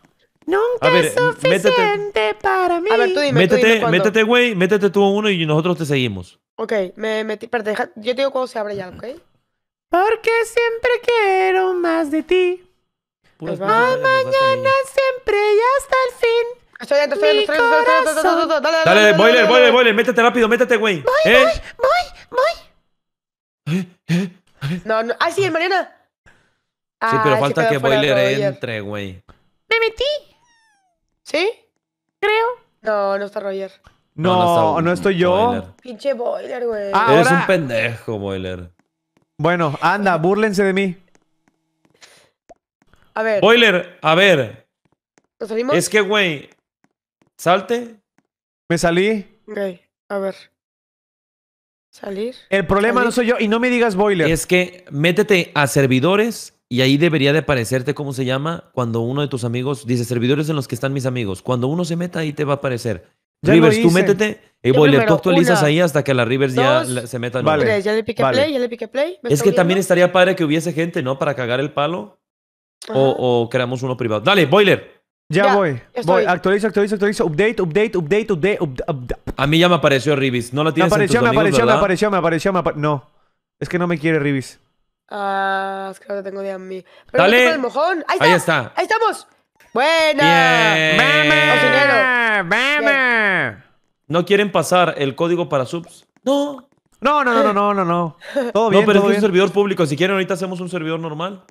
S11: Nunca es suficiente para mí. A ver, tú dime, Métete, métete,
S9: güey, métete tú uno y nosotros te seguimos.
S11: Ok, me metí. pero deja- yo te digo cuando se abre ya, ¿ok? Porque siempre quiero más de
S9: ti.
S5: Ah,
S11: mañana siempre y hasta el fin. Estoy dentro, estoy dentro, estoy Dale,
S6: dale, boiler, boiler,
S9: boiler. Métete rápido, métete, güey. Voy, voy, ¿Eh?
S11: voy, voy. ¿Eh? ¿Eh? No, no. Ah, sí, Mariana. Sí, pero falta que Boiler entre, güey. Me metí. ¿Sí? Creo. No, no está Roger.
S9: No, no, estoy yo.
S11: Pinche Boiler, güey. Ah, Eres un
S9: pendejo, Boiler. Bueno, anda, burlense de mí.
S11: A ver. Boiler,
S1: a ver. ¿Nos salimos? Es que, güey, Salte. Me salí.
S11: Ok, a ver. Salir.
S9: El problema no soy yo y no me digas boiler. Es que métete a servidores y ahí debería de aparecerte cómo se llama cuando uno de tus amigos dice servidores en los que están mis amigos. Cuando uno se meta ahí te va a aparecer. Rivers, tú métete y boiler, tú actualizas ahí hasta que la Rivers ya se meta en vale, Ya le piqué play, ya
S11: le piqué play. Es que también
S9: estaría padre que hubiese gente, ¿no? Para cagar el palo. O, o, creamos uno privado. Dale, boiler. Ya, voy.
S2: Voy. Actualizo, actualizo, actualizo. Update, update, update, update, update.
S9: A mí ya me apareció Ribis. No la tienes me apareció, me, apareció me apareció,
S2: me apareció, me apareció, No. Es que no me quiere Ribis.
S11: Ah, es que ahora tengo de a mí. Dale. mojón. Ahí está. Ahí estamos. Buena. Bien.
S9: Cocinero. No quieren pasar el código para subs.
S11: No. No,
S9: no, no, no, no, no. Todo bien. No, pero es un servidor público. Si quieren, ahorita hacemos un servidor normal.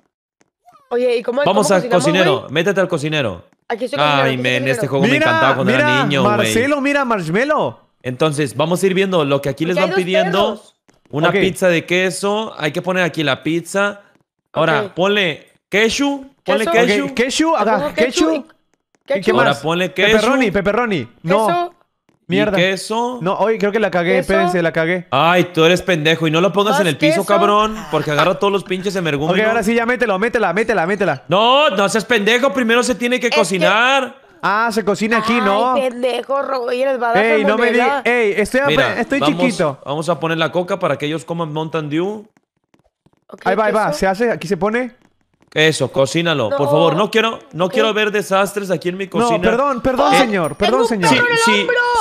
S11: Oye, ¿y cómo Vamos al cocinero.
S9: Métete al cocinero.
S11: Ay, men, este juego me encantaba cuando
S9: era niño, Marcelo, mira, Marshmello. Entonces, vamos a ir viendo lo que aquí les van pidiendo. Una pizza de queso. Hay que poner aquí la pizza. Ahora, ponle queso. Ah, ponle queso. Queso, queso.
S2: ¿Qué, más? Ahora ponle queso. Pepperoni, pepperoni. No. Mierda. queso? No, oye, creo que la cagué, espérense, la cagué.
S9: Ay, tú eres pendejo y no lo pongas en el piso, cabrón, ah. porque agarra todos los pinches emergúmenos. Ok, ahora sí,
S2: ya mételo, métela, métela,
S9: métela. No, no seas pendejo, primero se tiene que cocinar. Ah, se cocina aquí, Ay, ¿no?
S11: pendejo, va a Ey, no me digas. Ey,
S9: estoy, estoy chiquito. Vamos a poner la coca para que ellos coman Mountain Dew.
S2: ahí va, ahí va, se hace, aquí se pone.
S9: Eso, cocínalo. Por favor, no quiero, no quiero ver desastres aquí en mi cocina. No, perdón, perdón, eh, señor. Perdón, señor.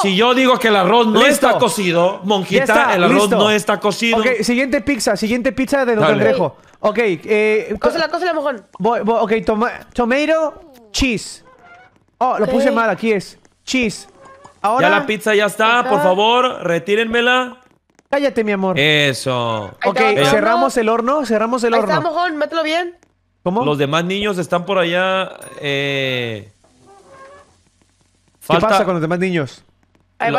S9: Si, yo digo que el arroz no está cocido, monjita, el arroz no está cocido. Ok,
S2: siguiente pizza, siguiente pizza
S9: de Don Ok, eh. Cósela,
S2: cósela, mojón. ok, tomato, cheese. Oh, lo puse mal, aquí es.
S9: Cheese. Ahora. Ya la pizza ya está, por favor, retírenmela. Cállate, mi amor. Eso. Ok,
S2: cerramos el horno, cerramos el horno. Está,
S11: mojón, mételo bien.
S9: ¿Cómo? Los demás niños están por allá. Eh... ¿Qué pasa con
S2: los demás niños?
S9: no,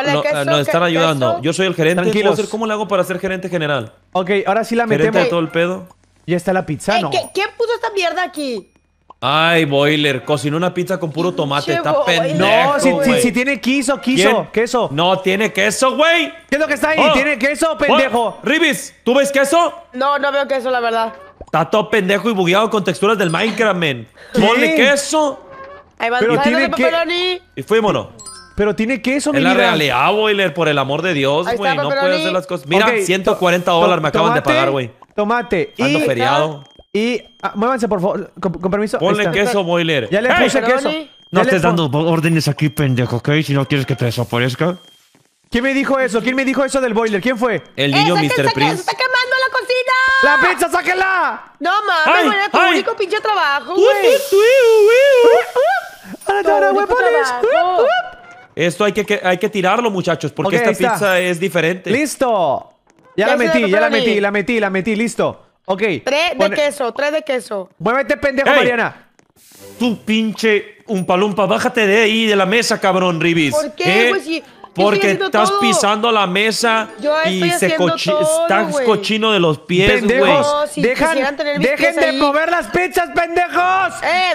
S9: nos están ayudando. Yo soy el gerente. Tranquilos. ¿Cómo le hago para ser gerente general? Ok, ahora sí la gerente todo el pedo. Ya está la pizza, ¿no? ¿qué,
S11: ¿Quién puso esta mierda
S6: aquí?
S9: Ay, boiler, cocinó una pizza con puro tomate, está pendejo. No, si, tiene queso, queso, queso. No tiene queso, güey. ¿Qué es lo que está ahí? Oh. ¿Tiene queso, oh. pendejo? Ribis, ¿tú ves queso?
S11: No, no veo queso, la verdad.
S9: Está todo pendejo y bugueado con texturas del Minecraft, men. Ponle queso.
S11: Ahí va, Pero tiene que...
S9: Y fuímonos. Pero
S2: tiene queso, mi Es la realidad,
S9: boiler, por el amor de Dios, güey. No puede hacer las cosas. Mira, 140 dólares me acaban de pagar, güey.
S2: Tomate. Ando y, feriado. Y ah, muévanse, por favor. Con, con permiso. Ponle queso, boiler. Ya le puse queso. No estés dando
S9: órdenes aquí, pendejo, ¿ok? Si no quieres que te desaparezca.
S2: ¿Quién me dijo eso? ¿Quién me dijo eso del boiler? ¿Quién fue? El niño eh, Mr. Prince.
S11: está quemando la cocina! ¡La pizza, sáquela! No mames, tu único pinche trabajo,
S9: Esto hay que, hay que tirarlo, muchachos, porque esta pizza es diferente. ¡Listo! Ya la
S11: metí, ya la metí, la
S9: metí, la metí, listo. Ok.
S2: Tres de queso,
S11: tres de queso. Muévete, pendejo, Ey. Mariana.
S9: Tu pinche un palumpa, bájate de ahí, de la mesa, cabrón, Ribis. ¿Por qué, eh, pues porque estás pisando la mesa y se estás cochino de los pies, güey. dejen de mover
S5: las pizzas,
S11: pendejos. Eh,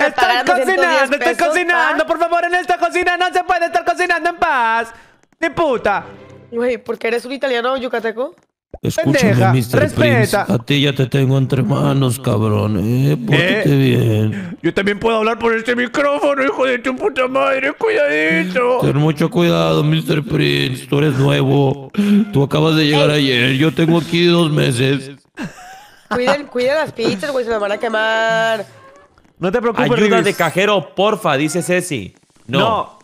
S11: cocinando, cocinando. Por favor, en esta cocina no se puede estar cocinando en paz. De puta. Güey, qué eres un italiano yucateco? Escúchame, Mr. Prince. A
S9: ti ya te tengo entre manos, cabrón. Eh, bien. Eh,
S5: yo también puedo hablar por este micrófono, hijo de tu puta madre. Cuidadito. Ten
S9: mucho cuidado, Mr. Prince. Tú eres nuevo. Tú acabas de llegar ayer. Yo tengo aquí dos meses.
S11: Cuiden, las pizzas, güey. Se me van a quemar.
S9: No te preocupes, Ayuda de cajero, porfa, dice Ceci. No.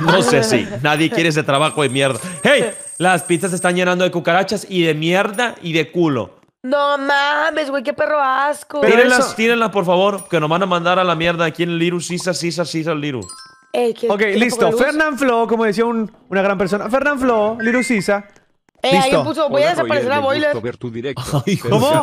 S9: No, no Ceci. Nadie quiere ese trabajo de mierda. ¡Hey! Las pizzas se están llenando de cucarachas y de mierda y de culo.
S11: No mames, güey, qué perro asco. tírenlas,
S9: tírenlas, por favor, que nos van a mandar a la mierda aquí en Liru, Sisa, Sisa, Sisa, Liru.
S11: ok, listo. Fernán
S2: Flo, como decía una gran persona, Fernán Flo, Liru Sisa,
S11: Listo. voy a desaparecer a Boiler.
S3: ¿Cómo?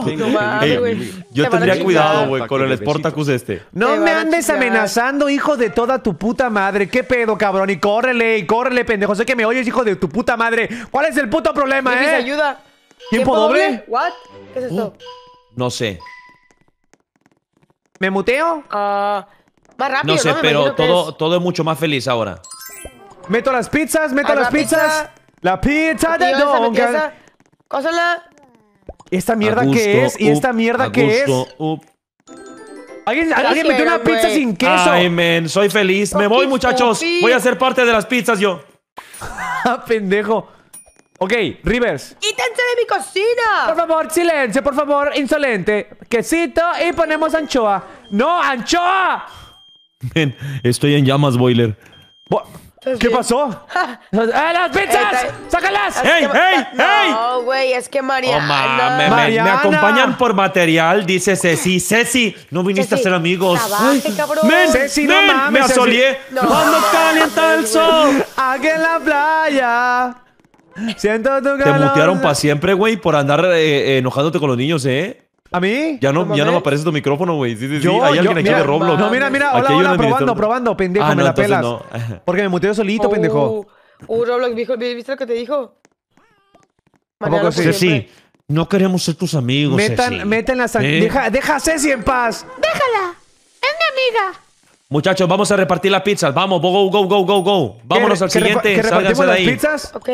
S3: yo tendría cuidado, güey, con el Sportacus este. No
S2: me andes amenazando, hijo de toda tu puta madre. ¿Qué pedo, cabrón? Y córrele, y córrele, pendejo. Sé que me oyes, hijo de tu puta madre. ¿Cuál es el puto problema, eh? ayuda. ¿Tiempo, doble?
S11: What? ¿Qué es esto? Uh,
S9: no sé.
S2: ¿Me muteo? Ah, más rápido, No sé, pero todo,
S9: es... todo es mucho más feliz ahora.
S2: Meto las pizzas, meto las pizzas. La pizza de Duncan.
S11: la. ¿Esta mierda qué es? ¿Y esta mierda qué es? ¿Alguien, metió una
S6: pizza sin queso? Ay,
S9: men, soy feliz. Me voy, muchachos. Voy a ser parte de las pizzas yo. Pendejo. Ok, Rivers. ¡Quítense
S11: de mi
S2: cocina! Por favor, silencio, por favor, insolente. Quesito y ponemos anchoa.
S9: ¡No, anchoa! Men, estoy en llamas, boiler.
S11: ¿Qué pasó? ¡Ah, las pizzas! Eh, ¡Sácalas! ¡Ey, ey, ey! No, güey, es que oh, Mariana. Oh, mame, Me, acompañan
S9: por material, dice Ceci. Ceci, no viniste a ser amigos. ¡Qué cabrón.
S5: Men, Ceci, men, mames, me asolié.
S11: No. Cuando calienta el sol.
S5: Aquí en la playa. Siento tu calor. Te mutearon para
S9: siempre, güey, por andar eh, enojándote con los niños, ¿eh? ¿A mí? Ya no, ya no me aparece tu micrófono, güey. Sí, sí, sí. Hay alguien aquí de Roblox. No, mira, mira. Hola, hola, probando, probando, pendejo. Ah, me la pelas.
S2: Porque me muteo solito, pendejo.
S11: Uh, uh Roblox, ¿viste lo que te dijo? Mañana sí? sí.
S9: no queremos ser tus amigos, Metan, Metan la ¿Eh? deja,
S11: deja a Ceci en paz. Déjala. Es mi amiga.
S9: Muchachos, vamos a repartir las pizzas. Vamos, go, go, go, go, go. Vámonos al siguiente. ¿Qué
S11: repartimos
S2: de ahí. las pizzas?
S11: Ok.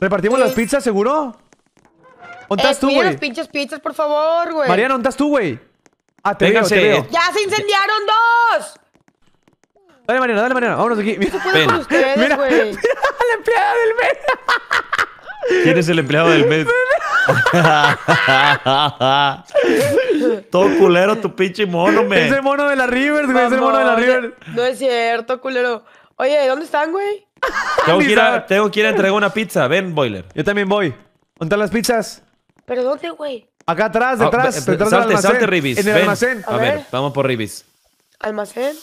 S9: ¿Repartimos las pizzas, seguro?
S2: ¿Dónde estás tú, güey?
S11: pinches pizzas, por favor, güey. Mariana,
S2: estás tú, güey?
S11: Ah, te veo, ¡Ya se incendiaron dos!
S9: Dale, Mariana, dale, Mariana. Vámonos aquí. Mira,
S6: Ven. Con ustedes, güey. mira al empleado del mes.
S9: ¿Quién es el empleado del mes?
S6: Todo
S9: culero tu pinche mono, me. Es el
S2: mono de la Rivers, güey. Es el mono de la
S11: Rivers. No es cierto, culero. Oye, ¿dónde están, güey?
S9: Tengo, que ir a, tengo que ir a entregar una pizza. Ven, Boiler. Yo también voy. ¿Dónde están las pizzas?
S11: ¿Pero dónde, güey?
S9: Acá atrás, ah, detrás, detrás salte, Salte, Ribis. En el almacén. A, ver, vamos por Ribis. ¿Almacén?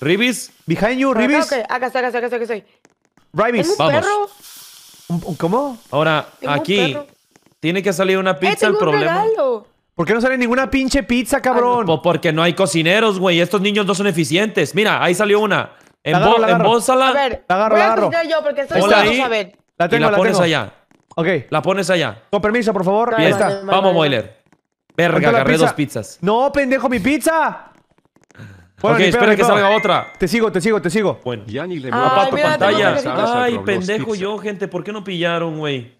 S9: ¿Ribis? Behind you,
S2: ah,
S11: Ribis. Acá, okay. acá está, acá está, acá acá estoy.
S9: Ribis, un vamos.
S11: Perro?
S9: ¿Cómo? Ahora, aquí tiene que salir una eh, pizza el problema. ¿Por qué no sale ninguna pinche pizza, ah, cabrón? o porque no hay cocineros, güey. Estos niños no son eficientes. Mira, ahí salió una. En la agarro, la A ver, la
S2: agarro,
S11: la agarro. yo porque estoy ahí, a ver. La tengo,
S9: la, pones allá. Ok. La pones allá. Con permiso, por favor.
S11: Ahí está. Vamos,
S9: Moiler. Boiler. Verga, agarré dos pizzas.
S2: No, pendejo, mi pizza.
S9: ok, espera que salga otra. Te sigo, te sigo, te sigo. Bueno. Ya ni le Ay, pantalla. Ay, pendejo yo, gente. ¿Por qué no pillaron, güey?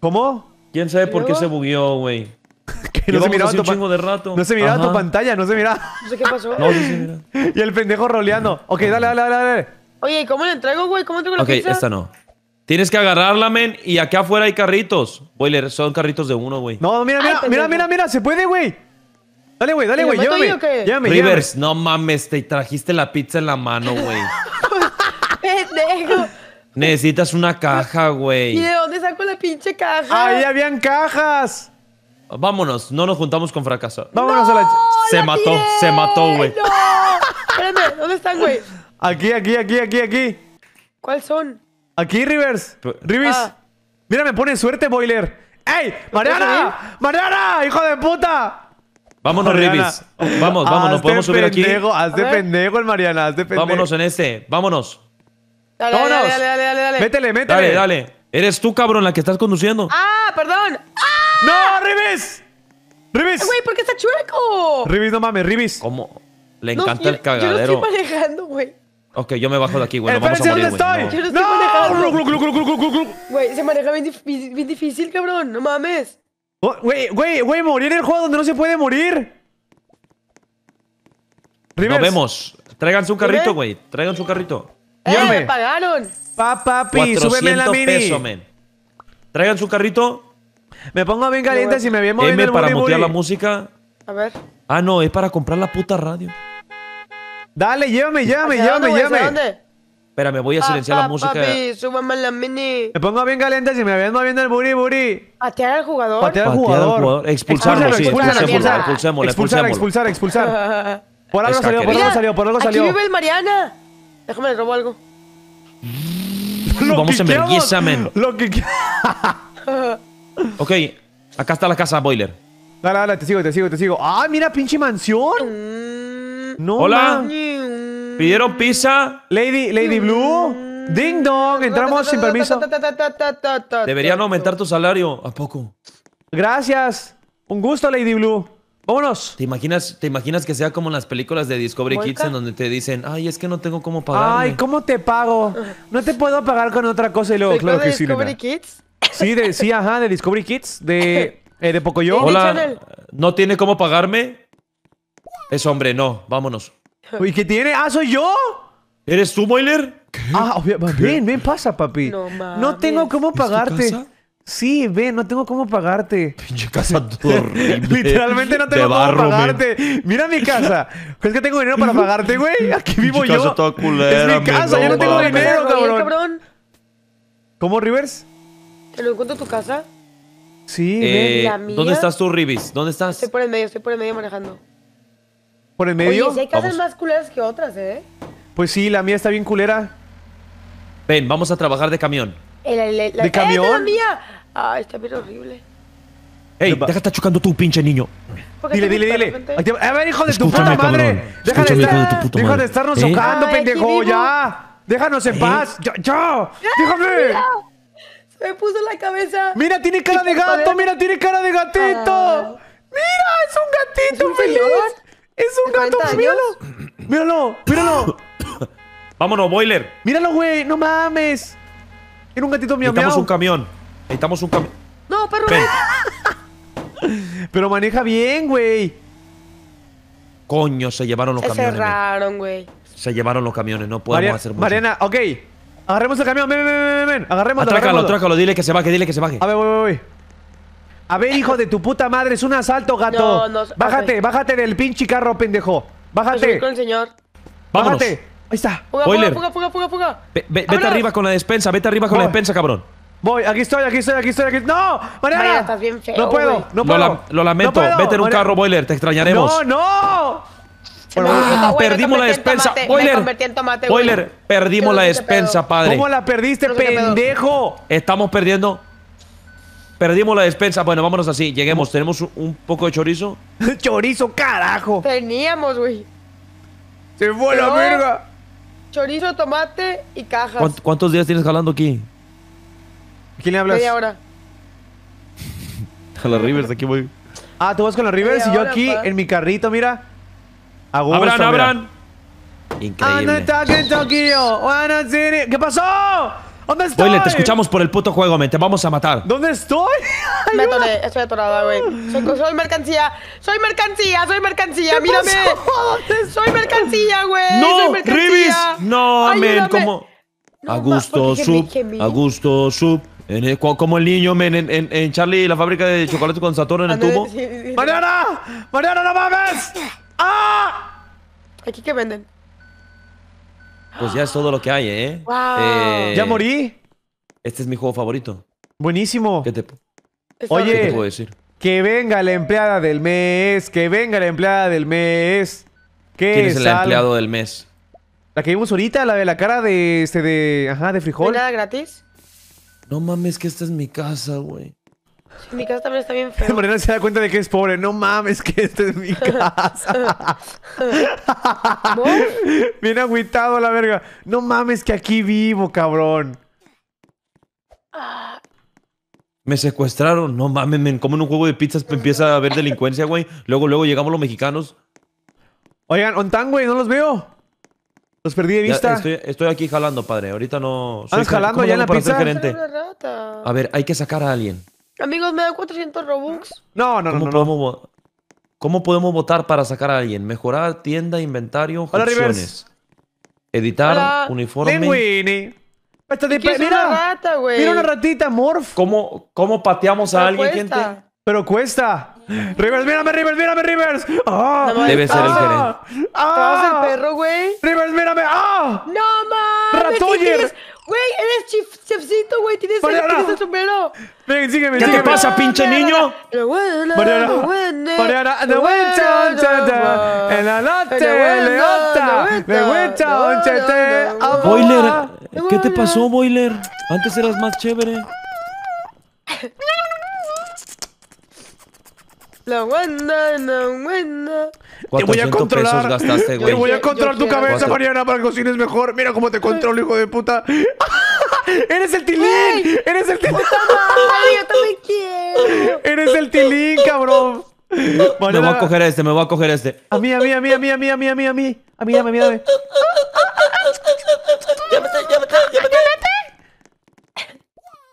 S9: ¿Cómo? ¿Quién sabe por qué se bugueó, güey? no se miraba, tu, un chingo de rato. no se miraba tu
S2: pantalla, no se miraba.
S11: No sé qué pasó. No, se miraba.
S9: y el pendejo roleando. Ok, dale, dale, dale, dale.
S11: Oye, cómo le traigo, güey? ¿Cómo tengo la Ok, esta
S9: no. Tienes que agarrarla, men. Y acá afuera hay carritos. Boiler, son carritos de uno, güey. No, mira, mira,
S11: mira, mira, mira, se puede, güey.
S9: Dale, güey, dale, güey, llévame, llévame, llévame. Rivers, no mames, te trajiste la pizza en la mano, güey.
S11: Pendejo.
S9: Necesitas una caja, güey. ¿Y
S11: de dónde saco la pinche caja? Ahí habían cajas.
S9: Vámonos, no nos juntamos con fracaso.
S11: Vámonos no, a la... Se mató,
S9: se mató, güey.
S11: No. Espérame, ¿dónde están, güey?
S9: Aquí, aquí,
S2: aquí, aquí, aquí. ¿Cuáles son? Aquí, Rivers. Pues, Rivers. Ah. Mira, me pone suerte, Boiler.
S5: ¡Ey! ¡Mariana! ¡Mariana! ¡Hijo de puta!
S2: Vámonos, Mariana. Ribis. Vamos, vámonos. Podemos subir aquí. Haz de
S9: pendejo el Mariana. Haz de pendejo. Vámonos en este. Vámonos.
S11: Dale, vámonos. Dale, dale, dale, dale, Métele, métele. Dale,
S9: dale. Eres tú, cabrón, la que estás conduciendo.
S11: ¡Ah, perdón! ¡Ah! ¡No, Ribis! ¡Ribis! Güey, ¿por qué está chueco?
S9: Ribis, no mames, Ribis. ¿Cómo? Le encanta el cagadero. Yo estoy
S11: manejando, güey.
S9: Ok, yo me bajo de aquí, güey. vamos a morir, güey.
S11: No. Güey, se maneja bien, difícil, cabrón. No mames. Oh, güey, güey, güey, morir en el juego donde no se puede morir.
S9: Nos vemos. Tráiganse un carrito, güey. Tráiganse un carrito. ¡Eh, me
S1: pagaron! Pa, papi, súbeme en la mini. Traigan su
S9: Tráiganse un carrito. Me pongo bien caliente si me vienen moviendo M el para mutear la música. A ver. Ah, no, es para comprar la puta radio. Dale, llévame, llévame, llévame, llévame. dónde? me voy
S2: a silenciar la ah, música.
S11: súbame la mini.
S9: Me pongo bien caliente si me ven viendo el
S11: buri, buri. Patear al jugador. Patear al jugador. Expulsarlo, sí. Expulsémoslo,
S2: expulsar, expulsar, expulsar. Por algo salió, por algo salió, por algo salió. Aquí vive
S11: el Mariana. Déjame, le robo algo.
S2: Vamos a vergüenza,
S9: men. Lo que Ok, acá está la casa, Boiler.
S5: Dale,
S2: dale, te sigo, te sigo, te sigo. ¡Ah, mira, pinche mansión! Mm. No Hola.
S9: ¿Pidieron pizza? Lady, Lady Blue. Ding dong,
S2: entramos sin permiso.
S9: Deberían aumentar tu salario. ¿A poco? Gracias. Un gusto, Lady Blue. Vámonos. ¿Te imaginas, ¿Te imaginas que sea como en las películas de Discovery Kids en donde te dicen, ay, es que no tengo cómo pagar? Ay,
S2: ¿cómo te pago? No te puedo pagar con otra cosa y luego, claro que sí, Discovery
S11: Kids?
S9: Sí, de, sí, ajá, de Discovery Kids, de, eh, de Pocoyo. Hola, ¿no tiene cómo pagarme? Es hombre, no. Vámonos. ¿Y qué tiene? ¡Ah, soy yo! ¿Eres tú,
S2: Moiler? Ah, ven, ven, pasa, papi. No, tengo cómo pagarte. Sí, ven, no tengo cómo pagarte. Pinche casa horrible. Literalmente no tengo cómo pagarte. Mira mi casa. Es que tengo dinero para pagarte, güey? Aquí vivo yo. es mi
S11: casa, yo no tengo dinero, cabrón.
S9: ¿Cómo, Rivers?
S11: ¿Te lo encuentro tu casa? Sí, eh, ¿Dónde estás tú,
S9: Rivers? ¿Dónde
S2: estás? Estoy
S11: por el medio, estoy por el medio manejando.
S2: ¿Por el medio? Oye, si hay casas más
S11: culeras que otras, ¿eh?
S2: Pues sí, la mía está bien
S9: culera. Ven, vamos a trabajar de camión.
S11: El, ¿De la, camión? mía! Ay, está bien horrible.
S9: ¡Ey! Deja de estar chocando tú, pinche niño.
S11: Dile, dile, dile. A ver, hijo de tu puta madre. Deja de, estar, deja de estarnos ¿Eh? chocando,
S2: pendejo, ya. Déjanos en ¿Eh? paz. ¡Ya! ya. ¡Déjame!
S11: Se me puso la cabeza. Mira, tiene cara de gato. Mira, tiene
S5: cara de
S2: gatito.
S11: Ah.
S5: Mira, es un gatito feliz. ¡Es un gato! ¡Míralo! ¡Míralo! ¡Míralo!
S9: Vámonos, boiler.
S2: ¡Míralo, güey! ¡No mames! Era un gatito miau Necesitamos miau. un
S9: camión. Necesitamos un camión. ¡No, perro! Pero maneja bien, güey. Coño, se llevaron los camiones. Se
S11: cerraron, güey.
S9: Se llevaron los camiones, no podemos hacer mucho. Mariana, ok. Agarremos el camión, ven, ven, ven, ven. Agarremos
S2: Atrácalo, trácalo. trácalo.
S9: dile que se baje, dile que se baje. A ver,
S2: voy, voy, voy. A ver, hijo de tu puta madre, es un asalto, gato. No, no, bájate, okay. bájate
S9: del pinche carro, pendejo.
S2: Pues bájate. con
S11: el señor. Bájate. Ahí está. Fuga, Boiler. fuga, fuga, fuga, fuga.
S9: vete arriba con la despensa, vete arriba con la despensa, cabrón. Voy, aquí estoy, aquí estoy, aquí estoy,
S2: aquí
S11: ¡No! ¡Mariana! no puedo,
S9: no puedo. Lo, lamento, vete en un carro, Boiler, te extrañaremos. ¡No, no! Ah, perdimos la despensa. boiler, perdimos la despensa, padre. ¿Cómo la
S2: perdiste, pendejo?
S9: Estamos perdiendo Perdimos la despensa. Bueno, vámonos así. Lleguemos. ¿Tenemos un poco de chorizo? ¡Chorizo,
S11: carajo! Teníamos, güey.
S9: ¡Se fue la verga!
S11: Chorizo, tomate y cajas.
S9: ¿Cuántos, días tienes jalando aquí? ¿A quién le hablas? Media hora. a los Rivers, aquí voy.
S2: Ah, te vas con los Rivers y yo aquí,
S9: en mi carrito, mira. A ¡Abran, abran! Increíble.
S11: ¿Qué pasó? ¿Dónde te escuchamos
S9: por el puto juego, mente Te vamos a matar.
S11: ¿Dónde estoy? Me atoré, estoy atorada, güey. Soy, mercancía. Soy mercancía, soy mercancía. mírame. Soy mercancía, güey. No, Rivis.
S9: No, men, como. a gusto, sub. A gusto, sub. como el niño en, en, Charlie, la fábrica de chocolate con Saturno en el tubo.
S11: ¡Mariana! ¡Mariana, no mames! ¡Ah! ¿Aquí qué venden?
S9: Pues ya es todo lo que hay, ¿eh?
S6: ¿eh? ya
S9: morí. Este es mi juego favorito. Buenísimo.
S2: ¿Qué
S6: Oye, ¿qué te puedo
S9: decir?
S2: Que venga la empleada del mes, que venga la empleada del mes. ¿Qué ¿Quién es el empleado del mes? La que vimos ahorita, la de la cara de este de, ajá, de frijol.
S11: ¿Nada gratis?
S2: No mames, que esta es mi casa, güey.
S11: mi casa también está bien
S2: fea. se da cuenta de que es pobre. No mames, que esta es mi
S5: casa. Bien agüitado la verga. No mames, que aquí vivo, cabrón.
S9: Me secuestraron. No mames, men. Como en un juego de pizzas pues, empieza a haber delincuencia, güey. Luego, luego llegamos los mexicanos. Oigan, ontan, güey, no los veo. Los perdí de vista. Estoy, aquí jalando, padre. Ahorita no.
S11: ¿Estás jalando ya en la pizza? A
S9: ver, hay que sacar a alguien.
S11: Amigos, me da 400 Robux.
S9: No, no, no. ¿Cómo, podemos, votar para sacar a alguien? Mejorar tienda, inventario, funciones, Editar, uniforme. Linguini.
S2: Este mira, una rata, güey. Mira una ratita, Morph. ¿Cómo, cómo pateamos a alguien, gente? Pero cuesta. Rivers, mírame, Rivers, mírame, Rivers. ¡Ah! Debe ser
S11: el gerente. ¡Ah! el perro, güey? Rivers, mírame. ¡Ah! ¡No, mames! ¡Ratoyer! Güey, eres chefcito, güey. Tienes, que tienes el ¿Qué te pasa, pinche niño? En
S5: la noche,
S9: Boiler, ¿qué te pasó, Boiler? Antes eras más chévere.
S11: La guanda, la guanda.
S5: Te voy a controlar. te voy a controlar tu cabeza, Mariana, para que cocines mejor. Mira cómo te controlo, hijo de puta. ¡Eres el tilín! ¡Eres el tilín! ¡Eres el tilín, cabrón!
S2: Me voy a coger
S9: este, me voy a coger este.
S2: A mí, a mí, a mí, a mí, a mí, a mí, a mí, a mí. A mí, dame, dame. Llámate, llámate, llámate.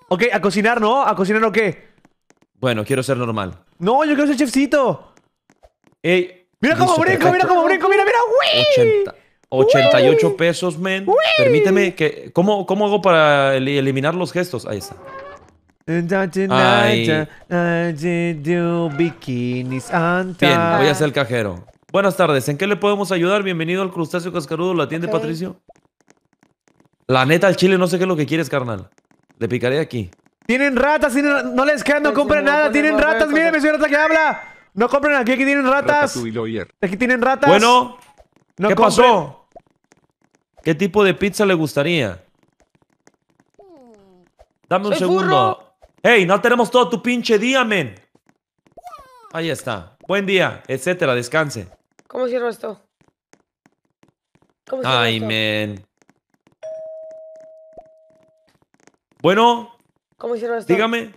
S2: Ok, a cocinar, ¿no? ¿A cocinar o
S9: qué? Bueno, quiero ser normal. No, yo quiero ser chefcito. mira cómo brinco, mira cómo brinco, mira, mira, 80, 88 pesos, men. Permíteme que. ¿cómo, ¿Cómo hago para eliminar los gestos? Ahí está. Bien,
S2: voy a hacer el cajero.
S9: Buenas tardes, ¿en qué le podemos ayudar? Bienvenido al Crustáceo Cascarudo, ¿lo atiende Patricio? La neta, al chile no sé qué es lo que quieres, carnal. Le picaré aquí. Tienen ratas, no
S2: les quedan, no compren nada. Tienen ratas, miren, me suena que habla. No compren aquí, aquí tienen ratas.
S9: Aquí tienen ratas. Bueno, ¿qué pasó? ¿Qué tipo de pizza le gustaría? Dame un segundo. ¡Ey! Hey, no tenemos todo tu pinche día, men. Ahí está. Buen día, etcétera. Descanse.
S11: ¿Cómo cierro esto? ¿Cómo
S9: Ay, men. Bueno.
S11: ¿Cómo hicieron esto? Dígame,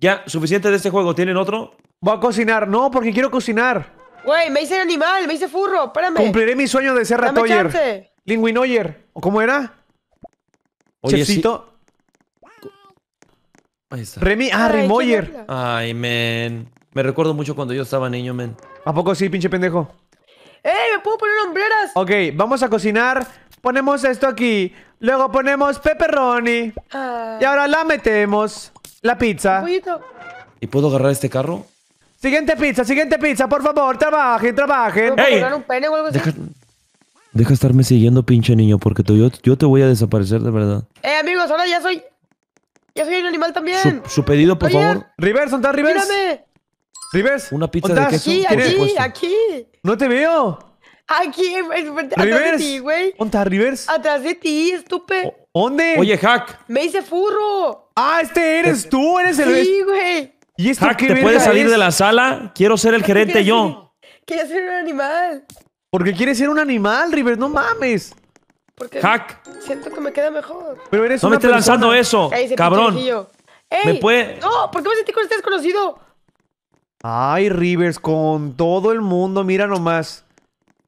S9: ya, suficiente de este juego, ¿tienen otro? Voy a cocinar, no, porque quiero cocinar.
S11: Güey, me hice animal, me hice furro, espérame. Cumpliré
S2: mi sueño de ser Dame ratoyer. Linguinoyer, ¿o cómo era?
S6: Oye,
S9: Ahí está.
S2: Remy,
S6: ah, Remy
S9: Ay, men. Me recuerdo mucho cuando yo estaba niño, men. ¿A poco sí, pinche pendejo?
S11: ¡Ey! ¡Me puedo poner hombreras!
S9: Ok, vamos a cocinar Ponemos esto aquí.
S2: Luego ponemos pepperoni. Ah. Y ahora la metemos. La pizza.
S9: ¿Y puedo agarrar este carro?
S5: Siguiente pizza, siguiente pizza, por favor, trabajen, trabajen.
S9: Deja, estarme siguiendo, pinche niño, porque yo, te voy a desaparecer de verdad.
S11: Eh, amigos, ahora ya soy. Ya soy un animal también.
S9: Su, pedido, por favor. rivers ¿dónde
S2: Rivers? Mírame. ¿Rivers? Una pizza de queso. Aquí, aquí, aquí. No te veo.
S11: Aquí, atrás de ti, güey. ¿Dónde está Rivers? Atrás de ti, estupe. ¿Dónde? Oye, Hack. Me hice furro. Ah, este eres tú, eres el. Sí, güey. ¿Y este Hack, ¿te puedes salir de la
S9: sala? Quiero
S2: ser el gerente yo.
S11: Quiero ser un animal. ¿Por qué quieres ser
S2: un animal, Rivers? No mames.
S11: Porque Hack. Siento que me queda mejor.
S2: Pero eres No me estés lanzando eso, cabrón.
S11: Ey, ¿Me No, ¿por qué me sentí con este desconocido?
S2: Ay, Rivers, con todo el mundo, mira nomás.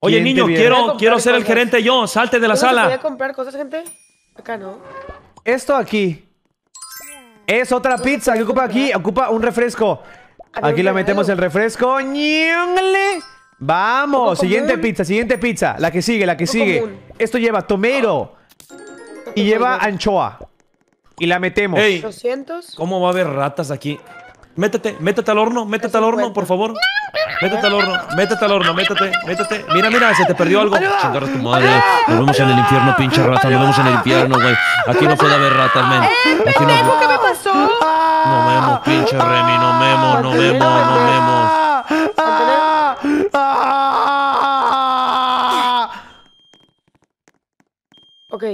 S9: Oye, niño, quiero,
S2: quiero ser el gerente yo. Salte de la sala. ¿Voy a
S11: comprar cosas, gente? Acá no.
S2: Esto aquí es otra pizza. ¿Qué ocupa aquí? Ocupa un refresco. Aquí la metemos el refresco. Vamos, siguiente pizza, siguiente pizza. La que sigue, la que sigue. Esto lleva tomero ah.
S9: y lleva anchoa. Y la metemos. ¿cómo va a haber ratas aquí? Métete, métete al horno, métete al horno, por favor. Métete al horno, métete al horno, métete, métete. Mira, mira, se te perdió algo. Chingarras tu madre. Nos vemos en el infierno, pinche rata. Nos vemos en el infierno, güey. Aquí no puede haber ratas, men. Eh, no. ¿Qué
S6: me pasó? No
S9: memo, pinche Remy, no memo, no memo, no
S6: memo.
S11: Ok.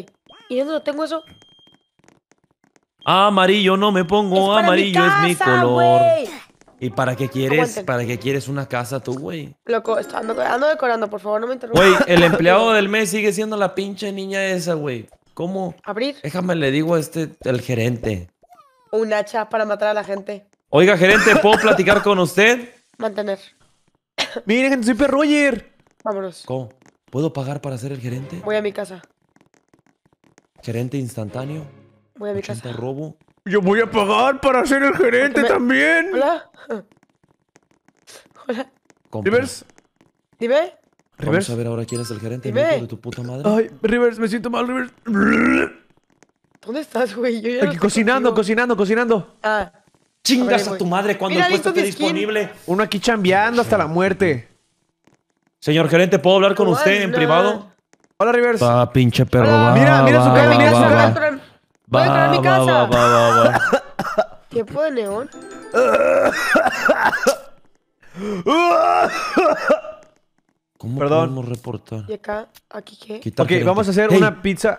S11: ¿Y dónde tengo eso?
S9: Amarillo, no me pongo amarillo, es mi color. ¿Y para qué quieres? ¿Para qué quieres una casa tú, güey?
S11: Loco, ando, decorando, por favor, no me interrumpas. Güey, el
S9: empleado del mes sigue siendo la pinche niña esa, güey. ¿Cómo? Abrir. Déjame le digo a este, el gerente.
S11: Un hacha para matar a la gente.
S9: Oiga, gerente, ¿puedo platicar con usted?
S11: Mantener. Miren, soy perro Roger. Vámonos.
S9: ¿Cómo? ¿Puedo pagar para ser el gerente? Voy a mi casa. ¿Gerente instantáneo? Voy a mi casa. robo. Yo voy a pagar para ser el
S5: gerente también. Hola. Hola.
S9: Rivers. Dime. Rivers. Vamos a ver ahora quién es el gerente Dime. de tu puta madre. Ay,
S5: Rivers, me siento mal, Rivers.
S11: ¿Dónde estás, güey? Aquí
S2: cocinando, cocinando, cocinando.
S11: Ah. Chingas a, tu madre cuando el puesto esté disponible.
S2: Uno aquí chambeando hasta la muerte.
S9: Señor gerente, ¿puedo hablar con usted en privado?
S11: Hola, Rivers. Pa
S9: pinche perro. mira, mira su mira su cara.
S6: Voy a entrar a mi casa. Va, va, va,
S11: Tiempo de neón.
S9: ¿Cómo Perdón. podemos reportar?
S11: Y acá, aquí qué. ok, vamos a hacer
S2: una
S9: pizza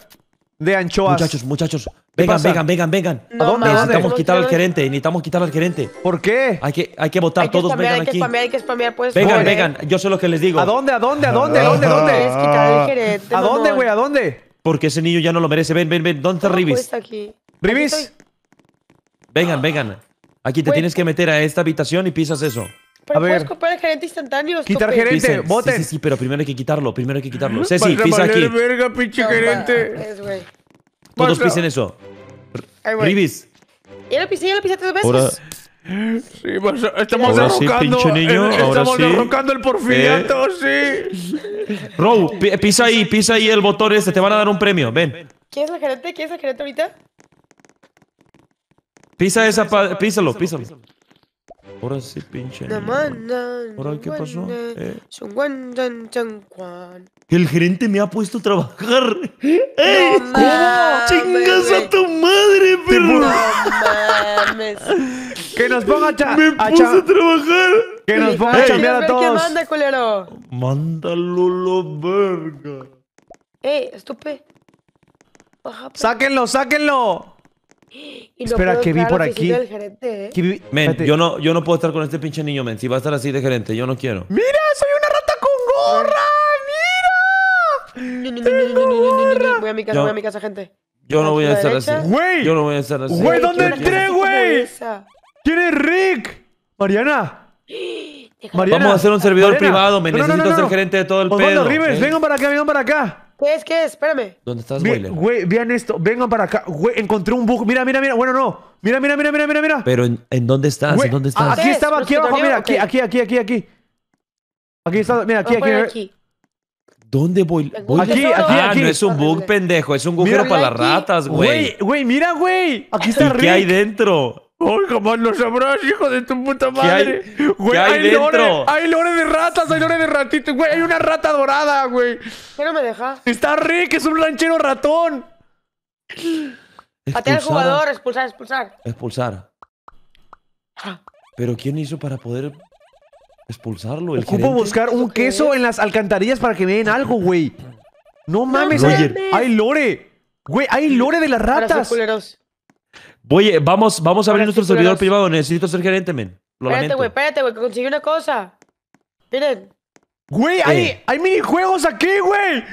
S9: de anchoas. Muchachos, muchachos. Vengan, vengan, vengan, vengan. ¿A dónde? Necesitamos quitar al gerente, necesitamos quitar al gerente. ¿Por qué? Hay que, hay que votar, todos vengan hay que aquí.
S11: hay que spamear. Puedes Vengan, vengan,
S9: yo sé lo que les digo. ¿A dónde? ¿A dónde? ¿A dónde? ¿A dónde? ¿A dónde? ¿A dónde, güey? ¿A dónde? porque ese niño ya no lo merece. Ven, ven, ven. ¿Dónde está Ribis?
S11: Aquí? ¿Ribis?
S9: vengan, vengan. Aquí te tienes que meter a esta habitación y pisas eso.
S11: Pero a puedes ver. comprar el gerente instantáneo. Quitar gerente,
S9: Sí, sí, sí, pero primero hay que quitarlo, primero hay que quitarlo. Ceci, pisa aquí.
S11: verga, pinche gerente. Todos pisen eso. Ribis. Ya lo pisé, ya lo pisé tres veces. Ahora, Sí, pues estamos ahora sí, pinche niño, el, estamos sí. derrocando el porfiriato, eh. sí.
S9: Row, pisa ahí, pisa ahí el botón este, te van a dar un premio, ven.
S11: ¿Quieres la gerente? ¿Quieres la gerente ahorita?
S9: Pisa esa, písalo, písalo. Ahora sí, pinche niño.
S11: Ahora, ¿qué pasó? Eh.
S9: El gerente me ha puesto a
S11: trabajar. ¡Ey! Eh, ¡Chingas a tu madre, perro! No mames.
S5: Que nos ponga a cha- Me a puse a trabajar. Que nos ponga a chambear a manda,
S11: culero?
S5: Mándalo la verga.
S11: Ey, estupe.
S9: Pues. Sáquenlo, sáquenlo.
S11: Espera, que vi por aquí. ¿eh?
S9: Men, yo no, yo no puedo estar con este pinche niño, men. Si va a estar así de gerente, yo no quiero.
S11: Mira, soy una rata con gorra. Mira. Voy a mi casa, voy a mi casa, gente.
S9: Yo no voy a estar así. Güey. Yo no voy a estar así. Güey, ¿dónde entré, güey?
S11: ¿Quién es Rick? Mariana. Vamos a hacer un servidor privado, me necesito ser gerente de todo el Osvaldo pedo. Rivers, vengan para acá, vengan para acá. ¿Qué es? ¿Qué es? Espérame. ¿Dónde estás, güey? Güey,
S2: vean esto, vengan para acá. Güey, encontré un bug. Mira, mira, mira. Bueno, no. Mira, mira, mira, mira, mira, mira.
S9: Pero ¿en, dónde estás? ¿En dónde estás? Aquí
S2: estaba, aquí abajo, mira, aquí, aquí, aquí, aquí, aquí. Aquí está, mira, aquí, oh,
S6: aquí.
S9: ¿Dónde voy? Aquí, aquí, ah, no es un bug, pendejo. Es un agujero para las ratas, güey. Güey,
S5: güey, mira, güey. Aquí está Rick. ¿Qué hay
S9: dentro?
S5: ¡Oh, jamás lo sabrás, hijo de tu puta madre!
S9: hay?
S6: Güey, hay, Lore,
S5: hay lore de ratas, hay lore de ratitos, güey, hay una rata dorada, güey.
S11: ¿Qué no me deja?
S5: Está Rick, es un ranchero ratón.
S11: Patear al jugador, expulsar, expulsar.
S9: Expulsar. Pero ¿quién hizo para poder expulsarlo? ¿El Ocupo buscar
S2: un queso en las alcantarillas para que me den algo, güey. No mames, hay, hay lore. Güey, hay lore de las ratas.
S9: Voy, eh, vamos, vamos a abrir nuestro servidor privado. Necesito ser gerente, men. espérate,
S11: güey, espérate, güey, que conseguí una cosa. Miren.
S9: Güey,
S5: hay, eh.
S11: hay minijuegos aquí, güey.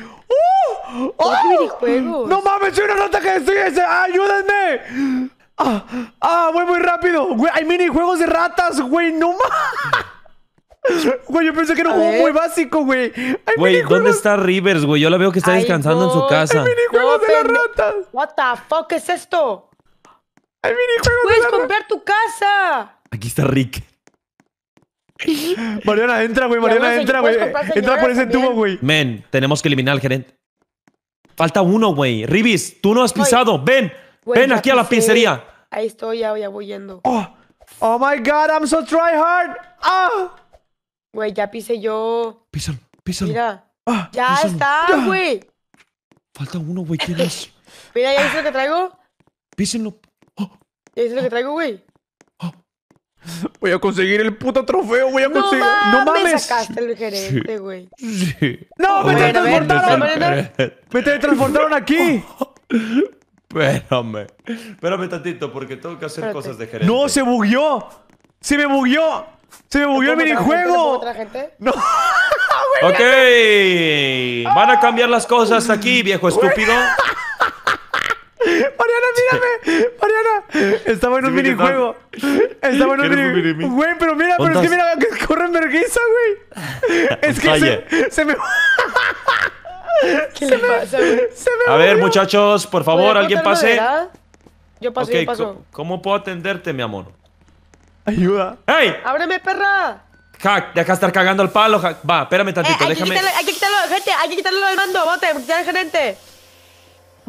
S11: ¡Uh! ¡Oh! ¡No mames!
S5: ¡Soy una rata que estoy ¡Ayúdenme! ¡Ah! ¡Ah! ¡Voy muy rápido! ¡Güey! ¡Hay minijuegos de ratas, güey! ¡No mames! Güey, yo pensé que era un juego muy básico,
S11: güey. Güey, ¿dónde está
S9: Rivers, güey? Yo la veo que está descansando en su casa. ¡Hay
S11: minijuegos de las ratas! ¿What the fuck es esto? ¡Puedes comprar tu casa!
S9: Aquí está Rick. Mariana, entra,
S5: güey. Mariana, entra, güey.
S9: Entra por ese tubo, güey. Men, tenemos que eliminar al gerente. Falta uno, güey. Ribis, tú no has pisado. Ven,
S11: ven aquí a la pizzería. Ahí estoy, ya, voy yendo. Oh, oh my god, I'm so try hard. Ah. Güey, ya pisé yo. Písalo, písalo. Mira. Ah, ya está, güey. Falta uno, güey. ¿Qué es? Mira, ya viste lo que traigo. Písenlo, ¿Y es lo que traigo, güey?
S5: Voy a conseguir el puto trofeo, voy a no conseguir. Mames, no mames. Me
S11: sacaste el gerente, güey.
S5: No, me teletransportaron. me teletransportaron aquí. Espérame.
S9: Espérame tantito, porque tengo que
S5: hacer
S11: cosas
S9: de gerente.
S5: No, se bugueó.
S9: Se me bugueó. Se me
S5: bugueó el minijuego.
S11: Otra gente? No. ok.
S9: Van a cambiar las cosas aquí, viejo estúpido.
S5: Mariana, mírame. Mariana, estaba en un minijuego. Estaba en un minijuego. güey, pero mira, pero es que mira, que corre en vergüenza, güey. Es que se,
S6: se, me. ¿Qué se, le me pasa, se me. A ver,
S9: muchachos, por favor, alguien pase.
S6: Yo paso, yo paso.
S9: ¿Cómo puedo atenderte, mi amor? Ayuda. ¡Ey!
S11: ¡Ábreme, perra!
S9: Hack, deja estar cagando al palo, Hack. Va, espérame tantito,
S11: hay déjame. Que hay que quitarlo, gente, hay que quitarlo del mando, bote, quitar el gerente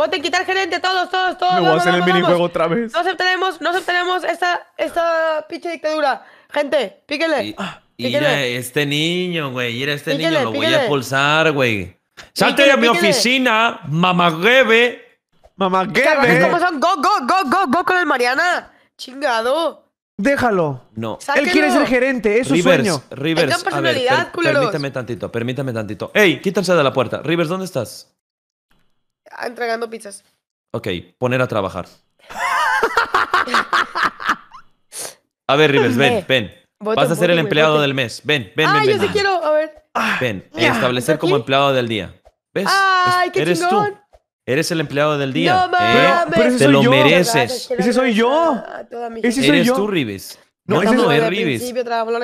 S11: a quitar gerente, todos, todos, todos. Me voy a hacer el minijuego otra vez. No aceptaremos, no aceptaremos esta, esta pinche dictadura. Gente, píquele. Y, ah, este
S9: niño, güey. Mira este niño, lo voy a expulsar, güey. Salte a mi oficina, mamá Mamaguebe. ¿Cómo
S11: son? Go, go, go, go, go con el Mariana. Chingado. Déjalo. No. Él quiere ser gerente,
S2: es su sueño.
S9: Rivers, a permítame tantito, permítame tantito. Ey, quítense de la puerta. Rivers, ¿dónde estás?
S11: Ah, entregando pizzas.
S9: Ok, poner a trabajar. A ver, Rives, ven, ven. Vas a ser el empleado del mes. Ven, ven, ah, ven. yo sí quiero,
S11: a ver. Ah,
S9: ven, establecer como empleado del día.
S11: ¿Ves? Ay, qué Eres tú.
S9: Eres el empleado del día. ¿eh? Te lo mereces. Ese soy yo.
S6: Eres tú, Rives. No, no, no, es Rives.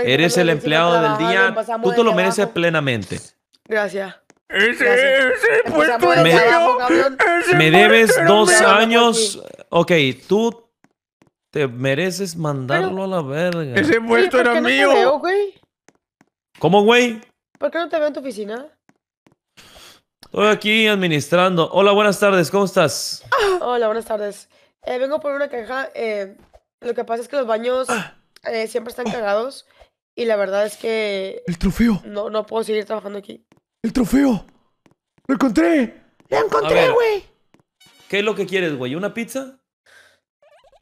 S6: Eres el empleado del día. Tú te
S9: lo mereces plenamente.
S11: Gracias.
S5: Ese, muerto
S11: puesto me, me debes dos años.
S9: Ok, tú te mereces mandarlo a la verga. Ese
S5: puesto era mío.
S11: güey?
S9: ¿Cómo, güey?
S11: ¿Por qué no te veo en tu oficina?
S9: Estoy aquí administrando. Hola, buenas tardes, ¿cómo estás?
S11: Hola, buenas tardes. Eh, vengo por una caja. Eh, lo que pasa es que los baños eh, siempre están cagados. Y la verdad es que. El trofeo. No, no puedo seguir trabajando aquí.
S5: ¡El trofeo!
S11: ¡Lo encontré! ¡Lo encontré, güey!
S9: ¿Qué es lo que quieres, güey? ¿Una pizza?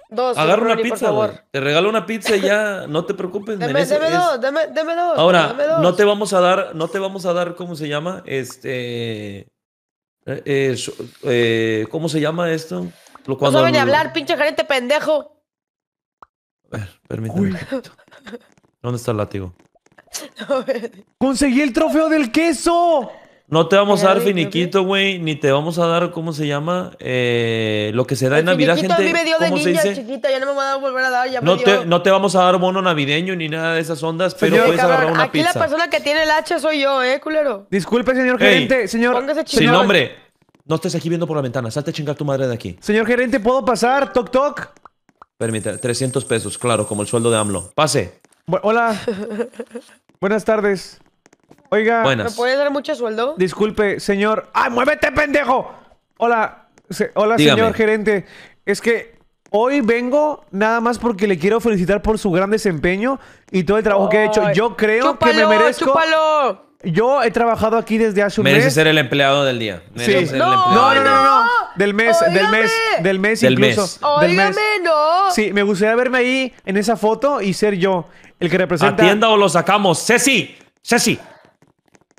S11: Dos. Agarra una pizza, güey.
S9: Te regalo una pizza y ya, no te preocupes. deme,
S11: dos, Ahora, no te
S9: vamos a dar, no te vamos a dar, ¿cómo se llama? Este... Eh, eh, eh, ¿Cómo se llama esto? Lo, cuando, no saben hablar,
S11: pinche gerente pendejo.
S9: A ver, permítame. ¿Dónde está el látigo? Conseguí el trofeo del queso. No te vamos a dar finiquito, güey, ni te vamos a dar, ¿cómo se llama? Eh, lo que se da en Navidad, de
S11: chiquita, ya no me a volver a dar.
S9: Te, vamos a dar bono navideño ni nada de esas ondas, pero puedes agarrar una aquí pizza. Aquí la
S11: persona que tiene el hacha soy yo, ¿eh, culero?
S9: Disculpe, señor gerente, señor. Sin nombre. No estés aquí viendo por la ventana. Salte a chingar tu madre de aquí. Señor gerente, ¿puedo pasar? Toc, toc. Permítame, 300 pesos, claro, como el sueldo de AMLO. Pase.
S2: hola.
S9: Buenas tardes.
S2: Oiga, ¿me puede
S11: dar mucho sueldo?
S2: Disculpe, señor. ¡Ay, muévete, pendejo! Hola, hola, señor gerente. Es que hoy vengo nada más porque le quiero felicitar por su gran desempeño y todo el trabajo que ha hecho. Yo creo que me chúpalo, merezco. ¡Chúpalo! Yo he trabajado aquí desde hace un Merece ser
S9: el empleado del día. Sí. No, empleado
S2: no, del no, no, no, Del mes, del mes, del mes del incluso. Mes. Del no. Sí, me gustaría verme ahí en esa foto
S9: y ser yo el que representa. Atienda o lo sacamos. Ceci, Ceci.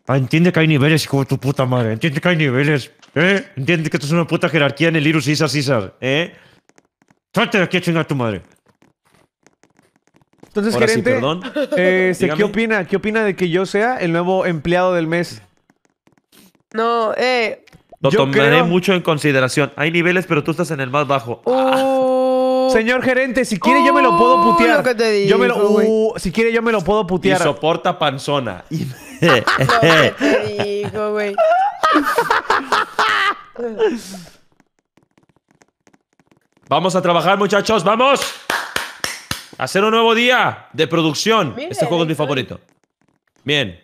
S9: Ah, entiende que hay niveles, hijo de tu puta madre. Entiende que hay niveles. ¿Eh? Entiende que esto es una puta jerarquía en el virus Isas cisar ¿Eh? Trate de aquí a tu madre.
S11: Entonces, gerente, este, ¿qué opina?
S2: ¿Qué opina de que yo sea el nuevo empleado del mes?
S11: No, eh. Lo tomaré
S9: mucho en consideración. Hay niveles, pero tú estás en el más bajo.
S2: Oh. Ah. Señor gerente, si quiere yo me lo puedo putear. si quiere yo me lo puedo putear. Y soporta panzona.
S9: Vamos a trabajar, muchachos, vamos. Hacer un nuevo día de producción. este juego es mi favorito. Bien.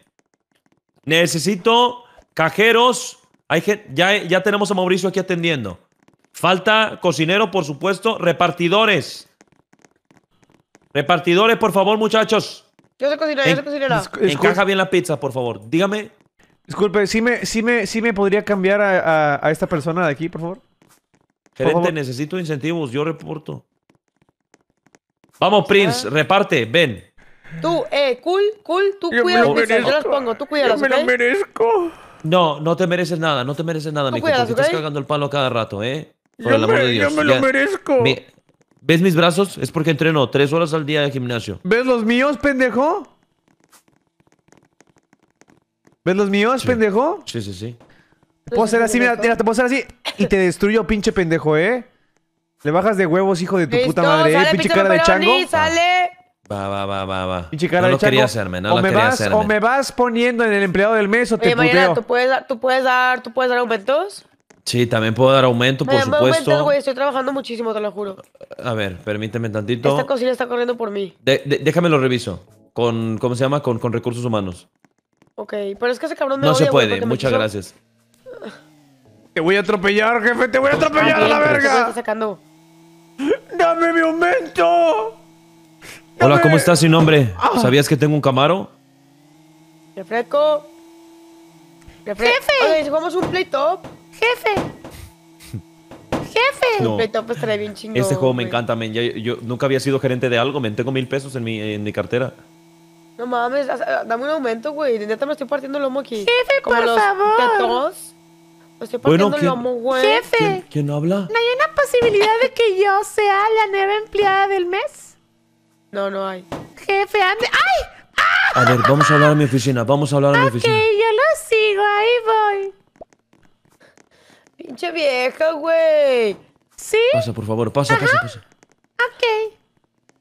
S9: Necesito cajeros. Hay ya, ya tenemos a Mauricio aquí atendiendo. Falta cocinero, por supuesto. Repartidores. Repartidores, por favor, muchachos.
S11: Yo soy cocinero. yo Encaja
S9: bien la pizza, por favor. Dígame.
S2: Disculpe, ¿sí me, sí me, sí me podría cambiar a, esta persona de aquí, por favor?
S9: Gerente, necesito incentivos. Yo reporto. Vamos, Prince, reparte, ven.
S11: Tú, eh, cool, cool, tú yo cuidas me lo yo los pongo, tú cuidas. Yo me lo merezco.
S9: No, no te mereces nada, no te mereces nada, mi hijo, porque estás cagando el palo cada rato, ¿eh? Por el amor me, de Dios. Yo me lo merezco. ¿Ves mis brazos? Es porque entreno tres horas al día de gimnasio.
S5: ¿Ves los míos, pendejo?
S9: ¿Ves los
S2: míos, pendejo? Sí, sí, sí. Puedo ser así, mira, mira, te puedo hacer así y te destruyo, pinche pendejo, ¿eh? Le bajas de huevos, hijo de tu puta madre, ¿eh? Pinche cara de chango.
S11: sale.
S9: Va, va, va, va, va. no de lo quería hacerme, no o lo me quería vas, O
S2: me vas poniendo en el empleado del mes o te Oye,
S11: ¿tú puedes, dar- ¿tú puedes dar, tú puedes dar aumentos?
S9: Sí, también puedo dar aumento, por Mariana,
S11: estoy trabajando muchísimo, te lo juro.
S9: A ver, permíteme tantito. Esta
S11: cocina está corriendo por mí.
S9: déjame lo reviso. Con, ¿Cómo se llama? Con, con recursos humanos.
S11: Ok, pero es que ese cabrón me No se puede, muchas gracias.
S9: Te voy a atropellar, jefe, te voy a atropellar a
S5: la
S6: verga.
S11: ¡Dame mi aumento! Hola, ¿cómo estás
S9: sin nombre? Ah. ¿Sabías que tengo un camaro?
S11: Refresco. Jefe. Oye, jugamos un Playtop? Jefe. Jefe. bien chingón. Este juego me encanta,
S9: men. yo nunca había sido gerente de algo, men. Tengo mil pesos en mi, en mi cartera.
S11: No mames, dame un aumento, güey. De neta me estoy partiendo el lomo aquí. Jefe, por favor bueno, güey. Jefe. ¿Quién, habla? ¿No hay una posibilidad de que yo sea la nueva empleada del mes? No, no hay. Jefe, ande. ¡Ay!
S9: ¡Ah! A ver, vamos a hablar a mi oficina. Vamos a hablar a mi oficina. Ok,
S11: yo lo sigo. Ahí voy. Pinche vieja, güey. ¿Sí? Pasa, por
S9: favor. Pasa, pasa, pasa.
S11: Ok.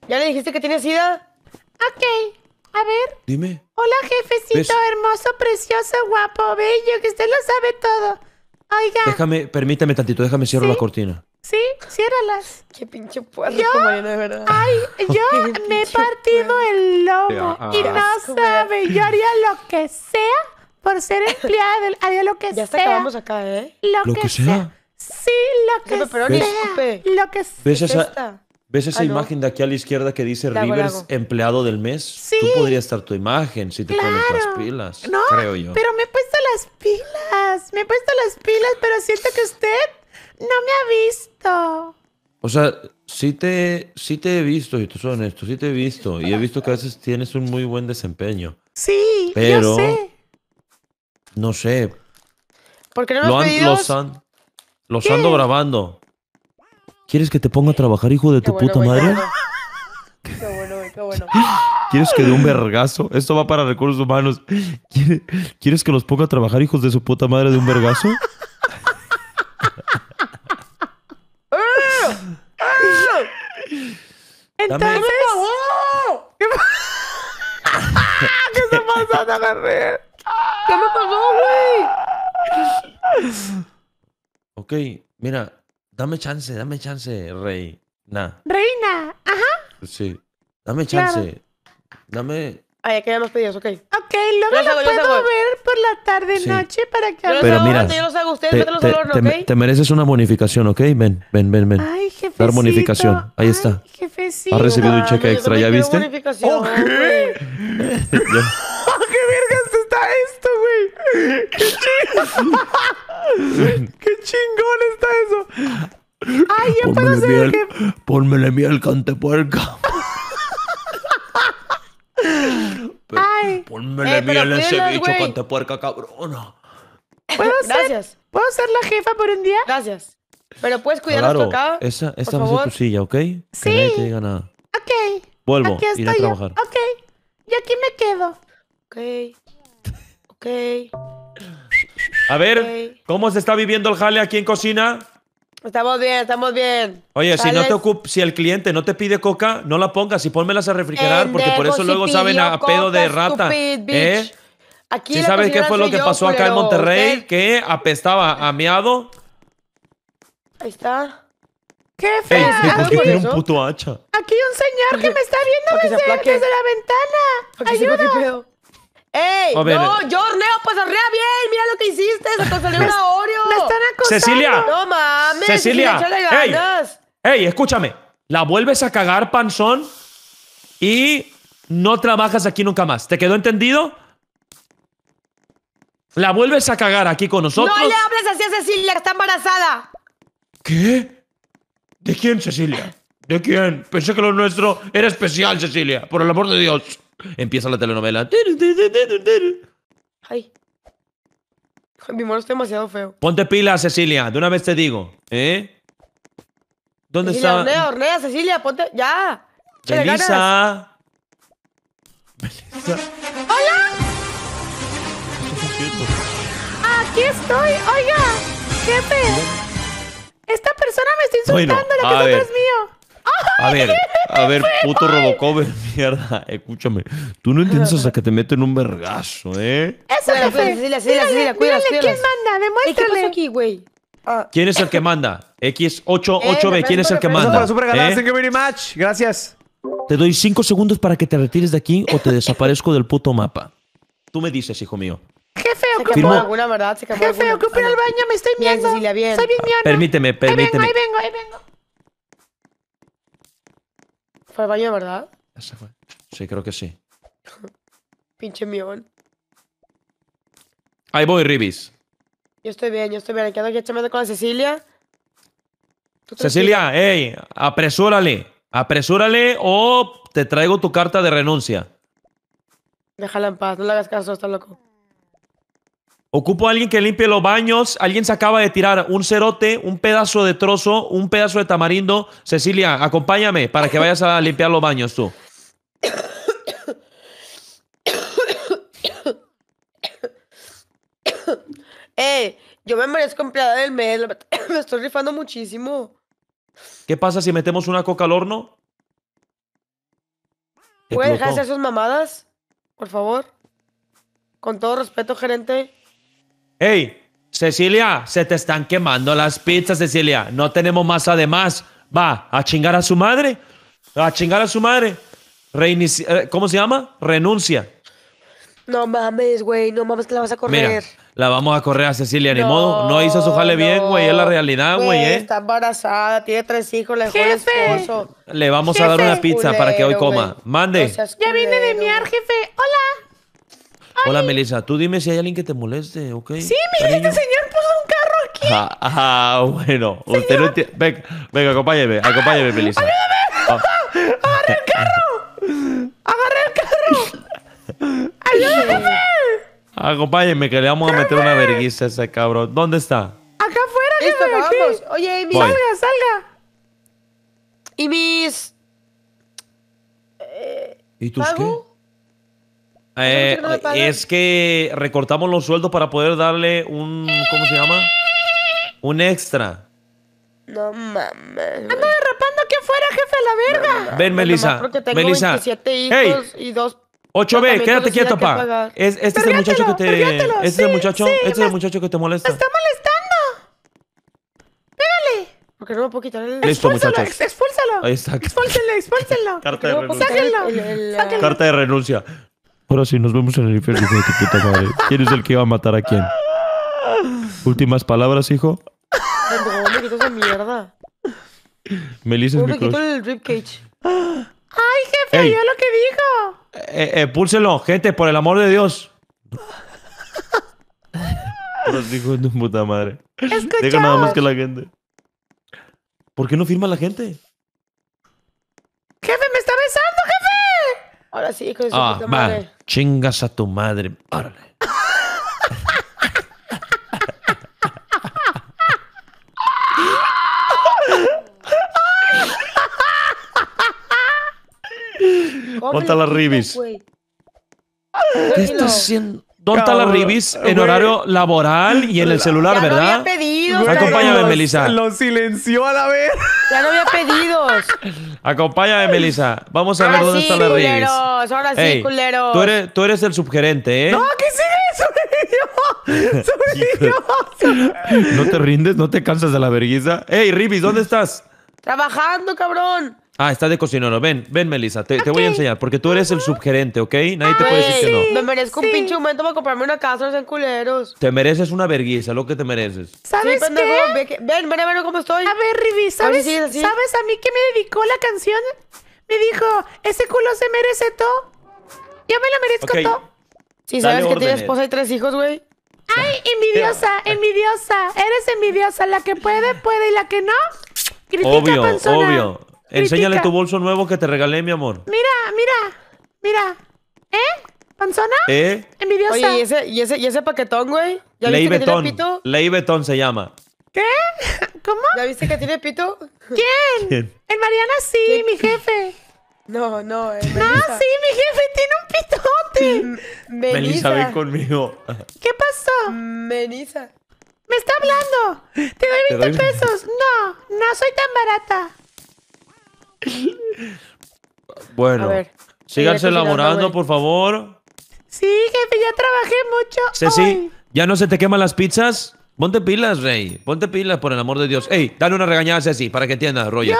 S11: ¿Ya le dijiste que tiene sida? Ok. A ver. Dime. Hola, jefecito hermoso, precioso, guapo, bello, que usted lo sabe todo. Oiga.
S9: Déjame, permítame tantito, déjame cierro las la cortina.
S11: Sí, ciérralas. Qué pinche puerco, yo, verdad. Ay, yo me he partido el lomo y no sabe. Yo haría lo que sea por ser empleada del, haría lo que sea. Ya acabamos acá, ¿eh? Lo, que, sea. Sí, lo que sea. Lo que sea. ¿Ves esa ah, imagen
S9: de aquí a la izquierda que dice Rivers empleado del mes? Sí. Tú podrías estar tu imagen si te pones las pilas. No, creo yo. pero
S10: me he puesto las pilas. Me he puesto las pilas, pero siento que usted no me ha visto.
S9: O sea, sí te, te he visto, y tú soy honesto, sí te he visto. Y he visto que a veces tienes un muy buen desempeño. Sí, pero, yo sé. No sé.
S11: Porque no lo han, los han, los ando
S9: grabando. ¿Quieres que te ponga a trabajar, hijo de tu puta madre? Qué bueno. qué bueno. ¿Quieres que de un vergazo? Esto va para recursos humanos. ¿Quieres, que los ponga a trabajar, hijos de su puta madre, de un vergazo?
S6: Entonces. ¿Qué,
S9: ¿Qué se pasó, Guerrero?
S6: ¿Qué me pasó, güey?
S9: Ok, mira, dame chance, dame chance, reina.
S11: Reina,
S9: ajá. Sí, dame chance. Dame.
S11: Ah, ya quedan los pedidos, ok. Ok, luego lo puedo ver por la tarde, noche, para que... Yo Pero mira, los hago ustedes, te, te- mereces
S9: una bonificación, ¿ok? Ven, ven, ven, ven. Ay, Dar bonificación. Ahí está. Ay, jefecito. Ha recibido un cheque extra, ¿ya viste? qué! ¡Qué
S5: verga está esto, güey? ¡Qué chingón! ¡Qué chingón está eso!
S6: ¡Ay, ya puedo hacer que...
S9: Pónmele miel, cantepuerca.
S6: Ay, Pónmele eh, miel ese bicho,
S9: cantepuerca, cabrona.
S11: ¿Puedo Gracias. Ser, ¿Puedo ser la jefa por un día? Gracias. Pero puedes cuidar claro, acá. Esa, esa va a ser tu silla,
S9: ¿ok? Sí. Que nadie te diga nada.
S11: Ok. Vuelvo. Aquí estoy a trabajar. Ok. Y aquí me quedo. Ok. Ok.
S9: A ver, ¿cómo se está viviendo el jale aquí en cocina?
S11: Estamos bien, estamos bien. Oye, si no
S9: te si el cliente no te pide coca, no la pongas y pónmelas a refrigerar, porque por eso luego saben a pedo de rata. ¿eh?
S11: sabes qué fue lo que pasó acá en Monterrey?
S9: Que apestaba a miado.
S11: Ahí está. ¡Qué feo! Aquí un puto hacha. Aquí un señor que me está viendo desde, desde, la ventana. Ayuda. ¡Ey! No, pues arrea bien. Mira lo que hiciste. Se te salió una Oreo. Me están acosando. Cecilia. No mames. Cecilia. ey,
S9: ey, escúchame. La vuelves a cagar, panzón. Y no trabajas aquí nunca más. ¿Te quedó entendido? La vuelves a cagar aquí con nosotros. No le
S11: hables así a Cecilia, está embarazada.
S9: ¿Qué? ¿De quién, Cecilia? ¿De quién? Pensé que lo nuestro era especial, Cecilia. Por el amor de Dios. Empieza la telenovela.
S11: Ay. mi mono está demasiado feo.
S9: Ponte pila, Cecilia. De una vez te digo. ¿Eh? ¿Dónde está? Hornea,
S11: hornea, Cecilia. Ponte. Ya. Melissa. ¡Hola! Aquí estoy. Oiga, jefe. Esta persona me está insultando. Bueno, la no es mío. A ver, a ver, puto Robocover,
S9: mierda. Escúchame, tú no entiendes hasta que te meten un vergazo, ¿eh?
S11: Eso, jefe. Cecilia, Cecilia, Cecilia, cuídate. ¿Quién manda? Demuéstrale. aquí, güey? Ah.
S9: ¿Quién es el que manda? X88B, eh, ¿quién es el que manda? Gracias
S2: ¿Eh? Gracias.
S9: Te doy cinco segundos para que te retires de aquí o te desaparezco del puto mapa. Tú me dices, hijo mío.
S11: Jefe, ocupo. alguna, ¿verdad? Jefe, ocupo el baño, me estoy viendo. bien.
S9: Permíteme, permíteme. Ahí
S11: vengo, ahí vengo, ahí vengo. Fue al baño, ¿verdad?
S9: fue. Sí, creo que sí.
S11: Pinche mión.
S9: Ahí voy, Ribis.
S11: Yo estoy bien, yo estoy bien. Quedo aquí echando con la Cecilia.
S9: Cecilia, hey, apresúrale. Apresúrale o te traigo tu carta de renuncia.
S11: Déjala en paz, no le hagas caso, está loco.
S9: Ocupo a alguien que limpie los baños. Alguien se acaba de tirar un cerote, un pedazo de trozo, un pedazo de tamarindo. Cecilia, acompáñame para que vayas a limpiar los baños tú.
S11: Eh, yo me merezco empleada del mes. Me estoy rifando muchísimo.
S9: ¿Qué pasa si metemos una coca al horno?
S11: ¿Puedes dejar de hacer sus mamadas? Por favor. Con todo respeto, gerente.
S9: Hey, Cecilia, se te están quemando las pizzas, Cecilia. No tenemos más además. Va, a chingar a su madre. A chingar a su madre. Eh, ¿Cómo se llama? Renuncia.
S11: No mames, güey. No mames que la vas a correr. Mira,
S9: la vamos a correr a Cecilia, ni modo. No hizo su jale bien, güey. Es la realidad, güey. ¿eh? Está
S11: embarazada, tiene tres hijos, le jefe. esposo.
S9: Le vamos a dar una pizza para que hoy coma. Mande.
S11: ya viene de miar, jefe. Hola. Hola,
S9: Melissa, tú dime si hay alguien que te moleste, ¿ok? Sí,
S6: mire, este señor puso un carro
S9: aquí. Ah, bueno. Usted no Venga, acompáñeme, acompáñeme, Melissa. ¡Ayúdame! Ah. ¡Agarra el
S6: carro! ¡Agarra el carro! ¡Ayúdame!
S9: Acompáñeme, que le vamos a meter una verguisa a ese cabrón. ¿Dónde está?
S11: Acá afuera, Listo, está? vamos. Oye, salga, salga. ¿Y mis.
S9: ¿Y tus qué? Eh, es que recortamos los sueldos para poder darle un. ¿Cómo se llama? Un extra.
S11: No mames. Ando derrapando que fuera jefe de la verga. Ven, Melissa. Melisa. 27 hijos 8B, quédate quieto, pa. Es, este es el muchacho que te. Este es el muchacho. Este es el
S9: muchacho que te molesta. Me está
S11: molestando. Pégale. Porque no me puedo Listo, muchachos. expúlsalo. está. Carta
S9: de renuncia. Ahora sí, nos vemos en el infierno, hijo de tu puta madre. ¿Quién es el que iba a matar a quién? Últimas palabras, hijo.
S11: me quito esa mierda.
S9: Melissa es mi me quito
S11: el ribcage. ¡Ay, jefe! Ey. ¡Yo lo que dijo!
S9: Eh, eh púlselo, gente, por el amor de Dios. Los hijos de puta madre. Deja nada más que la gente. ¿Por qué no firma la gente?
S11: Ahora sí, hijo de ah, puta madre.
S9: chingas a tu madre. Órale.
S6: Ponta las ribis. ¿Qué estás haciendo? ¿Dónde está la ribis
S9: en horario laboral y en el celular, verdad? Ya no había
S5: pedidos. Acompáñame, Melissa. Lo silenció a la
S11: vez. Ya no había pedidos.
S9: Acompáñame, Melissa. Vamos a ver dónde está la ribis.
S11: ahora sí, culeros. Tú eres,
S9: tú eres el subgerente, ¿eh? No,
S11: ¿qué sigue? eso?
S9: no te rindes, no te cansas de la vergüenza. Ey, ribis, ¿dónde estás?
S11: Trabajando, cabrón.
S9: Ah, está de cocinero. Ven, ven, Melissa, te, voy a enseñar, porque tú eres el subgerente, ¿ok? Nadie te puede decir que no.
S11: Me merezco un pinche aumento para comprarme una casa, no culeros.
S9: Te mereces una vergüenza, lo que te mereces.
S11: ¿Sabes qué? ven, ven, ven cómo estoy. A ver, cómo ¿sabes, a ver ¿sabes a mí qué me dedicó la canción? Me dijo, ese culo se merece todo. Yo me lo merezco todo. Sí, sabes que tienes esposa y tres hijos, güey.
S10: Ay, envidiosa, envidiosa. Eres envidiosa. La que puede, puede y la que no, critica Obvio, obvio. Enséñale tu
S9: bolso nuevo que te regalé, mi amor.
S10: Mira, mira,
S11: mira. ¿Eh? ¿Panzona? ¿Eh? Envidiosa. Oye, ¿y ese, y ese, y ese paquetón, güey? ¿Ya Ley Betón.
S9: Ley Betón se llama.
S11: ¿Qué? ¿Cómo? ¿Ya viste que tiene pito? ¿Quién? ¿Quién? El Mariana sí, mi jefe. No, no. Eh, no, sí, mi jefe tiene un pitote. Melissa, ven
S9: conmigo.
S11: ¿Qué pasó? Melissa. Me está hablando. Te doy 20 pesos. No, no soy tan barata.
S9: Bueno, ver, síganse elaborando, por favor.
S11: Sí, jefe, ya trabajé mucho.
S9: Ceci, ¿ya no se te queman las pizzas? Ponte pilas, Rey. Ponte pilas, por el amor de Dios. Ey, dale una regañada a Ceci para que entienda, Roger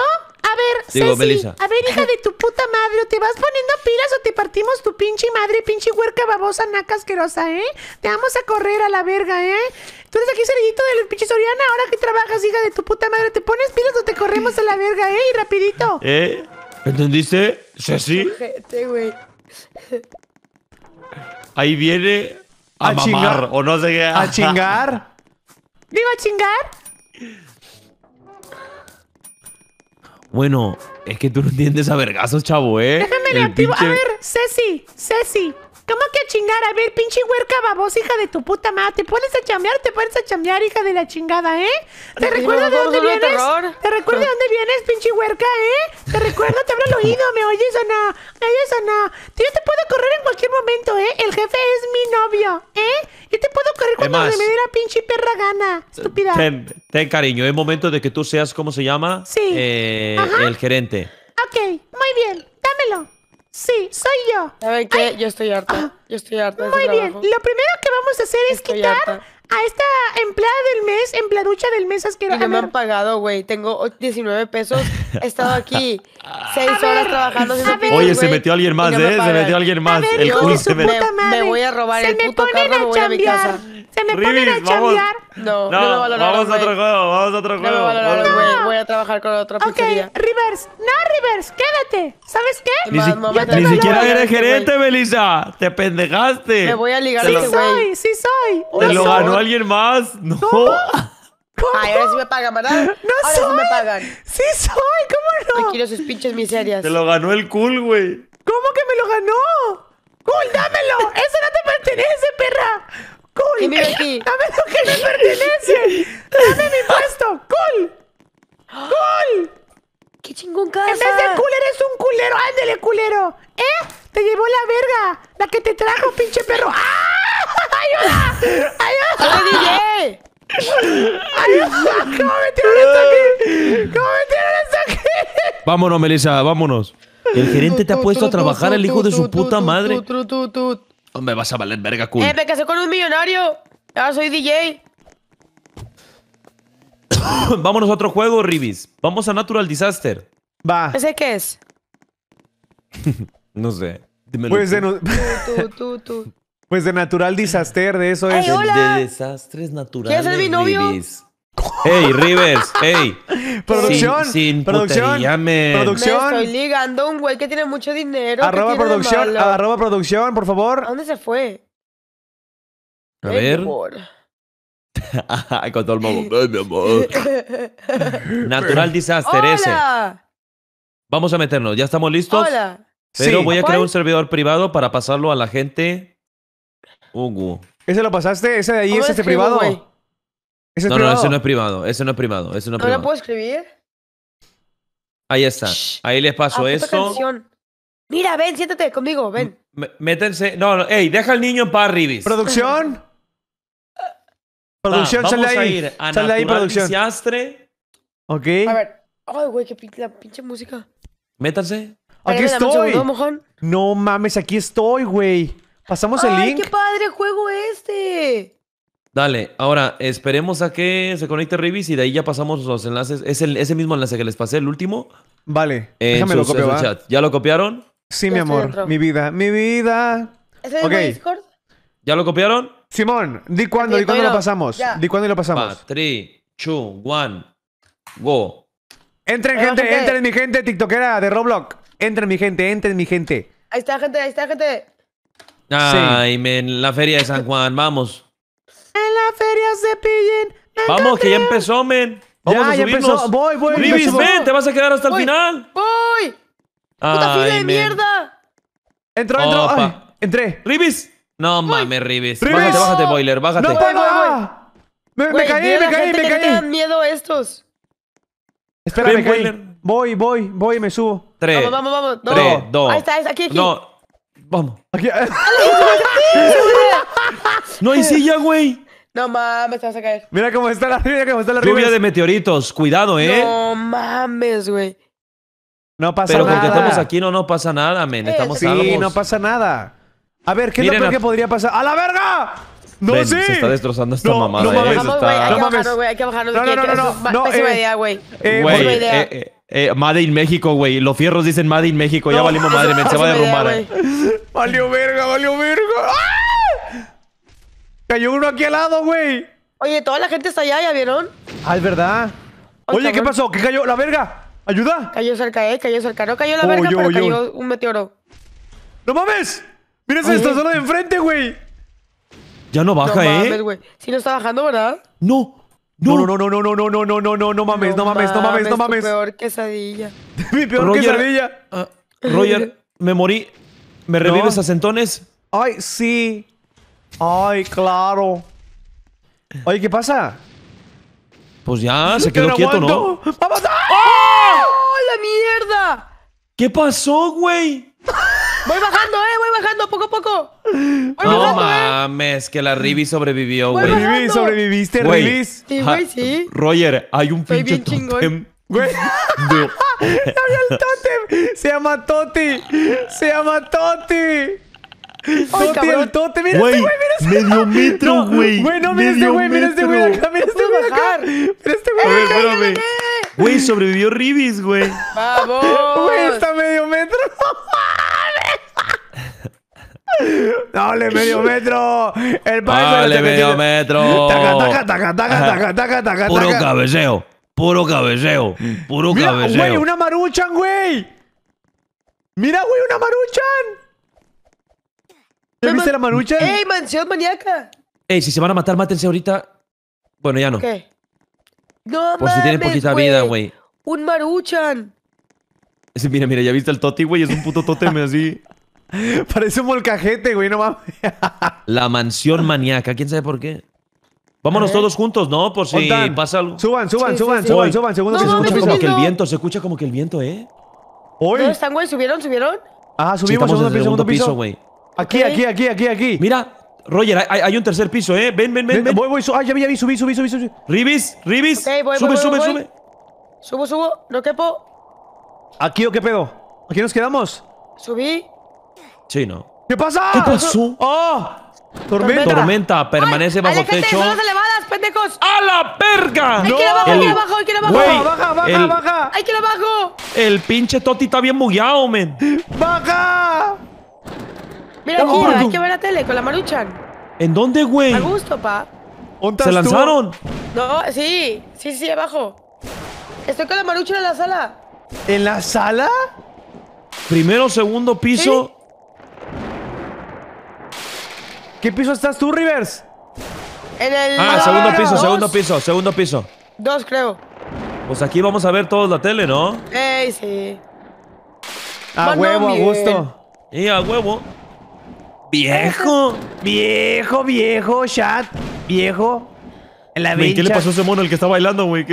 S10: ver, a ver, hija de tu puta madre, te vas poniendo pilas o te partimos tu pinche madre, pinche huerca babosa, naca asquerosa, ¿eh? Te vamos a correr a la
S11: verga, ¿eh? Tú eres aquí cerdito de la pinche Soriana, ahora que trabajas, hija de tu puta madre, te pones pilas o te corremos a la verga, ¿eh? Y rapidito.
S9: ¿Eh? ¿Entendiste, Ceci? Sí, güey. Ahí viene a, chingar. o no A
S2: chingar.
S5: Digo, a chingar.
S9: Bueno, es que tú no entiendes a vergazos, chavo, ¿eh? Déjame le activo. A ver,
S11: Ceci, Ceci, ¿Cómo que a chingar? A ver, pinche huerca babosa, hija de tu puta madre. ¿Te pones a chambear? ¿Te pones a chambear, hija de la chingada, eh? ¿Te recuerdo de dónde vienes? ¿Te recuerdo
S6: de
S10: dónde vienes, pinche huerca, eh? ¿Te recuerdo? ¿Te hablo oído? ¿Me oyes o no? ¿Me oyes o no? Yo te puedo correr en cualquier momento, eh. El jefe es mi novio, eh. Yo te puedo correr cuando me dé la pinche perra gana, estúpida.
S9: Ten, cariño, es momento de que tú seas, ¿cómo se llama? Sí. Eh, el gerente.
S11: Ok, muy bien, dámelo. Sí, soy yo. ¿Saben qué? Yo estoy harta. Ah. Yo estoy harta. Muy bien. Lo primero que vamos a hacer es quitar a esta empleada del mes, empleaducha del mes asquerosa. No me han pagado, güey. Tengo 19 pesos. He estado aquí 6 horas trabajando. Oye, se metió alguien más, de ¿eh? se metió
S9: alguien más. el se
S11: Me, voy a robar el puto carro, me voy a mi casa. Se me ponen a chambear. No, no, lo valoraron. Vamos a otro juego, vamos a otro juego. No lo valoraron, Voy a trabajar con otra pizzería. Ok, Rivers. No, Rivers, quédate. ¿Sabes qué? Ni, siquiera eres gerente,
S9: Melissa. Te pendejaste. Me voy a ligar sí soy,
S11: sí soy. ¿Te lo ganó
S9: alguien más? No.
S11: Ay, ahora sí me pagan, ¿verdad? No ahora soy. sí me pagan. Sí soy, ¿cómo no? quiero sus pinches miserias. Te
S9: lo ganó el cool, güey.
S11: ¿Cómo que me lo ganó? ¡Cool, dámelo! ¡Eso no te pertenece, perra! ¡Cool! ¡Dame
S10: lo que me
S5: pertenece!
S10: ¡Dame mi puesto! ¡Cool! ¡Cool! ¡Qué chingón casa! En vez de cool eres un culero. ¡Ándele, culero! ¿Eh? ¡Te llevó la verga! ¡La que te trajo, pinche perro!
S11: ¡Ayuda! ¡Ayuda!
S6: ¡Ayuda! ¿Cómo me tiraron esto aquí? ¿Cómo me tiraron esto
S9: aquí? Vámonos, Melissa, vámonos. El gerente te ha puesto a trabajar el hijo de su puta madre. Hombre, vas a valer verga, cool. Eh,
S11: me casé con un millonario. Ahora soy DJ.
S9: Vámonos a otro juego, Ribis. Vamos a Natural Disaster.
S11: Va. ¿Ese qué es?
S9: no sé. Dímelo
S2: pues, de no... pues de Natural Disaster, de eso es. Hola. De
S9: desastres naturales.
S11: ¿Quieres ser mi novio?
S9: Hey, Rivers, Hey. Producción,
S11: sin, sin producción,
S2: me... producción. estoy
S11: ligando a un güey que tiene mucho dinero. Arroba producción,
S2: arroba producción, por favor.
S11: ¿A dónde se fue? A ver.
S9: Con todo el Ay, mi amor. Natural disaster ese. Vamos a meternos, ¿ya estamos listos? Hola.
S11: Pero voy a crear un
S9: servidor privado para pasarlo a la gente. Hugo. ¿Ese lo pasaste? ¿Ese de ahí
S2: es
S11: este
S1: privado?
S9: no, no, eso no es privado, eso no es privado, eso no es puedo escribir? Ahí está, ahí les paso eso
S11: Mira, ven, siéntate conmigo, ven.
S9: métense, no, no, ey, deja al niño en paz, Ribis. ¿Producción?
S2: producción, sal de ahí. Sal de a ahí, producción.
S9: Siastre. Ok. A ver.
S11: Ay, güey, qué la pinche música.
S2: Métanse. Aquí estoy. no mames, aquí estoy, güey. Pasamos el link. Ay,
S11: ¡Qué padre juego este!
S9: Dale, ahora esperemos a que se conecte Ribis y de ahí ya pasamos los enlaces. Es el, ese mismo enlace que les pasé, el último. Vale, déjame lo copiar. ¿Ya lo copiaron? Sí, mi amor, mi vida, mi vida.
S11: Discord?
S9: ¿Ya lo copiaron? Simón, di cuándo, di
S11: cuándo lo pasamos. Di
S9: cuándo lo pasamos. 3, 2, 1, go.
S2: Entren, gente, entren, mi gente tiktokera de Roblox. Entren, mi gente, entren, mi gente.
S11: Ahí está, gente, ahí está, gente.
S9: Ay, la feria de San Juan, vamos
S11: la feria se pillen.
S9: Vamos, que ya empezó, men. Vamos a Voy, voy. Ribis, ven, te vas a quedar hasta el final. Voy. ¡Puta fila de
S11: mierda!
S6: Entró, entró.
S9: entré. Ribis. No mames, Ribis. Bájate, bájate, boiler, bájate. No,
S11: Me,
S6: caí, me caí, me caí. Me dan
S11: miedo estos.
S9: Espera,
S6: me caí. Boiler.
S2: Voy, voy, voy, me subo. Tres. Vamos,
S11: vamos, vamos. Tres, dos. Ahí está, aquí, aquí. No. Vamos. Aquí.
S9: no hay silla, güey.
S11: No mames, te vas a caer.
S9: Mira cómo está la mira cómo está la Lluvia de meteoritos, cuidado, ¿eh?
S11: No mames, güey.
S9: No pasa nada. Pero porque estamos aquí no no pasa nada, men. Estamos Sí, no
S2: pasa nada.
S9: A ver, ¿qué es lo que
S2: podría
S11: pasar? ¡A la verga! ¡No sé! Se está destrozando esta
S2: mamada. ¿eh? no mames. hay que No mames.
S11: güey, hay que bajarnos. No, no, no, no, es eh, idea, güey. eh, Güey,
S9: eh, Made in México, güey. Los fierros dicen Made in México. Ya valimos madre, men. Se va a derrumbar.
S5: ¡Valió verga, valió verga! Cayó uno aquí al lado,
S11: güey. Oye, toda la gente está allá, ¿ya vieron?
S5: Ah, es verdad.
S11: Oye, ¿qué pasó? ¿Qué cayó? ¿La verga? ¿Ayuda? Cayó cerca, eh, cayó cerca. No cayó la verga, pero cayó un meteoro. ¡No mames! ¡Mira, esta zona de enfrente, güey!
S9: Ya no
S2: baja, no mames,
S11: ¿eh? Sí, no está bajando, ¿verdad?
S2: No. No, no, no, no, no, no, no, no, no, no, no mames, no mames, no mames, no mames. Mi peor
S11: quesadilla.
S9: Mi
S5: peor quesadilla.
S11: Roger,
S9: me morí. ¿Me revives a centones?
S2: Ay, sí. Ay, claro.
S9: Oye, ¿qué pasa? Pues ya, se quedó quieto, ¿no?
S11: ¡Vamos! a...! ¡Oh! ¡La mierda!
S9: ¿Qué pasó, güey?
S11: Voy bajando, eh, voy bajando poco a poco. no eh.
S9: mames, que la Ribi sobrevivió, güey. sobreviviste, Ribi. Sí, sí. Roger, hay un pinche
S11: Güey.
S5: Se llama Toti. Se llama
S9: Toti. Ay,
S5: cabrón. te mira güey, este güey, mira este Medio metro, güey. No, güey, no, mira este güey, mira este güey acá, mira este güey acá.
S9: Mira este güey. A ver, espérame. Güey, sobrevivió Ribis, güey.
S5: ¡Vamos! Güey, está medio metro. ¡Dale medio metro! El ¡Dale medio metro! ¡Taca, taca, taca, taca, taca, taca, Puro
S9: cabeceo. Puro cabeceo. Puro Mira, cabeceo. Güey, una
S5: maruchan, güey. Mira, güey, una maruchan.
S9: ¿Ya viste la
S11: marucha? ¡Ey, mansión maníaca!
S9: Ey, si se van a matar, mátense ahorita. Bueno, ya no.
S11: ¿Qué? No, Por si tienen poquita vida, güey. Un maruchan.
S9: mira, mira, ya viste el toti, güey. Es un puto totem así. Parece un molcajete, güey, no mames. la mansión maníaca, quién sabe por qué. Vámonos todos juntos, ¿no? Por si pasa algo. Suban, suban, suban, suban, suban. Segundo, se escucha como que el viento, se escucha como que el viento, ¿eh? ¿Dónde
S11: están, güey? ¿Subieron? ¿Subieron?
S9: Ah, subimos, al segundo piso, güey. Aquí, aquí, aquí, aquí, aquí. Mira, Roger, hay, un tercer piso, ¿eh? Ven, ven, ven. ven. Voy, voy, su ah, ya vi, ya vi, subí, subí, subí. subí. Ribis, Ribis. sube,
S2: sube, sube.
S11: Subo, subo, no quepo.
S9: ¿Aquí o qué pedo? ¿Aquí nos quedamos? Subí. Sí, no.
S11: ¿Qué pasa? ¿Qué pasó? ¡Oh! Tormenta.
S9: Tormenta permanece bajo techo. techo.
S11: elevadas, pendejos! ¡A la perga! ¡No! ¡Hay que abajo, hay que ir abajo! ¡Baja, baja, baja! ¡Hay que abajo!
S9: El pinche Toti está bien bugueado, men.
S11: ¡Baja! Mira, aquí, hay que ver la tele con la Maruchan.
S9: ¿En dónde, güey? A
S11: gusto, pa. ¿Se lanzaron? No, sí, sí, sí, abajo. Estoy con la Maruchan en la sala.
S9: ¿En la sala? Primero, segundo piso. ¿Qué piso estás tú, Rivers?
S11: En el. Ah, segundo piso, segundo
S9: piso, segundo piso. Dos, creo. Pues aquí vamos a ver todos la tele, ¿no?
S11: Ey, sí.
S9: A huevo, a gusto. Y a huevo. Viejo, viejo,
S11: viejo, chat, viejo.
S2: En la ¿Qué le pasó a ese mono el que está bailando,
S9: güey?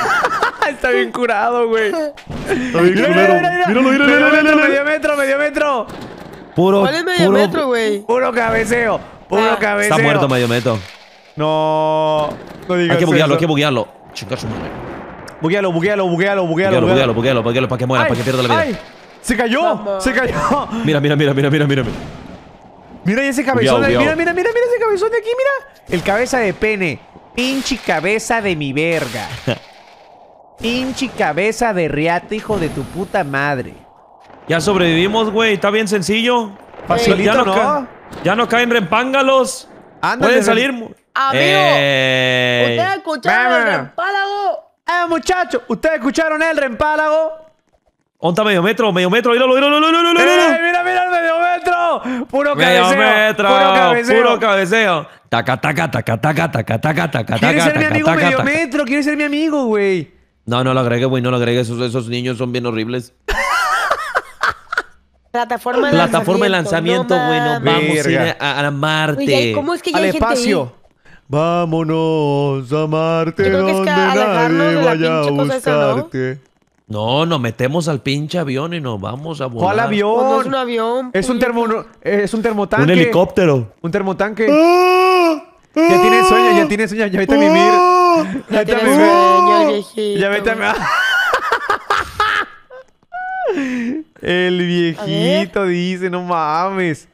S5: está bien curado,
S9: güey. Está
S5: bien curado. Míralo, míralo, míralo. Medio
S2: metro, medio metro.
S9: Puro, ¿Cuál es medio metro, güey? Puro cabeceo,
S2: puro ah. cabeceo. Está muerto medio metro. No, no digas Hay que buguearlo, eso. hay que
S9: buguearlo. Chingar su madre.
S2: Buguealo, buguealo, buguealo, buguealo. Buguealo,
S9: buguealo, buguealo, para que muera, para que pierda la vida.
S2: ¡Se cayó! ¡Se cayó!
S9: Mira, mira, mira, mira, mira, mira.
S2: Mira ese cabezón. Mira, mira, mira, mira ese cabezón de aquí, mira. El cabeza de pene. Pinche cabeza de mi verga. Pinche cabeza de riato hijo de tu puta madre.
S9: Ya sobrevivimos, güey. Está bien sencillo.
S2: Facilito, ya no,
S9: Ya no caen rempángalos. Pueden salir. Amigo, eh. ¿ustedes escucharon el
S5: rempálago? Eh,
S9: muchachos, ¿ustedes escucharon
S5: el rempálago?
S9: ¿Onta medio metro? ¿Medio metro? ¡Míralo, míralo, míralo, míralo! míralo
S5: mira, mira el medio metro! ¡Puro cabeceo! ¡Puro
S9: cabeceo! ¡Puro cabeceo! ¡Taca, taca, taca, taca, taca, taca, taca, ¿Quieres ser mi amigo medio
S5: metro? ¿Quiere ser mi amigo, güey?
S9: No, no lo agregues, güey, no lo agregues. Esos, esos niños son bien horribles.
S11: Plataforma de Plataforma lanzamiento. de lanzamiento, güey. vamos a ir a, Marte. Oye, ¿cómo es que ya Al hay espacio.
S9: Gente
S2: Vámonos a Marte, donde nadie vaya a buscarte.
S9: No, nos metemos al pinche avión y nos vamos a volar. ¿Cuál avión? Pues
S11: es un avión. Es un, pues,
S2: termo, es un termotanque. Un helicóptero. Un termotanque. Ah, ah. Ya tiene sueño, ya tiene sueño. Ya vete a ah. vivir. Ya vete a vivir. Sueño,
S5: Ya vete a
S9: vivir. El
S2: viejito dice, no mames.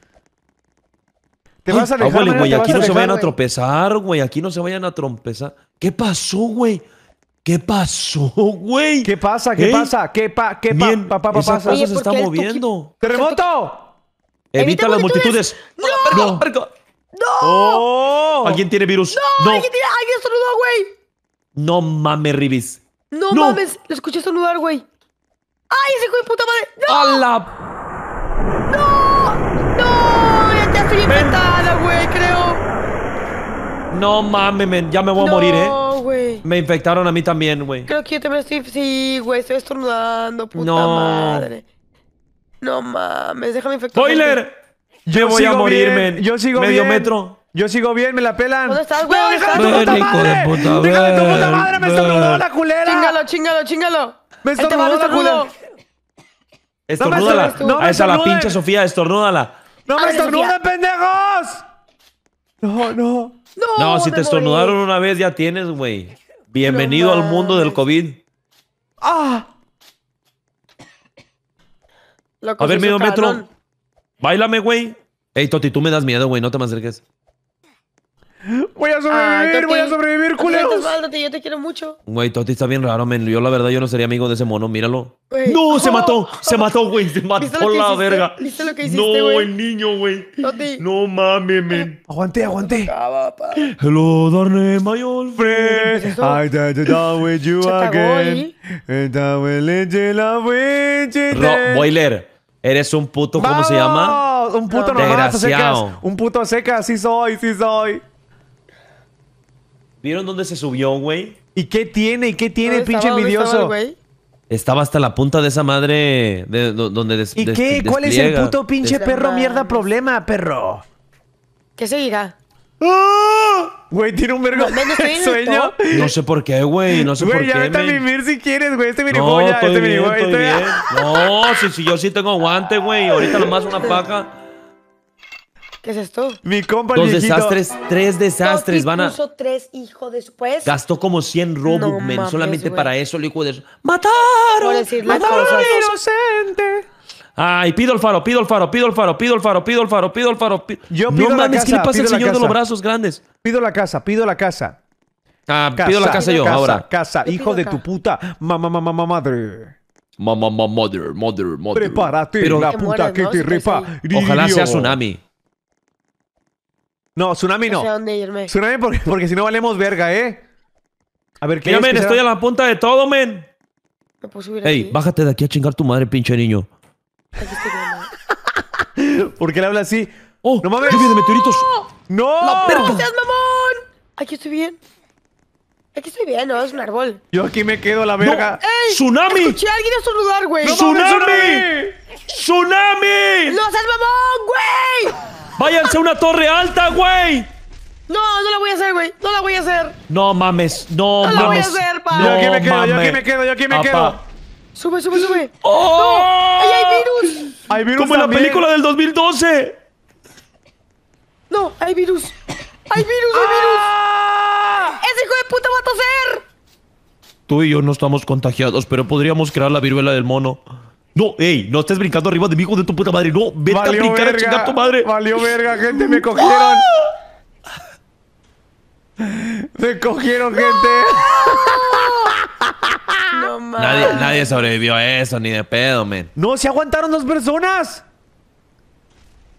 S9: Te vas a alejar. güey, aquí no se vayan a tropezar, güey. Aquí no se vayan a tropezar. ¿Qué pasó, güey? ¿Qué pasó, güey? ¿Qué pasa? ¿Qué ¿Eh? pasa? ¿Qué, pa qué pa Bien, pa pa pa se está moviendo. ¡Terremoto!
S11: Evita, las multitudes. ¡No!
S9: Oh. ¡No! no. ¿Alguien tiene virus?
S11: ¡No! alguien saludó, güey!
S9: No mames, Ribis.
S11: No, mames, le escuché saludar, güey. ¡Ay, ese güey puta madre! ¡No! ¡A la... ¡No! ¡No! Ya, estoy inventada, güey, creo. No
S9: mames, men. Ya me voy a morir, ¿eh? Me infectaron a mí también, güey.
S11: Creo que yo también estoy... Sí, güey, estoy estornudando, puta madre. No mames, déjame infectar. Spoiler,
S2: Yo, voy a morirme. men Yo sigo bien. metro. Yo sigo bien, me la pelan. ¿Dónde estás, güey? ¡Déjame tu puta madre! tu puta madre! ¡Me estornudó
S11: la culera! ¡Chingalo, chingalo, chingalo! ¡Me estornudó la culera!
S9: Estornúdala. No, esa la pinche Sofía, estornúdala.
S5: ¡No me estornuden, pendejos! No, no. No, si te estornudaron
S9: una vez ya tienes, güey. Bienvenido al mundo del COVID.
S5: Ah. a ver, medio metro.
S9: Bailame, güey. Ey, Toti, tú me das miedo, güey. No te me acerques.
S11: Voy a sobrevivir, ah, voy a sobrevivir, culeros. yo te quiero mucho.
S9: Güey, Toti está bien raro, men. Yo la verdad, yo no sería amigo de ese mono, míralo.
S11: No, se oh, mató,
S9: oh. se mató, güey. Se mató la verga.
S11: ¿Viste lo que hiciste, No,
S5: el niño, güey. Toti. No mames, men. Aguante, aguante Acaba, Hello, darling, my old friend. I to talk with you again. And I will let you love with
S9: eh. Boiler, eres un puto, ¿cómo se llama? Un puto no. nomás, Desgraciado. Un
S2: puto seca sí soy, sí soy.
S9: ¿Vieron dónde se subió, güey? ¿Y qué tiene? ¿Y qué tiene pinche envidioso? Estaba hasta la punta de esa madre de, donde des, ¿Y qué? ¿Cuál es el puto pinche perro
S11: mierda problema, perro? ¿Qué se diga? ¡Ah! Güey, tiene
S9: un vergo no sueño. No sé por qué, güey. No sé por qué. Güey, ya vete a vivir si quieres, güey. Este minipolla, no, este bien. No, si, si yo sí tengo guante, güey. Ahorita nomás una paja.
S11: ¿Qué es esto? Mi compa Dos desastres, tres desastres. van a. Puso tres hijos después. Gastó
S9: como 100 Robux, no Solamente wey. para eso, el hijo de. Eso.
S11: ¡Mataron! ¡Mataron al inocente!
S9: Ay, pido el faro, pido el faro, pido el faro, pido el faro, pido el faro, pido el faro. Pido... Yo pido no mames, ¿qué le pasa al señor de los brazos grandes?
S2: Pido la casa, pido la casa.
S6: Ah,
S9: casa, pido la casa pido yo casa, ahora. Casa, hijo de tu
S2: puta mamá, mamá, mamá,
S9: madre. Mamá, mamá, mother, mother, mother. Prepárate Pero la puta que ¿no? te rifa. Ojalá sea tsunami. No, tsunami
S2: no. no
S11: dónde irme.
S9: Tsunami porque, porque
S2: si no valemos verga, ¿eh? A ver, ¿qué Mira, men, estoy a la punta de todo, men. No puedo
S11: subir Ey,
S9: bájate de aquí a chingar tu madre, pinche niño. ¿Por qué le habla así? ¡Oh! ¡No mames!
S11: ¡Lluvia de meteoritos! ¡No! ¡No seas mamón! Aquí estoy bien. Aquí estoy bien, ¿no? Es un árbol.
S5: Yo aquí me quedo a la verga. ¡Ey! ¡Tsunami!
S11: Escuché a alguien lugar, güey. ¡Tsunami!
S9: ¡Tsunami!
S11: ¡No seas mamón, güey!
S9: Váyanse a una torre alta, güey.
S11: No, no la voy a hacer, güey. No la voy a hacer.
S9: No mames, no, no la voy a hacer, pa. yo aquí me quedo, yo aquí me quedo, yo aquí me quedo.
S11: Sube, sube, sube. ¡Oh! ¡Ahí hay virus! Hay virus Como en la película del 2012. No, hay virus. ¡Hay virus, hay virus! Ah. ¡Ese hijo de puta va a toser!
S9: Tú y yo no estamos contagiados, pero podríamos crear la viruela del mono. No, ey, no estés brincando arriba de mí, hijo de tu puta madre. No, vete a brincar a chingar a tu
S5: madre. Valió verga, gente, me cogieron. me cogieron, gente. No,
S6: nadie, nadie
S9: sobrevivió a eso, ni de pedo, men. No, se aguantaron dos personas.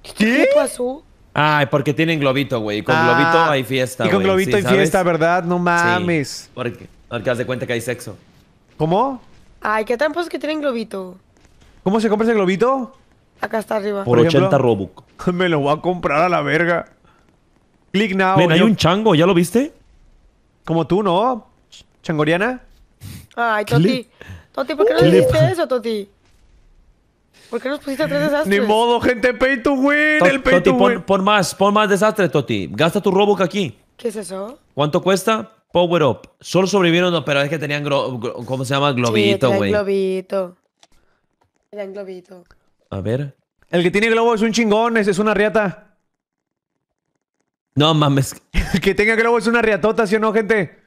S9: ¿Qué?
S11: ¿Qué pasó?
S9: Ay, porque tienen globito, güey. Y con globito ah, hay fiesta, Y con globito hay fiesta,
S2: ¿verdad? No mames.
S9: Sí, porque, porque de cuenta que hay sexo.
S2: ¿Cómo?
S11: Ay, qué tan que tienen globito.
S2: ¿Cómo se compra ese globito?
S11: Acá está arriba. Por, 80
S2: Robux. Me lo voy a comprar a la verga. Click now. Ven, hay un chango, ¿ya lo viste? Como tú, ¿no? ¿Changoriana?
S11: Ay, Toti. Toti, ¿por qué no dijiste eso, Toti? ¿Por qué nos pusiste tres desastres? Ni modo, gente, pay to win. el pay toti,
S9: pon, más, pon más desastres, Toti. Gasta tu Robux aquí.
S11: ¿Qué es eso?
S9: ¿Cuánto cuesta? Power Up. Solo sobrevivieron, pero es que tenían, ¿cómo se llama? Globito, güey.
S11: globito.
S9: A ver. El que tiene globo es un
S2: chingón, es una riata. No mames. El que tenga globo es una riatota, ¿sí o no, gente?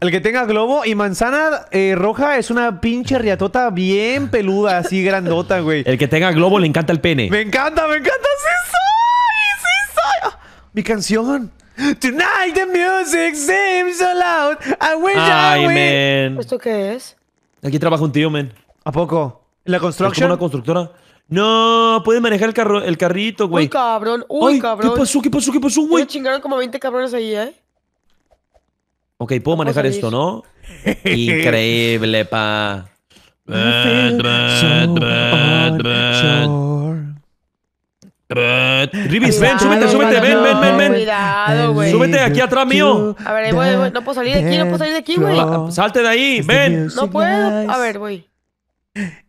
S2: El que tenga globo y manzana eh, roja es una pinche riatota bien peluda, así grandota, güey.
S9: El que tenga globo le encanta el
S2: pene. Me
S5: encanta, me encanta, sí soy, sí soy. Ah, mi canción. Tonight
S11: the music seems so loud. I wish I ¿Esto qué es?
S9: Aquí trabaja un tío, men. ¿A poco? ¿La construction? una constructora? No, puedes manejar el, carro, el carrito, güey. Uy,
S11: cabrón, uy, cabrón. ¿Qué pasó? ¿Qué pasó? ¿Qué pasó, güey? Me chingaron como 20 cabrones ahí, ¿eh?
S9: Ok, puedo manejar esto, ¿no? Increíble, pa.
S6: Ribis,
S9: ven, súbete, súbete, ven, ven, ven, ven. Cuidado, güey. Súbete aquí atrás mío. A ver, voy, No puedo salir de aquí, no puedo salir de aquí, güey. Salte de ahí, ven. No puedo. A ver, güey.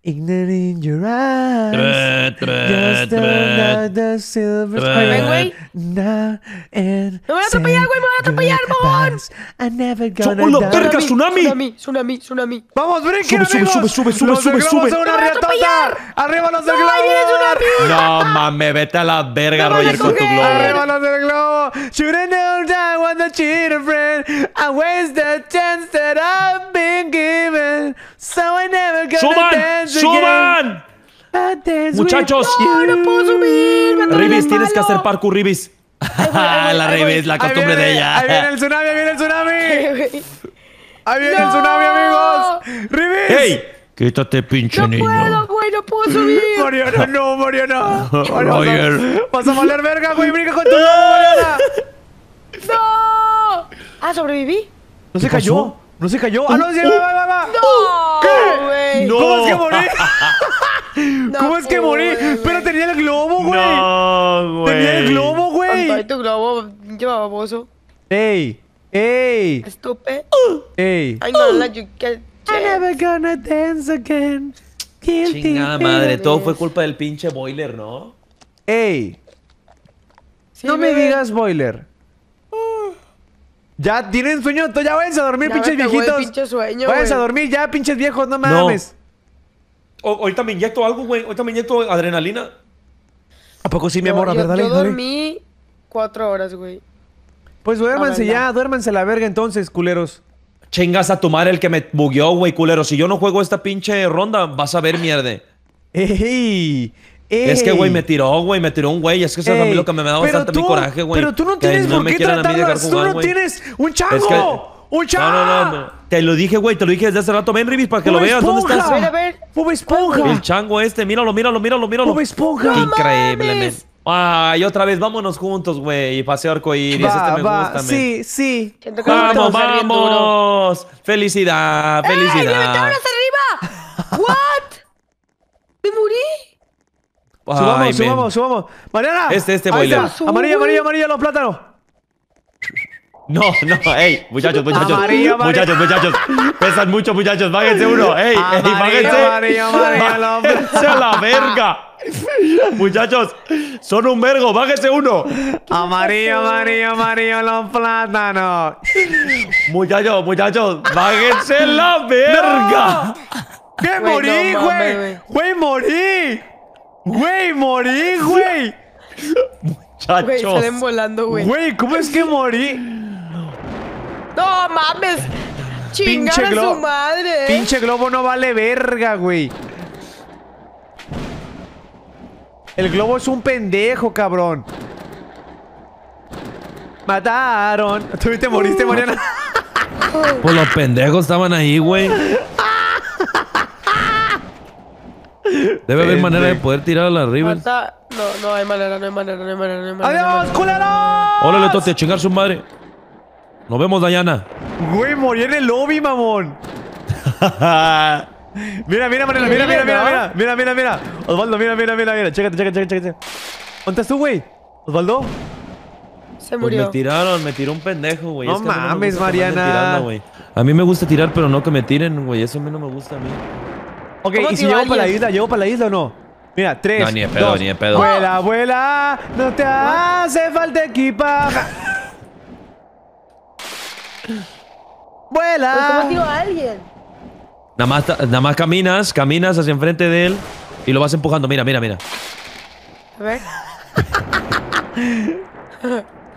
S9: Ignoring your
S6: eyes. Just
S11: another silver güey. Now and ¡Me voy a atropellar, güey! ¡Me voy a atropellar, mamón! I never gonna ¡Hola, tsunami, tsunami! ¡Vamos, brinquen, sube, amigos! ¡Sube, sube, sube, sube, sube! sube a riatota! ¡Arriba los del globo! ¡No,
S9: mames! ¡Vete a la verga, Roger, con tu globo! ¡Arriba
S5: los del globo! Should have that I was a cheater friend I waste the chance that I've been given So I never gonna dance ¡Suban! Muchachos, no
S9: puedo subir, Ribis, tienes que hacer parkour, Ribis. la Ribis, la costumbre de ella. Ahí viene el
S5: tsunami, ahí viene el tsunami. Ahí viene el tsunami, amigos. Ribis. ¡Ey!
S9: Quítate, pinche niño. No
S5: puedo, güey, no puedo subir. Mariana, no, Mariana.
S9: Bueno, Vas a valer
S5: verga, güey, brinca con tu no. Moriona.
S11: No. Ah, sobreviví.
S2: No se cayó. ¿No se cayó? ¡Ah, no! Sí, va,
S11: va, va! ¡No! ¿Qué? ¿Cómo es que morí? ¿Cómo es que morí? Pero tenía el globo, güey. No, güey. Tenía el globo, güey. tu globo,
S9: ¡Ey! ¡Ey! Estúpido. ¡Ey!
S2: ¡I'm no,
S11: let you get I'm never gonna dance again. Guilty Chingada madre, todo fue
S9: culpa del pinche boiler, ¿no? ¡Ey! Sí, no me digas boiler.
S2: Ya tienen sueño, entonces ya váyanse a dormir, pinches viejitos. Pinche a dormir ya, pinches viejos,
S11: no mames.
S9: O, ahorita me inyecto algo, güey. Ahorita me inyecto adrenalina. ¿A poco sí, mi amor? a ver, dale, yo
S11: dormí cuatro horas, güey.
S9: Pues duérmanse ya, duérmanse la verga entonces, culeros. Chingas a tomar el que me bugueó, güey, culeros. Si yo no juego esta pinche ronda, vas a ver mierda. ¡Ey! Es que, güey, me tiró, güey, me tiró un güey. Es que eso es a mí lo que me, ha dado bastante mi coraje, güey. Pero tú no tienes por qué tratarlo Tú no tienes
S5: un chango. ¡Un chango! No, no, no,
S9: Te lo dije, güey, te lo dije desde hace rato. Ven, Ribis, para que lo veas. ¿Dónde estás? A
S5: ver, Esponja. El
S9: chango este, míralo, míralo, míralo, míralo. Bob Esponja. Qué increíble, men. Ay, otra vez, vámonos juntos, güey. paseo arcoíris. Va, este me gusta, Sí,
S11: sí. Vamos, vamos.
S9: Felicidad, felicidad. ¡Eh! ¡Me metieron
S11: arriba! ¿What? ¿Me morí?
S6: Subamos, subamos,
S2: subamos. Mariana. Este, este boiler. Amarillo, amarillo, amarillo, los plátanos.
S9: No, no, ey, muchachos, muchachos. muchachos, muchachos. Pesan mucho, muchachos. Bájense uno. Ey, amarillo, ey, váguense. Amarillo, amarillo, Váguense a la verga. Muchachos,
S2: son un vergo, bájese uno. Amarillo, amarillo, amarillo, los plátanos. Muchachos, muchachos, bájense la verga.
S5: ¡Que morí, güey! ¡Güey, morí! Güey, morí, güey.
S6: Muchachos.
S5: Güey, salen volando, güey. Güey, ¿cómo es que morí?
S11: No mames. Chingar a su madre. Eh. Pinche
S5: globo no
S2: vale verga, güey. El globo es un pendejo, cabrón. Mataron. ¿Tú te moriste, uh. Mariana?
S9: Pues los pendejos estaban ahí, güey. Debe haber eh, manera de poder tirar a la arriba. No,
S11: no hay manera, no hay manera, no hay manera, no hay manera. ¡Adiós, culeros!
S9: Órale, Toti, a chingar su madre. Nos vemos, Dayana. Güey, morí en el lobby, mamón.
S2: mira, mira, Mariana, mira, mira, mira, mira, mira, mira, Osvaldo, mira, mira, mira, mira. Chécate, chécate, chécate, chécate.
S9: ¿Dónde tú, güey? Osvaldo. Se Pues me tiraron, me tiró un pendejo, güey. No mames, Mariana. a mí me gusta tirar, pero no que me tiren, güey. Eso a mí no me gusta a mí.
S2: Ok, ¿y si llego para la isla? ¿Llego para la isla o no? Mira, tres, ni pedo, dos. ni pedo. Vuela, vuela, no te hace falta equipaje.
S11: vuela. Pues, ¿Cómo a alguien?
S9: Nada más, caminas, caminas hacia enfrente de él y lo vas empujando. Mira, mira, mira.
S11: A ver.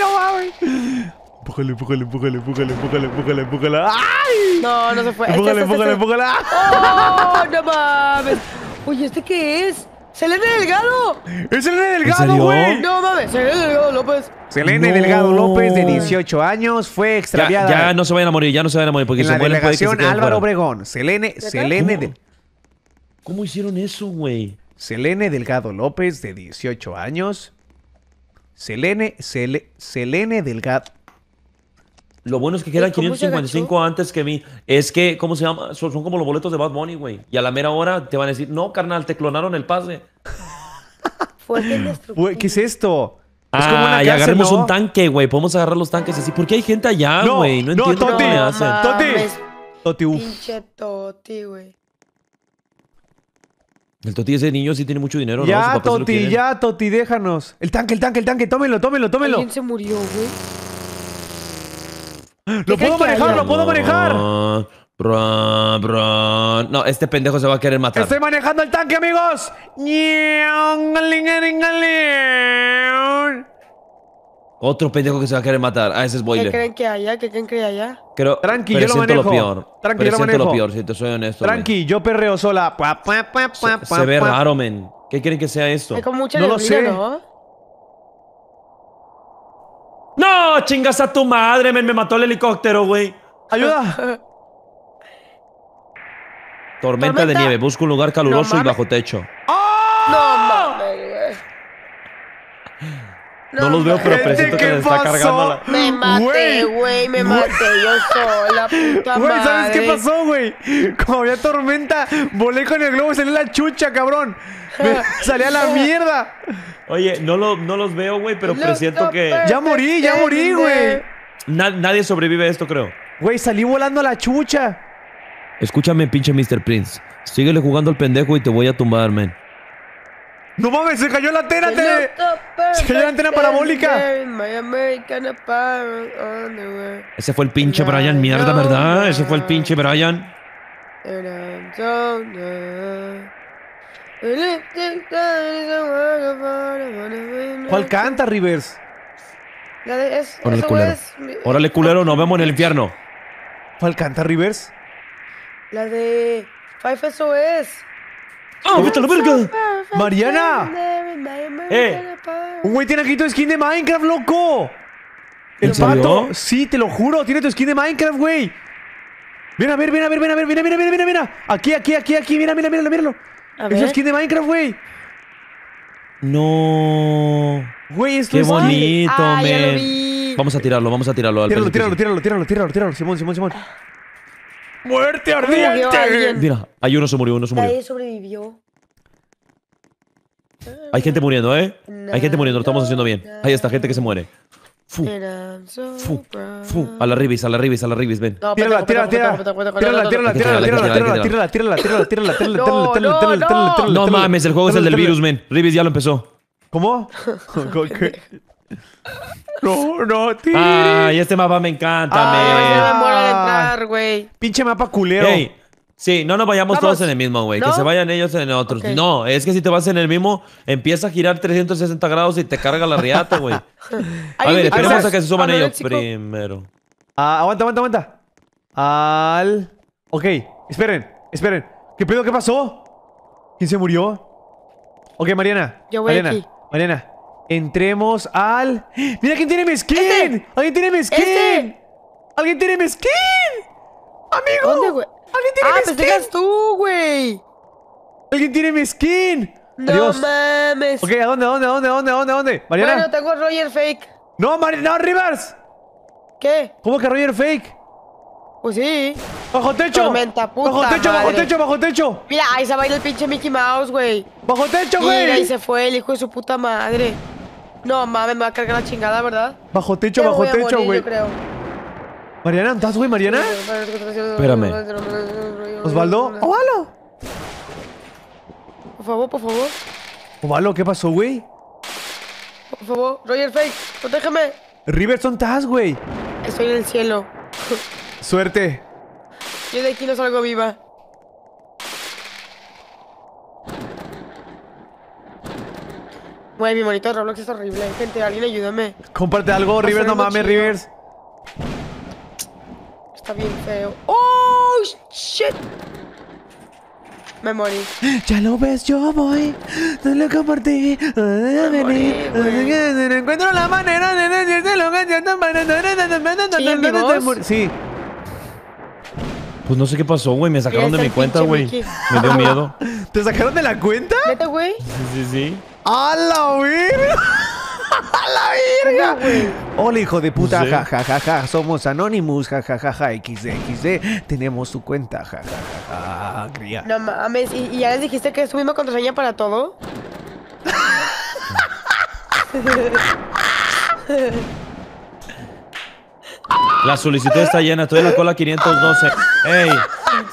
S11: no mames.
S5: Empújale, empújale, empújale, empújale, empújale, empújale, empújale.
S11: ¡Ay! No, no se fue. Empújale, este empújale, empújale. ¡Oh, no mames! Oye, ¿este qué es? ¡Selene Delgado! ¡Es Selene Delgado, güey! No mames, Selene Delgado López.
S2: Selene Delgado López, de 18 años, fue extraviada. Ya,
S9: no se vayan a morir, ya no se vayan a morir. Porque en se la delegación Álvaro Obregón.
S2: Selene, Selene... ¿Cómo? hicieron eso, güey? Selene Delgado López, de 18 años. Selene,
S9: Selene Delgado... Lo bueno es que quedan 555 antes que mí. Es que, ¿cómo se llama? Son, como los boletos de Bad Bunny, güey. Y a la mera hora te van a decir, no, carnal, te clonaron el pase.
S2: Güey, ¿Qué es esto? Es como ah, agarremos un
S9: tanque, güey. Podemos agarrar los tanques así. ¿Por qué hay gente allá, güey? No, entiendo Toti, cómo hacen. Ah, Toti. Pues,
S2: Toti, Pinche
S11: Toti, güey.
S9: El Toti, ese niño sí tiene mucho dinero, Ya, Toti, ya,
S2: Toti, déjanos. El tanque, el tanque, el tanque. Tómelo, tómelo, tómelo. ¿Quién se
S11: murió, güey.
S6: ¡Lo puedo manejar! ¡Lo puedo
S11: manejar!
S9: No, este pendejo se va a querer matar. ¡Estoy
S5: manejando el tanque, amigos!
S9: Otro pendejo que se va a querer matar. Ah, ese es Boiler. ¿Qué creen
S11: que haya? ¿Qué creen que haya?
S9: Creo, Tranqui, yo lo manejo. Lo peor.
S11: Tranqui, yo lo manejo. lo
S9: peor, si te soy honesto. Tranqui,
S2: yo perreo sola.
S9: Se, ve raro, men. ¿Qué quieren que sea esto? Es como mucha no lo sé. ¿no? No, chingas a tu madre, men, me mató el helicóptero, güey. Ayuda. Tormenta, de nieve, Busco un lugar caluroso y bajo techo.
S6: ¡Oh! No mames, güey. No, los veo, pero presento
S11: que está cargando la. Me maté, güey, me maté yo sola, puta Güey, ¿sabes qué pasó,
S5: güey? Como había tormenta, volé con el globo y salió la chucha, cabrón. salí
S9: a la mierda. Oye, no, lo, los veo, güey, pero presiento que Ya morí, ya morí, güey. nadie sobrevive a esto, creo. Güey, salí
S2: volando a la chucha.
S9: Escúchame, pinche Mr. Prince. Síguele jugando al pendejo y te voy a tumbar, man. No mames, se cayó la antena,
S10: Se cayó la antena parabólica.
S11: Oh,
S9: Ese fue el pinche Brian, mierda, ¿verdad? Ese fue el pinche Brian. ¿Cuál canta, Rivers?
S11: La de, es, Órale, culero. Es...
S9: Órale, culero, nos vemos en el infierno. ¿Cuál canta, Rivers?
S11: La de Five SOS. ¡Ah, vete a la verga!
S6: ¡Mariana!
S2: ¡Eh! Un güey tiene aquí tu skin de Minecraft, loco. ¿El pato? Sí, te lo juro, tiene tu skin de Minecraft, güey. Ven a ver, ven a ver, ven a ver, mira, mira, mira, mira, mira. Aquí, aquí, aquí, aquí, mira, mira, mira míralo. Eso es skin de Minecraft, güey.
S9: No.
S2: Güey, esto Qué es bonito, ah,
S9: Vamos a tirarlo, vamos a tirarlo al Tíralo, tíralo,
S2: tíralo, tíralo, tíralo, tíralo. Simón, Simón, Simón.
S11: ¡Muerte ardiente!
S9: Mira, hay uno se murió, uno se murió. Ahí
S11: sobrevivió.
S9: Hay gente muriendo, ¿eh? Hay gente muriendo, lo estamos haciendo bien. Ahí está, gente que se muere.
S1: Fu. Fu.
S9: Fu. A la ribis, a la ribis, a la ribis, ven.
S1: Tírala, tírala, tírala. Tírala,
S2: tírala, tírala, tírala, tírala, tírala, tírala, tírala, tírala, tírala, tírala, No mames,
S9: el juego es el del virus, men. Ribis ya lo empezó. ¿Cómo?
S5: No, no, tío.
S9: Ay, este mapa me encanta, ah. men. me
S5: muero entrar, güey. Pinche
S9: mapa culero. Sí, no nos vayamos todos en el mismo, güey. Que se vayan ellos en otros. No, es que si te vas en el mismo, empieza a girar 360 grados y te carga la riata, güey. a ver, esperemos a que se suman ellos primero.
S2: Ah, aguanta, aguanta, aguanta. Al. Ok, esperen, esperen. ¿Qué pedo? ¿Qué pasó? ¿Quién se murió? Ok, Mariana. Yo voy aquí. Mariana. Entremos al. ¡Mira quién tiene
S5: mi skin! Este. ¡Alguien tiene mi skin! Este. ¡Alguien tiene mi skin! ¡Amigo!
S11: ¿Dónde, ¡Alguien tiene ah, mi skin! ¡Ah, pues tú, güey! ¡Alguien tiene mi skin! ¡No mames!
S2: Ok, ¿a dónde, a dónde, a dónde, a dónde, a dónde, dónde? Mariana. Bueno,
S11: tengo a Roger Fake. ¡No,
S2: Mariana, no, Rivers! ¿Qué? ¿Cómo que Roger Fake? Pues sí. ¡Bajo techo! puta ¡Bajo techo, bajo techo, bajo techo!
S11: Mira, ahí se va a ir el pinche Mickey Mouse, güey. ¡Bajo techo, güey! Y ahí se fue el hijo de su puta madre. No mames, me va a cargar la chingada, ¿verdad?
S2: Bajo techo, bajo techo, güey. Mariana, ¿estás, güey, Mariana? Espérame.
S11: Osvaldo, Ovalo. Por favor, por favor.
S2: Ovalo, ¿qué pasó, güey?
S11: Por favor, Roger Fake, protégeme.
S2: Riverson, ¿estás, güey?
S11: Estoy en el cielo.
S2: Suerte.
S11: Yo de aquí no salgo viva. Güey, mi monitor Roblox es horrible. Gente, alguien ayúdame.
S2: Comparte algo, Rivers, no mames, Rivers
S11: bien feo. ¡Oh, shit! Me morí. Ya lo ves, yo voy.
S5: No lo compartí. no, Encuentro la manera de decirte lo que ya no.
S2: Sí.
S9: Pues no sé qué pasó, güey. Me sacaron de mi cuenta, güey. Me dio miedo.
S5: ¿Te sacaron de la cuenta? Vete, güey. Sí, sí, ¡A la ¡A ¡La verga!
S2: Hola, hijo de puta, jajajaja. ja, somos Anonymous, ja, ja, ja, ja, XD, tenemos su cuenta, ja, ja, ja,
S6: ja
S11: ah, No mames, ¿y, ya les dijiste que es misma contraseña para todo?
S9: La solicitud está llena, estoy en la cola 512. ¡Ey!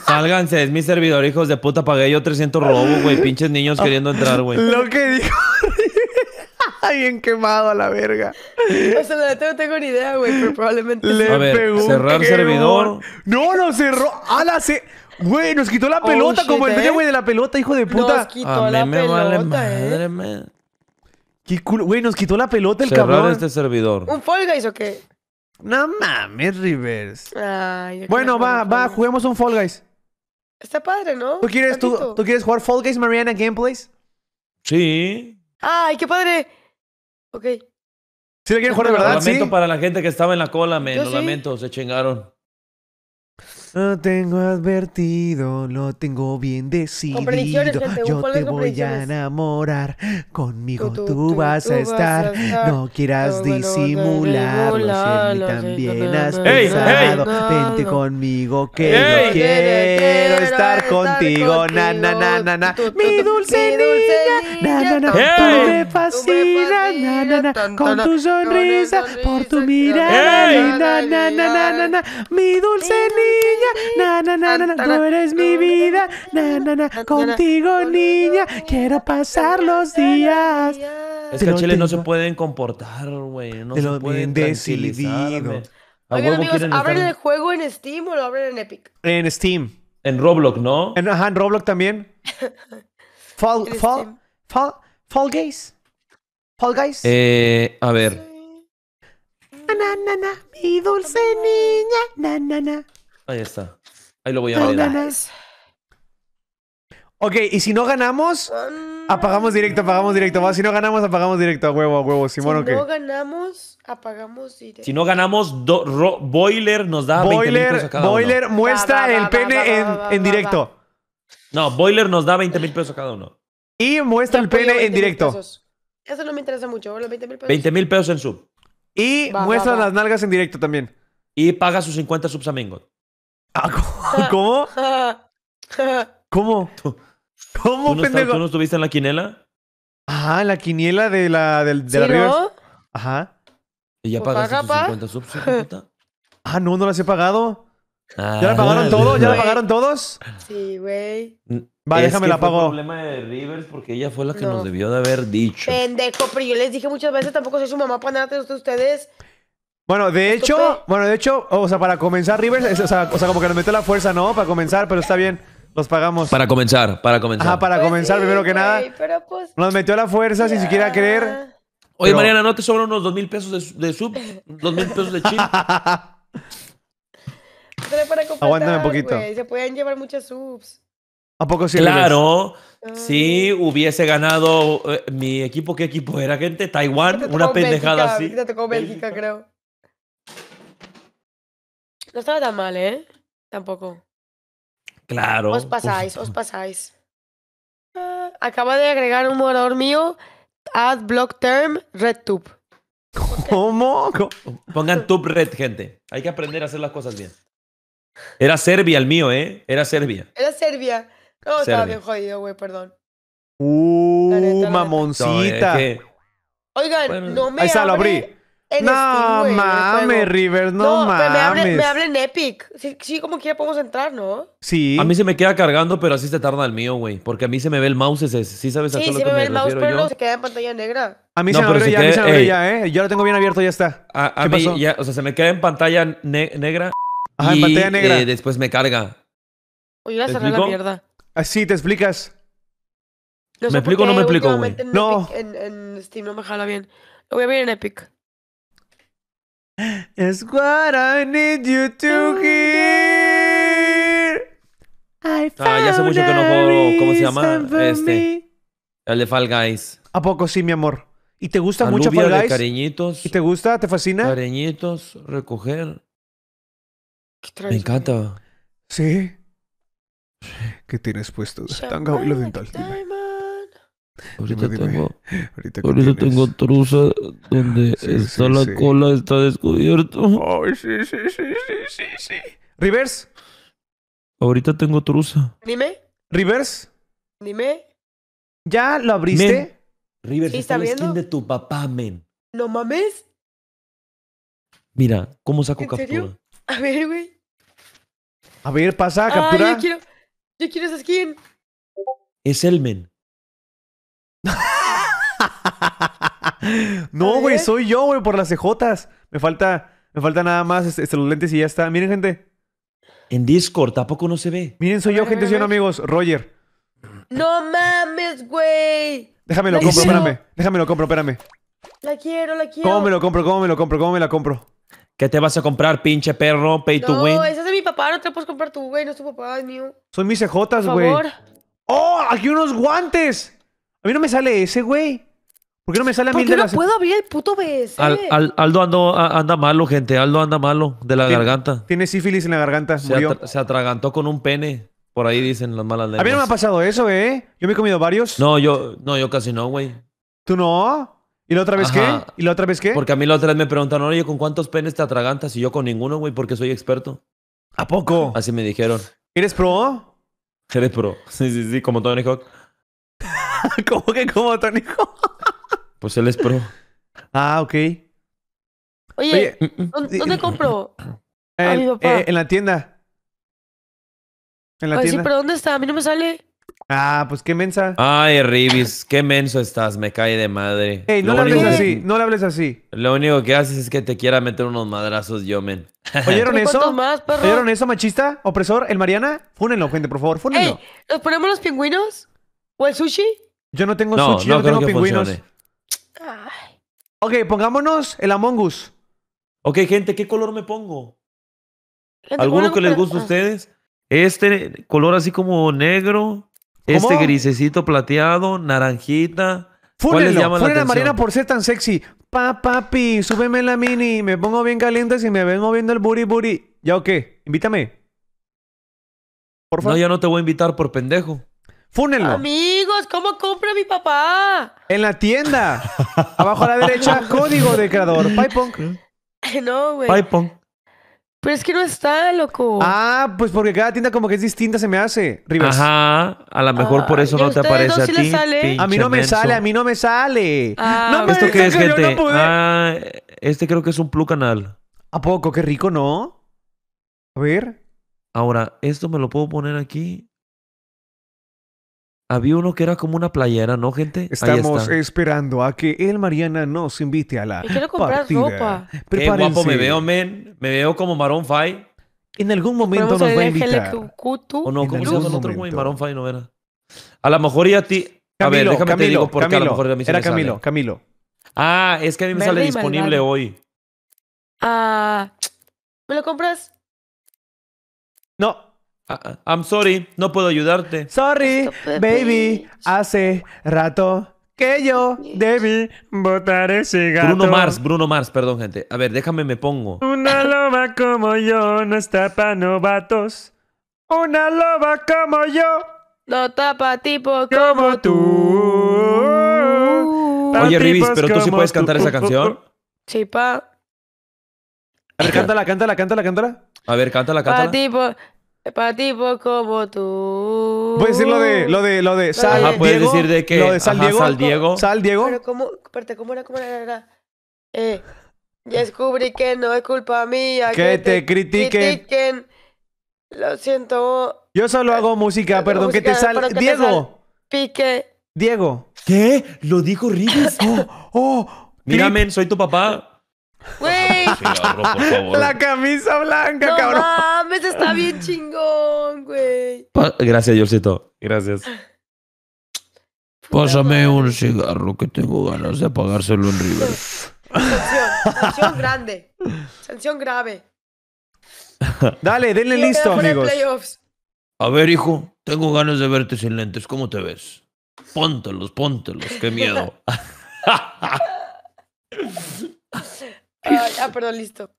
S9: Sálganse, es mi servidor, hijos de puta, pagué yo 300 robos, güey, pinches niños queriendo entrar,
S5: güey. Lo que dijo... Ay, bien quemado a la verga. O no tengo ni idea, güey, pero probablemente. Le a ver, pegó cerrar servidor. No, no cerró. ¡Ala! Se... Güey, nos quitó la
S6: oh, pelota, como el eh?
S5: güey de la pelota, hijo de puta. Nos
S6: quitó la me pelota,
S2: vale ¿eh? madre, eh. man. Qué culo. Güey, nos quitó la pelota el cerrar cabrón. este
S5: servidor.
S11: ¿Un Fall Guys o qué? No
S2: mames, Rivers.
S11: bueno, va, va,
S2: juguemos un Fall Guys.
S11: Está padre, ¿no? ¿Tú quieres, ¿tú
S2: quieres jugar Fall Guys Mariana Gameplays?
S9: Sí.
S11: Ay, qué padre. Ok.
S9: ¿Sí le
S1: quieren jugar verdad? Lo
S11: lamento
S9: para la gente que estaba en la cola, me lo lamento, se chingaron.
S11: No tengo
S2: advertido, No tengo bien decidido. Yo te voy a enamorar. Conmigo tú, vas, a estar. No quieras disimular mí también has pensado. Vente conmigo que yo quiero estar contigo. Na, na, na, na, Mi dulce niña.
S5: Na, na, na. Tú me fascinas. Na, Con tu sonrisa, por tu mirada. Mi dulce niña. No na, na, na, na, tú eres mi vida, na, na, na, contigo niña, quiero
S11: pasar los días.
S9: Es que a Chile no se pueden comportar, güey, no se pueden
S2: A Oigan, amigos, ¿abren el
S11: juego en Steam o lo abren en Epic?
S9: En
S2: Steam. En Roblox, ¿no? En, ajá, en Roblox también. fall, fall, fall, fall Guys. Fall Guys.
S9: Eh, a ver.
S10: Na, na, na, mi dulce niña. Na, na, na.
S9: Ahí está. Ahí lo voy
S10: a ver. Ok,
S2: y si no ganamos, apagamos directo, apagamos directo. si no ganamos, apagamos directo. A huevo, a huevo. si no
S11: ganamos, apagamos
S6: directo.
S9: Si no ganamos, Boiler nos da Boiler, mil pesos a cada Boiler muestra el pene en, directo. No, Boiler nos da 20 mil pesos a cada uno. Y muestra el pene en directo.
S11: Eso no me interesa mucho, los 20 mil pesos. 20
S9: mil pesos en sub. Y muestra las nalgas en directo también. Y paga sus 50 subs a Mingo. Ah, ¿Cómo? ¿Cómo? ¿Cómo, ¿Tú no, pendejo? ¿Tú no estuviste en la quiniela?
S2: Ah, la quiniela de la, del de ¿Sí, la ¿no? Ajá.
S9: ¿Y ya
S6: pues pagaste
S2: tus 50 subs, Ah, no, no las he pagado.
S6: ¿Ya la ah, pagaron todos? ¿Ya
S2: la pagaron
S11: todos? Sí, güey.
S9: Mm, Va, déjame la pago. Fue el problema de Rivers porque ella fue la que nos debió de haber dicho.
S11: Pendejo, pero yo les dije muchas veces, tampoco soy su mamá para nada de ustedes.
S2: Bueno, de hecho, bueno, de hecho, o sea, para comenzar, Rivers, o, sea, como que nos metió la fuerza, ¿no? Para comenzar, pero está bien. Los pagamos.
S9: Para comenzar, para comenzar. Ah, para pues comenzar, primero
S2: que nada. Pues, nos metió la fuerza sin siquiera creer.
S9: Oye, Mariana, ¿no te sobran unos dos mil pesos de, subs? sub? ¿Dos mil pesos de chip?
S11: Aguántame un poquito. Se pueden llevar muchas subs.
S9: ¿A poco sí? Claro, si sí, hubiese ganado eh, mi equipo, ¿qué equipo era, gente? Taiwán, una pendejada así. Te
S11: tocó Bélgica, creo. No estaba tan mal, ¿eh? Tampoco.
S1: Claro. Os pasáis, os
S11: pasáis. Ah, acaba de agregar un morador mío add Block Term RedTube.
S9: ¿Cómo? Pongan Tube Red, gente. Hay que aprender a hacer las cosas bien. Era Serbia el mío, ¿eh? Era Serbia.
S11: Era Serbia. No, estaba bien jodido, güey, perdón.
S9: Uh,
S2: mamoncita.
S11: Oigan, no me. Ahí lo abrí no, mames,
S9: River,
S2: no, mames. Me
S11: hablen, en Epic. Sí, sí, como quiera podemos entrar, ¿no?
S9: Sí. A mí se me queda cargando, pero así se tarda el mío, güey. Porque a mí se me ve el mouse ese. Sí, sabes sí, me, ve el mouse, pero no
S11: se queda en pantalla negra. A mí
S9: se me abre ya, a mí se me abre ya, ¿eh? Yo lo tengo bien abierto, ya está. ¿Qué pasó? o sea, se me queda en pantalla negra. Ajá, en pantalla negra. Y eh, después me carga.
S11: Oye, voy a cerrar la mierda.
S2: Así ah, te explicas.
S11: ¿Me explico o no me explico, güey? No. en Steam no me jala bien. Lo voy a ver en Epic. It's what
S5: I need you to oh, hear. I
S9: ah, ya hace mucho que no juego. ¿Cómo se llama? Este. El de Fall Guys.
S2: ¿A poco sí, mi amor? ¿Y te gusta mucho Fall Guys?
S9: cariñitos. ¿Y te
S2: gusta? ¿Te fascina?
S8: Cariñitos,
S9: recoger.
S5: ¿Qué traes,
S2: Me
S8: encanta. Sí. ¿Qué tienes puesto? Tanga hilo dental.
S9: Ahorita tengo, Ahorita, tengo truza donde está la cola, está descubierto.
S11: Oh, sí, sí, sí, sí, sí, sí.
S9: Reverse. Ahorita tengo truza. Dime. Reverse.
S11: Dime. ¿Ya lo abriste?
S9: Men. está, está skin de tu papá, men.
S11: ¿No mames?
S9: Mira, ¿cómo saco captura?
S11: A ver, güey.
S9: A ver, pasa, captura. Yo
S11: quiero, yo quiero skin.
S9: Es el men. no, güey, soy yo, güey, por las cejotas.
S2: Me falta, me falta nada más este, este, los lentes y ya está. Miren, gente. En Discord tampoco no se ve. Miren, soy yo, gente, soy amigos. Roger.
S11: No mames, güey.
S9: Déjame lo compro, espérame. Déjame lo compro, espérame.
S11: La quiero, la quiero. ¿Cómo me lo
S9: compro? ¿Cómo me lo compro? ¿Cómo me la compro? ¿Qué te vas a comprar, pinche perro? Pay to no, No,
S11: esa es de mi papá, no te la puedes comprar tú, güey. No es tu papá, es mío.
S9: Son mis cejotas,
S11: güey. Por favor.
S9: ¡Oh! ¡Aquí unos guantes! A mí no me
S2: sale ese, güey. ¿Por qué no me sale a mí ¿Por qué no puedo
S11: abrir el puto BS?
S9: Aldo anda malo, gente. Aldo anda malo de la garganta. Tiene sífilis en la garganta, Se, atragantó con un pene. Por ahí dicen las malas A mí no
S2: me ha pasado eso, ¿eh? Yo me he comido varios. No, yo,
S9: no, yo casi no, güey. ¿Tú no? ¿Y la otra vez qué? ¿Y la otra vez qué? Porque a mí la otra vez me preguntaron, oye, ¿con cuántos penes te atragantas? Y yo con ninguno, güey, porque soy experto. ¿A poco? Así me dijeron. ¿Eres pro? Eres pro. Sí, sí, sí, como Tony Hawk. ¿Cómo que como Tony pues él es pro. Ah, ok.
S11: Oye, mm, mm. ¿dónde, compro? a eh, en
S2: la tienda. En la tienda. Sí, pero
S11: ¿dónde está? A mí no me sale. Ah,
S2: pues qué mensa.
S9: Ay, Ribis, qué menso estás, me cae de madre. Ey, no le hables así, no le hables así. Lo único que haces es que te quiera meter unos madrazos yo, men. ¿Oyeron
S2: eso? ¿Oyeron eso, machista? ¿Opresor? ¿El Mariana? Fúnenlo, gente, por favor, fúnenlo.
S11: ponemos los pingüinos? ¿O el sushi?
S2: Yo no tengo sushi,
S6: yo tengo pingüinos.
S2: Ok, pongámonos el Among Us.
S9: Ok, gente, ¿qué color me pongo? ¿Alguno que les guste a ah. ustedes? Este color así como negro, este grisecito plateado, naranjita. Fúrenlo, la Marina
S2: por ser tan sexy. Pa, papi, súbeme la mini, me pongo bien caliente si me ven moviendo el buri booty ¿Ya o qué? Invítame.
S9: Por No, ya no te voy a invitar por pendejo. Fúnenlo.
S11: Amigos, ¿cómo compra mi papá?
S9: En la tienda. Abajo
S2: a
S11: la derecha, código de creador. No, güey. Pero es que no está, loco. Ah, pues porque cada tienda como
S2: que es distinta, se me hace.
S9: Rivas. Ajá. A lo mejor por ah, eso no te aparece a ti. A mí no me sale, a mí no me sale. Ah, no me ¿Esto qué es, que gente? Ah, este creo que es un plus canal. ¿A poco? Qué rico, ¿no? A ver. Ahora, esto me lo puedo poner aquí. Había uno que era como una playera, ¿no, gente?
S2: Estamos esperando a que el Mariana nos invite a la. Y quiero comprar partida. ropa. Qué
S9: guapo me veo, men. Me veo como Marón Fay. En algún momento nos va a invitar.
S11: O no, como si otro güey,
S9: Maroon no era. A lo mejor ya a ti. a ver, déjame Camilo, te digo
S11: por qué a lo mejor a mí se Era Camilo,
S9: Camilo. Ah, es que a
S2: mí me, sale
S11: disponible hoy. Ah. ¿Me lo compras?
S9: No. Ah, ah, I'm sorry, no puedo ayudarte.
S2: Sorry, baby, hace rato
S9: que yo debí botar ese gato. Bruno Mars, Bruno Mars, perdón, gente. A ver, déjame me pongo. Una loba como yo no está para novatos.
S5: Una
S11: loba como yo no tapa tipo como tú. Oye, Ribis, pero tú sí puedes cantar esa canción. Sí, pa. A ver, cántala, cántala, cántala,
S9: cántala. A ver, cántala,
S2: cántala.
S11: tipo, para tipos como tú. Puedes decir lo
S2: de, lo de, lo de Sal puedes decir de que. Lo de Sal, Diego? Sal Diego.
S11: Pero cómo, ¿cómo era? ¿Cómo era? Eh, descubrí que no es culpa mía. Que, te, critiquen. Lo siento.
S2: Yo solo hago música, perdón, que te sal... Diego.
S11: Pique.
S2: Diego. ¿Qué?
S9: Lo dijo Rivas oh, oh. Mírame, soy tu papá. Güey, la
S11: camisa blanca, no cabrón. mames, está bien chingón, güey.
S9: Gracias, Yolcito. Gracias. Pásame un cigarro que tengo ganas de apagárselo en River.
S11: Sanción, grande. Sanción grave.
S9: Dale, denle listo, amigos. A ver, hijo, tengo ganas de verte sin lentes. ¿Cómo te ves? Póntelos, póntelos, qué miedo.
S11: ah, perdón, listo.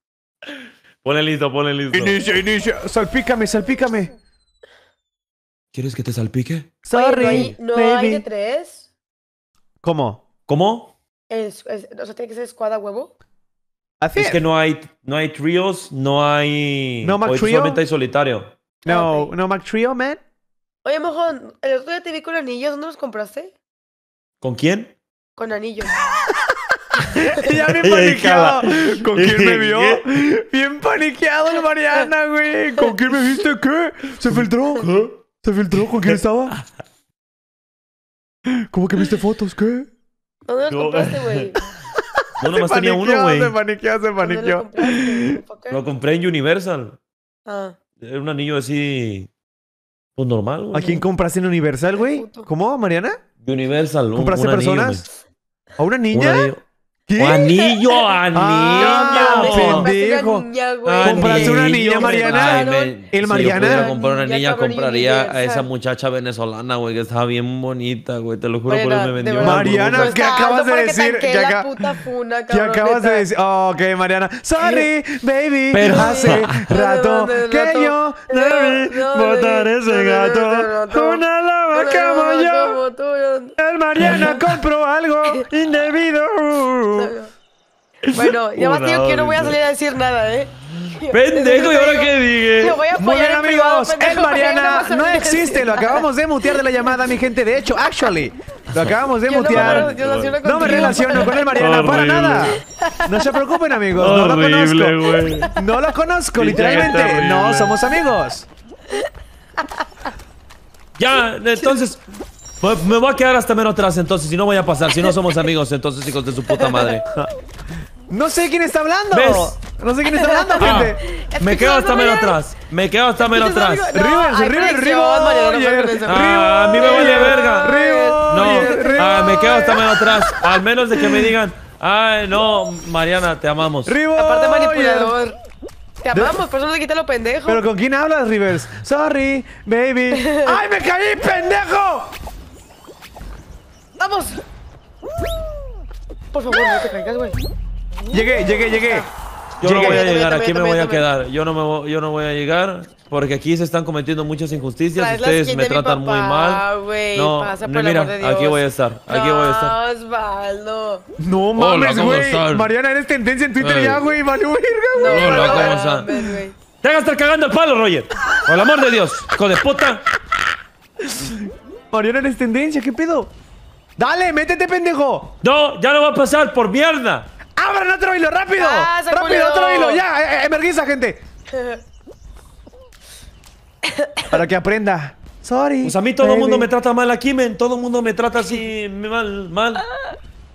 S9: Ponle listo, ponle listo. Inicia, inicia. Salpícame,
S2: salpícame.
S9: ¿Quieres que te salpique?
S11: Sorry. ¿No, hay, de tres?
S9: ¿Cómo? ¿Cómo?
S11: o sea, tiene que ser escuadra huevo.
S9: Así es que no hay, no hay trios, no hay. No, Mac Trio. hay solitario. No, ah, no, Mac Trio, man.
S11: Oye, mojón, el otro día te vi con anillos, ¿dónde los compraste?
S2: ¿Con
S5: quién?
S11: Con anillos. ya
S2: bien
S6: paniqueado. ¿Con quién
S5: me vio? Bien paniqueado el Mariana, güey. ¿Con quién me viste? ¿Qué? ¿Se filtró? ¿Se filtró? ¿Con quién estaba? ¿Cómo que viste fotos? ¿Qué? ¿Dónde lo compraste, güey?
S9: No, más tenía uno, güey. Se paniqueó,
S5: se paniqueó.
S9: Lo compré en Universal. Ah. Era un anillo así. Pues normal, güey. ¿A quién
S2: compraste en Universal, güey? ¿Cómo, Mariana?
S9: Universal, ¿Compraste un, personas? ¿A una niña? Anillo, anillo. Ah, pendejo. ¿Compraste una niña, Mariana? el Mariana. Si yo comprar una niña, compraría a esa muchacha venezolana, güey, que estaba bien bonita, güey. Te lo juro, por eso me vendió.
S6: Mariana, ¿qué acabas de decir? Ya
S5: ¿Qué acabas de decir? Ok, Mariana. Sorry, baby. Pero hace rato que yo debí botar ese gato. Una lava como yo. El Mariana
S11: compró algo indebido. Bueno, ya más digo que no voy a salir a decir nada, ¿eh? ¡Pendejo! ¿Y ahora qué dije? Muy bien, amigos. El Mariana no existe. Lo acabamos
S2: de mutear de la llamada, mi gente. De hecho, actually, lo acabamos de mutear. No me relaciono con el Mariana para nada. No se preocupen, amigos. No lo conozco. No lo conozco, literalmente. No somos amigos.
S9: Ya, entonces, pues me voy a quedar hasta menos atrás entonces, si no voy a pasar, si no somos amigos entonces, hijos de su puta madre.
S5: No sé quién está hablando.
S11: No sé quién está hablando, ah. gente.
S9: me quedo hasta menos atrás. Me quedo hasta menos atrás. Rivers,
S11: Rivers, Rivers.
S9: a mí me vale verga.
S11: Rivers. No,
S9: Ah, me quedo hasta menos atrás. Al menos de que me digan, ay, no, Mariana, te amamos. Rivers. Aparte
S2: manipulador.
S11: Te amamos, por eso no te quita lo pendejo. ¿Pero
S2: con quién hablas, Rivers? Sorry,
S5: baby.
S11: ¡Ay, me
S2: caí, pendejo!
S11: ¡Vamos! Por favor, no te caigas, güey.
S9: Llegué, llegué, llegué. Yo no voy a llegar, aquí me voy a quedar. Yo no, me voy, yo no voy a llegar porque aquí se están cometiendo muchas injusticias. Ustedes me tratan muy mal.
S6: no, pasa mira, aquí voy a
S9: estar. Aquí voy a estar.
S11: Osvaldo.
S9: No mames, güey. Mariana, eres tendencia en Twitter ya,
S11: güey. Vale, verga, güey. No,
S9: no, no, ¿cómo están? Te hagas estar cagando el palo, Roger. Por el amor de Dios, hijo de puta.
S5: Mariana, eres tendencia, ¿qué pedo? Dale, métete,
S9: pendejo. No, ya no va a pasar por mierda. ¡Abran otro hilo, rápido!
S6: Ah, ¡Rápido, otro hilo!
S9: ¡Ya! Eh, eh, ¡Emerguiza, gente! Para que aprenda. Sorry. Pues a mí todo el mundo me trata mal aquí, men. Todo el mundo me trata así mal, mal.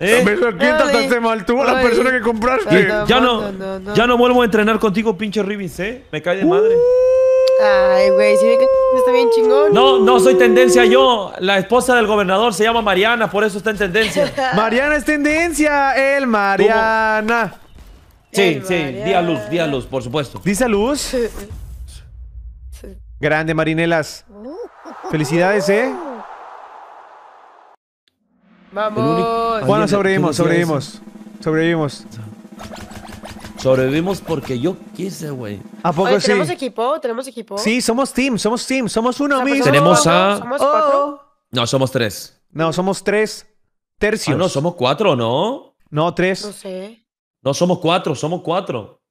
S9: ¿Eh? Mejor trataste mal tú la persona que compraste. ya no, ya no vuelvo a entrenar contigo, pinche Ribis, ¿eh? Me cae de madre. Uh.
S11: Ay, güey, sí, está bien chingón. No, no soy tendencia yo.
S9: La esposa del gobernador se llama Mariana, por eso está en tendencia. Mariana es tendencia, el Mariana. Sí, sí, día luz, día luz, por supuesto. ¿Dice luz?
S2: Grande, Marinelas.
S11: Oh. Felicidades, ¿eh?
S2: Vamos. Bueno, sobrevivimos, sobrevivimos. Sobrevivimos. Sobrevivimos porque yo quise, güey. ¿A poco ¿Tenemos
S11: equipo? ¿Tenemos equipo? Sí,
S2: somos team, somos team, somos uno pues,
S11: mismo. Tenemos a... ¿Somos cuatro?
S9: No, somos tres. No, somos tres tercios. Ah, no, somos cuatro, ¿no? No, tres. No sé. No, somos cuatro, somos cuatro.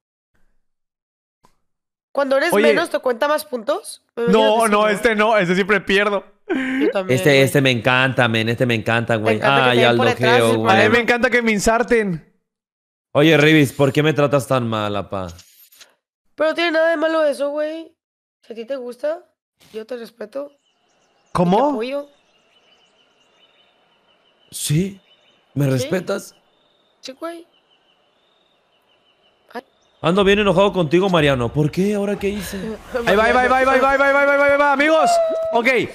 S11: Cuando eres menos, ¿te cuenta más puntos? No, no, este
S9: no, este siempre pierdo. este, este me encanta, men, este me encanta, güey. Ay, al güey. A mí me
S2: encanta que me insarten.
S9: Oye, Rivis, ¿por qué me tratas tan mal, apa?
S11: Pero no tiene nada de malo eso, güey. Si a ti te gusta, yo te respeto.
S2: ¿Cómo?
S9: Sí,
S11: ¿me respetas? Sí, güey.
S9: Ando bien enojado contigo, Mariano. ¿Por qué? ¿Ahora qué hice?
S11: Ahí va, ahí va, ahí va, ahí va, ahí va, ahí va, amigos.
S2: Ok. El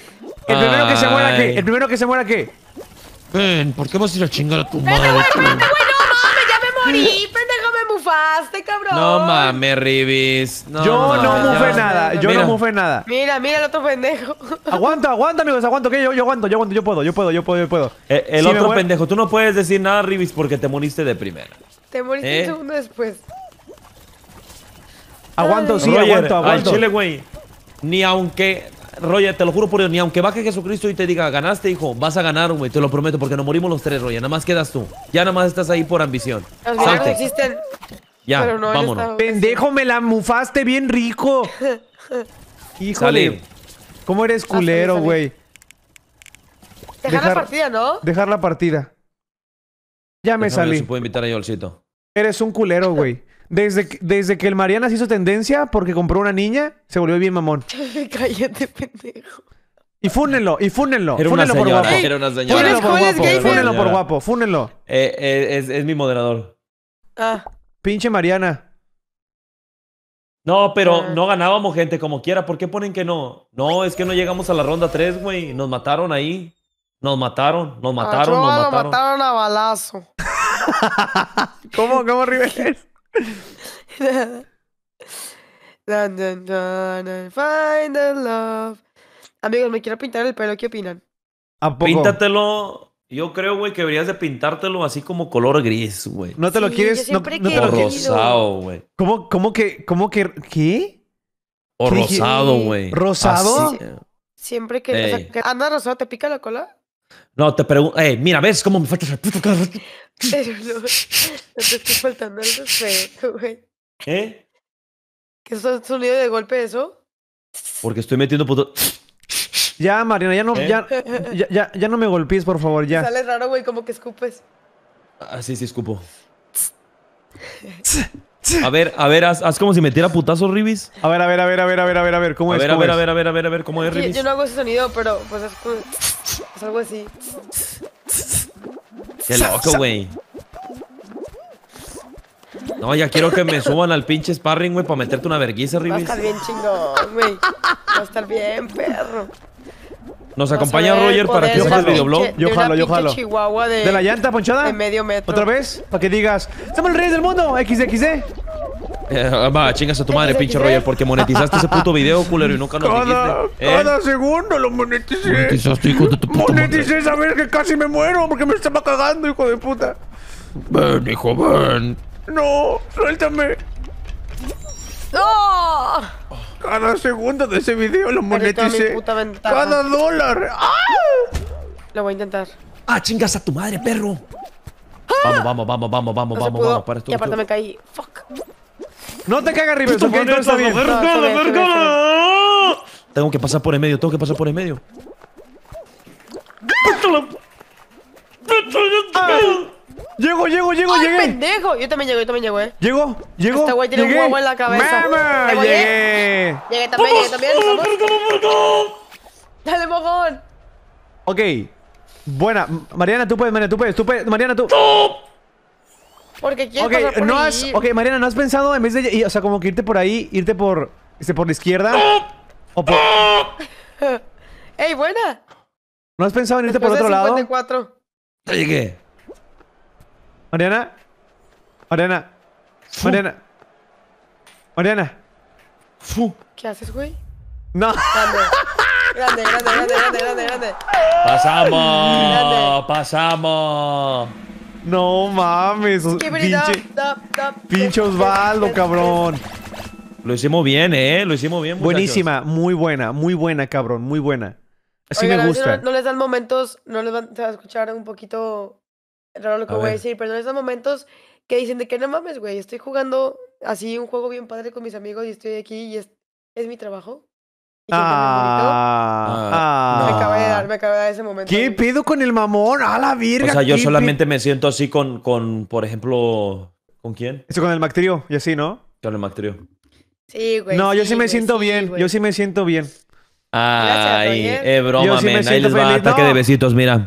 S9: primero que se muera, aquí El
S2: primero que se muera, ¿qué?
S9: Ven, ¿por qué vas a ir a chingar a tu
S2: madre?
S11: pendejo, me mufaste, cabrón.
S9: No mames, Ribis. yo no, mufé nada, yo mira. no mufé
S6: nada.
S11: Mira, mira el otro pendejo.
S9: Aguanta, aguanta, amigos, aguanto, que yo, yo aguanto, yo aguanto, yo puedo, yo puedo, yo puedo, yo puedo. Eh, el otro pendejo, tú no puedes decir nada, Ribis, porque te moriste de primera.
S11: Te moriste ¿Eh? un segundo después.
S2: Aguanto, sí, aguanto, aguanto. Al chile,
S9: güey. Ni aunque Roya, te lo juro por Dios, ni aunque baje Jesucristo y te diga, ganaste, hijo, vas a ganar, güey, te lo prometo, porque nos morimos los tres, Roya. Nada más quedas tú. Ya nada más estás ahí por ambición.
S11: Salte. Ya, Pero no,
S2: vámonos. Pendejo, me la mufaste bien rico.
S9: Hijo
S6: Salí.
S2: ¿Cómo eres culero, güey?
S11: Dejar, la partida, ¿no?
S2: Dejar la partida. Ya me salí.
S9: puedo invitar a Yolcito.
S2: Eres un culero, güey. Desde que, desde que el Mariana se hizo tendencia porque compró una niña, se volvió bien mamón.
S11: Cállate,
S6: pendejo.
S2: Y fúnenlo, y fúnenlo. Era fúnenlo por guapo.
S9: Fúnenlo por guapo. Fúnenlo, es, es, mi moderador. Ah. Pinche Mariana. No, pero ah. no ganábamos gente como quiera. ¿Por qué ponen que no? No, es que no llegamos a la ronda 3, güey. Nos mataron ahí. Nos mataron, nos mataron, nos mataron. Nos
S11: mataron a balazo.
S9: ¿Cómo, cómo, River?
S11: Amigos, me quiero pintar el pelo, ¿qué opinan?
S9: Píntatelo. Yo creo, güey, que deberías de pintártelo así como color gris, güey. No te lo quieres, no, Rosado, güey. ¿Cómo, ¿Cómo que, cómo que, qué? O rosado, güey. ¿Rosado?
S11: Siempre que, anda rosado, ¿te pica la cola?
S9: No, te pregunto, Eh, mira, ¿ves cómo me falta el carro?
S11: Pero no, no te estoy faltando el respeto, güey. ¿Eh? ¿Qué es sonido de golpe eso?
S9: Porque estoy metiendo puto...
S2: Ya, Mariana, ya no, ¿Eh? ya, ya, ya, no me golpees, por favor, ya. Sale
S11: raro, güey, como que escupes.
S9: Ah, sí, sí, escupo. A ver, a ver, haz, haz como si metiera putazos, Ribis. A ver, a ver, a ver, a ver, a ver, a ver, a ver, ¿cómo a es? Ver, a ver, a ver, a ver, a ver, a ver, ¿cómo es, Ribis? Yo,
S11: no hago ese sonido, pero pues es, es algo así.
S9: Qué loco, güey. No, ya quiero que me suban al pinche sparring, güey, para meterte una vergüenza, Ribis. Va a estar
S11: bien chingón, güey. Va a estar bien, perro.
S9: Nos
S2: acompaña Roger para que yo el videoblog. Yo jalo, yo jalo.
S11: De, la llanta
S2: ponchada? De medio metro. ¿Otra vez? Para que digas, somos el rey del mundo, XXD. E".
S9: Eh, va, chingas a tu madre, pinche e. Roger, porque monetizaste ese puto video, culero, y nunca nos cada, dijiste. ¿eh?
S5: Cada segundo lo moneticé. Monetizaste,
S8: hijo de tu puta Moneticé
S5: esa vez que casi me muero porque me estaba cagando, hijo de puta.
S8: Ven, hijo, ven.
S5: No, suéltame.
S11: ¡No! Oh.
S5: Cada segundo de ese video los moneticé.
S11: Cada dólar. ¡Ah! Lo voy a intentar.
S9: ¡Ah, chingas a tu madre, perro! ¡Ah! Vamos, vamos, vamos, vamos, vamos, vamos, vamos, Y aparte me
S11: caí. Fuck. No te cagas, River.
S9: Tengo que pasar por el medio, tengo que pasar por el medio.
S11: ¡Ah! Llego, llego, llego, llego Yo también llego, yo también llego, eh.
S9: Llego, llego.
S11: Este güey tiene un huevo en la cabeza.
S2: Llegué. Llegué, también, vamos, también.
S11: Dale, mojón.
S2: Ok. Buena. Mariana, tú puedes, Mariana, tú puedes, tú Mariana, tú. ¡No!
S11: Porque quiero... okay, Has, ok, Mariana, ¿no has pensado
S2: en vez de... Y, o sea, como que irte por ahí, irte por... Este, por la izquierda?
S11: ¡Ey, buena!
S2: ¿No has pensado en irte por otro 54. lado? Llegué. Mariana. Mariana. Ariana, Mariana. ¿Qué haces, güey? No.
S11: Grande, grande, grande, grande, grande, grande.
S2: Pasamos. Pasamos. No mames. Pinche, pinche Osvaldo, cabrón. Lo hicimos bien, eh. Lo hicimos bien. Buenísima, muy buena, muy buena, cabrón, muy buena. Así me gusta. No, no,
S11: les dan momentos, no les van a escuchar un poquito raro lo que voy a decir, pero en esos momentos que dicen de que no mames, güey, estoy jugando así un juego bien padre con mis amigos y estoy aquí y es, mi trabajo.
S1: ah,
S2: ah, me acabé de dar, ah. me
S11: acabé de dar ese momento. ¿Qué pido
S2: con el mamón? ¡A la virga! O sea, yo solamente
S9: me siento así con, con, por ejemplo, ¿con quién? Eso este, con el Mactrio, y así, ¿no? Con el Mactrio.
S11: Sí, güey. No, yo sí me siento bien, yo sí
S9: me siento bien.
S4: Ay,
S9: eh, broma, men. Ahí les va ataque de besitos, mira.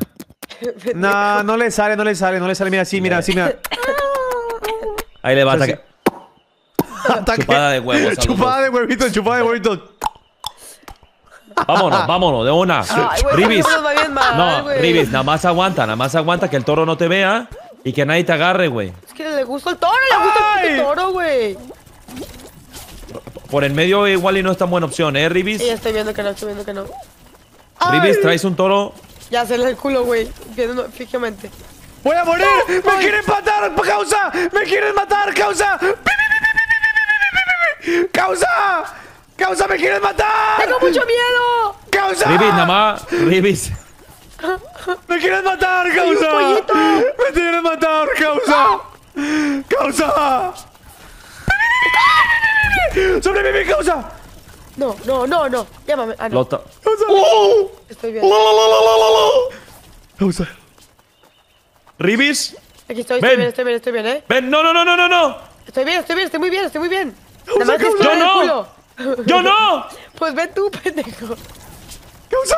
S2: No, no le sale, no le sale, no le sale. Mira, así, mira, así mira.
S9: Ahí le va ataque. Chupada de huevos. Chupada
S5: de huevitos, chupada de huevitos.
S9: Vámonos, vámonos, de una. Ribis.
S11: no, Ribis, nada
S9: más aguanta, nada más aguanta que el toro no te vea y que nadie te agarre, güey.
S11: Es que le gusta el toro, le gusta el toro, güey.
S9: Por el medio igual y no es tan buena opción, ¿eh, Ribis?
S11: Sí, estoy viendo que no, estoy viendo que no. Ribis, traes un toro ya, le hacerle el culo, güey, viendo fijamente.
S9: ¡Voy a morir! ¡Me quieren matar, causa! ¡Me quieren matar, causa!
S5: ¡Causa! ¡Causa, me quieren matar! ¡Tengo mucho
S11: miedo!
S5: ¡Causa! Ribis, nada
S9: más, Ribis.
S5: ¡Me quieren matar, causa! ¡Me quieren matar, causa! ¡Causa! ¡Sobreviví, causa sobrevive causa
S11: no, no, no, no. Llámame. Ah, Lota. Estoy bien. la, Ribis. Aquí estoy, estoy bien, estoy bien, estoy bien, eh. Ven, no, no, no, no, no, Estoy bien, estoy bien, estoy muy bien, estoy muy bien.
S6: Nada más ¡Yo no!
S11: ¡Yo no! Pues ven tú, pendejo. ¡Causa!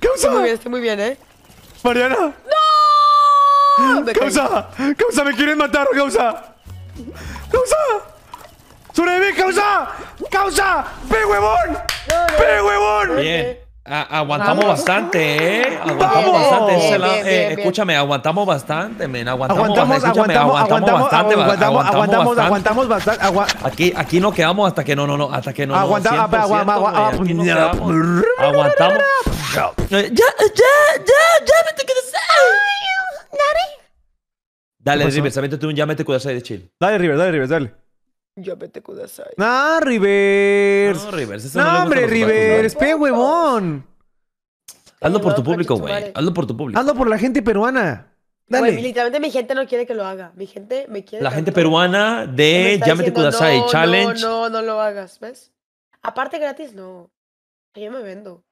S11: ¡Causa! Estoy muy bien, eh. Mariana. ¡No! ¡Causa! ¡Causa, me quieren matar, causa! ¡Causa!
S5: ¡Sobreviví, causa! ¡Causa! ¡Ve, huevón! ¡Pe
S9: huevón! Eh. Bien. aguantamos bastante, ¿eh? Aguantamos bastante. escúchame, aguantamos bastante, men. Aguantamos, bastante, aguantamos, aguantamos, bastante. Aguantamos, bastante. aquí, aquí no quedamos hasta que no, no, no, hasta que no. Aguantamos, ah, Ya aguantamos. Aguantamos. Ya, ya,
S6: ya, ya,
S9: Dale, River, tú, un ya, cuidas cuidado de chill. Dale, River, dale, River, dale.
S11: Ya vete kudasai.
S9: ¡Ah, Rivers!
S11: No, Rivers. No, hombre, Rivers.
S2: Pe,
S9: huevón. Hazlo por tu público, güey. Hazlo por tu público. Hazlo por la gente peruana. Dale.
S11: literalmente mi gente no quiere que lo haga. Mi gente me quiere. La gente
S9: peruana de Llámete
S11: Kudasai Challenge. No, no, no lo hagas, ¿ves? Aparte gratis, no. Yo me vendo.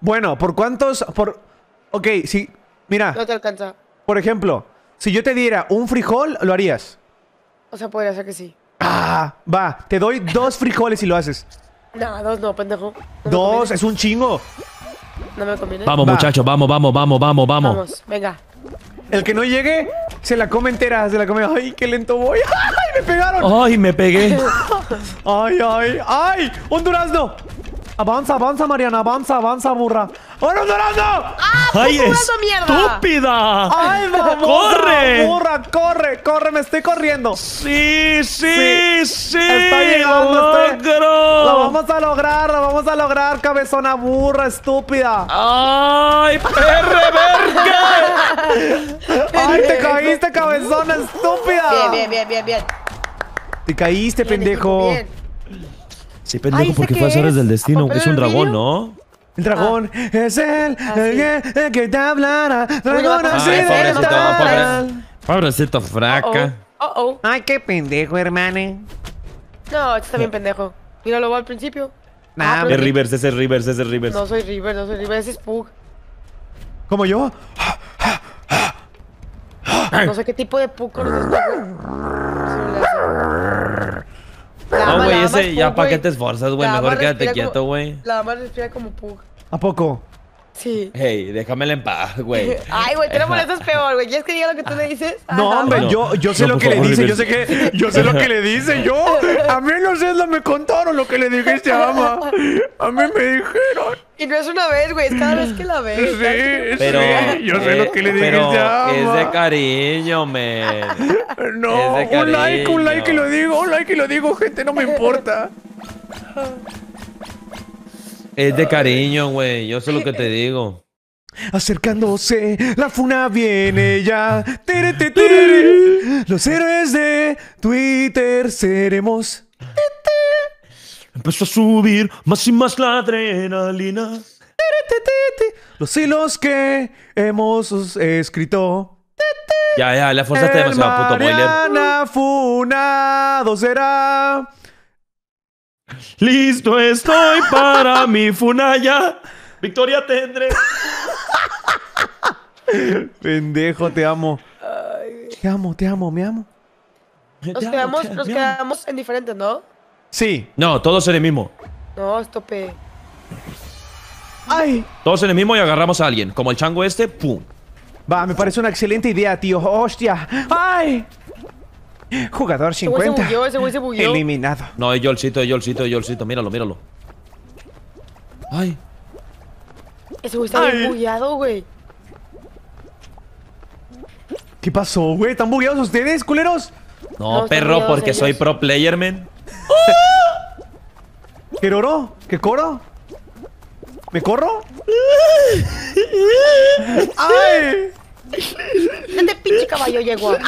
S2: Bueno, ¿por cuántos? Por... Ok, sí. Mira, No te alcanza. por ejemplo, si yo te diera un frijol, lo harías.
S11: O sea, podría ser que sí.
S2: Ah, va, te doy dos frijoles y lo haces.
S11: No, dos no, pendejo.
S9: dos, es un chingo.
S11: No me conviene. Vamos, muchachos,
S9: vamos, vamos, vamos, vamos, vamos.
S11: Vamos, venga.
S2: El que no llegue, se la come entera, se la come. ¡Ay,
S5: qué lento voy! ¡Ay, me
S2: pegaron! ¡Ay, me pegué! ¡Ay, ay, ay! ¡Un durazno! Avanza, avanza,
S5: Mariana. Avanza, avanza, burra. ¡Bueno, Durando! ¡Ah,
S6: pues ¡Ay, mierda! estúpida!
S11: ¡Ay, burra,
S5: corre! ¡Corre! ¡Me estoy corriendo! ¡Sí, sí,
S2: sí! está llegando! ¡Lo ¡Lo vamos a lograr! ¡Lo vamos a lograr, cabezona burra, estúpida! ¡Ay, perre
S5: ¡Ay, te caíste,
S2: cabezona estúpida! Bien, bien,
S11: bien, bien, bien.
S9: Te caíste, pendejo. Sí, pendejo, porque fue a del Destino. Es un dragón, ¿no?
S2: El dragón ah. es él, ah, el que, te hablara. Dragón
S9: accidental. Pobrecito fraca.
S11: Oh,
S2: oh. Ay, qué pendejo, hermane.
S11: No, este está bien pendejo. Mira, lo va al principio.
S9: Nah, ah, es Rivers, ese es Rivers, ese es Rivers.
S2: No soy
S11: Rivers, no soy Rivers, es Pug. ¿Cómo yo? No sé qué tipo de Pug no, güey, ese ya para que te esforzas, güey. Mejor quédate quieto, güey. La dama respira como pug. ¿A poco? Sí.
S9: Hey, déjamela en paz, güey. Ay, güey, te lo molestas
S11: peor, güey. es que diga lo que tú le dices? Ah, no, hombre,
S5: yo, yo sé lo que le
S2: dice, yo sé que, yo sé lo que le
S5: dice, yo. A mí no sé, me contaron lo que le dijiste a Ama. A mí me dijeron.
S11: Y no es una vez, güey, es cada vez que la ves. Sí,
S5: sí, yo sé lo que le dijiste a
S9: Ama. Es de cariño, men. No, un like, un like y lo
S11: digo, un
S5: like y lo digo, gente, no me importa.
S9: Es de cariño, güey. Yo sé lo que te digo.
S2: Acercándose, la funa viene ya. Los héroes de Twitter seremos. Empezó a subir más y más la adrenalina. Los hilos que hemos escrito.
S9: Ya, ya, la fuerza está demasiado puto,
S2: Boiler.
S5: será. Listo estoy
S9: para mi
S6: funaya.
S9: Victoria tendré.
S5: Pendejo,
S2: te amo. Te amo, te amo, me amo.
S6: Nos
S11: quedamos, en diferentes, ¿no?
S9: Sí. No, todos en el mismo.
S11: No, estope. ¡Ay!
S9: Todos en el mismo y agarramos a alguien. Como el chango este, ¡pum! Va, me parece una
S2: excelente idea, tío. ¡Hostia! ¡Ay!
S9: Jugador
S2: 50. Ese güey se bugueó,
S11: ese
S9: Eliminado. No, es Yolcito, es Yolcito, es Yolcito. Míralo, míralo.
S11: Ay. Ese güey está bien bugueado, güey.
S2: ¿Qué pasó, güey? ¿Están bugueados ustedes, culeros?
S9: No, perro, porque soy pro player, man.
S2: ¿Qué oro? ¿Qué coro?
S9: ¿Me corro?
S6: ¡Ay! Este pinche caballo llegó. ¡Ay!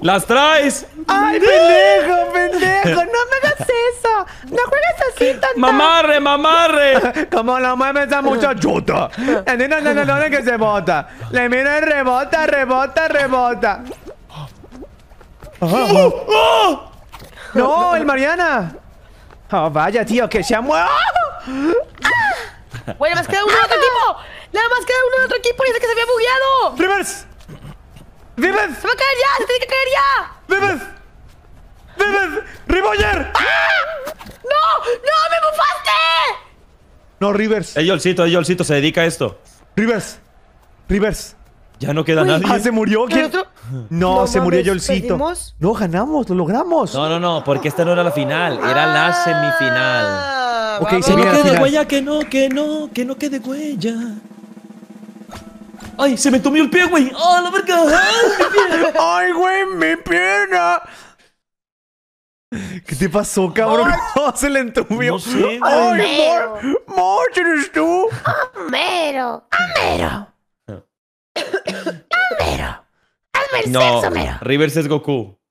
S9: ¡Las traes! ¡Ay,
S11: pendejo, pendejo! ¡No me hagas eso! ¡No juegas así, tonta! ¡Mamarre,
S5: mamarre! Como lo mueve esa muchachota. ¿En no, no, no, que se bota. Le mira y rebota, rebota, rebota. ¡Oh! ¡Ah!
S2: ¡No, el Mariana! ¡Oh, vaya, tío, que se ha muerto!
S11: Ah. Bueno, más queda uno de otro ah. equipo. Nada más queda uno de otro equipo y dice que se había bugueado. ¡Rivers! ¡Vives! ¡Se va a caer ya! tiene que caer ya! ¡Vives!
S5: ¡Vives! ¡Riboyer! ¡Ah!
S11: ¡No! ¡No! ¡Me bufaste!
S9: No, Rivers. Es Yolcito, el Yolcito, se dedica a esto. Rivers. Rivers. Ya no queda nadie. Ah, se murió. ¿Quién? No, no, se murió Yolcito.
S2: No, ganamos, lo logramos.
S9: No, no, no, porque esta no era la final, era la ah, semifinal. ok, que no quede huella, que no, que no, que no quede huella. ¡Ay, se me tomó el pie, güey! ¡Oh, la verga! ¡Ay, mi ¡Ay, güey, mi pierna!
S5: ¿Qué te pasó, cabrón? se le entumió? No sé, ¡Ay, Mor! ¡Mor, eres tú! ¡Homero! ¡Homero! ¡Homero! ¡Hazme
S9: no, sexo, Homero! Rivers es Goku.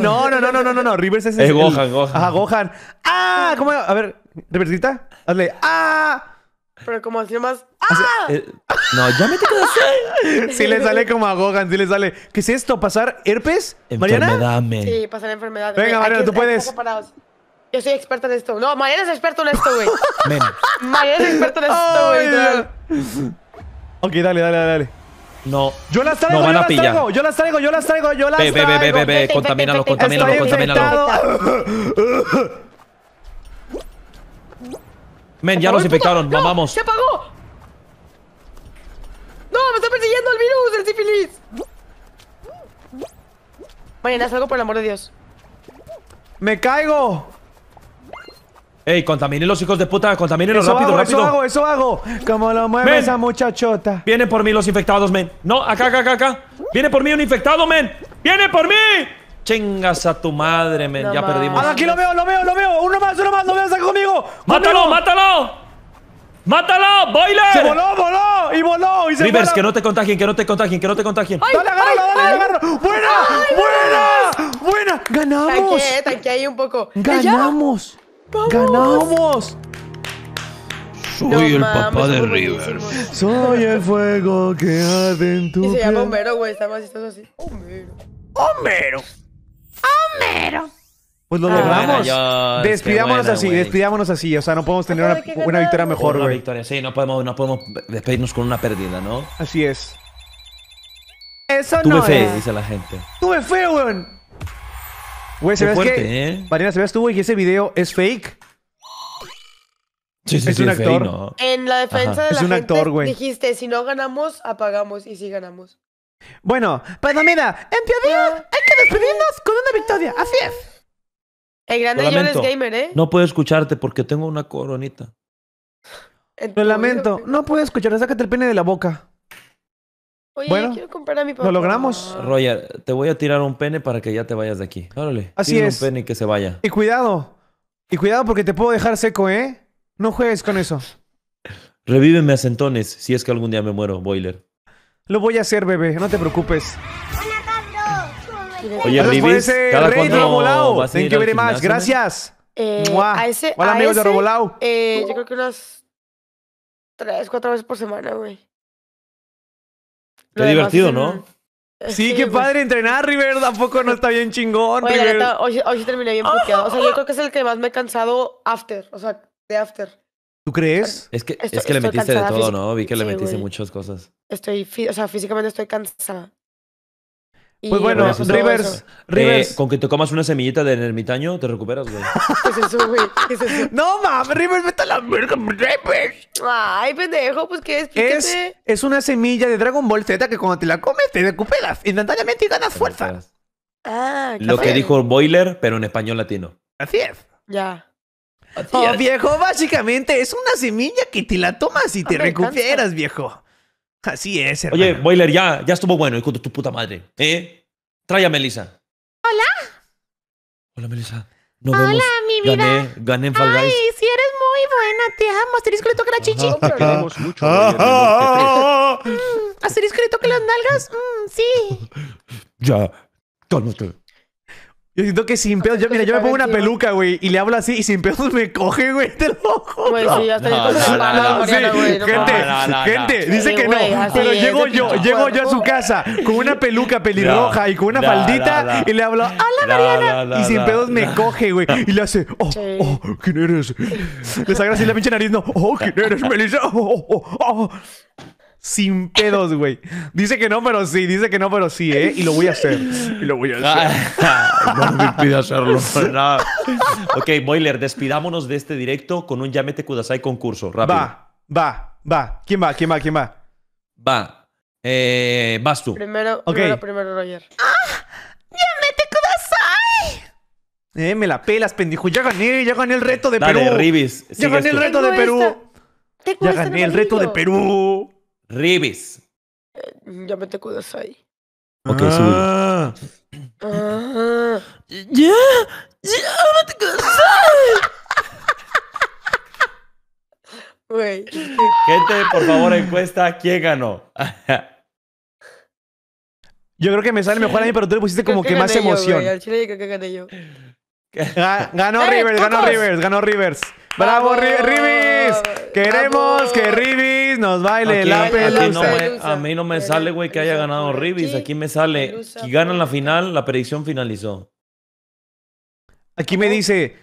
S5: No, no, no, no, no,
S2: no, no. Rivers es... Es el... Gohan, Gohan. Gohan. ¡Ah! ¿Cómo? A ver, Rivers, Hazle.
S11: ¡Ah! Pero como así nomás.
S2: ¡Ah! Eh, no, ya me tengo que hacer. Si le sale como a Gohan, si le sale. ¿Qué es esto? ¿Pasar herpes? Mariana. Enfermedad, Sí,
S11: pasar enfermedad. Venga, Mariana, tú puedes. Yo soy experta en esto. No, Mariana es experto en esto, güey. Menos. Mariana es experta en
S2: esto, güey. ok, dale, dale, dale. No.
S9: Yo las traigo, yo a las traigo,
S2: yo las traigo, yo las traigo, yo las traigo. contamina, contamínalo, contamínalo,
S6: contamínalo.
S9: Men, ya nos infectaron, no, mamamos. ¡Se apagó!
S11: ¡No! ¡Me está persiguiendo el virus! ¡El sífilis! Mañana salgo por el amor de Dios.
S9: ¡Me caigo! Ey, contaminen los hijos de puta, los. rápido, rápido. Eso hago, eso hago. Como lo mueve esa muchachota. Vienen por mí los infectados, men. No, acá, acá, acá, acá. Viene por mí un infectado, men. ¡Viene por mí! Chingas a tu madre, men. ya perdimos. Ah, aquí
S5: lo veo, lo veo, lo veo. Uno más, uno más, lo veo, saca conmigo. ¡Mátalo,
S9: mátalo! ¡Mátalo!
S5: ¡Boiler! ¡Se voló, voló! ¡Y voló! Rivers, que no
S9: te contagien, que no te contagien, que no te contagien. ¡Dale,
S11: agárralo, dale, agárralo! ¡Buena! ¡Buena! ¡Buena! ¡Ganamos! ¡Tanque tanque ahí un poco. ¡Ganamos! ¡Ganamos! Soy
S6: el papá de River.
S5: Soy
S11: el fuego que arde en tu. Y se llama Homero, güey. Estamos así, así. Homero. ¡Homero!
S5: Homero. Pues lo ah. logramos. despidámonos así,
S9: despidámonos así. O sea, no podemos
S11: tener
S2: una, una victoria mejor, güey.
S9: victoria, sí, no podemos, no podemos despedirnos con una pérdida, ¿no? Así es.
S2: Eso no Tuve no fe, dice la gente. Tuve fe, weón. Güey, Se ve fuerte, que? ¿eh? Marina, ¿sabías tú, güey, que ese video es fake? Sí, sí, Es un actor. En la defensa de la Es un gente actor,
S11: dijiste, si no ganamos, apagamos y sí ganamos. Bueno, pero pues mira, en teoría ah. hay que despedirnos con una victoria, así es. El grande John es gamer, ¿eh?
S9: No puedo escucharte porque tengo una coronita.
S2: Lo lamento, no puedo escucharte sácate el pene de la boca.
S11: Oye, bueno, quiero comprar a mi Lo logramos.
S9: Ah, Roger, te voy a tirar un pene para que ya te vayas de aquí. Órale. Así es. un pene y que se vaya.
S2: Y cuidado. Y cuidado porque te puedo dejar seco, ¿eh? No juegues con eso.
S9: Revíveme a centones si es que algún día me muero, Boiler.
S2: Lo voy a hacer, bebé, no te preocupes.
S11: Oye, Ribis, cada Rey Robolao.
S6: Vas a ir al gimnasio, Gracias.
S11: Eh,
S1: a ese, Hola, amigos de Robolao.
S11: eh, yo creo que unas tres, cuatro veces por semana, güey.
S6: Está divertido, ¿no?
S1: Sí, qué padre entrenar, River. Tampoco no está bien chingón, Oye, River.
S11: hoy, hoy sí terminé bien puteado. O sea, yo creo que es el que más me ha cansado after, o sea, de after.
S9: ¿Tú crees? Es que, es que le metiste de todo, ¿no? Vi que le metiste muchas cosas.
S11: Estoy, o sea, físicamente estoy cansada. pues bueno, Rivers,
S9: Rivers. Eh, con que te comas una semillita de ermitaño, te recuperas, güey.
S5: es No mames, Rivers, vete a la verga,
S11: Ay, pendejo, pues qué es.
S2: Es una semilla de Dragon Ball Z que cuando te la comes te recuperas instantáneamente y ganas fuerza.
S11: Ah, Lo que dijo
S9: Boiler, pero en español latino.
S11: Así es. Ya. Oh, oh viejo, básicamente es una
S2: semilla que te la tomas y te ah, recuperas, viejo.
S9: Así es, hermano. Oye, Boiler, ya, ya estuvo bueno. hijo de tu puta madre. ¿Eh? Trae a Melissa. Hola. Hola, Melisa. Hola, mi vida. Gané, gané en Ay, Guys.
S10: si eres muy buena, te amo. Asterisco le toca la chichi.
S9: No
S6: mucho.
S10: Mm, asterisco le toca las nalgas. Mm, sí.
S2: Ya, cálmate. Yo siento que sin pedos, yo, mira, yo me pongo una peluca, güey, y le hablo así y sin pedos me coge, güey, te lo Güey, sí, ya estoy gente, gente, dice que no, pero llego yo, llego yo a su casa con una peluca pelirroja y con una faldita y le hablo, "Hola, Mariana", y sin pedos me coge, güey, y le hace, "Oh, oh, ¿quién eres?" Le saca así la pinche nariz, "No, oh, ¿quién eres, Melissa?" Oh, oh, oh. Sin pedos, güey. Dice que no, pero
S9: sí. Dice que no, pero sí, ¿eh? Y lo voy
S2: a hacer. Y
S9: lo voy a hacer. Ah, no me impide hacerlo. No. Ok, Boiler, despidámonos de este directo con un Yamete Kudasai concurso. Rápido. Va,
S2: va, va. ¿Quién va? ¿Quién
S9: va? ¿Quién va? Va. Eh, vas tú.
S11: Primero, okay. primero, primero, Roger. ¡Ah! ¡Yamete
S2: Kudasai! Eh, me la pelas, pendijo. Ya gané, ya gané el reto de Perú. ya gané el reto de Perú.
S9: Ya gané el reto de Perú. R.I.B.I.S.
S11: Eh, ya me te cuidas ahí.
S6: Ok, ah.
S11: ah. Ya,
S6: ya, me te cuidas ahí. Gente,
S9: por favor, encuesta, ¿quién ganó? yo creo que me
S2: sale mejor a mí, pero tú le pusiste como que, más emoción. al
S11: chile que gané yo
S2: ganó eh, Rivers, ganó Rivers, ganó Rivers. ¡Bravo, Rivers!
S9: Queremos que Rivers nos baile la pelusa. a mí no me sale, güey, que haya ganado Rivers Aquí me sale. que ganan la final, la predicción finalizó.
S2: Aquí me dice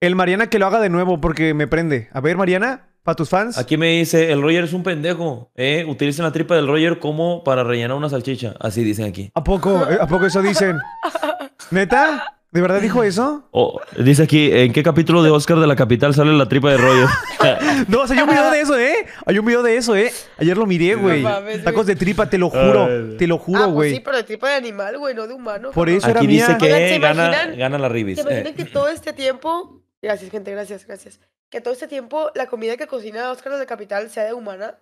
S2: el Mariana que lo haga de nuevo porque me prende. A ver, Mariana, para tus fans.
S9: Aquí me dice, el Roger es un pendejo. ¿eh? Utilicen la tripa del Roger como para rellenar una salchicha. Así dicen aquí.
S2: ¿A poco? ¿A poco eso dicen? ¿Neta? ¿De verdad dijo eso?
S9: Oh, dice aquí, ¿en qué capítulo de Oscar de la Capital sale la tripa de rollo?
S2: no, o sea, hay un video de eso, ¿eh? Hay un video de eso, ¿eh? Ayer lo miré, güey. Tacos de tripa, te lo juro. Ah, te lo juro, ah, pues güey. Ah, sí, pero
S11: de tripa de animal, güey, no de humano. Por eso aquí dice mía. que gana,
S2: la Ribis. ¿Se eh.
S11: que todo este tiempo... Gracias, gente, gracias, gracias. Que todo este tiempo la comida que cocina Oscar de la Capital sea de humana.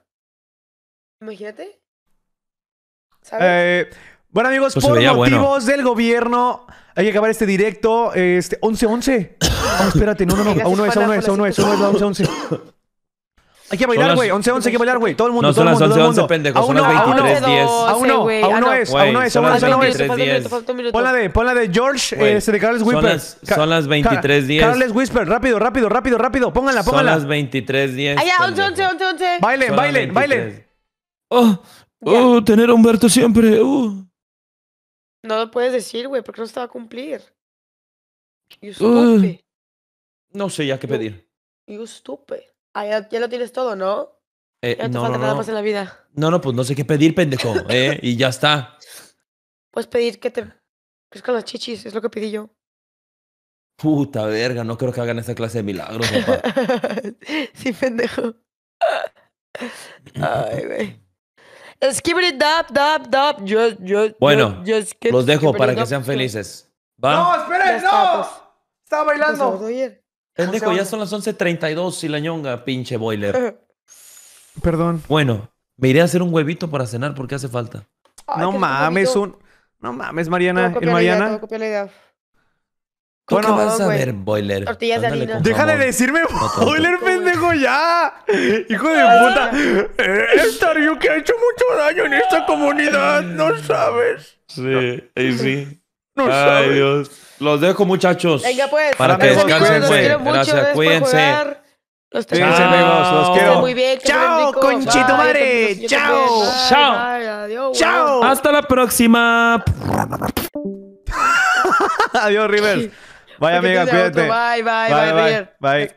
S11: Imagínate.
S2: ¿Sabes? Eh... Bueno, amigos, pues por motivos del gobierno, hay que acabar este directo. 11-11. Este, oh, espérate, no, no, no. A uno es, a uno es, a uno es, a uno es, 11-11. Hay que bailar, güey. 11-11, hay que bailar, güey. Todo el mundo, no, todo el mundo. Son las 11-11, pendejo. Son las 23-10. A uno, a uno es, a uno es, a uno es. Son las 23-10. Ponla de, de George, este, de Carles Whisper. Son
S9: las 23-10. Carles Whisper, rápido, rápido, rápido, rápido. Pónganla, pónganla. Son las 23-10. ya,
S11: 11-11, 11-11. Bailen, bailen, bailen.
S9: Oh, oh, tener a Humberto siempre. oh.
S11: No lo puedes decir, güey, porque no se te a cumplir. You stupid.
S9: no sé ya qué pedir.
S11: You, Ah, ya, lo tienes todo, ¿no?
S9: Eh, no te falta nada más en la vida. No, no, pues no sé qué pedir, pendejo, ¿eh? y ya está.
S11: Puedes pedir que te crezcan las chichis, es lo que pedí yo.
S9: Puta verga, no creo que hagan esa clase de milagros, papá. sí, pendejo. Ay, güey.
S11: Bueno, los dejo para que
S9: sean felices. ¿Va? ¡No,
S11: esperen, no! Pues. Estaba bailando. Pues
S9: Pendejo, ya son las 11.32 y la ñonga, pinche boiler. Perdón. Bueno, me iré a hacer un huevito para cenar porque hace falta.
S2: no mames, un... No mames, Mariana.
S11: Mariana?
S5: ¿Tú qué vas a ver, Boiler? Tortillas de harina. Deja de decirme Boiler, pendejo, ya. Hijo de puta. Estar eh, yo que ha hecho mucho daño en esta comunidad, no sabes.
S9: Sí, ahí sí. No sabes. Los dejo, muchachos. Venga, pues. Para que descansen, güey. Gracias, cuídense.
S11: Los cuídense, amigos.
S9: Los quiero. Muy
S5: bien, Chao, conchito madre. Chao. Chao. Chao.
S9: Hasta la próxima. Adiós, Rivers.
S6: Bye, amiga, cuídate. Bye, bye, bye, bye,
S9: bye.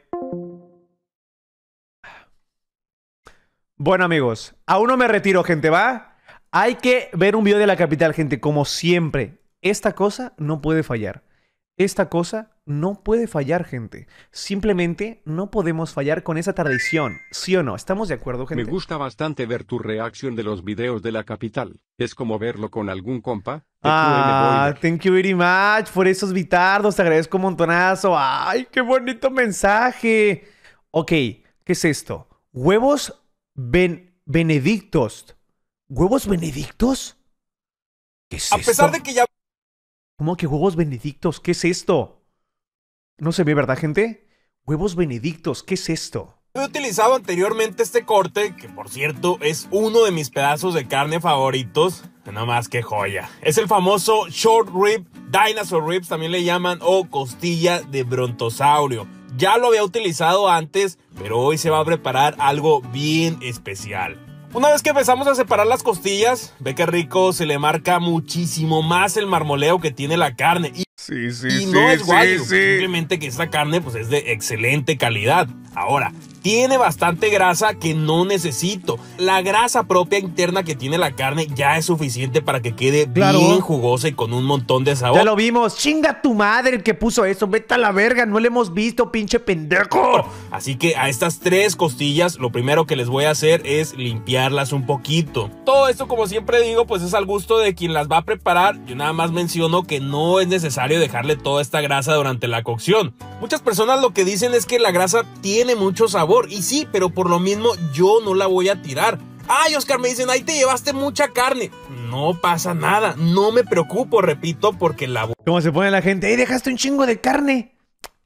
S2: Bueno, amigos, aún no me retiro, gente, ¿va? Hay que ver un video de la capital, gente, como siempre. Esta cosa no puede fallar. Esta cosa no puede fallar, gente. Simplemente no podemos fallar con esa
S3: tradición. ¿Sí o no? ¿Estamos de acuerdo, gente? Me gusta bastante ver tu reacción de los videos de la capital. Es como verlo con algún compa. Ah,
S2: thank you very much por esos bitardos. Te agradezco un montonazo. ¡Ay, qué bonito mensaje! Ok, ¿qué es esto? Huevos benedictos. ¿Huevos benedictos? ¿Qué es A esto? pesar de que ya... ¿Cómo que huevos benedictos? ¿Qué es esto? No se ve, ¿verdad, gente? Huevos benedictos, ¿qué es esto?
S1: He utilizado
S8: anteriormente este corte, que por cierto es uno de mis pedazos de carne favoritos. nada más que joya. Es el famoso short rib, dinosaur ribs también le llaman, o costilla de brontosaurio. Ya lo había utilizado antes, pero hoy se va a preparar algo bien especial. Una vez que empezamos a separar las costillas, ve que rico se le marca muchísimo más el marmoleo que tiene la carne. Y Sí, sí, no es guayo, simplemente que esta carne pues, es de excelente calidad. Ahora, tiene bastante grasa que no necesito. La grasa propia interna que tiene la carne ya es suficiente para que quede bien jugosa y con un montón de sabor. Ya lo
S2: vimos. Chinga tu madre el que puso eso. Vete a la verga. No le hemos visto, pinche
S8: pendejo. Así que a estas tres costillas, lo primero que les voy a hacer es limpiarlas un poquito. Todo esto, como siempre digo, pues es al gusto de quien las va a preparar. Yo nada más menciono que no es necesario dejarle toda esta grasa durante la cocción. Muchas personas lo que dicen es que la grasa tiene mucho sabor y sí, pero por lo mismo yo no la voy a tirar. Ay, Oscar, me dicen, ahí te llevaste mucha carne. No pasa nada, no me preocupo, repito, porque la... ¿Cómo se pone la gente? Ay, dejaste un chingo de
S2: carne!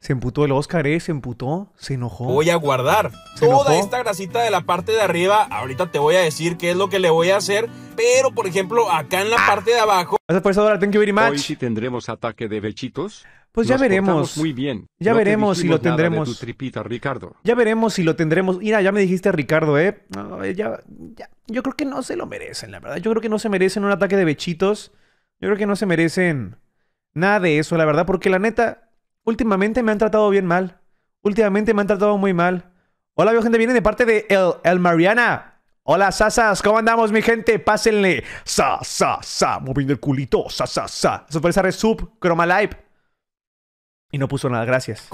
S2: Se emputó el Oscar, ¿eh? Se emputó, se enojó. Voy a guardar toda esta
S8: grasita de la parte de arriba. Ahorita te voy a decir qué es lo que le voy a hacer. Pero, por ejemplo,
S3: acá en la ah. parte de abajo... Gracias por ahora, tengo que Hoy sí tendremos ataque de bechitos. Pues ya veremos. Muy bien. Ya veremos si lo tendremos.
S2: Ya veremos si lo tendremos. Mira, ya me dijiste Ricardo, ¿eh? eh ya, Yo creo que no se lo merecen, la verdad. Yo creo que no se merecen un ataque de bechitos. Yo creo que no se merecen nada de eso, la verdad. Porque la neta, últimamente me han tratado bien mal. Últimamente me han tratado muy mal. Hola, veo gente. Viene de parte de El, El Mariana. Hola, sasas, ¿cómo andamos, mi gente? Pásenle. Sa, sa, sa, moviendo el culito. Sa, sa, sa. Eso fue esa resub, Chroma Live. Y no puso nada, gracias.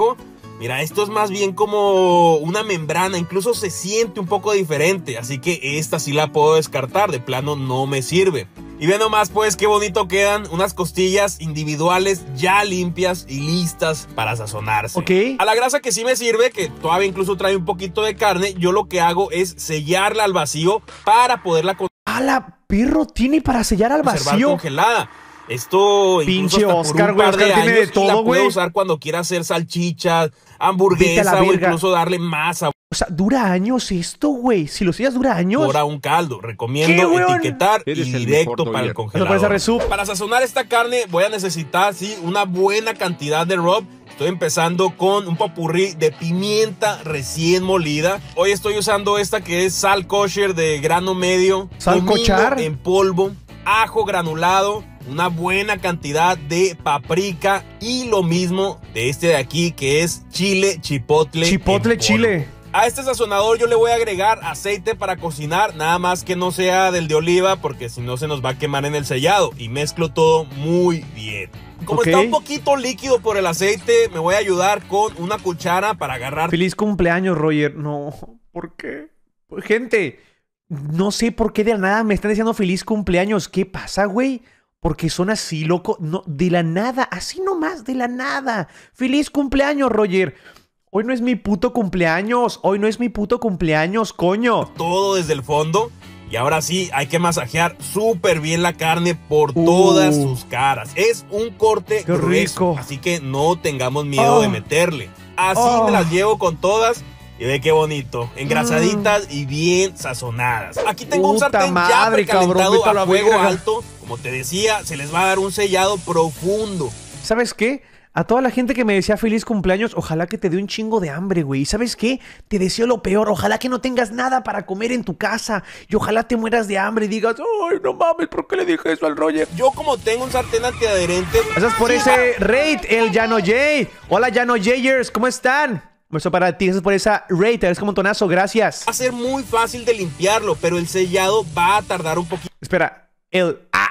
S8: Mira, esto es más bien como una membrana, incluso se siente un poco diferente, así que esta sí la puedo descartar, de plano no me sirve. Y ve nomás pues qué bonito quedan unas costillas individuales ya limpias y listas para sazonarse. Ok. A la grasa que sí me sirve, que todavía incluso trae un poquito de carne, yo lo que hago es sellarla al vacío para poderla... ah la
S2: perro! Tiene para sellar al vacío. congelada.
S8: Esto Pinche Oscar, güey. Oscar de tiene de todo, la puede usar cuando quiera hacer salchichas, hamburguesa o incluso darle masa. O sea, dura años esto, güey. Si
S2: lo sigas, dura años. Ahora un
S8: caldo. Recomiendo etiquetar y directo para el congelador. Para sazonar esta carne voy a necesitar, sí, una buena cantidad de rub. Estoy empezando con un popurrí de pimienta recién molida. Hoy estoy usando esta que es sal kosher de grano medio. Sal kosher. En polvo ajo granulado, una buena cantidad de paprika y lo mismo de este de aquí que es chile chipotle. Chipotle chile. A este sazonador yo le voy a agregar aceite para cocinar, nada más que no sea del de oliva porque si no se nos va a quemar en el sellado y mezclo todo muy bien. Como está un poquito líquido por el aceite, me voy a ayudar con una cuchara para agarrar. Feliz
S2: cumpleaños, Roger. No,
S8: ¿por qué? Gente,
S2: no sé por qué de la nada me están diciendo feliz cumpleaños. ¿Qué pasa, güey? Porque son así, loco. No, de la nada, así nomás, de la nada. Feliz cumpleaños, Roger. Hoy no es mi puto cumpleaños. Hoy no es mi puto cumpleaños, coño.
S8: Todo desde el fondo. Y ahora sí, hay que masajear súper bien la carne por todas uh. sus caras. Es un corte rico. así que no tengamos miedo de ah. meterle. Así ah. me las llevo con todas y ve qué bonito. Engrasaditas mm. y bien sazonadas. Aquí tengo un sartén ya precalentado a fuego alto. Como te decía, se les va a dar un sellado profundo. ¿Sabes qué? A toda la gente
S2: que me decía feliz cumpleaños, ojalá que te dé un chingo de hambre, güey. ¿Y sabes qué? Te deseo lo peor. Ojalá que no tengas nada para comer en tu casa. Y ojalá te mueras de hambre y digas, ay, no mames,
S8: ¿por qué le dije eso al Roger? Yo como tengo un sartén antiadherente... Gracias por ese
S2: raid, el Llano J. Hola, Llano Jayers, ¿cómo están? eso para ti, gracias por esa rater, es como un montonazo. gracias. Va a ser muy fácil de
S8: limpiarlo,
S2: pero el sellado va
S8: a tardar un poquito. Espera, el ah,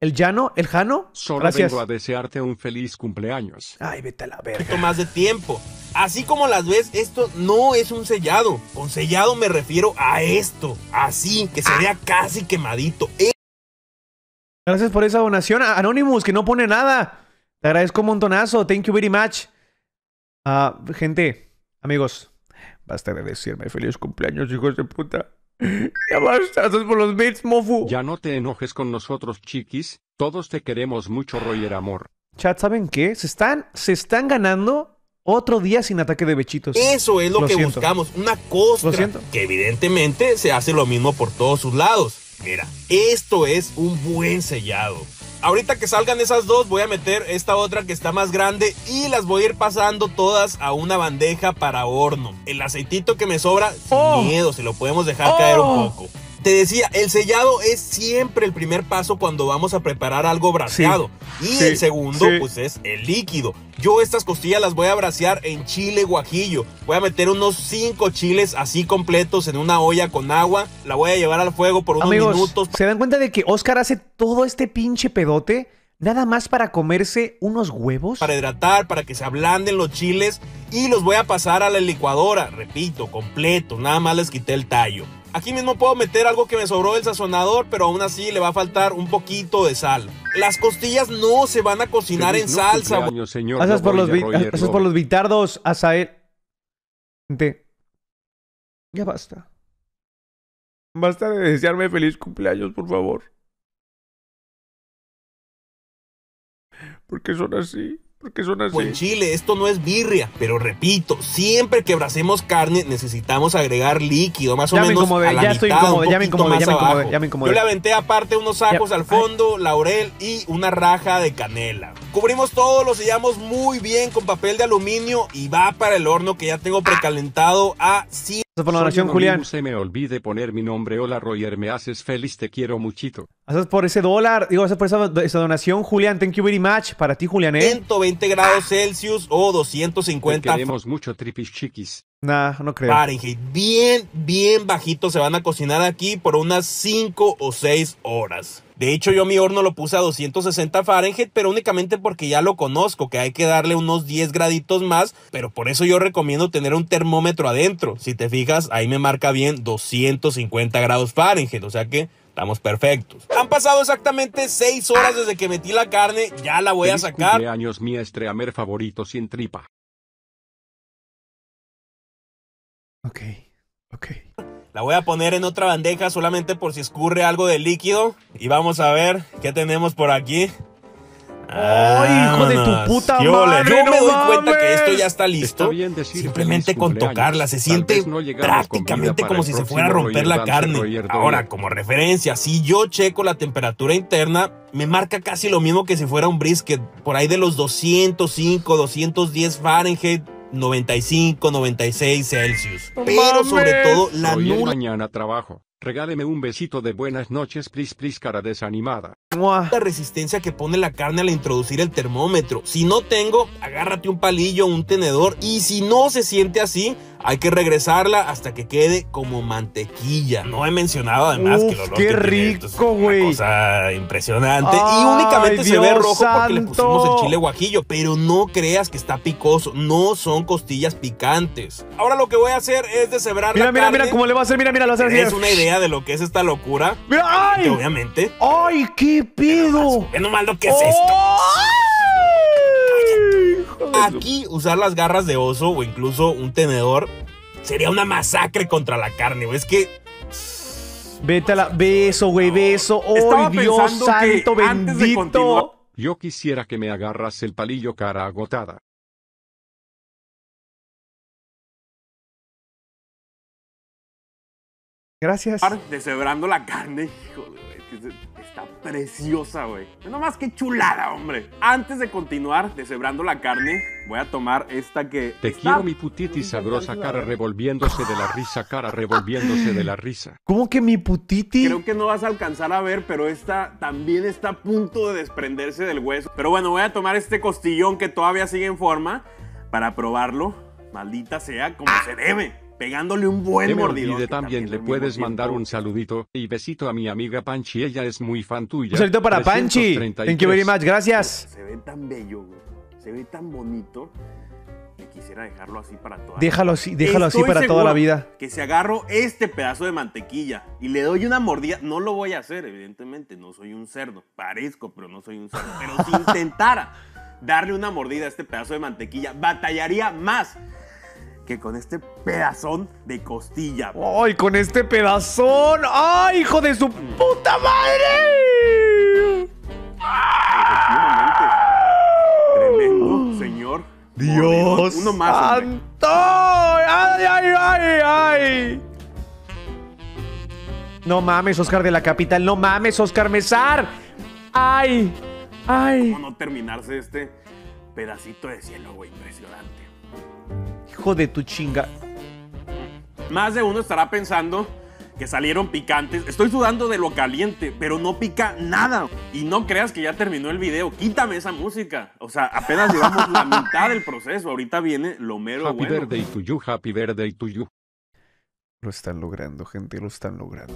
S8: el llano, el jano.
S2: Solo gracias.
S3: vengo a desearte un feliz cumpleaños. Ay,
S8: vete a la verga. Un más de tiempo. Así como las ves, esto no es un sellado. Con sellado me refiero a esto, así, que se ah. vea casi quemadito. Eh,
S2: gracias por esa donación, Anonymous, que no pone nada. Te agradezco un montonazo, thank you very much. Ah, gente, Amigos, basta de decirme feliz cumpleaños, hijos de puta.
S3: Ya basta, por los bits, Ya no te enojes con nosotros, chiquis. Todos te queremos mucho, Roger Amor.
S2: Chat, ¿saben qué? Se están, se están ganando otro día sin ataque de bechitos. Eso es lo, que buscamos,
S3: una costra
S8: que evidentemente se hace lo mismo por todos sus lados. Mira, esto es un buen sellado. Ahorita que salgan esas dos, voy a meter esta otra que está más grande y las voy a ir pasando todas a una bandeja para horno. El aceitito que me sobra, sin oh. miedo, se lo podemos dejar caer un oh. poco. Te decía, el sellado es siempre el primer paso cuando vamos a preparar algo braseado. y el segundo, pues es el líquido. Yo estas costillas las voy a brasear en chile guajillo. Voy a meter unos 5 chiles así completos en una olla con agua. La voy a llevar al fuego por unos minutos.
S2: ¿Se dan cuenta de que Oscar hace todo este pinche pedote? Nada más para comerse unos huevos. Para
S8: hidratar, para que se ablanden los chiles y los voy a pasar a la licuadora. Repito, completo. Nada más les quité el tallo. Aquí mismo puedo meter algo que me sobró del sazonador, pero aún así le va a faltar un poquito de sal. Las costillas no se van a cocinar en salsa. Señor por, los
S3: por
S1: los bitardos, Azael.
S5: De...
S3: Ya
S1: basta. Basta de desearme feliz cumpleaños, por favor. Porque son así. Porque pues Chile,
S8: esto no es birria, pero repito, siempre que abracemos carne necesitamos agregar líquido, más o menos a la ya mitad, me ya Yo le aventé aparte unos sacos al fondo, laurel y una raja de canela. Cubrimos todo, lo sellamos muy bien con papel de aluminio y va para el horno que ya tengo precalentado a 100. por la Julián.
S3: Se me olvide poner mi nombre. Hola, Roger, me haces feliz, te quiero muchito.
S2: Gracias por ese dólar, digo, gracias por esa, donación, Julián. Thank you very much. Para ti, Julián,
S8: 120
S3: ¿eh? grados ah. Celsius
S8: o 250. Te queremos mucho, tripis chiquis.
S2: Nah, no creo. Fahrenheit.
S8: Bien, bien bajito se van a cocinar aquí por unas 5 o 6 horas. De hecho, yo mi horno lo puse a 260 Fahrenheit, pero únicamente porque ya lo conozco, que hay que darle unos 10 graditos más, pero por eso yo recomiendo tener un termómetro adentro. Si te fijas, ahí me marca bien 250 grados Fahrenheit, o sea que Estamos perfectos. Han pasado exactamente
S1: 6 horas desde que metí la carne. Ya la voy a sacar.
S3: años mi favorito sin
S6: tripa.
S1: Ok, ok. La voy a poner en otra bandeja solamente por si escurre algo de líquido. Y vamos a ver
S8: qué tenemos por aquí. ¡Ay, hijo de tu puta madre! Yo me doy cuenta que esto ya está listo. simplemente con tocarla. Se siente prácticamente como si se fuera a romper la carne. Ahora, como referencia, si yo checo la temperatura interna, me marca casi lo mismo que si fuera un brisket. Por ahí de los 205, 210 Fahrenheit 95, 96 Celsius. Pero sobre todo la Hoy
S3: mañana trabajo. Regáleme un besito de buenas noches, please, please, cara desanimada.
S8: La resistencia que pone la carne al introducir el termómetro. Si no tengo, agárrate un palillo, un tenedor. Y si no se siente así, hay que regresarla hasta que quede como mantequilla. No he mencionado además que lo olor qué rico, güey. cosa impresionante. y únicamente se ve rojo porque le pusimos el chile guajillo. Pero no creas que está picoso. No son costillas picantes. Ahora lo que voy a hacer es deshebrar la mira, Mira, mira, cómo le va a hacer. Mira, mira, lo va a hacer. Es una idea de lo que es esta locura. Mira, ay. Obviamente. Ay, qué pedo. Ve nomás, lo que es esto. Aquí usar las garras de oso o incluso un tenedor sería una masacre contra la carne, güey. Es que
S2: Vete a la... Beso, güey, beso ¡Oh, Dios santo
S3: bendito! Yo quisiera que me agarras el palillo cara agotada.
S1: Gracias. Deshebrando la carne, de güey preciosa,
S8: güey. No más que chulada, hombre. Antes de continuar deshebrando la carne, voy a
S3: tomar esta que. Te quiero mi putiti sabrosa cara ¿eh? revolviéndose de la risa, cara revolviéndose de la risa. ¿Cómo que mi putiti? Creo
S8: que no vas a alcanzar a ver, pero esta también está a punto de desprenderse del hueso. Pero bueno, voy a tomar este costillón que todavía sigue en forma para probarlo. Maldita sea, como ah. se debe pegándole un buen mordido. Y
S3: también le puedes mandar un saludito y besito a mi amiga Panchi, ella es muy fan tuya. Un saludo para Panchi. Thank you very much, gracias.
S8: Se ve tan bello, Se ve tan bonito quisiera dejarlo así para toda Déjalo así, déjalo así para toda la vida. Que si agarro este pedazo de mantequilla y le doy una mordida, no lo voy a hacer, evidentemente, no soy un cerdo. Parezco, pero no soy un cerdo. Pero si intentara darle una mordida a este pedazo de mantequilla, batallaría más que con este pedazón de costilla. ¡Ay,
S5: con este pedazón! ¡Ay, hijo de su puta madre! Tremendo, ah. señor. Dios. ¡Santo! ¡Ay, ay, ay, ay!
S2: No mames, Oscar de la Capital. No mames, Oscar Mesar. ¡Ay!
S8: ¡Ay! ¿Cómo no terminarse este pedacito de cielo, güey? Impresionante.
S2: Hijo de tu chinga.
S8: Más de uno estará pensando que salieron picantes. Estoy sudando de lo caliente, pero no pica nada. Y no creas que ya terminó el video. Quítame esa música. O sea, apenas llevamos la mitad del proceso. Ahorita viene lo mero happy verde birthday
S3: to happy birthday to you. Lo están logrando, gente, lo están logrando.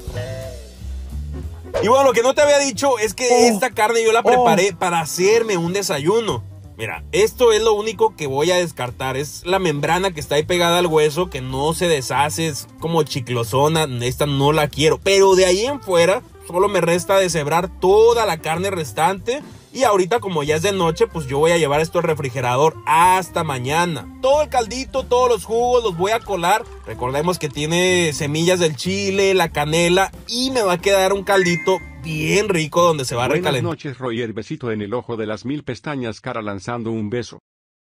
S3: Y bueno, lo que no te había dicho es que oh.
S8: esta carne yo la preparé oh. para hacerme un desayuno. Mira, esto es lo único que voy a descartar. Es la membrana que está ahí pegada al hueso, que no se deshace, es como chiclosona. Esta no la quiero. Pero de ahí en fuera, solo me resta deshebrar toda la carne restante. Y ahorita como ya es de noche, pues yo voy a llevar esto al refrigerador hasta mañana. Todo el caldito, todos los jugos los voy a colar. Recordemos que tiene semillas del chile, la canela y me va a quedar un caldito bien rico donde se va a recalentar. Buenas
S3: noches, Roger. Besito en el ojo de las mil pestañas, cara lanzando un beso.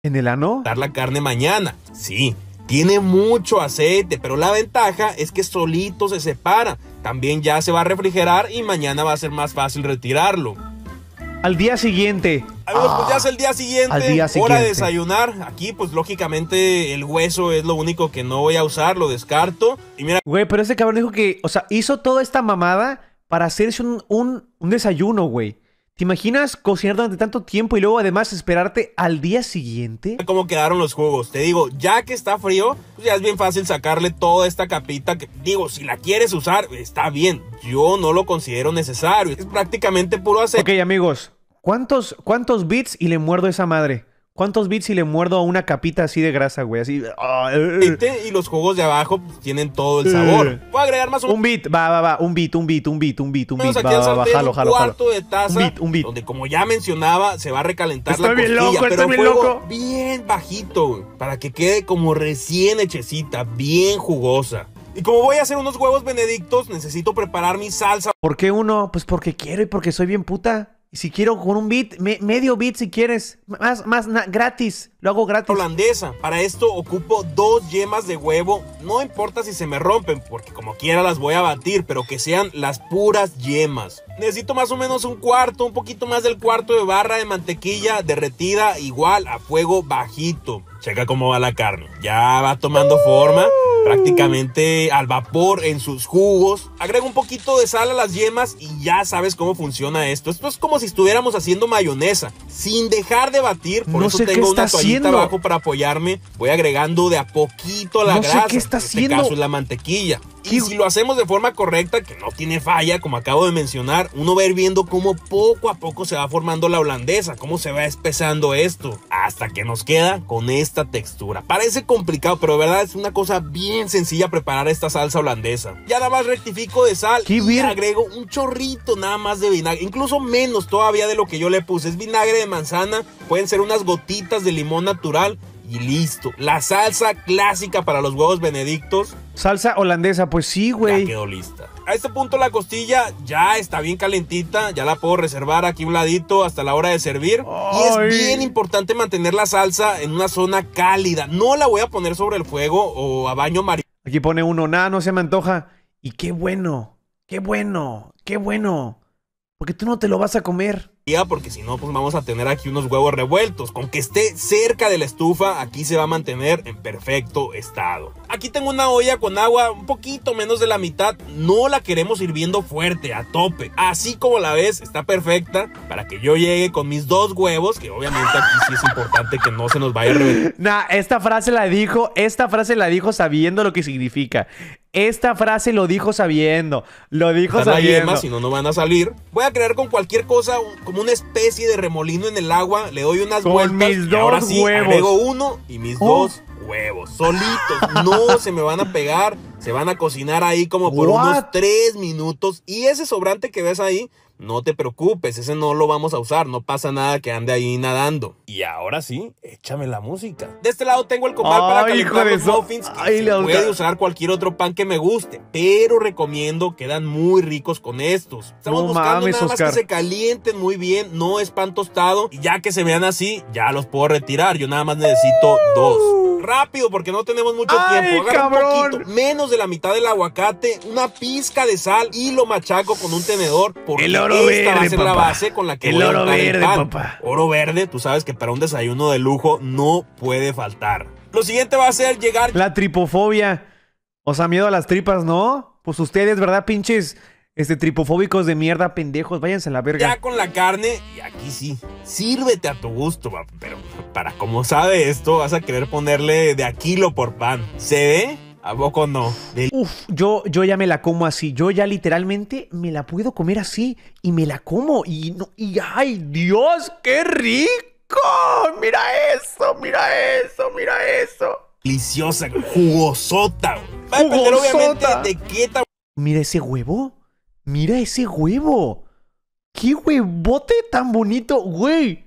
S3: ¿En el ano? Dar la carne mañana. Sí, tiene mucho aceite, pero la ventaja es que
S8: solito se separa. También ya se va a refrigerar y mañana va a ser más fácil retirarlo.
S2: Al día siguiente.
S8: Ah, pues ya ah, es el día siguiente. Al día siguiente. Hora de desayunar. Aquí, pues lógicamente, el hueso es lo único que no voy a usar, lo descarto. Y mira. Güey, pero
S2: ese cabrón dijo que, o sea, hizo toda esta mamada para hacerse un, un, desayuno, güey. ¿Te imaginas cocinar durante tanto tiempo y luego además esperarte al día siguiente?
S8: ¿Cómo quedaron los juegos? Te digo, ya que está frío, pues ya es bien fácil sacarle toda esta capita que, digo, si la quieres usar, está bien. Yo no lo considero necesario. Es prácticamente puro hacer. Ok, amigos,
S2: ¿cuántos, cuántos bits y le muerdo esa madre? ¿Cuántos bits si le muerdo a una capita así de grasa, güey? Así.
S8: Ah, eh. y los juegos de abajo tienen todo el sabor. Puedo eh. a agregar más un… Un bit,
S2: va, va, va. Un bit, un bit, un bit, un bit, un bit. Va, va, un cuarto
S8: de taza. Un bit, un bit. Donde, como ya mencionaba, se va a recalentar la bien Loco, pero bien loco. Bien bajito, güey. Para que quede como recién hechecita, bien jugosa. Y como voy a hacer unos huevos benedictos, necesito preparar mi salsa.
S2: ¿Por qué uno? Pues porque quiero y porque soy bien puta
S8: y Si quiero con un beat, medio beat si quieres, más, más gratis, lo hago gratis. Holandesa, para esto ocupo dos yemas de huevo, no importa si se me rompen, porque como quiera las voy a batir, pero que sean las puras yemas. Necesito más o menos un cuarto, un poquito más del cuarto de barra de mantequilla derretida, igual a fuego bajito. Checa cómo va la carne, ya va tomando uh. forma prácticamente al vapor en sus jugos. agrego un poquito de sal a las yemas y ya sabes cómo funciona esto. Esto es como si estuviéramos haciendo mayonesa, sin dejar de batir. Por no eso tengo una toallita abajo para apoyarme. Voy agregando de a poquito la grasa. qué este está en caso la mantequilla. Y si lo hacemos de forma correcta, que no tiene falla, como acabo de mencionar, uno va a ir viendo cómo poco a poco se va formando la holandesa, cómo se va espesando esto, hasta que nos queda con esta textura. Parece complicado, pero de verdad es una cosa bien sencilla preparar esta salsa holandesa. Ya nada más rectifico de sal y agrego un chorrito nada más de vinagre, incluso menos todavía de lo que yo le puse. Es vinagre de manzana, pueden ser unas gotitas de limón natural y listo. La salsa clásica para los huevos benedictos. Salsa holandesa, pues sí, güey. Ya quedó lista. A este punto la costilla ya está bien calentita, ya la puedo reservar aquí un ladito hasta la hora de servir. Y es bien importante mantener la salsa en una zona cálida. No la voy a poner sobre el fuego o a baño marino.
S2: Aquí pone uno, nada, no se me antoja. Y qué bueno, qué bueno, qué bueno. Porque tú no te lo vas a comer
S8: porque si no, pues vamos a tener aquí unos huevos revueltos. Con que esté cerca de la estufa, aquí se va a mantener en perfecto estado. Aquí tengo una olla con agua un poquito menos de la mitad. No la queremos hirviendo fuerte, a tope. Así como la ves, está perfecta para que yo llegue con mis dos huevos, que obviamente aquí sí es importante que no se nos vaya a reventar.
S2: Nah, esta frase la dijo, esta frase la dijo sabiendo lo que significa. Esta frase lo dijo sabiendo. Lo dijo Están sabiendo. Más, si no, no van
S8: a salir. Voy a crear con cualquier cosa, como una especie de remolino en el agua. Le doy unas con vueltas. Mis dos ahora sí, huevos. Agrego uno y mis oh. dos huevos. Solitos. No se me van a pegar. Se van a cocinar ahí como por unos tres minutos. Y ese sobrante que ves ahí no te preocupes, ese no lo vamos a usar, no pasa nada que ande ahí nadando. Y ahora sí, échame la música. De este lado tengo el comal para calentar los muffins puede usar cualquier otro pan que me guste, pero recomiendo, quedan muy ricos con estos. Estamos buscando nada más que se calienten muy bien, no es pan tostado, y ya que se vean así, ya los puedo retirar, yo nada más necesito dos rápido porque no tenemos mucho tiempo. menos de la mitad del aguacate, una pizca de sal y lo machaco con un tenedor. el oro verde, va la base con la que el oro verde, papá. Oro verde, tú sabes que para un desayuno de lujo no puede faltar. Lo siguiente va a ser llegar. La tripofobia. O sea, miedo a las tripas, ¿no?
S2: Pues ustedes, ¿verdad, pinches? Este, tripofóbicos de mierda, pendejos, váyanse a la verga. Ya
S8: con la carne, y aquí sí, sírvete a tu gusto, pero para como sabe esto, vas a querer ponerle de aquí lo por pan. ¿Se ve? ¿A poco no? Uf, yo, yo
S2: ya me la como así. Yo ya literalmente me la puedo comer así. Y me la como. Y, no, y
S5: ¡ay, Dios! ¡Qué rico! ¡Mira eso! ¡Mira eso!
S8: ¡Mira eso! Deliciosa, jugosota. Va a obviamente de
S2: Mira ese huevo. Mira ese huevo. ¡Qué huevote
S5: tan bonito, güey!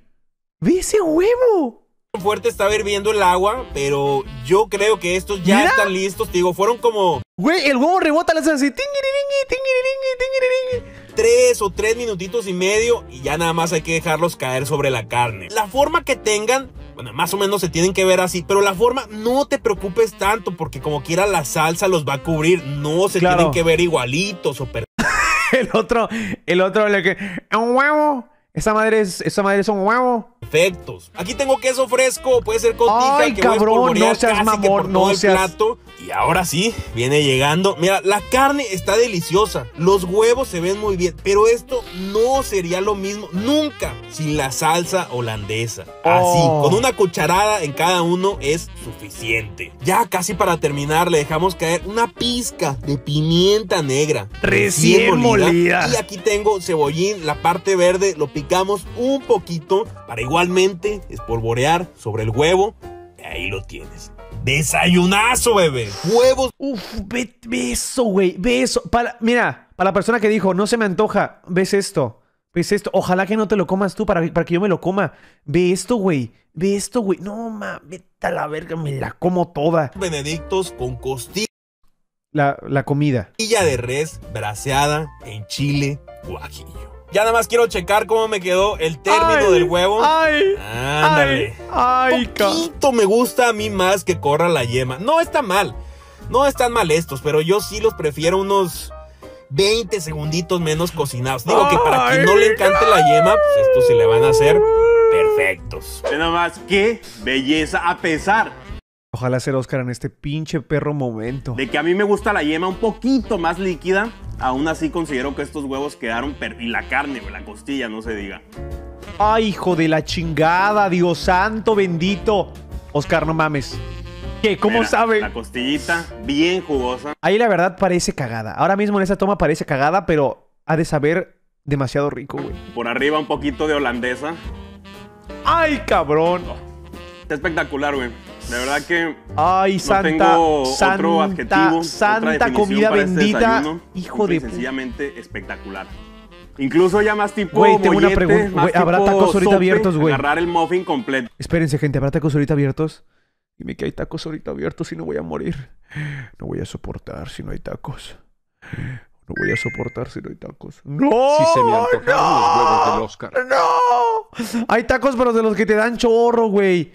S5: ¡Ve ese huevo!
S8: Fuerte estaba hirviendo el agua, pero yo creo que estos ya están listos. digo, fueron como.
S5: Güey, el huevo rebota, le
S8: hacen así. Tres o tres minutitos y medio, y ya nada más hay que dejarlos caer sobre la carne. La forma que tengan, bueno, más o menos se tienen que ver así, pero la forma no te preocupes tanto, porque como quiera la salsa los va a cubrir. No se tienen que ver igualitos o perfectos. el otro, el otro, el que,
S5: un huevo,
S2: esa madre es, esa madre es un huevo.
S8: Perfectos. Aquí tengo queso fresco, puede ser cotija, que voy a no seas casi por todo el plato. Y ahora sí, viene llegando. Mira, la carne está deliciosa, los huevos se ven muy bien, pero esto no sería lo mismo nunca sin la salsa holandesa. Así, oh. con una cucharada en cada uno es suficiente. Ya casi para terminar le dejamos caer una pizca de pimienta negra recién, molida. Y aquí tengo cebollín, la parte verde, lo picamos un poquito para igual Igualmente, espolvorear sobre el huevo, ahí lo tienes. Desayunazo, bebé. Huevos. Uf, ve, eso, güey.
S2: Ve eso. Para, mira, para la persona que dijo, no se me antoja, ves esto. Ves esto. Ojalá que no te lo comas tú para, para que yo me lo coma. Ve esto, güey. Ve esto, güey. No, ma, vete a la verga, me la como toda.
S8: Benedictos con costilla.
S2: La, comida. Silla de
S8: res braseada en chile guajillo. Ya nada más quiero checar cómo me quedó el término del huevo. Ay, Ándale. Ay, Poquito me gusta a mí más que corra la yema. No está mal. No están mal estos, pero yo sí los prefiero unos 20 segunditos menos cocinados. Digo que para quien no le encante la yema, pues estos se le van a hacer perfectos. nada más qué belleza a pesar Ojalá
S2: ser Oscar en este pinche perro momento. De
S8: que a mí me gusta la yema un poquito más líquida, aún así considero que estos huevos quedaron perdidos y la carne, la costilla, no se diga.
S2: Ay, hijo de la chingada, Dios santo bendito. Oscar, no mames.
S8: ¿Qué? ¿Cómo sabe? La costillita bien jugosa.
S2: Ahí la verdad parece cagada. Ahora mismo en esa toma parece cagada, pero ha de saber demasiado rico, güey.
S8: Por arriba un poquito de holandesa. Ay, cabrón. está espectacular, güey. De verdad que.
S6: Ay, santa. santa, comida este bendita. hijo de. Sencillamente
S8: espectacular. Incluso ya más tipo. Güey, tengo ¿Habrá tacos ahorita abiertos, güey? Agarrar el muffin completo.
S2: Espérense, gente, ¿habrá tacos ahorita abiertos? Dime que hay tacos ahorita abiertos y no voy a morir. No voy a soportar si no hay tacos.
S5: No voy a soportar si no hay tacos.
S2: ¡No!
S3: Si se me no,
S2: ¡No! Hay tacos, pero de los que te dan chorro, güey.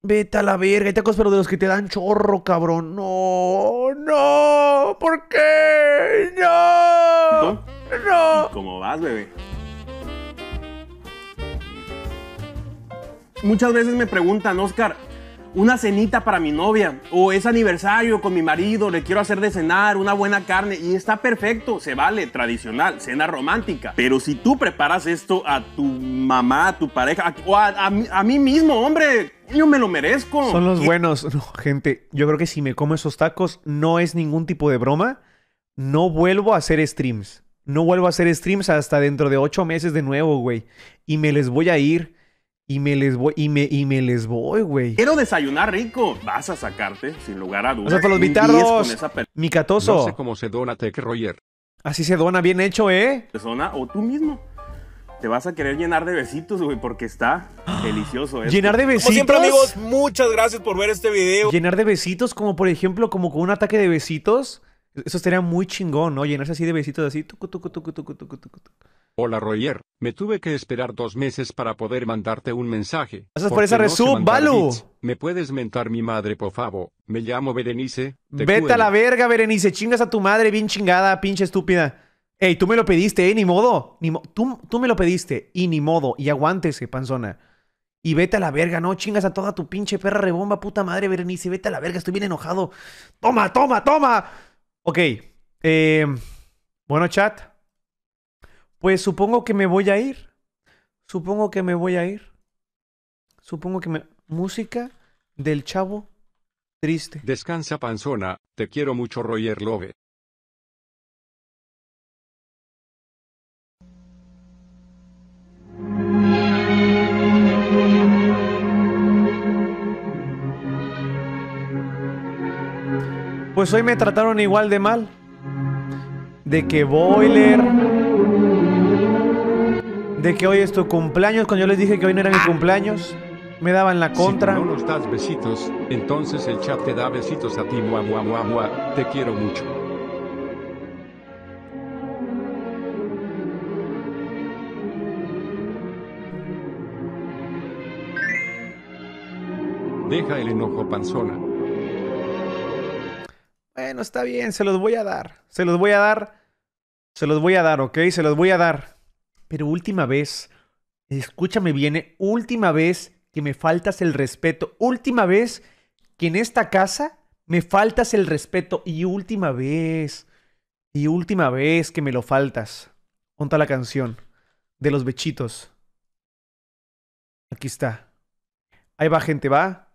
S2: Vete a la verga, tacos, pero de los que te dan chorro, cabrón. No, no, ¿por qué?
S8: No, no. ¿Cómo vas, bebé? Muchas veces me preguntan, Oscar, una cenita para mi novia, o es aniversario con mi marido, le quiero hacer de cenar, una buena carne, y está perfecto, se vale, tradicional, cena romántica. Pero si tú preparas esto a tu mamá, a tu pareja, o a mí mismo, hombre, yo me lo merezco. Son los
S2: buenos. gente, yo creo que si me como esos tacos, no es ningún tipo de broma. No vuelvo a hacer streams. No vuelvo a hacer streams hasta dentro de ocho meses de nuevo, güey. Y me les voy a ir. Y me les voy, y me, y me les voy, güey.
S8: Quiero desayunar rico. Vas a sacarte, sin lugar a dudas. O sea, para los bitardos. Mi catoso. se dona Tech Roger. Así se dona, bien hecho, ¿eh? Se dona o tú mismo te vas a querer llenar de besitos, güey, porque está delicioso. Esto. Llenar de besitos. Como siempre, amigos, muchas gracias por ver este
S3: video.
S2: Llenar de besitos, como por ejemplo, como con un ataque de besitos. Eso estaría muy chingón, ¿no? Llenarse así de besitos, así.
S3: Hola, Roger. Me tuve que esperar dos meses para poder mandarte un mensaje. Gracias por esa resub, Balu. Me puedes mentar mi madre, por favor. Me llamo Berenice. Vete a la
S2: verga, Berenice. Chingas a tu madre, bien chingada, pinche estúpida. Ey, tú me lo pediste, ¿eh? Ni modo. Ni tú, tú, me lo pediste. Y ni modo. Y aguántese, panzona. Y vete a la verga, ¿no? Chingas a toda tu pinche perra rebomba, puta madre, Berenice. Vete a la verga, estoy bien enojado. Toma, toma, toma. Ok. Em, bueno, chat. Pues supongo que me voy a ir. Supongo que me voy a ir. Supongo que me... Música
S3: del chavo triste. Descansa, panzona. Te quiero mucho, Roger Love.
S2: Pues hoy me trataron igual de mal. De que voy a leer De que hoy es tu cumpleaños. Cuando yo les dije que hoy no era mi cumpleaños. Me daban la contra. Si no
S3: nos das besitos, entonces el chat te da besitos a ti. Mua, mua, mua, mua. Te quiero mucho. Deja el enojo panzona.
S2: Bueno, está bien, se los voy a dar. Se los voy a dar. Se los voy a dar, ¿ok? Se los voy a dar. Pero última vez, escúchame bien, ¿eh? última vez que me faltas el respeto, última vez que en esta casa me faltas el respeto y última vez, y última vez que me lo faltas. Conta la canción de los bechitos.
S1: Aquí está. Ahí va,
S2: gente, va.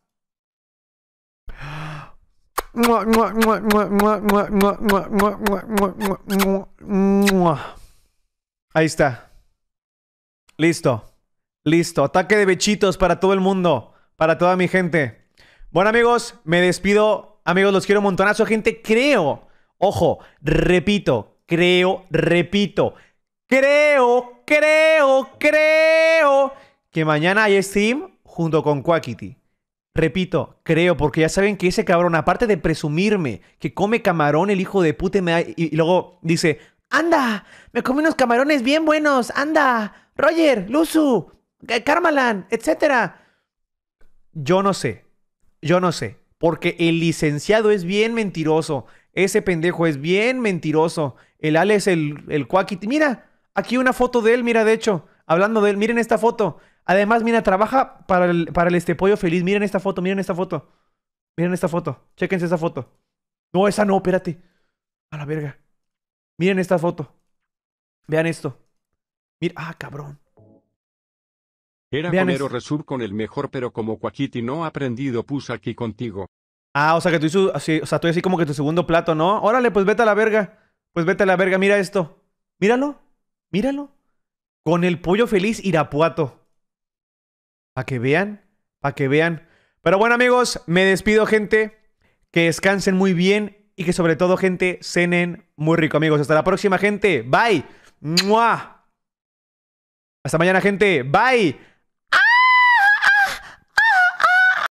S2: Ahí está. Listo. Listo. Ataque de bechitos para todo el mundo. Para toda mi gente. Bueno, amigos, me despido. Amigos, los quiero un montonazo. Gente, creo. Ojo, repito. Creo, repito. Creo, creo, creo que mañana hay steam junto con Quackity. Repito, creo, porque ya saben que ese cabrón, aparte de presumirme que come camarón, el hijo de puta me y, luego dice, anda, me comí unos camarones bien buenos, anda, Roger, Luzu, Carmalan, etc. Yo no sé, yo no sé, porque el licenciado es bien mentiroso, ese pendejo es bien mentiroso, el Ale es el, el cuaquit. Mira, aquí una foto de él, mira, de hecho, hablando de él, miren esta foto. Además, mira, trabaja para el, para el este pollo feliz. Miren esta foto, miren esta foto. Miren esta foto. Chéquense esa foto. No, esa no, espérate. A la verga. Miren esta foto. Vean esto. Mira, ah, cabrón.
S3: Era Vean Resur con el mejor, pero como Cuaquiti no ha aprendido, puse aquí contigo.
S2: Ah, o sea que tú hizo, así, o sea, tú así como que tu segundo plato, ¿no? Órale, pues vete a la verga. Pues vete a la verga, mira esto. Míralo. Míralo. Con el pollo feliz Irapuato. Para que vean, para que vean. Pero bueno amigos, me despido gente. Que descansen muy bien y que sobre todo gente cenen muy rico amigos. Hasta la próxima gente. Bye. Hasta mañana gente. Bye.